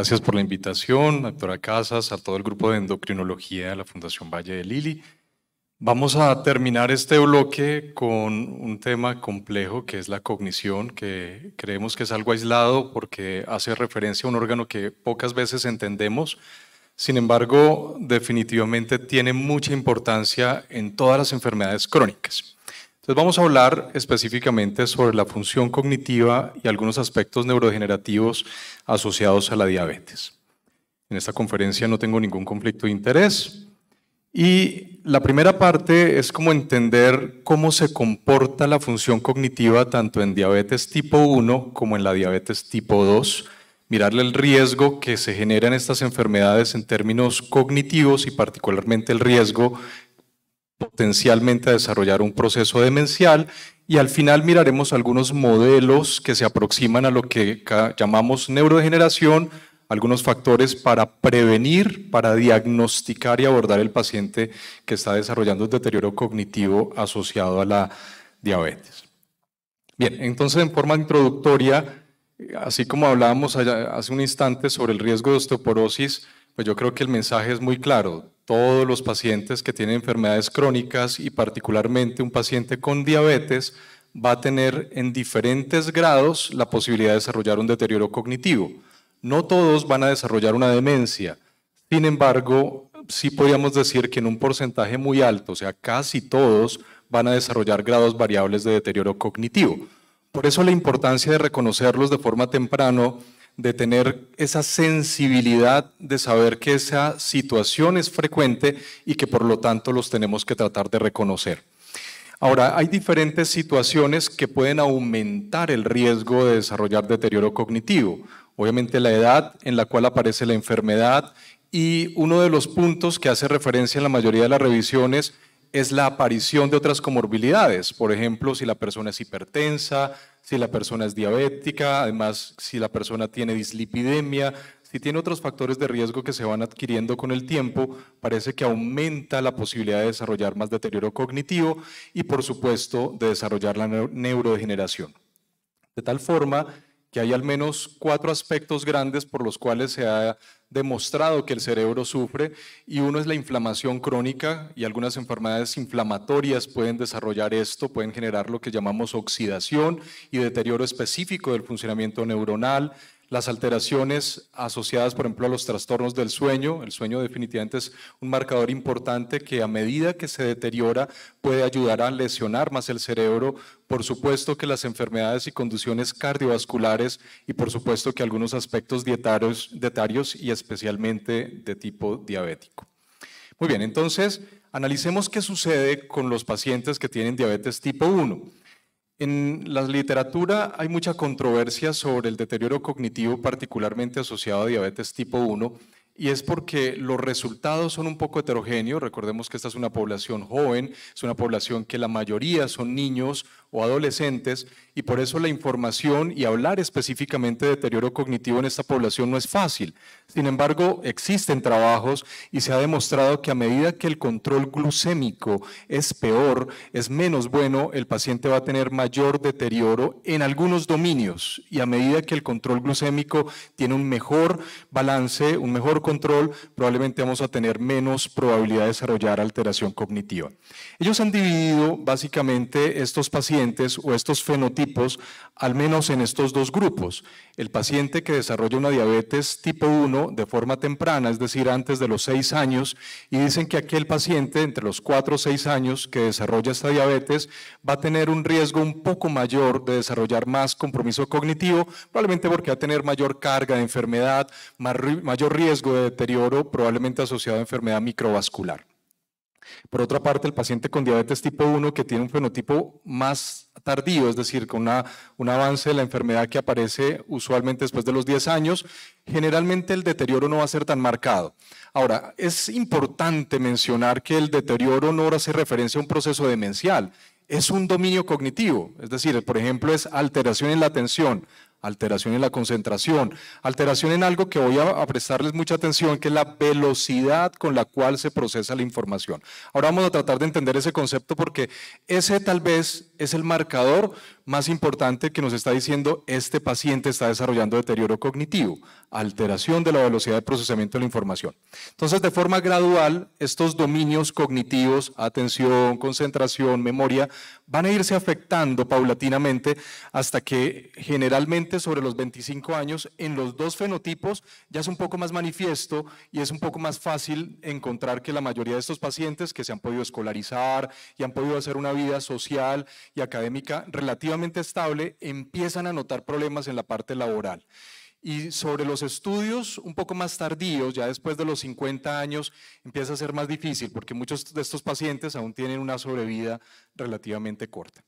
Speaker 18: Gracias por la invitación, doctora Casas, a todo el grupo de endocrinología de la Fundación Valle de Lili. Vamos a terminar este bloque con un tema complejo que es la cognición, que creemos que es algo aislado porque hace referencia a un órgano que pocas veces entendemos. Sin embargo, definitivamente tiene mucha importancia en todas las enfermedades crónicas. Entonces vamos a hablar específicamente sobre la función cognitiva y algunos aspectos neurodegenerativos asociados a la diabetes. En esta conferencia no tengo ningún conflicto de interés. Y la primera parte es como entender cómo se comporta la función cognitiva tanto en diabetes tipo 1 como en la diabetes tipo 2. Mirarle el riesgo que se generan estas enfermedades en términos cognitivos y particularmente el riesgo potencialmente a desarrollar un proceso demencial y al final miraremos algunos modelos que se aproximan a lo que llamamos neurodegeneración, algunos factores para prevenir, para diagnosticar y abordar el paciente que está desarrollando un deterioro cognitivo asociado a la diabetes. Bien, entonces en forma introductoria, así como hablábamos hace un instante sobre el riesgo de osteoporosis, pues yo creo que el mensaje es muy claro todos los pacientes que tienen enfermedades crónicas y particularmente un paciente con diabetes va a tener en diferentes grados la posibilidad de desarrollar un deterioro cognitivo. No todos van a desarrollar una demencia. Sin embargo, sí podríamos decir que en un porcentaje muy alto, o sea, casi todos van a desarrollar grados variables de deterioro cognitivo. Por eso la importancia de reconocerlos de forma temprano de tener esa sensibilidad de saber que esa situación es frecuente y que por lo tanto los tenemos que tratar de reconocer. Ahora, hay diferentes situaciones que pueden aumentar el riesgo de desarrollar deterioro cognitivo. Obviamente la edad en la cual aparece la enfermedad y uno de los puntos que hace referencia en la mayoría de las revisiones es la aparición de otras comorbilidades. Por ejemplo, si la persona es hipertensa, si la persona es diabética, además si la persona tiene dislipidemia, si tiene otros factores de riesgo que se van adquiriendo con el tiempo, parece que aumenta la posibilidad de desarrollar más deterioro cognitivo y por supuesto de desarrollar la neurodegeneración. De tal forma que hay al menos cuatro aspectos grandes por los cuales se ha demostrado que el cerebro sufre y uno es la inflamación crónica y algunas enfermedades inflamatorias pueden desarrollar esto, pueden generar lo que llamamos oxidación y deterioro específico del funcionamiento neuronal, las alteraciones asociadas, por ejemplo, a los trastornos del sueño. El sueño definitivamente es un marcador importante que a medida que se deteriora puede ayudar a lesionar más el cerebro. Por supuesto que las enfermedades y condiciones cardiovasculares y por supuesto que algunos aspectos dietarios, dietarios y especialmente de tipo diabético. Muy bien, entonces analicemos qué sucede con los pacientes que tienen diabetes tipo 1. En la literatura hay mucha controversia sobre el deterioro cognitivo particularmente asociado a diabetes tipo 1 y es porque los resultados son un poco heterogéneos. Recordemos que esta es una población joven, es una población que la mayoría son niños o adolescentes y por eso la información y hablar específicamente de deterioro cognitivo en esta población no es fácil. Sin embargo, existen trabajos y se ha demostrado que a medida que el control glucémico es peor, es menos bueno, el paciente va a tener mayor deterioro en algunos dominios y a medida que el control glucémico tiene un mejor balance, un mejor control, probablemente vamos a tener menos probabilidad de desarrollar alteración cognitiva. Ellos han dividido básicamente estos pacientes o estos fenotipos, al menos en estos dos grupos. El paciente que desarrolla una diabetes tipo 1 de forma temprana, es decir, antes de los 6 años, y dicen que aquel paciente entre los 4 o 6 años que desarrolla esta diabetes va a tener un riesgo un poco mayor de desarrollar más compromiso cognitivo, probablemente porque va a tener mayor carga de enfermedad, mayor riesgo de deterioro, probablemente asociado a enfermedad microvascular. Por otra parte, el paciente con diabetes tipo 1 que tiene un fenotipo más tardío, es decir, con un avance de la enfermedad que aparece usualmente después de los 10 años, generalmente el deterioro no va a ser tan marcado. Ahora, es importante mencionar que el deterioro no hace referencia a un proceso demencial, es un dominio cognitivo, es decir, por ejemplo, es alteración en la atención, alteración en la concentración, alteración en algo que voy a, prestarles mucha atención, que es la velocidad con la cual se procesa la información. Ahora vamos a tratar de entender ese concepto porque ese tal vez es el marcador más importante que nos está diciendo este paciente está desarrollando deterioro cognitivo, alteración de la velocidad de procesamiento de la información. Entonces, de forma gradual, estos dominios cognitivos, atención, concentración, memoria, van a irse afectando paulatinamente hasta que generalmente sobre los 25 años, en los dos fenotipos, ya es un poco más manifiesto y es un poco más fácil encontrar que la mayoría de estos pacientes que se han podido escolarizar y han podido hacer una vida social y académica relativamente estable, empiezan a notar problemas en la parte laboral. Y sobre los estudios un poco más tardíos, ya después de los 50 años, empieza a ser más difícil porque muchos de estos pacientes aún tienen una sobrevida relativamente corta.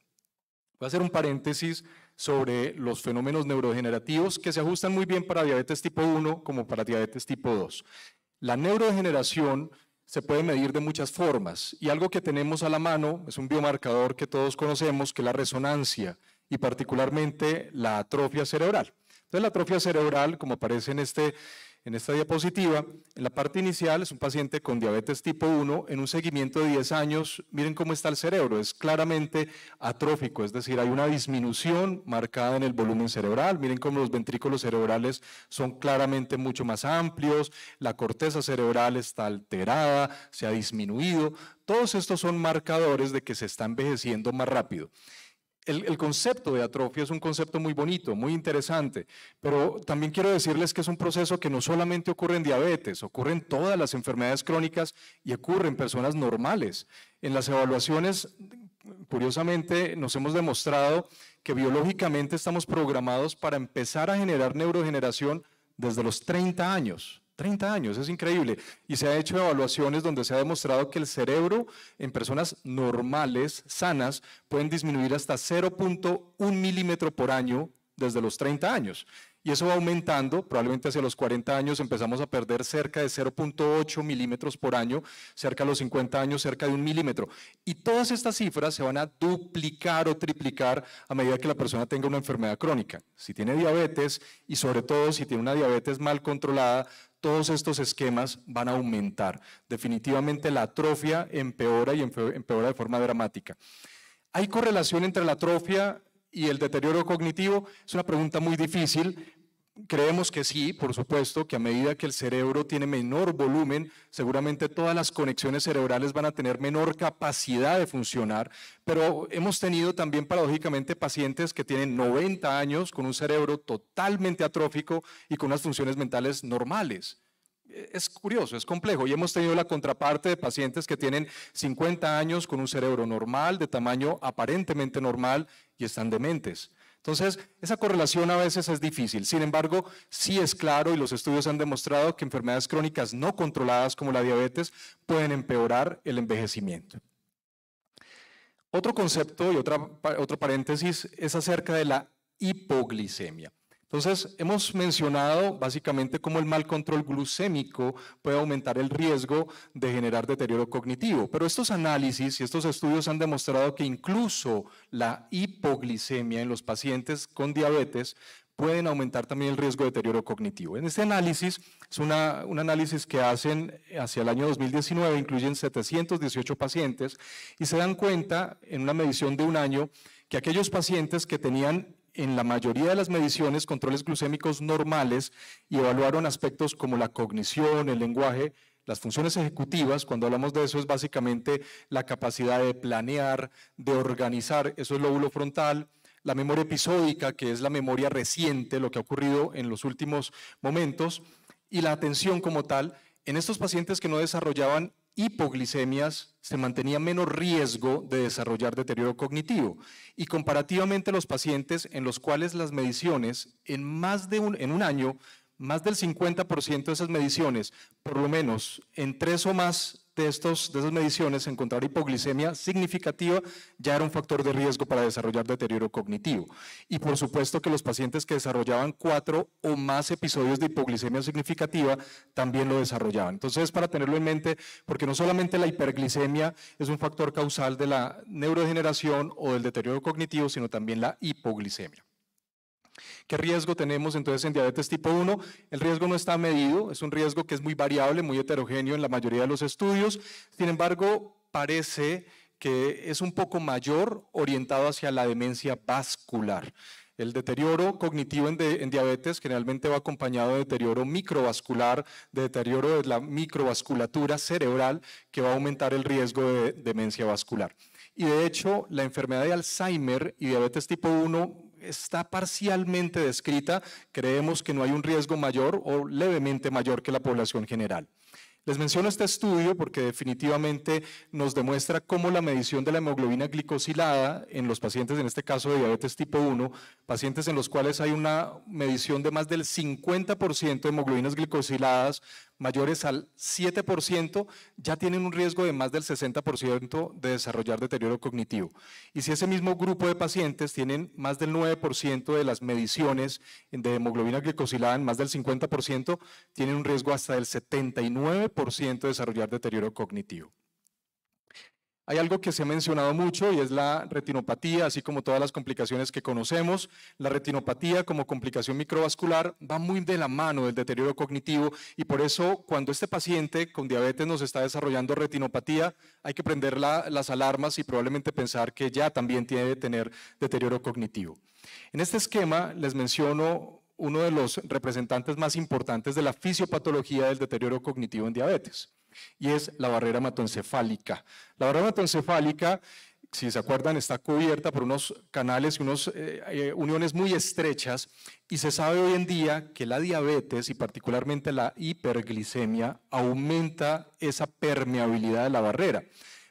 Speaker 18: Voy a hacer un paréntesis sobre los fenómenos neurodegenerativos que se ajustan muy bien para diabetes tipo 1 como para diabetes tipo 2. La neurodegeneración se puede medir de muchas formas y algo que tenemos a la mano es un biomarcador que todos conocemos, que es la resonancia y particularmente la atrofia cerebral. Entonces la atrofia cerebral, como aparece en este en esta diapositiva. En la parte inicial es un paciente con diabetes tipo 1 en un seguimiento de 10 años. Miren cómo está el cerebro, es claramente atrófico, es decir, hay una disminución marcada en el volumen cerebral. Miren cómo los ventrículos cerebrales son claramente mucho más amplios, la corteza cerebral está alterada, se ha disminuido. Todos estos son marcadores de que se está envejeciendo más rápido el, concepto de atrofia es un concepto muy bonito, muy interesante, pero también quiero decirles que es un proceso que no solamente ocurre en diabetes, ocurre en todas las enfermedades crónicas y ocurre en personas normales. En las evaluaciones, curiosamente, nos hemos demostrado que biológicamente estamos programados para empezar a generar neurogeneración desde los 30 años. 30 años, es increíble. Y se han hecho evaluaciones donde se ha demostrado que el cerebro en personas normales, sanas, pueden disminuir hasta 0.1 milímetro por año desde los 30 años. Y eso va aumentando, probablemente hacia los 40 años empezamos a perder cerca de 0.8 milímetros por año, cerca de los 50 años cerca de un milímetro. Y todas estas cifras se van a duplicar o triplicar a medida que la persona tenga una enfermedad crónica. Si tiene diabetes y sobre todo si tiene una diabetes mal controlada, todos estos esquemas van a aumentar. Definitivamente la atrofia empeora y empeora de forma dramática. ¿Hay correlación entre la atrofia y el deterioro cognitivo? Es una pregunta muy difícil. Creemos que sí, por supuesto, que a medida que el cerebro tiene menor volumen, seguramente todas las conexiones cerebrales van a tener menor capacidad de funcionar, pero hemos tenido también paradójicamente pacientes que tienen 90 años con un cerebro totalmente atrófico y con unas funciones mentales normales. E-, es curioso, es complejo y hemos tenido la contraparte de pacientes que tienen 50 años con un cerebro normal, de tamaño aparentemente normal y están dementes. Entonces, esa correlación a veces es difícil. Sin embargo, sí es claro y los estudios han demostrado que enfermedades crónicas no controladas como la diabetes pueden empeorar el envejecimiento. Otro concepto y otro paréntesis es acerca de la hipoglicemia. Entonces, hemos mencionado básicamente cómo el mal control glucémico puede aumentar el riesgo de generar deterioro cognitivo, pero estos análisis y estos estudios han demostrado que incluso la hipoglicemia en los pacientes con diabetes pueden aumentar también el riesgo de deterioro cognitivo. En este análisis, es un análisis que hacen hacia el año 2019, incluyen 718 pacientes y se dan cuenta en una medición de un año que aquellos pacientes que tenían en la mayoría de las mediciones controles glucémicos normales y evaluaron aspectos como la cognición, el lenguaje, las funciones ejecutivas, cuando hablamos de eso es básicamente la capacidad de planear, de organizar, eso es lóbulo frontal, la memoria episódica, que es la memoria reciente, lo que ha ocurrido en los últimos momentos, y la atención como tal, en estos pacientes que no desarrollaban hipoglicemias se mantenía menos riesgo de desarrollar deterioro cognitivo y comparativamente los pacientes en los cuales las mediciones en más de un, en un año, más del 50% de esas mediciones, por lo menos en tres o más de, estos, esas mediciones, encontrar hipoglicemia significativa ya era un factor de riesgo para desarrollar deterioro cognitivo. Y por supuesto que los pacientes que desarrollaban cuatro o más episodios de hipoglicemia significativa también lo desarrollaban. Entonces, para tenerlo en mente, porque no solamente la hiperglicemia es un factor causal de la neurodegeneración o del deterioro cognitivo, sino también la hipoglicemia. ¿Qué riesgo tenemos entonces en diabetes tipo 1? El riesgo no está medido, es un riesgo que es muy variable, muy heterogéneo en la mayoría de los estudios. Sin embargo, parece que es un poco mayor orientado hacia la demencia vascular. El deterioro cognitivo en, diabetes generalmente va acompañado de deterioro microvascular, de deterioro de la microvasculatura cerebral, que va a aumentar el riesgo de demencia vascular. Y de hecho, la enfermedad de Alzheimer y diabetes tipo 1 está parcialmente descrita, creemos que no hay un riesgo mayor o levemente mayor que la población general. Les menciono este estudio porque definitivamente nos demuestra cómo la medición de la hemoglobina glicosilada en los pacientes, en este caso de diabetes tipo 1, pacientes en los cuales hay una medición de más del 50% de hemoglobinas glicosiladas, mayores al 7% ya tienen un riesgo de más del 60% de desarrollar deterioro cognitivo. Y si ese mismo grupo de pacientes tienen más del 9% de las mediciones de hemoglobina glicosilada en más del 50%, tienen un riesgo hasta del 79% de desarrollar deterioro cognitivo. Hay algo que se ha mencionado mucho y es la retinopatía, así como todas las complicaciones que conocemos. La retinopatía como complicación microvascular va muy de la mano del deterioro cognitivo y por eso cuando este paciente con diabetes nos está desarrollando retinopatía, hay que prender las alarmas y probablemente pensar que ya también tiene que tener deterioro cognitivo. En este esquema les menciono uno de los representantes más importantes de la fisiopatología del deterioro cognitivo en diabetes y es la barrera hematoencefálica. La barrera hematoencefálica, si se acuerdan, está cubierta por unos canales y unas eh, eh, uniones muy estrechas y se sabe hoy en día que la diabetes y particularmente la hiperglicemia aumenta esa permeabilidad de la barrera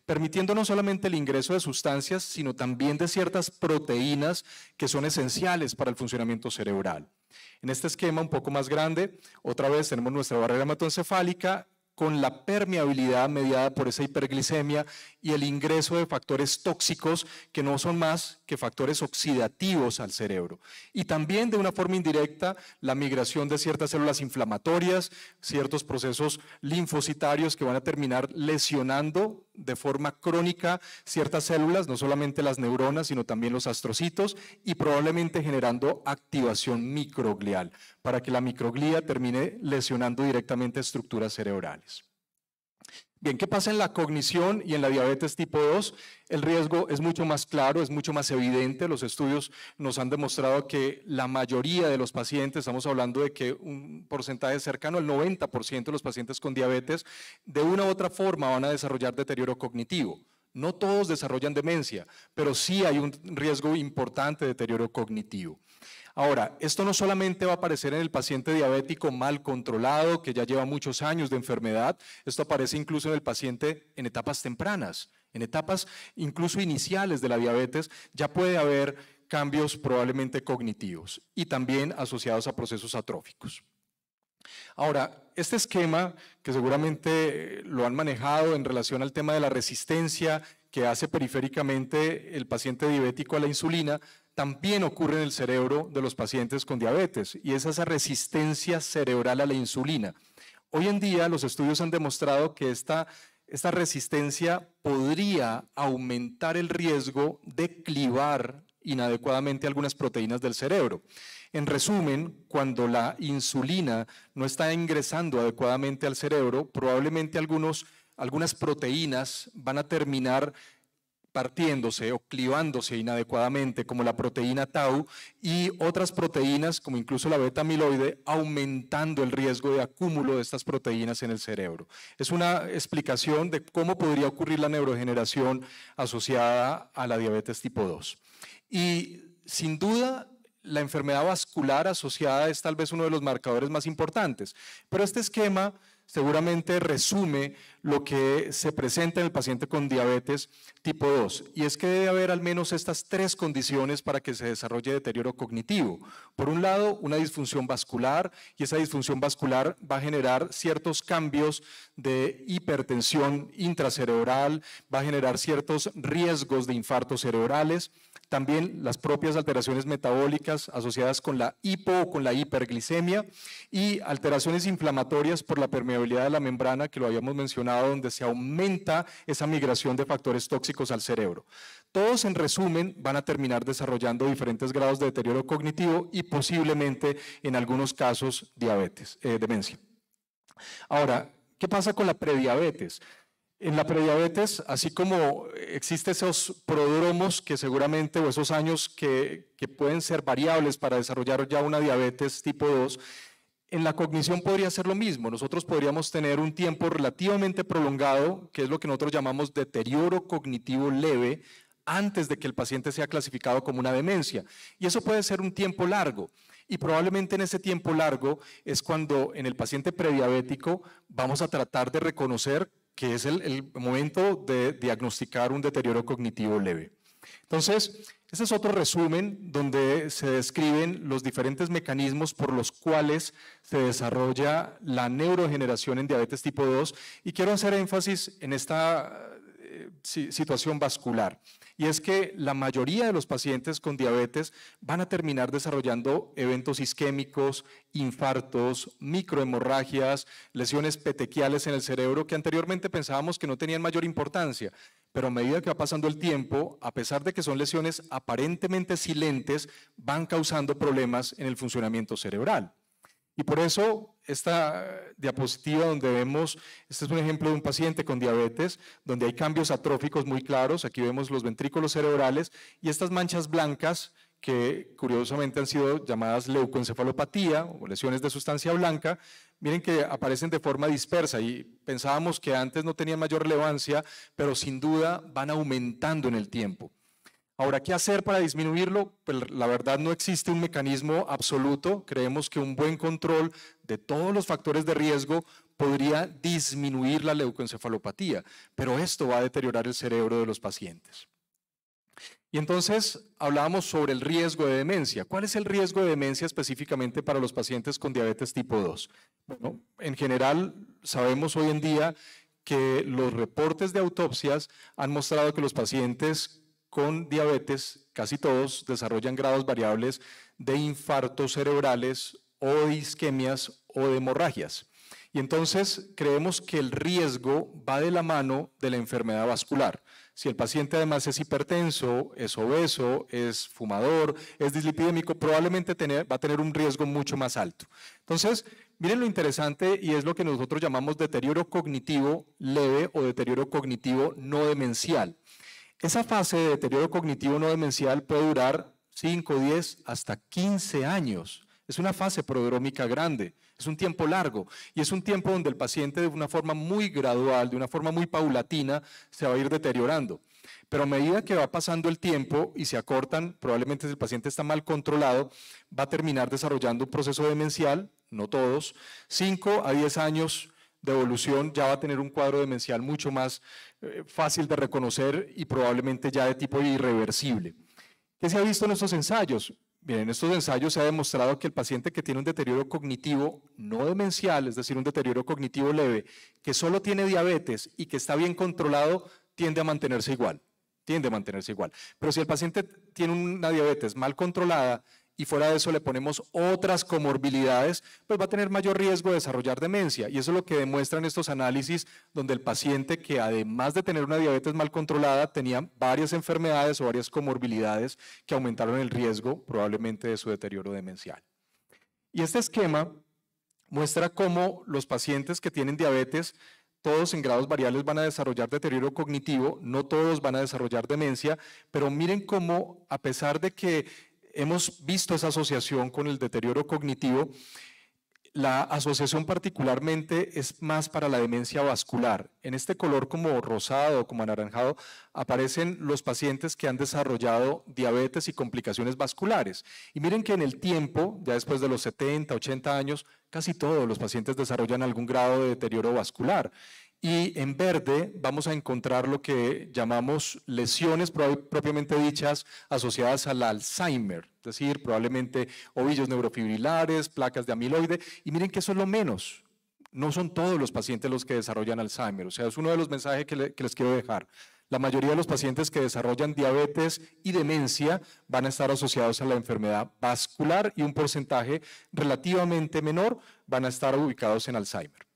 Speaker 18: permitiendo no solamente el ingreso de sustancias, sino también de ciertas proteínas que son esenciales para el funcionamiento cerebral. En este esquema un poco más grande, otra vez tenemos nuestra barrera hematoencefálica con la permeabilidad mediada por esa hiperglicemia y el ingreso de factores tóxicos que no son más que factores oxidativos al cerebro. Y también de una forma indirecta la migración de ciertas células inflamatorias, ciertos procesos linfocitarios que van a terminar lesionando de forma crónica ciertas células, no solamente las neuronas, sino también los astrocitos y probablemente generando activación microglial para que la microglía termine lesionando directamente estructuras cerebrales. Bien, ¿qué pasa en la cognición y en la diabetes tipo 2? El riesgo es mucho más claro, es mucho más evidente. Los estudios nos han demostrado que la mayoría de los pacientes, estamos hablando de que un porcentaje cercano al 90% de los pacientes con diabetes, de una u otra forma van a desarrollar deterioro cognitivo. No todos desarrollan demencia, pero sí hay un riesgo importante de deterioro cognitivo. Ahora, esto no solamente va a aparecer en el paciente diabético mal controlado, que ya lleva muchos años de enfermedad, esto aparece incluso en el paciente en etapas tempranas, en etapas incluso iniciales de la diabetes, ya puede haber cambios probablemente cognitivos y también asociados a procesos atróficos. Ahora, este esquema que seguramente eh, lo han manejado en relación al tema de la resistencia que hace periféricamente el paciente diabético a la insulina, también ocurre en el cerebro de los pacientes con diabetes y es esa resistencia cerebral a la insulina. Hoy en día los estudios han demostrado que esta, resistencia podría aumentar el riesgo de clivar inadecuadamente algunas proteínas del cerebro. En resumen, cuando la insulina no está ingresando adecuadamente al cerebro, probablemente algunas proteínas van a terminar partiéndose o clivándose inadecuadamente, como la proteína tau y otras proteínas, como incluso la beta amiloide, aumentando el riesgo de acúmulo de estas proteínas en el cerebro. Es una explicación de cómo podría ocurrir la neurogeneración asociada a la diabetes tipo 2. Y sin duda, la enfermedad vascular asociada es tal vez uno de los marcadores más importantes, pero este esquema seguramente resume lo que se presenta en el paciente con diabetes tipo 2. Y es que debe haber al menos estas tres condiciones para que se desarrolle deterioro cognitivo. Por un lado, una disfunción vascular, y esa disfunción vascular va a generar ciertos cambios de hipertensión intracerebral, va a generar ciertos riesgos de infartos cerebrales también las propias alteraciones metabólicas asociadas con la hipo o con la hiperglicemia y alteraciones inflamatorias por la permeabilidad de la membrana que lo habíamos mencionado, donde se aumenta esa migración de factores tóxicos al cerebro. Todos en resumen van a terminar desarrollando diferentes grados de deterioro cognitivo y posiblemente en algunos casos diabetes, eh, demencia. Ahora, ¿qué pasa con la prediabetes? En la prediabetes, así como existen esos prodromos que seguramente, o esos años que, que, pueden ser variables para desarrollar ya una diabetes tipo 2, en la cognición podría ser lo mismo. Nosotros podríamos tener un tiempo relativamente prolongado, que es lo que nosotros llamamos deterioro cognitivo leve, antes de que el paciente sea clasificado como una demencia. Y eso puede ser un tiempo largo. Y probablemente en ese tiempo largo es cuando en el paciente prediabético vamos a tratar de reconocer que es el, momento de diagnosticar un deterioro cognitivo leve. Entonces, este es otro resumen donde se describen los diferentes mecanismos por los cuales se desarrolla la neurogeneración en diabetes tipo 2 y quiero hacer énfasis en esta eh, situación vascular y es que la mayoría de los pacientes con diabetes van a terminar desarrollando eventos isquémicos, infartos, microhemorragias, lesiones petequiales en el cerebro que anteriormente pensábamos que no tenían mayor importancia. Pero a medida que va pasando el tiempo, a pesar de que son lesiones aparentemente silentes, van causando problemas en el funcionamiento cerebral. Y por eso esta diapositiva donde vemos, este es un ejemplo de un paciente con diabetes, donde hay cambios atróficos muy claros, aquí vemos los ventrículos cerebrales y estas manchas blancas que curiosamente han sido llamadas leucoencefalopatía o lesiones de sustancia blanca, miren que aparecen de forma dispersa y pensábamos que antes no tenían mayor relevancia, pero sin duda van aumentando en el tiempo. Ahora, ¿qué hacer para disminuirlo? Pues, la verdad no existe un mecanismo absoluto. Creemos que un buen control de todos los factores de riesgo podría disminuir la leucoencefalopatía, pero esto va a deteriorar el cerebro de los pacientes. Y entonces hablábamos sobre el riesgo de demencia. ¿Cuál es el riesgo de demencia específicamente para los pacientes con diabetes tipo 2? Bueno, en general sabemos hoy en día que los reportes de autopsias han mostrado que los pacientes con diabetes, casi todos desarrollan grados variables de infartos cerebrales o de isquemias o de hemorragias. Y entonces creemos que el riesgo va de la mano de la enfermedad vascular. Si el paciente además es hipertenso, es obeso, es fumador, es dislipidémico, probablemente va a tener un riesgo mucho más alto. Entonces, miren lo interesante y es lo que nosotros llamamos deterioro cognitivo leve o deterioro cognitivo no demencial. Esa fase de deterioro cognitivo no demencial puede durar 5, 10, hasta 15 años. Es una fase prodrómica grande, es un tiempo largo y es un tiempo donde el paciente de una forma muy gradual, de una forma muy paulatina, se va a ir deteriorando. Pero a medida que va pasando el tiempo y se acortan, probablemente si el paciente está mal controlado, va a terminar desarrollando un proceso demencial, no todos, 5 a 10 años de evolución, ya va a tener un cuadro demencial mucho más eh, fácil de reconocer y probablemente ya de tipo irreversible. ¿Qué se ha visto en estos ensayos? Bien, en estos ensayos se ha demostrado que el paciente que tiene un deterioro cognitivo no demencial, es decir, un deterioro cognitivo leve, que solo tiene diabetes y que está bien controlado, tiende a mantenerse igual, tiende a mantenerse igual. Pero si el paciente tiene una diabetes mal controlada y fuera de eso le ponemos otras comorbilidades, pues va a tener mayor riesgo de desarrollar demencia. Y eso es lo que demuestran estos análisis donde el paciente que además de tener una diabetes mal controlada tenía varias enfermedades o varias comorbilidades que aumentaron el riesgo probablemente de su deterioro demencial. Y este esquema muestra cómo los pacientes que tienen diabetes todos en grados variables van a desarrollar deterioro cognitivo, no todos van a desarrollar demencia, pero miren cómo, a pesar de que hemos visto esa asociación con el deterioro cognitivo. La asociación particularmente es más para la demencia vascular. En este color como rosado, como anaranjado, aparecen los pacientes que han desarrollado diabetes y complicaciones vasculares. Y miren que en el tiempo, ya después de los 70, 80 años, casi todos los pacientes desarrollan algún grado de deterioro vascular. Y en verde vamos a encontrar lo que llamamos lesiones propiamente dichas asociadas al Alzheimer, es decir, probablemente ovillos neurofibrilares, placas de amiloide. Y miren que eso es lo menos. No son todos los pacientes los que desarrollan Alzheimer. O sea, es uno de los mensajes que, que les quiero dejar. La mayoría de los pacientes que desarrollan diabetes y demencia van a estar asociados a la enfermedad vascular y un porcentaje relativamente menor van a estar ubicados en Alzheimer.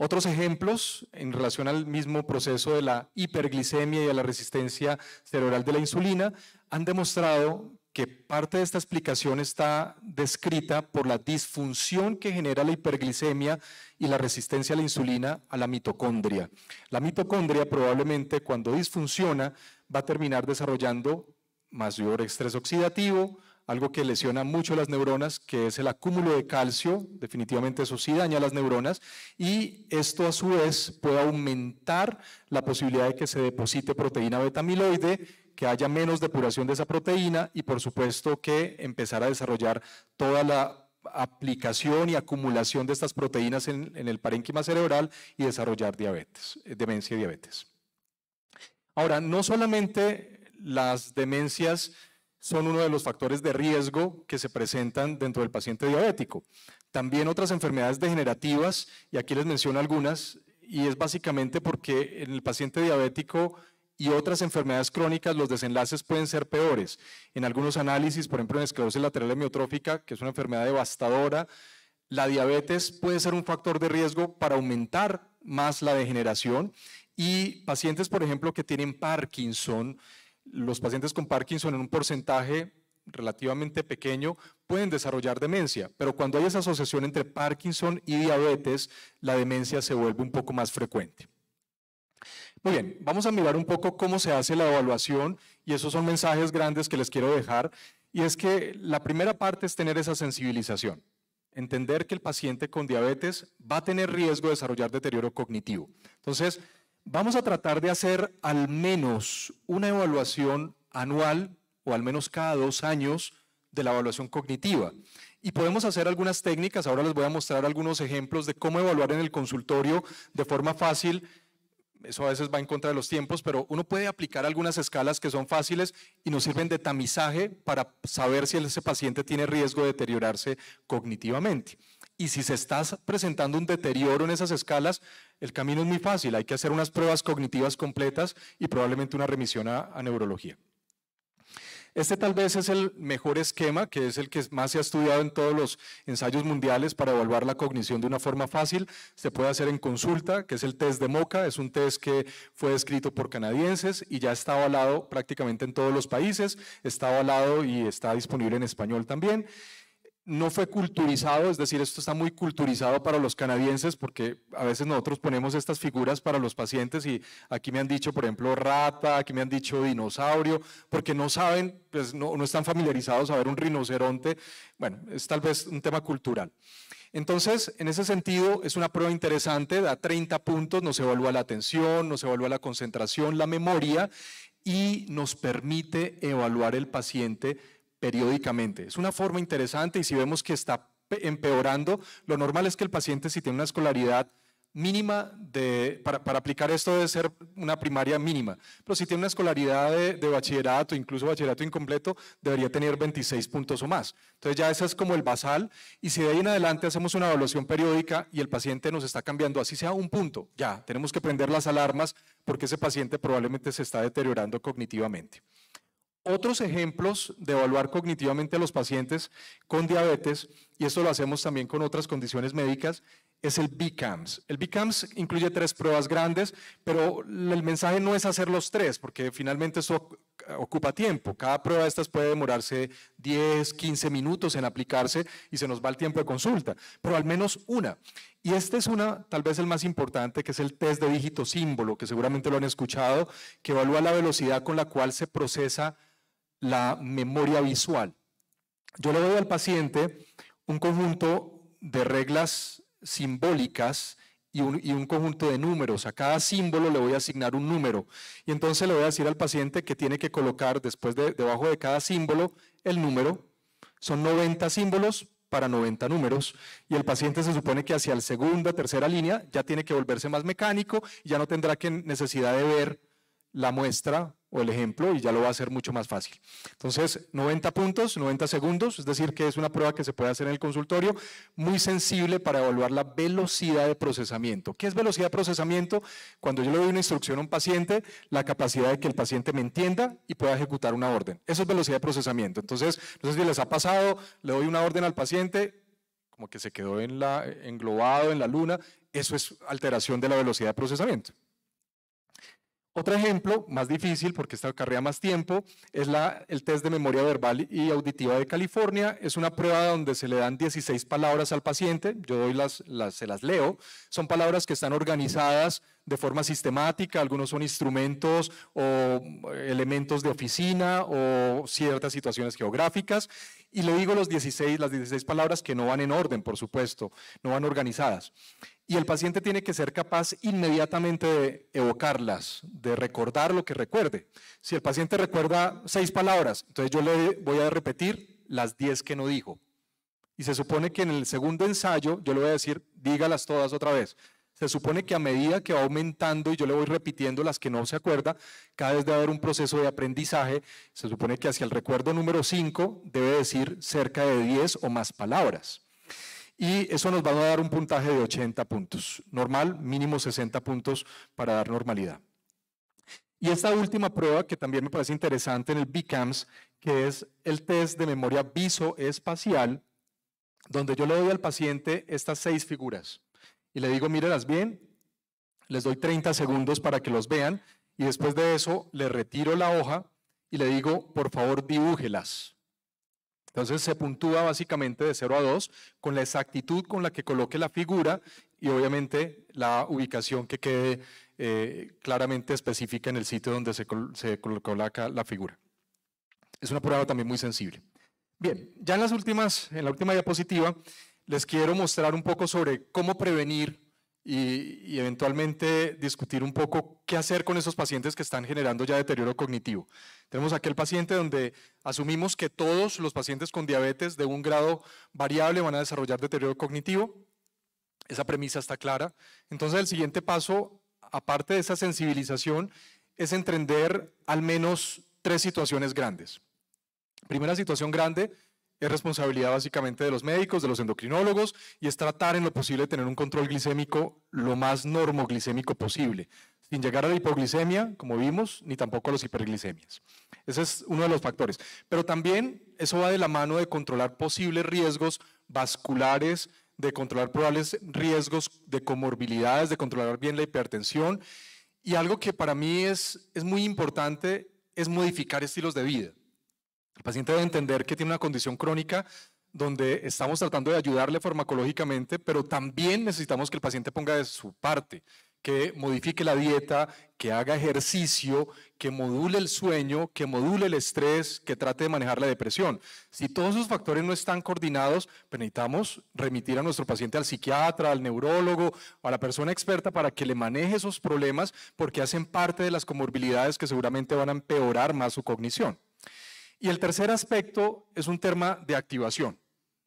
Speaker 18: Otros ejemplos en relación al mismo proceso de la hiperglicemia y a la resistencia cerebral de la insulina han demostrado que parte de esta explicación está descrita por la disfunción que genera la hiperglicemia y la resistencia a la insulina a la mitocondria. La mitocondria probablemente cuando disfunciona va a terminar desarrollando mayor estrés oxidativo, algo que lesiona mucho las neuronas, que es el acúmulo de calcio, definitivamente eso sí daña las neuronas, y esto a su vez puede aumentar la posibilidad de que se deposite proteína beta-amiloide, que haya menos depuración de esa proteína y por supuesto que empezar a desarrollar toda la aplicación y acumulación de estas proteínas en, el parénquima cerebral y desarrollar diabetes, eh, demencia y diabetes. Ahora, no solamente las demencias son uno de los factores de riesgo que se presentan dentro del paciente diabético. También otras enfermedades degenerativas, y aquí les menciono algunas, y es básicamente porque en el paciente diabético y otras enfermedades crónicas los desenlaces pueden ser peores. En algunos análisis, por ejemplo en esclerosis lateral hemiotrófica, que es una enfermedad devastadora, la diabetes puede ser un factor de riesgo para aumentar más la degeneración y pacientes, por ejemplo, que tienen Parkinson, los pacientes con Parkinson en un porcentaje relativamente pequeño pueden desarrollar demencia, pero cuando hay esa asociación entre Parkinson y diabetes, la demencia se vuelve un poco más frecuente. Muy bien, vamos a mirar un poco cómo se hace la evaluación y esos son mensajes grandes que les quiero dejar y es que la primera parte es tener esa sensibilización, entender que el paciente con diabetes va a tener riesgo de desarrollar deterioro cognitivo. Entonces, Vamos a tratar de hacer al menos una evaluación anual o al menos cada dos años de la evaluación cognitiva. Y podemos hacer algunas técnicas, ahora les voy a mostrar algunos ejemplos de cómo evaluar en el consultorio de forma fácil. Eso a veces va en contra de los tiempos, pero uno puede aplicar algunas escalas que son fáciles y nos sirven de tamizaje para saber si ese paciente tiene riesgo de deteriorarse cognitivamente. Y si se está presentando un deterioro en esas escalas, el camino es muy fácil. Hay que hacer unas pruebas cognitivas completas y probablemente una remisión a, neurología. Este tal vez es el mejor esquema, que es el que más se ha estudiado en todos los ensayos mundiales para evaluar la cognición de una forma fácil. Se puede hacer en consulta, que es el test de MOCA, es un test que fue escrito por canadienses y ya está avalado prácticamente en todos los países, está avalado y está disponible en español también no fue culturizado, es decir, esto está muy culturizado para los canadienses porque a veces nosotros ponemos estas figuras para los pacientes y aquí me han dicho, por ejemplo, rata, aquí me han dicho dinosaurio, porque no saben, pues no, no están familiarizados a ver un rinoceronte. Bueno, es tal vez un tema cultural. Entonces, en ese sentido, es una prueba interesante, da 30 puntos, nos evalúa la atención, nos evalúa la concentración, la memoria y nos permite evaluar el paciente periódicamente. Es una forma interesante y si vemos que está empeorando, lo normal es que el paciente si tiene una escolaridad mínima para, aplicar esto debe ser una primaria mínima, pero si tiene una escolaridad de, de, bachillerato, incluso bachillerato incompleto, debería tener 26 puntos o más. Entonces ya ese es como el basal y si de ahí en adelante hacemos una evaluación periódica y el paciente nos está cambiando, así sea un punto, ya tenemos que prender las alarmas porque ese paciente probablemente se está deteriorando cognitivamente otros ejemplos de evaluar cognitivamente a los pacientes con diabetes, y esto lo hacemos también con otras condiciones médicas, es el BCAMS. El BCAMS incluye tres pruebas grandes, pero el mensaje no es hacer los tres, porque finalmente eso ocupa tiempo. Cada prueba de estas puede demorarse 10, 15 minutos en aplicarse y se nos va el tiempo de consulta, pero al menos una. Y esta es una, tal vez el más importante, que es el test de dígito símbolo, que seguramente lo han escuchado, que evalúa la velocidad con la cual se procesa la memoria visual. Yo le doy al paciente un conjunto de reglas simbólicas y un, conjunto de números. A cada símbolo le voy a asignar un número. Y entonces le voy a decir al paciente que tiene que colocar después debajo de cada símbolo el número. Son 90 símbolos para 90 números y el paciente se supone que hacia la segunda, tercera línea ya tiene que volverse más mecánico, ya no tendrá que necesidad de ver la muestra o el ejemplo y ya lo va a hacer mucho más fácil. Entonces, 90 puntos, 90 segundos, es decir, que es una prueba que se puede hacer en el consultorio, muy sensible para evaluar la velocidad de procesamiento. ¿Qué es velocidad de procesamiento? Cuando yo le doy una instrucción a un paciente, la capacidad de que el paciente me entienda y pueda ejecutar una orden. Eso es velocidad de procesamiento. Entonces, no sé si les ha pasado, le doy una orden al paciente, como que se quedó en la, englobado en la luna, eso es alteración de la velocidad de procesamiento. Otro ejemplo, más difícil porque esta carrera más tiempo, es el test de memoria verbal y auditiva de California. Es una prueba donde se le dan 16 palabras al paciente, yo doy se las leo. Son palabras que están organizadas de forma sistemática, algunos son instrumentos o eh, elementos de oficina o ciertas situaciones geográficas. Y le digo los 16, las 16 palabras que no van en orden, por supuesto, no van organizadas y el paciente tiene que ser capaz inmediatamente de evocarlas, de recordar lo que recuerde. Si el paciente recuerda seis palabras, entonces yo le voy a repetir las diez que no dijo. Y se supone que en el segundo ensayo yo le voy a decir, dígalas todas otra vez. Se supone que a medida que va aumentando y yo le voy repitiendo las que no se acuerda, cada vez debe haber un proceso de aprendizaje. Se supone que hacia el recuerdo número cinco debe decir cerca de diez o más palabras y eso nos va a dar un puntaje de 80 puntos. Normal, mínimo 60 puntos para dar normalidad. Y esta última prueba, que también me parece interesante en el BCAMS, que es el test de memoria visoespacial, donde yo le doy al paciente estas seis figuras y le digo, míralas bien, les doy 30 segundos para que los vean y después de eso le retiro la hoja y le digo, por favor, dibújelas. Entonces se puntúa básicamente de 0 a 2 con la exactitud con la que coloque la figura y obviamente la ubicación que quede eh, claramente específica en el sitio donde se, coloca colocó la, figura. Es una prueba también muy sensible. Bien, ya en, las últimas, en la última diapositiva les quiero mostrar un poco sobre cómo prevenir y, eventualmente discutir un poco qué hacer con esos pacientes que están generando ya deterioro cognitivo. Tenemos aquel paciente donde asumimos que todos los pacientes con diabetes de un grado variable van a desarrollar deterioro cognitivo. Esa premisa está clara. Entonces el siguiente paso, aparte de esa sensibilización, es entender al menos tres situaciones grandes. Primera situación grande, es responsabilidad básicamente de los médicos, de los endocrinólogos, y es tratar en lo posible tener un control glicémico lo más normoglicémico posible, sin llegar a la hipoglicemia, como vimos, ni tampoco a las hiperglicemias. Ese es uno de los factores. Pero también eso va de la mano de controlar posibles riesgos vasculares, de controlar probables riesgos de comorbilidades, de controlar bien la hipertensión. Y algo que para mí es, es muy importante es modificar estilos de vida. El paciente debe entender que tiene una condición crónica donde estamos tratando de ayudarle farmacológicamente, pero también necesitamos que el paciente ponga de su parte, que modifique la dieta, que haga ejercicio, que module el sueño, que module el estrés, que trate de manejar la depresión. Si todos esos factores no están coordinados, pues necesitamos remitir a nuestro paciente al psiquiatra, al neurólogo, a la persona experta para que le maneje esos problemas porque hacen parte de las comorbilidades que seguramente van a empeorar más su cognición. Y el tercer aspecto es un tema de activación.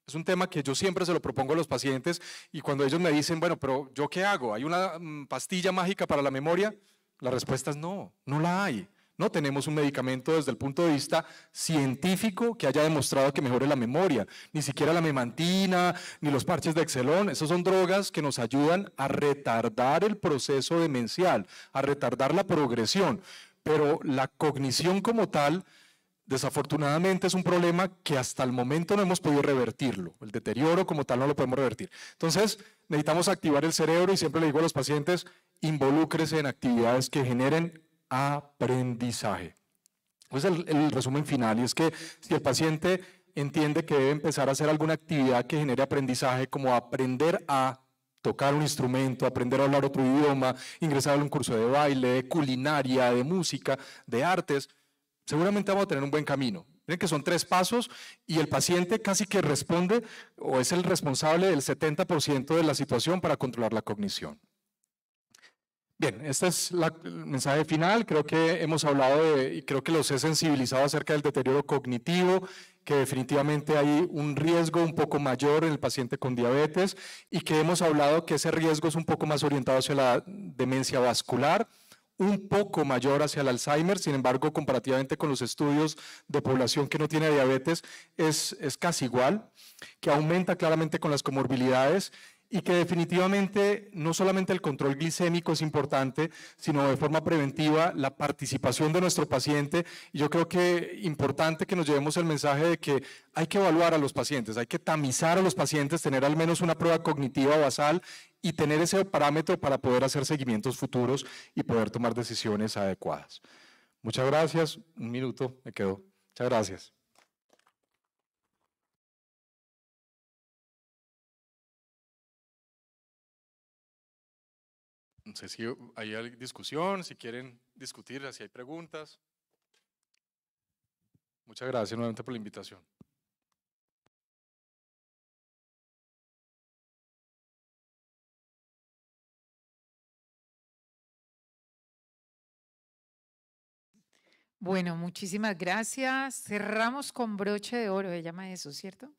Speaker 18: Es un tema que yo siempre se lo propongo a los pacientes y cuando ellos me dicen, bueno, pero ¿yo qué hago? ¿Hay una mm, pastilla mágica para la memoria? La respuesta es no, no la hay. No tenemos un medicamento desde el punto de vista científico que haya demostrado que mejore la memoria. Ni siquiera la memantina, ni los parches de Excelón. Esas son drogas que nos ayudan a retardar el proceso demencial, a retardar la progresión. Pero la cognición como tal Desafortunadamente es un problema que hasta el momento no hemos podido revertirlo. El deterioro como tal no lo podemos revertir. Entonces, necesitamos activar el cerebro y siempre le digo a los pacientes, involúcrese en actividades que generen aprendizaje. Pues el, resumen final y es que si el paciente entiende que debe empezar a hacer alguna actividad que genere aprendizaje, como aprender a tocar un instrumento, aprender a hablar otro idioma, ingresar a un curso de baile, de culinaria, de música, de artes, seguramente vamos a tener un buen camino. Miren que son tres pasos y el paciente casi que responde o es el responsable del 70% de la situación para controlar la cognición. Bien, este es la, el mensaje final. Creo que hemos hablado y creo que los he sensibilizado acerca del deterioro cognitivo, que definitivamente hay un riesgo un poco mayor en el paciente con diabetes y que hemos hablado que ese riesgo es un poco más orientado hacia la demencia vascular un poco mayor hacia el Alzheimer, sin embargo, comparativamente con los estudios de población que no tiene diabetes, es, casi igual, que aumenta claramente con las comorbilidades y que definitivamente no solamente el control glicémico es importante, sino de forma preventiva la participación de nuestro paciente. Y yo creo que importante que nos llevemos el mensaje de que hay que evaluar a los pacientes, hay que tamizar a los pacientes, tener al menos una prueba cognitiva basal y tener ese parámetro para poder hacer seguimientos futuros y poder tomar decisiones adecuadas. Muchas gracias. Un minuto me quedo. Muchas gracias. No sé si hay discusión, si quieren discutir, si hay preguntas. Muchas gracias nuevamente por la invitación.
Speaker 3: Bueno, muchísimas gracias. Cerramos con broche de oro, se llama eso, ¿cierto?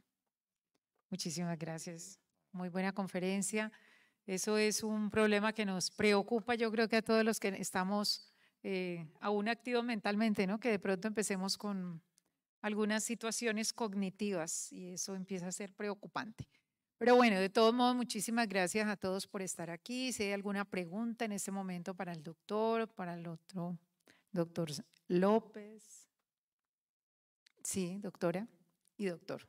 Speaker 3: Muchísimas gracias. Muy buena conferencia. Eso es un problema que nos preocupa, yo creo que a todos los que estamos eh, aún activos mentalmente, ¿no? Que de pronto empecemos con algunas situaciones cognitivas y eso empieza a ser preocupante. Pero bueno, de todos modos, muchísimas gracias a todos por estar aquí. Si hay alguna pregunta en este momento para el doctor, para el otro doctor López. Sí, doctora y doctor.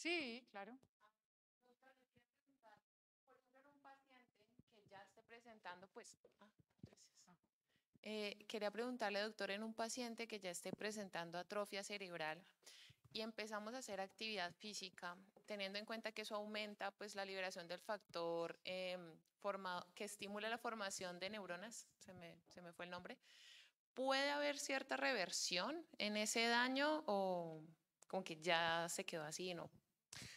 Speaker 1: Sí, claro. Doctor, quería por ejemplo, un paciente
Speaker 13: que ya esté presentando, pues, ah, ah. Eh, quería preguntarle, doctor, en un paciente que ya esté presentando atrofia cerebral y empezamos a hacer actividad física, teniendo en cuenta que eso aumenta pues la liberación del factor em, que estimula la formación de neuronas, se me, se me fue el nombre, ¿puede haber cierta reversión en ese daño o como que ya se quedó así no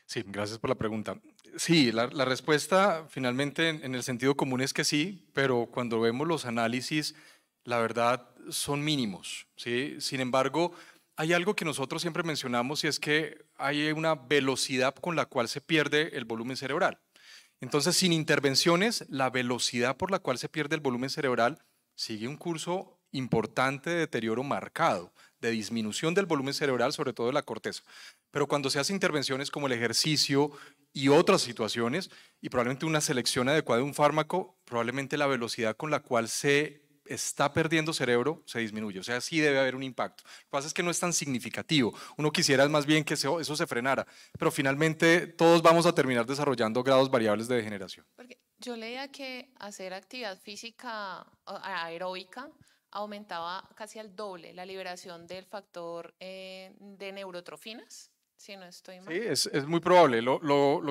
Speaker 18: Sí, gracias por la pregunta. Sí, la, respuesta finalmente en, el sentido común es que sí, pero cuando vemos los análisis, la verdad son mínimos. ¿sí? Sin embargo, hay algo que nosotros siempre mencionamos y es que hay una velocidad con la cual se pierde el volumen cerebral. Entonces, sin intervenciones, la velocidad por la cual se pierde el volumen cerebral sigue un curso importante de deterioro marcado de disminución del volumen cerebral, sobre todo de la corteza. Pero cuando se hacen intervenciones como el ejercicio y otras situaciones, y probablemente una selección adecuada de un fármaco, probablemente la velocidad con la cual se está perdiendo cerebro se disminuye. O sea, sí debe haber un impacto. Lo que pasa es que no es tan significativo. Uno quisiera más bien que eso se frenara, pero finalmente todos vamos a terminar desarrollando grados variables de degeneración.
Speaker 13: yo leía que hacer actividad física aeróbica aumentaba casi al doble la liberación del factor eh, de neurotrofinas, si no estoy mal. Sí,
Speaker 18: es, muy probable. Lo,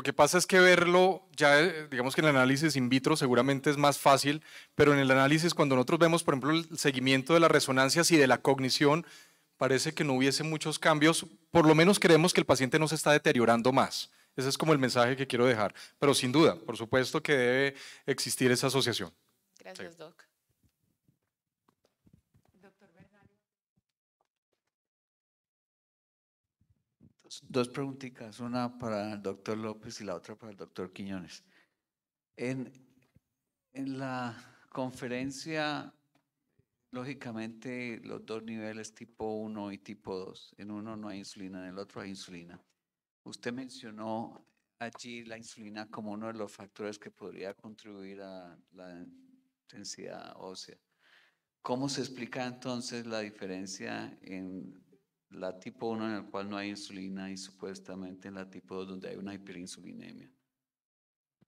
Speaker 18: que pasa es que verlo, ya eh, digamos que en el análisis in vitro seguramente es más fácil, pero en el análisis cuando nosotros vemos, por ejemplo, el seguimiento de las resonancias y de la cognición, parece que no hubiese muchos cambios. Por lo menos creemos que el paciente no se está deteriorando más. Ese es como el mensaje que quiero dejar. Pero sin duda, por supuesto que debe existir esa asociación.
Speaker 13: Gracias,
Speaker 12: Doc.
Speaker 7: Dos preguntitas, una para el doctor López y la otra para el doctor Quiñones. En, en la conferencia, lógicamente, los dos niveles tipo 1 y tipo 2. En uno no hay insulina, en el otro hay insulina. Usted mencionó allí la insulina como uno de los factores que podría contribuir a la densidad ósea. ¿Cómo se explica entonces la diferencia en la tipo 1 en el cual no hay insulina y supuestamente la tipo 2 donde hay una hiperinsulinemia.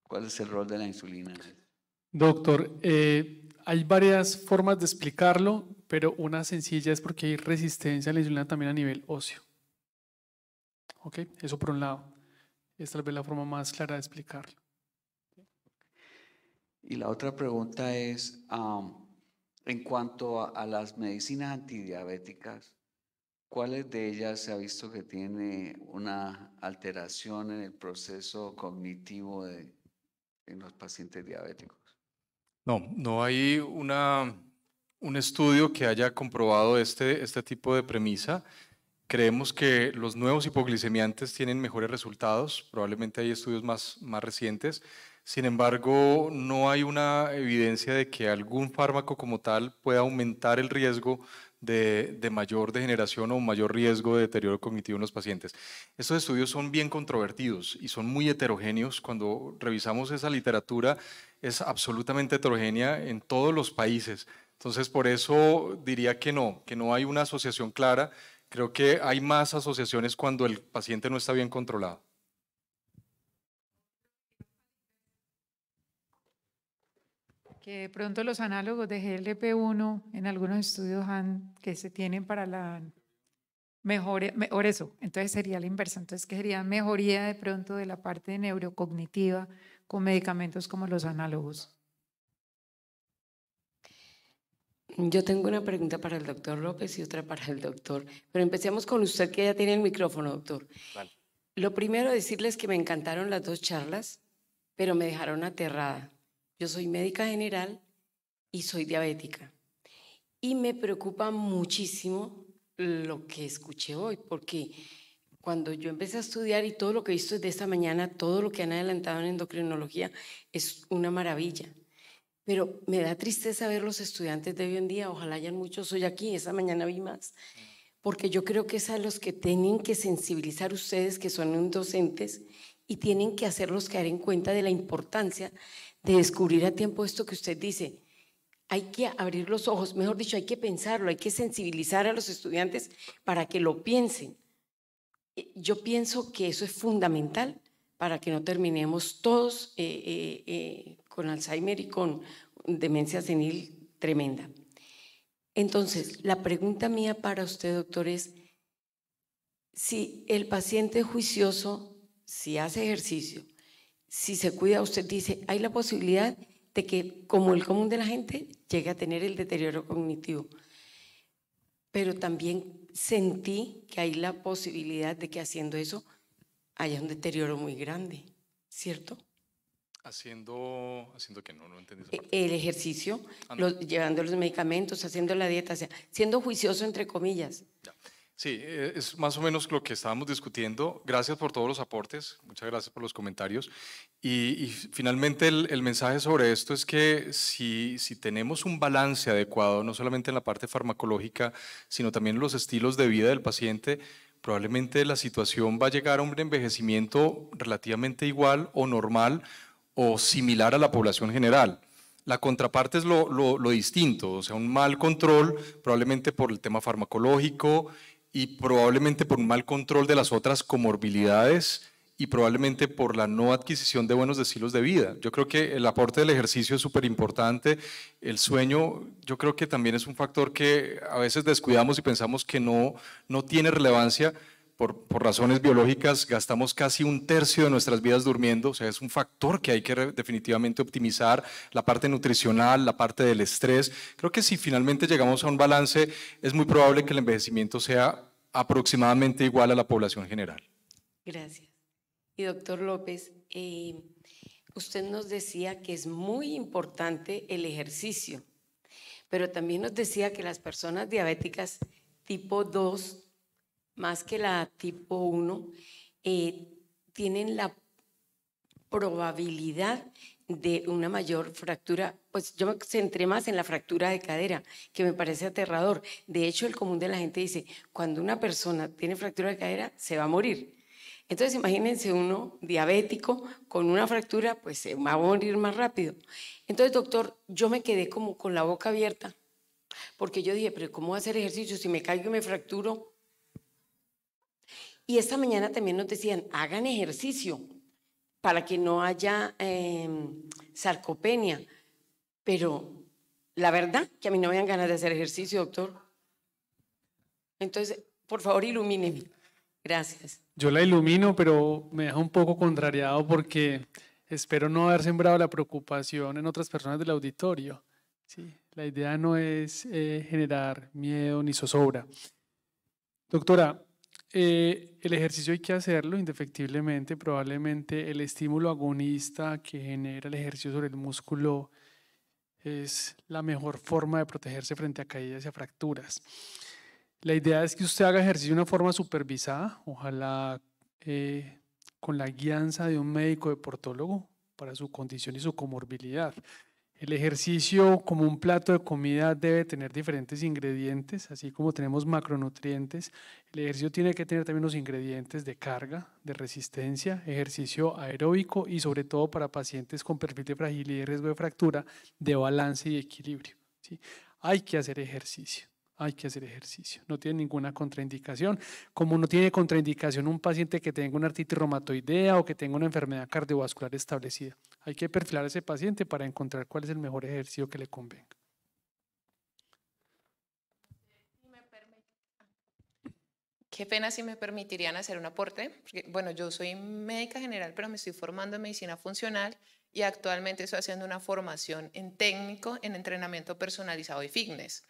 Speaker 7: ¿Cuál es el rol de la insulina?
Speaker 17: Doctor, eh, hay varias formas de explicarlo, pero una sencilla es porque hay resistencia a la insulina también a nivel óseo. ¿Ok? Eso por un lado. Esta es la forma más clara de explicarlo.
Speaker 2: Y
Speaker 7: la otra pregunta es, en cuanto a, a las medicinas antidiabéticas, ¿Cuáles de ellas se ha visto que tiene una alteración en el proceso cognitivo en los pacientes diabéticos?
Speaker 18: No, no hay un estudio que haya comprobado este, este tipo de premisa. Creemos que los nuevos hipoglicemiantes tienen mejores resultados, probablemente hay estudios más, más recientes. Sin embargo, no hay una evidencia de que algún fármaco como tal pueda aumentar el riesgo de, mayor degeneración o mayor riesgo de deterioro cognitivo en los pacientes. Estos estudios son bien controvertidos y son muy heterogéneos. Cuando revisamos esa literatura, es absolutamente heterogénea en todos los países. Entonces, por eso diría que no, que no hay una asociación clara. Creo que hay más asociaciones cuando el paciente no está bien controlado.
Speaker 3: Que pronto los análogos de GLP-1 en algunos estudios han, que se tienen para la mejor, mejor eso, entonces sería la inversa, entonces que sería mejoría de pronto de la parte neurocognitiva con medicamentos como los análogos.
Speaker 19: Yo tengo una pregunta para el doctor López y otra para el doctor, pero empecemos con usted que ya tiene el micrófono, doctor. Lo primero decirles que me encantaron las dos charlas, pero me dejaron aterrada. Yo soy médica general y soy diabética. Y me preocupa muchísimo lo que escuché hoy, porque cuando yo empecé a estudiar y todo lo que he visto desde esta mañana, todo lo que han adelantado en endocrinología es una maravilla. Pero me da tristeza ver los estudiantes de hoy en día, ojalá hayan muchos hoy aquí, esa mañana vi más, porque yo creo que es a los que tienen que sensibilizar ustedes, que son docentes, y tienen que hacerlos caer en cuenta de la importancia de descubrir a tiempo esto que usted dice. Hay que abrir los ojos, mejor dicho, hay que pensarlo, hay que sensibilizar a los estudiantes para que lo piensen. Eh, yo pienso que eso es fundamental para que no terminemos todos eh, eh, con Alzheimer y con demencia senil tremenda. Entonces, la pregunta mía para usted, doctor, es si el paciente juicioso, si hace ejercicio, si se cuida, usted dice, hay la posibilidad de que, como el común de la gente, llegue a tener el deterioro cognitivo. Pero también sentí que hay la posibilidad de que haciendo eso haya un deterioro muy grande, ¿cierto?
Speaker 18: Haciendo, haciendo que no, no entendí.
Speaker 19: E, el ejercicio, ah, llevando los medicamentos, haciendo la dieta, sea, siendo juicioso entre comillas.
Speaker 18: Sí, eh, es más o menos lo que estábamos discutiendo. Gracias por todos los aportes, muchas gracias por los comentarios. Y, finalmente el, mensaje sobre esto es que si, si, tenemos un balance adecuado, no solamente en la parte farmacológica, sino también en los estilos de vida del paciente, probablemente la situación va a llegar a un envejecimiento relativamente igual o normal o similar a la población general. La contraparte es lo, lo distinto, o sea, un mal control probablemente por el tema farmacológico y probablemente por un mal control de las otras comorbilidades y probablemente por la no adquisición de buenos estilos de vida. Yo creo que el aporte del ejercicio es súper importante. El sueño, yo creo que también es un factor que a veces descuidamos y pensamos que no, no tiene relevancia, por, razones biológicas, gastamos casi un tercio de nuestras vidas durmiendo, o sea, es un factor que hay que definitivamente optimizar, la parte nutricional, la parte del estrés. Creo que si finalmente llegamos a un balance, es muy probable que el envejecimiento sea aproximadamente igual a la población general.
Speaker 19: Gracias. Y doctor López, eh, usted nos decía que es muy importante el ejercicio, pero también nos decía que las personas diabéticas tipo 2 más que la tipo 1, eh, tienen la probabilidad de una mayor fractura, pues yo me centré más en la fractura de cadera, que me parece aterrador. De hecho, el común de la gente dice, cuando una persona tiene fractura de cadera, se va a morir. Entonces, imagínense uno diabético con una fractura, pues se va a morir más rápido. Entonces, doctor, yo me quedé como con la boca abierta, porque yo dije, pero ¿cómo voy a hacer ejercicio si me caigo y me fracturo? Y esta mañana también nos decían, hagan ejercicio para que no haya em, sarcopenia. Pero la verdad que a mí no me dan ganas de hacer ejercicio, doctor. Entonces, por favor, ilumíneme. Gracias.
Speaker 17: Yo la ilumino, pero me deja un poco contrariado porque espero no haber sembrado la preocupación en otras personas del auditorio. Sí, la idea no es eh, generar miedo ni zozobra. Doctora, eh, el ejercicio hay que hacerlo indefectiblemente, probablemente el estímulo agonista que genera el ejercicio sobre el músculo es la mejor forma de protegerse frente a caídas y a fracturas. La idea es que usted haga ejercicio de una forma supervisada, ojalá eh, con la guianza de un médico deportólogo para su condición y su comorbilidad. El ejercicio como un plato de comida debe tener diferentes ingredientes, así como tenemos macronutrientes. El ejercicio tiene que tener también los ingredientes de carga, de resistencia, ejercicio aeróbico y sobre todo para pacientes con perfil de fragilidad y riesgo de fractura, de balance y equilibrio. ¿sí? Hay que hacer ejercicio hay que hacer ejercicio. No tiene ninguna contraindicación. Como no tiene contraindicación un paciente que tenga una artritis reumatoidea o que tenga una enfermedad cardiovascular establecida. Hay que perfilar a ese paciente para encontrar cuál es el mejor ejercicio que le convenga.
Speaker 13: Qué pena si me permitirían hacer un aporte. bueno, yo soy médica general, pero me estoy formando en medicina funcional y actualmente estoy haciendo una formación en técnico en entrenamiento personalizado y fitness.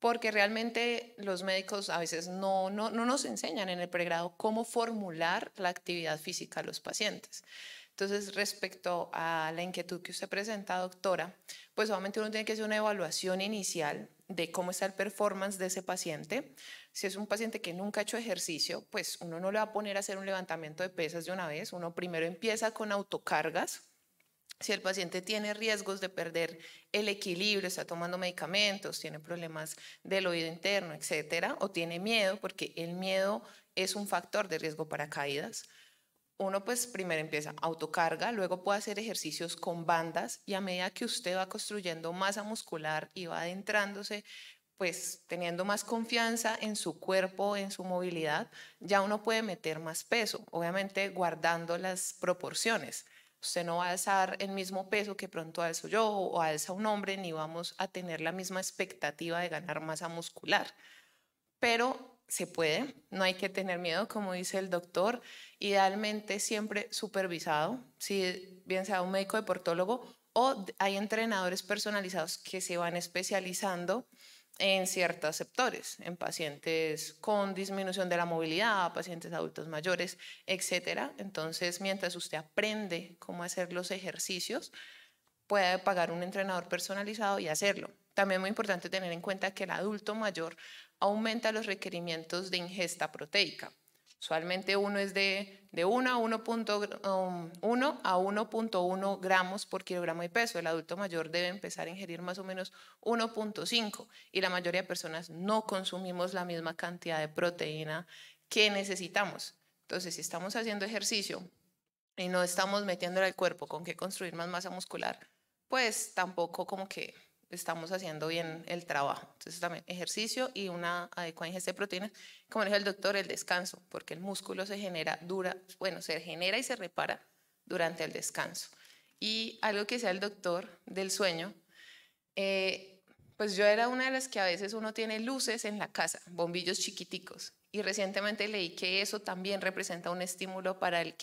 Speaker 13: Porque realmente los médicos a veces no, no, no nos enseñan en el pregrado cómo formular la actividad física a los pacientes. Entonces, respecto a la inquietud que usted presenta, doctora, pues obviamente uno tiene que hacer una evaluación inicial de cómo está el performance de ese paciente. Si es un paciente que nunca ha hecho ejercicio, pues uno no le va a poner a hacer un levantamiento de pesas de una vez. Uno primero empieza con autocargas, si el paciente tiene riesgos de perder el equilibrio, está tomando medicamentos, tiene problemas del oído interno, etcétera, o tiene miedo, porque el miedo es un factor de riesgo para caídas uno pues primero empieza autocarga, luego puede hacer ejercicios con bandas y a medida que usted va construyendo masa muscular y va adentrándose, pues teniendo más confianza en su cuerpo, en su movilidad, ya uno puede meter más peso, obviamente guardando las proporciones. Usted no va a alzar el mismo peso que pronto alzo yo o alza un hombre, ni vamos a tener la misma expectativa de ganar masa muscular. Pero se puede, no hay que tener miedo, como dice el doctor, idealmente siempre supervisado, si bien sea un médico deportólogo o hay entrenadores personalizados que se van especializando en ciertos sectores, en pacientes con disminución de la movilidad, pacientes adultos mayores, etc. Entonces, mientras usted aprende cómo hacer los ejercicios, puede pagar un entrenador personalizado y hacerlo. También muy importante tener en cuenta que el adulto mayor aumenta los requerimientos de ingesta proteica. Usualmente uno es de, de 1 a 1.1 um, a 1.1 gramos por kilogramo de peso. El adulto mayor debe empezar a ingerir más o menos 1.5 y la mayoría de personas no consumimos la misma cantidad de proteína que necesitamos. Entonces, si estamos haciendo ejercicio y no estamos metiéndole al cuerpo con qué construir más masa muscular, pues tampoco como que estamos haciendo bien el trabajo. Entonces también ejercicio y una adecuada ingesta de proteínas. Como dijo el doctor, el descanso, porque el músculo se genera, dura, bueno, se genera y se repara durante el descanso. Y algo que sea el doctor del sueño, eh, pues yo era una de las que a veces uno tiene luces en la casa, bombillos chiquiticos. Y recientemente leí que eso también representa un estímulo para el,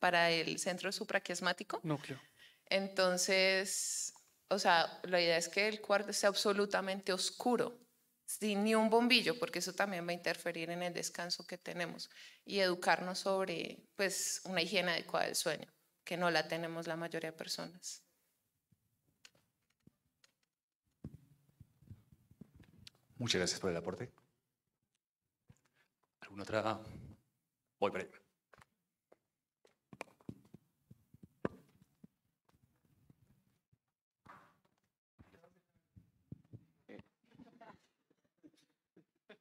Speaker 13: para el centro supraquiasmático. Núcleo. Entonces, o sea, la idea es que el cuarto sea absolutamente oscuro, sin ni un bombillo, porque eso también va a interferir en el descanso que tenemos y educarnos sobre pues una higiene adecuada del sueño, que no la tenemos la mayoría de personas.
Speaker 5: Muchas gracias por el aporte. ¿Alguna otra? Voy para ahí.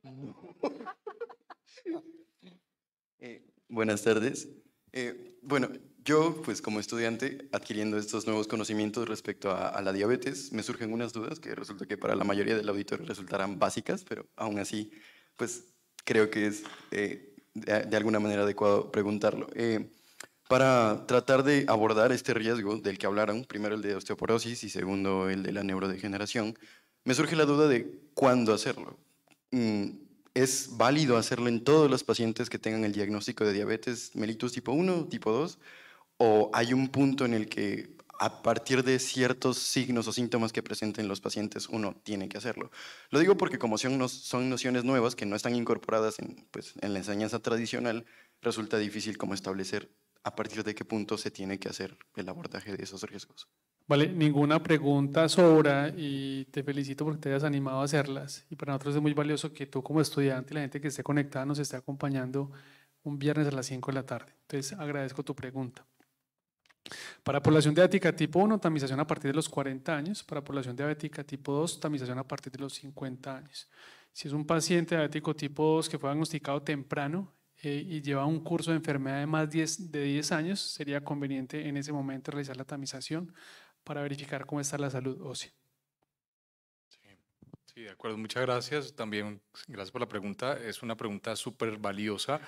Speaker 8: (laughs) Eh,
Speaker 19: buenas tardes.
Speaker 4: Eh,
Speaker 10: bueno, yo, pues como estudiante, adquiriendo estos nuevos conocimientos respecto a, la diabetes, me surgen unas dudas que resulta que para la mayoría del auditorio resultarán básicas, pero aún así, pues creo que es eh, de, alguna manera adecuado preguntarlo.
Speaker 18: para tratar de abordar este riesgo del que hablaron, primero el de osteoporosis y segundo
Speaker 10: el de la neurodegeneración, me surge la duda de cuándo hacerlo. Mm, es válido hacerlo en todos los pacientes que tengan el diagnóstico de diabetes mellitus tipo 1, tipo 2, o hay un punto en el que a partir de ciertos signos o síntomas que presenten los pacientes uno tiene que hacerlo. Lo digo porque como son, son nociones nuevas que no están incorporadas en, pues, en la enseñanza tradicional, resulta difícil como establecer a partir de qué punto se tiene que hacer el abordaje de esos riesgos.
Speaker 17: Vale, ninguna pregunta sobra y te felicito porque te hayas animado a hacerlas. Y para nosotros es muy valioso que tú como estudiante y la gente que esté conectada nos esté acompañando un viernes a las 5 de la tarde. Entonces agradezco tu pregunta. Para población diabética tipo 1, tamización a partir de los 40 años. Para población diabética tipo 2, tamización a partir de los 50 años. Si es un paciente diabético tipo 2 que fue diagnosticado temprano eh, y lleva un curso de enfermedad de más 10, de 10 años, sería conveniente en ese momento realizar la tamización para verificar cómo está la salud ósea.
Speaker 18: Sí, de acuerdo, muchas gracias. También gracias por la pregunta. Es una pregunta súper valiosa.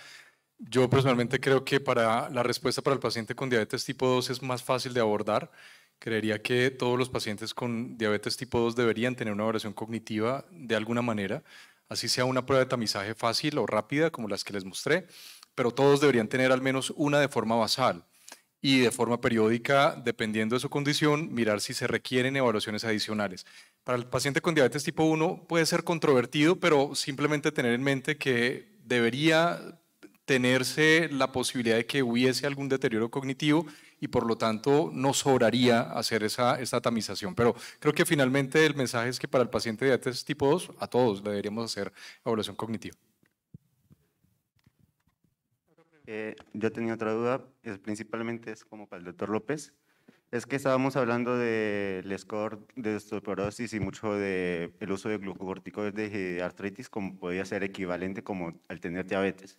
Speaker 18: Yo personalmente creo que para la respuesta para el paciente con diabetes tipo 2 es más fácil de abordar. Creería que todos los pacientes con diabetes tipo 2 deberían tener una evaluación cognitiva de alguna manera, así sea una prueba de tamizaje fácil o rápida como las que les mostré, pero todos deberían tener al menos una de forma basal y de forma periódica, dependiendo de su condición, mirar si se requieren evaluaciones adicionales. Para el paciente con diabetes tipo 1 puede ser controvertido, pero simplemente tener en mente que debería tenerse la posibilidad de que hubiese algún deterioro cognitivo y por lo tanto no sobraría hacer esa, esta tamización. Pero creo que finalmente el mensaje es que para el paciente de diabetes tipo 2, a todos le deberíamos hacer evaluación cognitiva. Eh, yo tenía otra duda,
Speaker 14: es, principalmente es como para el doctor López. Es que estábamos hablando del score de osteoporosis y mucho del el uso de glucocorticoides de artritis como podía ser
Speaker 11: equivalente como al tener diabetes.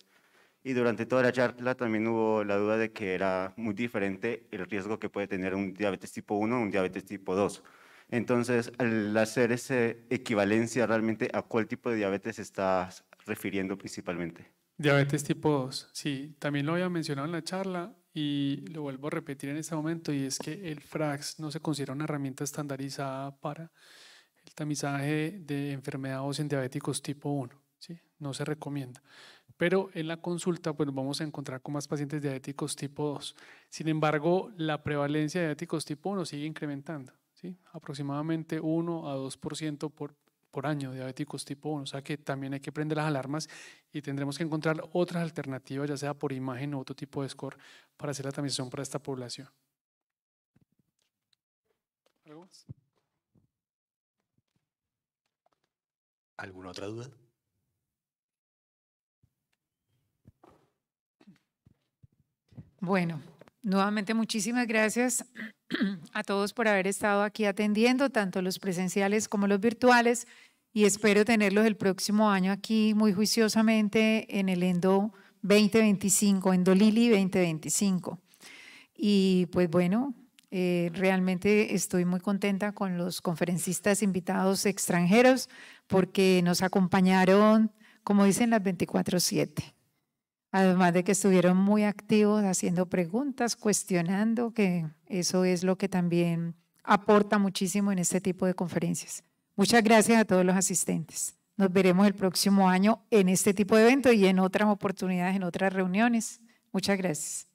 Speaker 11: Y durante toda la charla también hubo la duda de que era muy diferente el riesgo que puede tener un diabetes tipo 1 o un diabetes tipo 2.
Speaker 14: Entonces, al hacer esa equivalencia realmente, ¿a cuál tipo de diabetes estás refiriendo principalmente?
Speaker 17: Diabetes tipo 2, sí, también lo había mencionado en la charla y lo vuelvo a repetir en este momento y es que el FRAX no se considera una herramienta estandarizada para el tamizaje de enfermedades en diabéticos tipo 1, ¿sí? no se recomienda. Pero en la consulta pues vamos a encontrar con más pacientes diabéticos tipo 2. Sin embargo, la prevalencia de diabéticos tipo 1 sigue incrementando, ¿sí? aproximadamente 1 a 2% por por año diabéticos tipo 1. O sea que también hay que prender las alarmas y tendremos que encontrar otras alternativas, ya sea por imagen o otro tipo de score, para hacer la transmisión para esta población.
Speaker 18: ¿Alguna otra duda?
Speaker 3: Bueno, nuevamente muchísimas gracias. (clears throat) a todos por haber estado aquí atendiendo, tanto los presenciales como los virtuales, y espero tenerlos el próximo año aquí muy juiciosamente en el Endo 2025, Endolili 2025. Y pues bueno, eh, realmente estoy muy contenta con los conferencistas invitados extranjeros porque nos acompañaron, como dicen, las 24-7. Además de que estuvieron muy activos haciendo preguntas, cuestionando, que eso es lo que también aporta muchísimo en este tipo de conferencias. Muchas gracias a todos los asistentes. Nos veremos el próximo año en este tipo de evento y en otras oportunidades, en otras reuniones. Muchas gracias.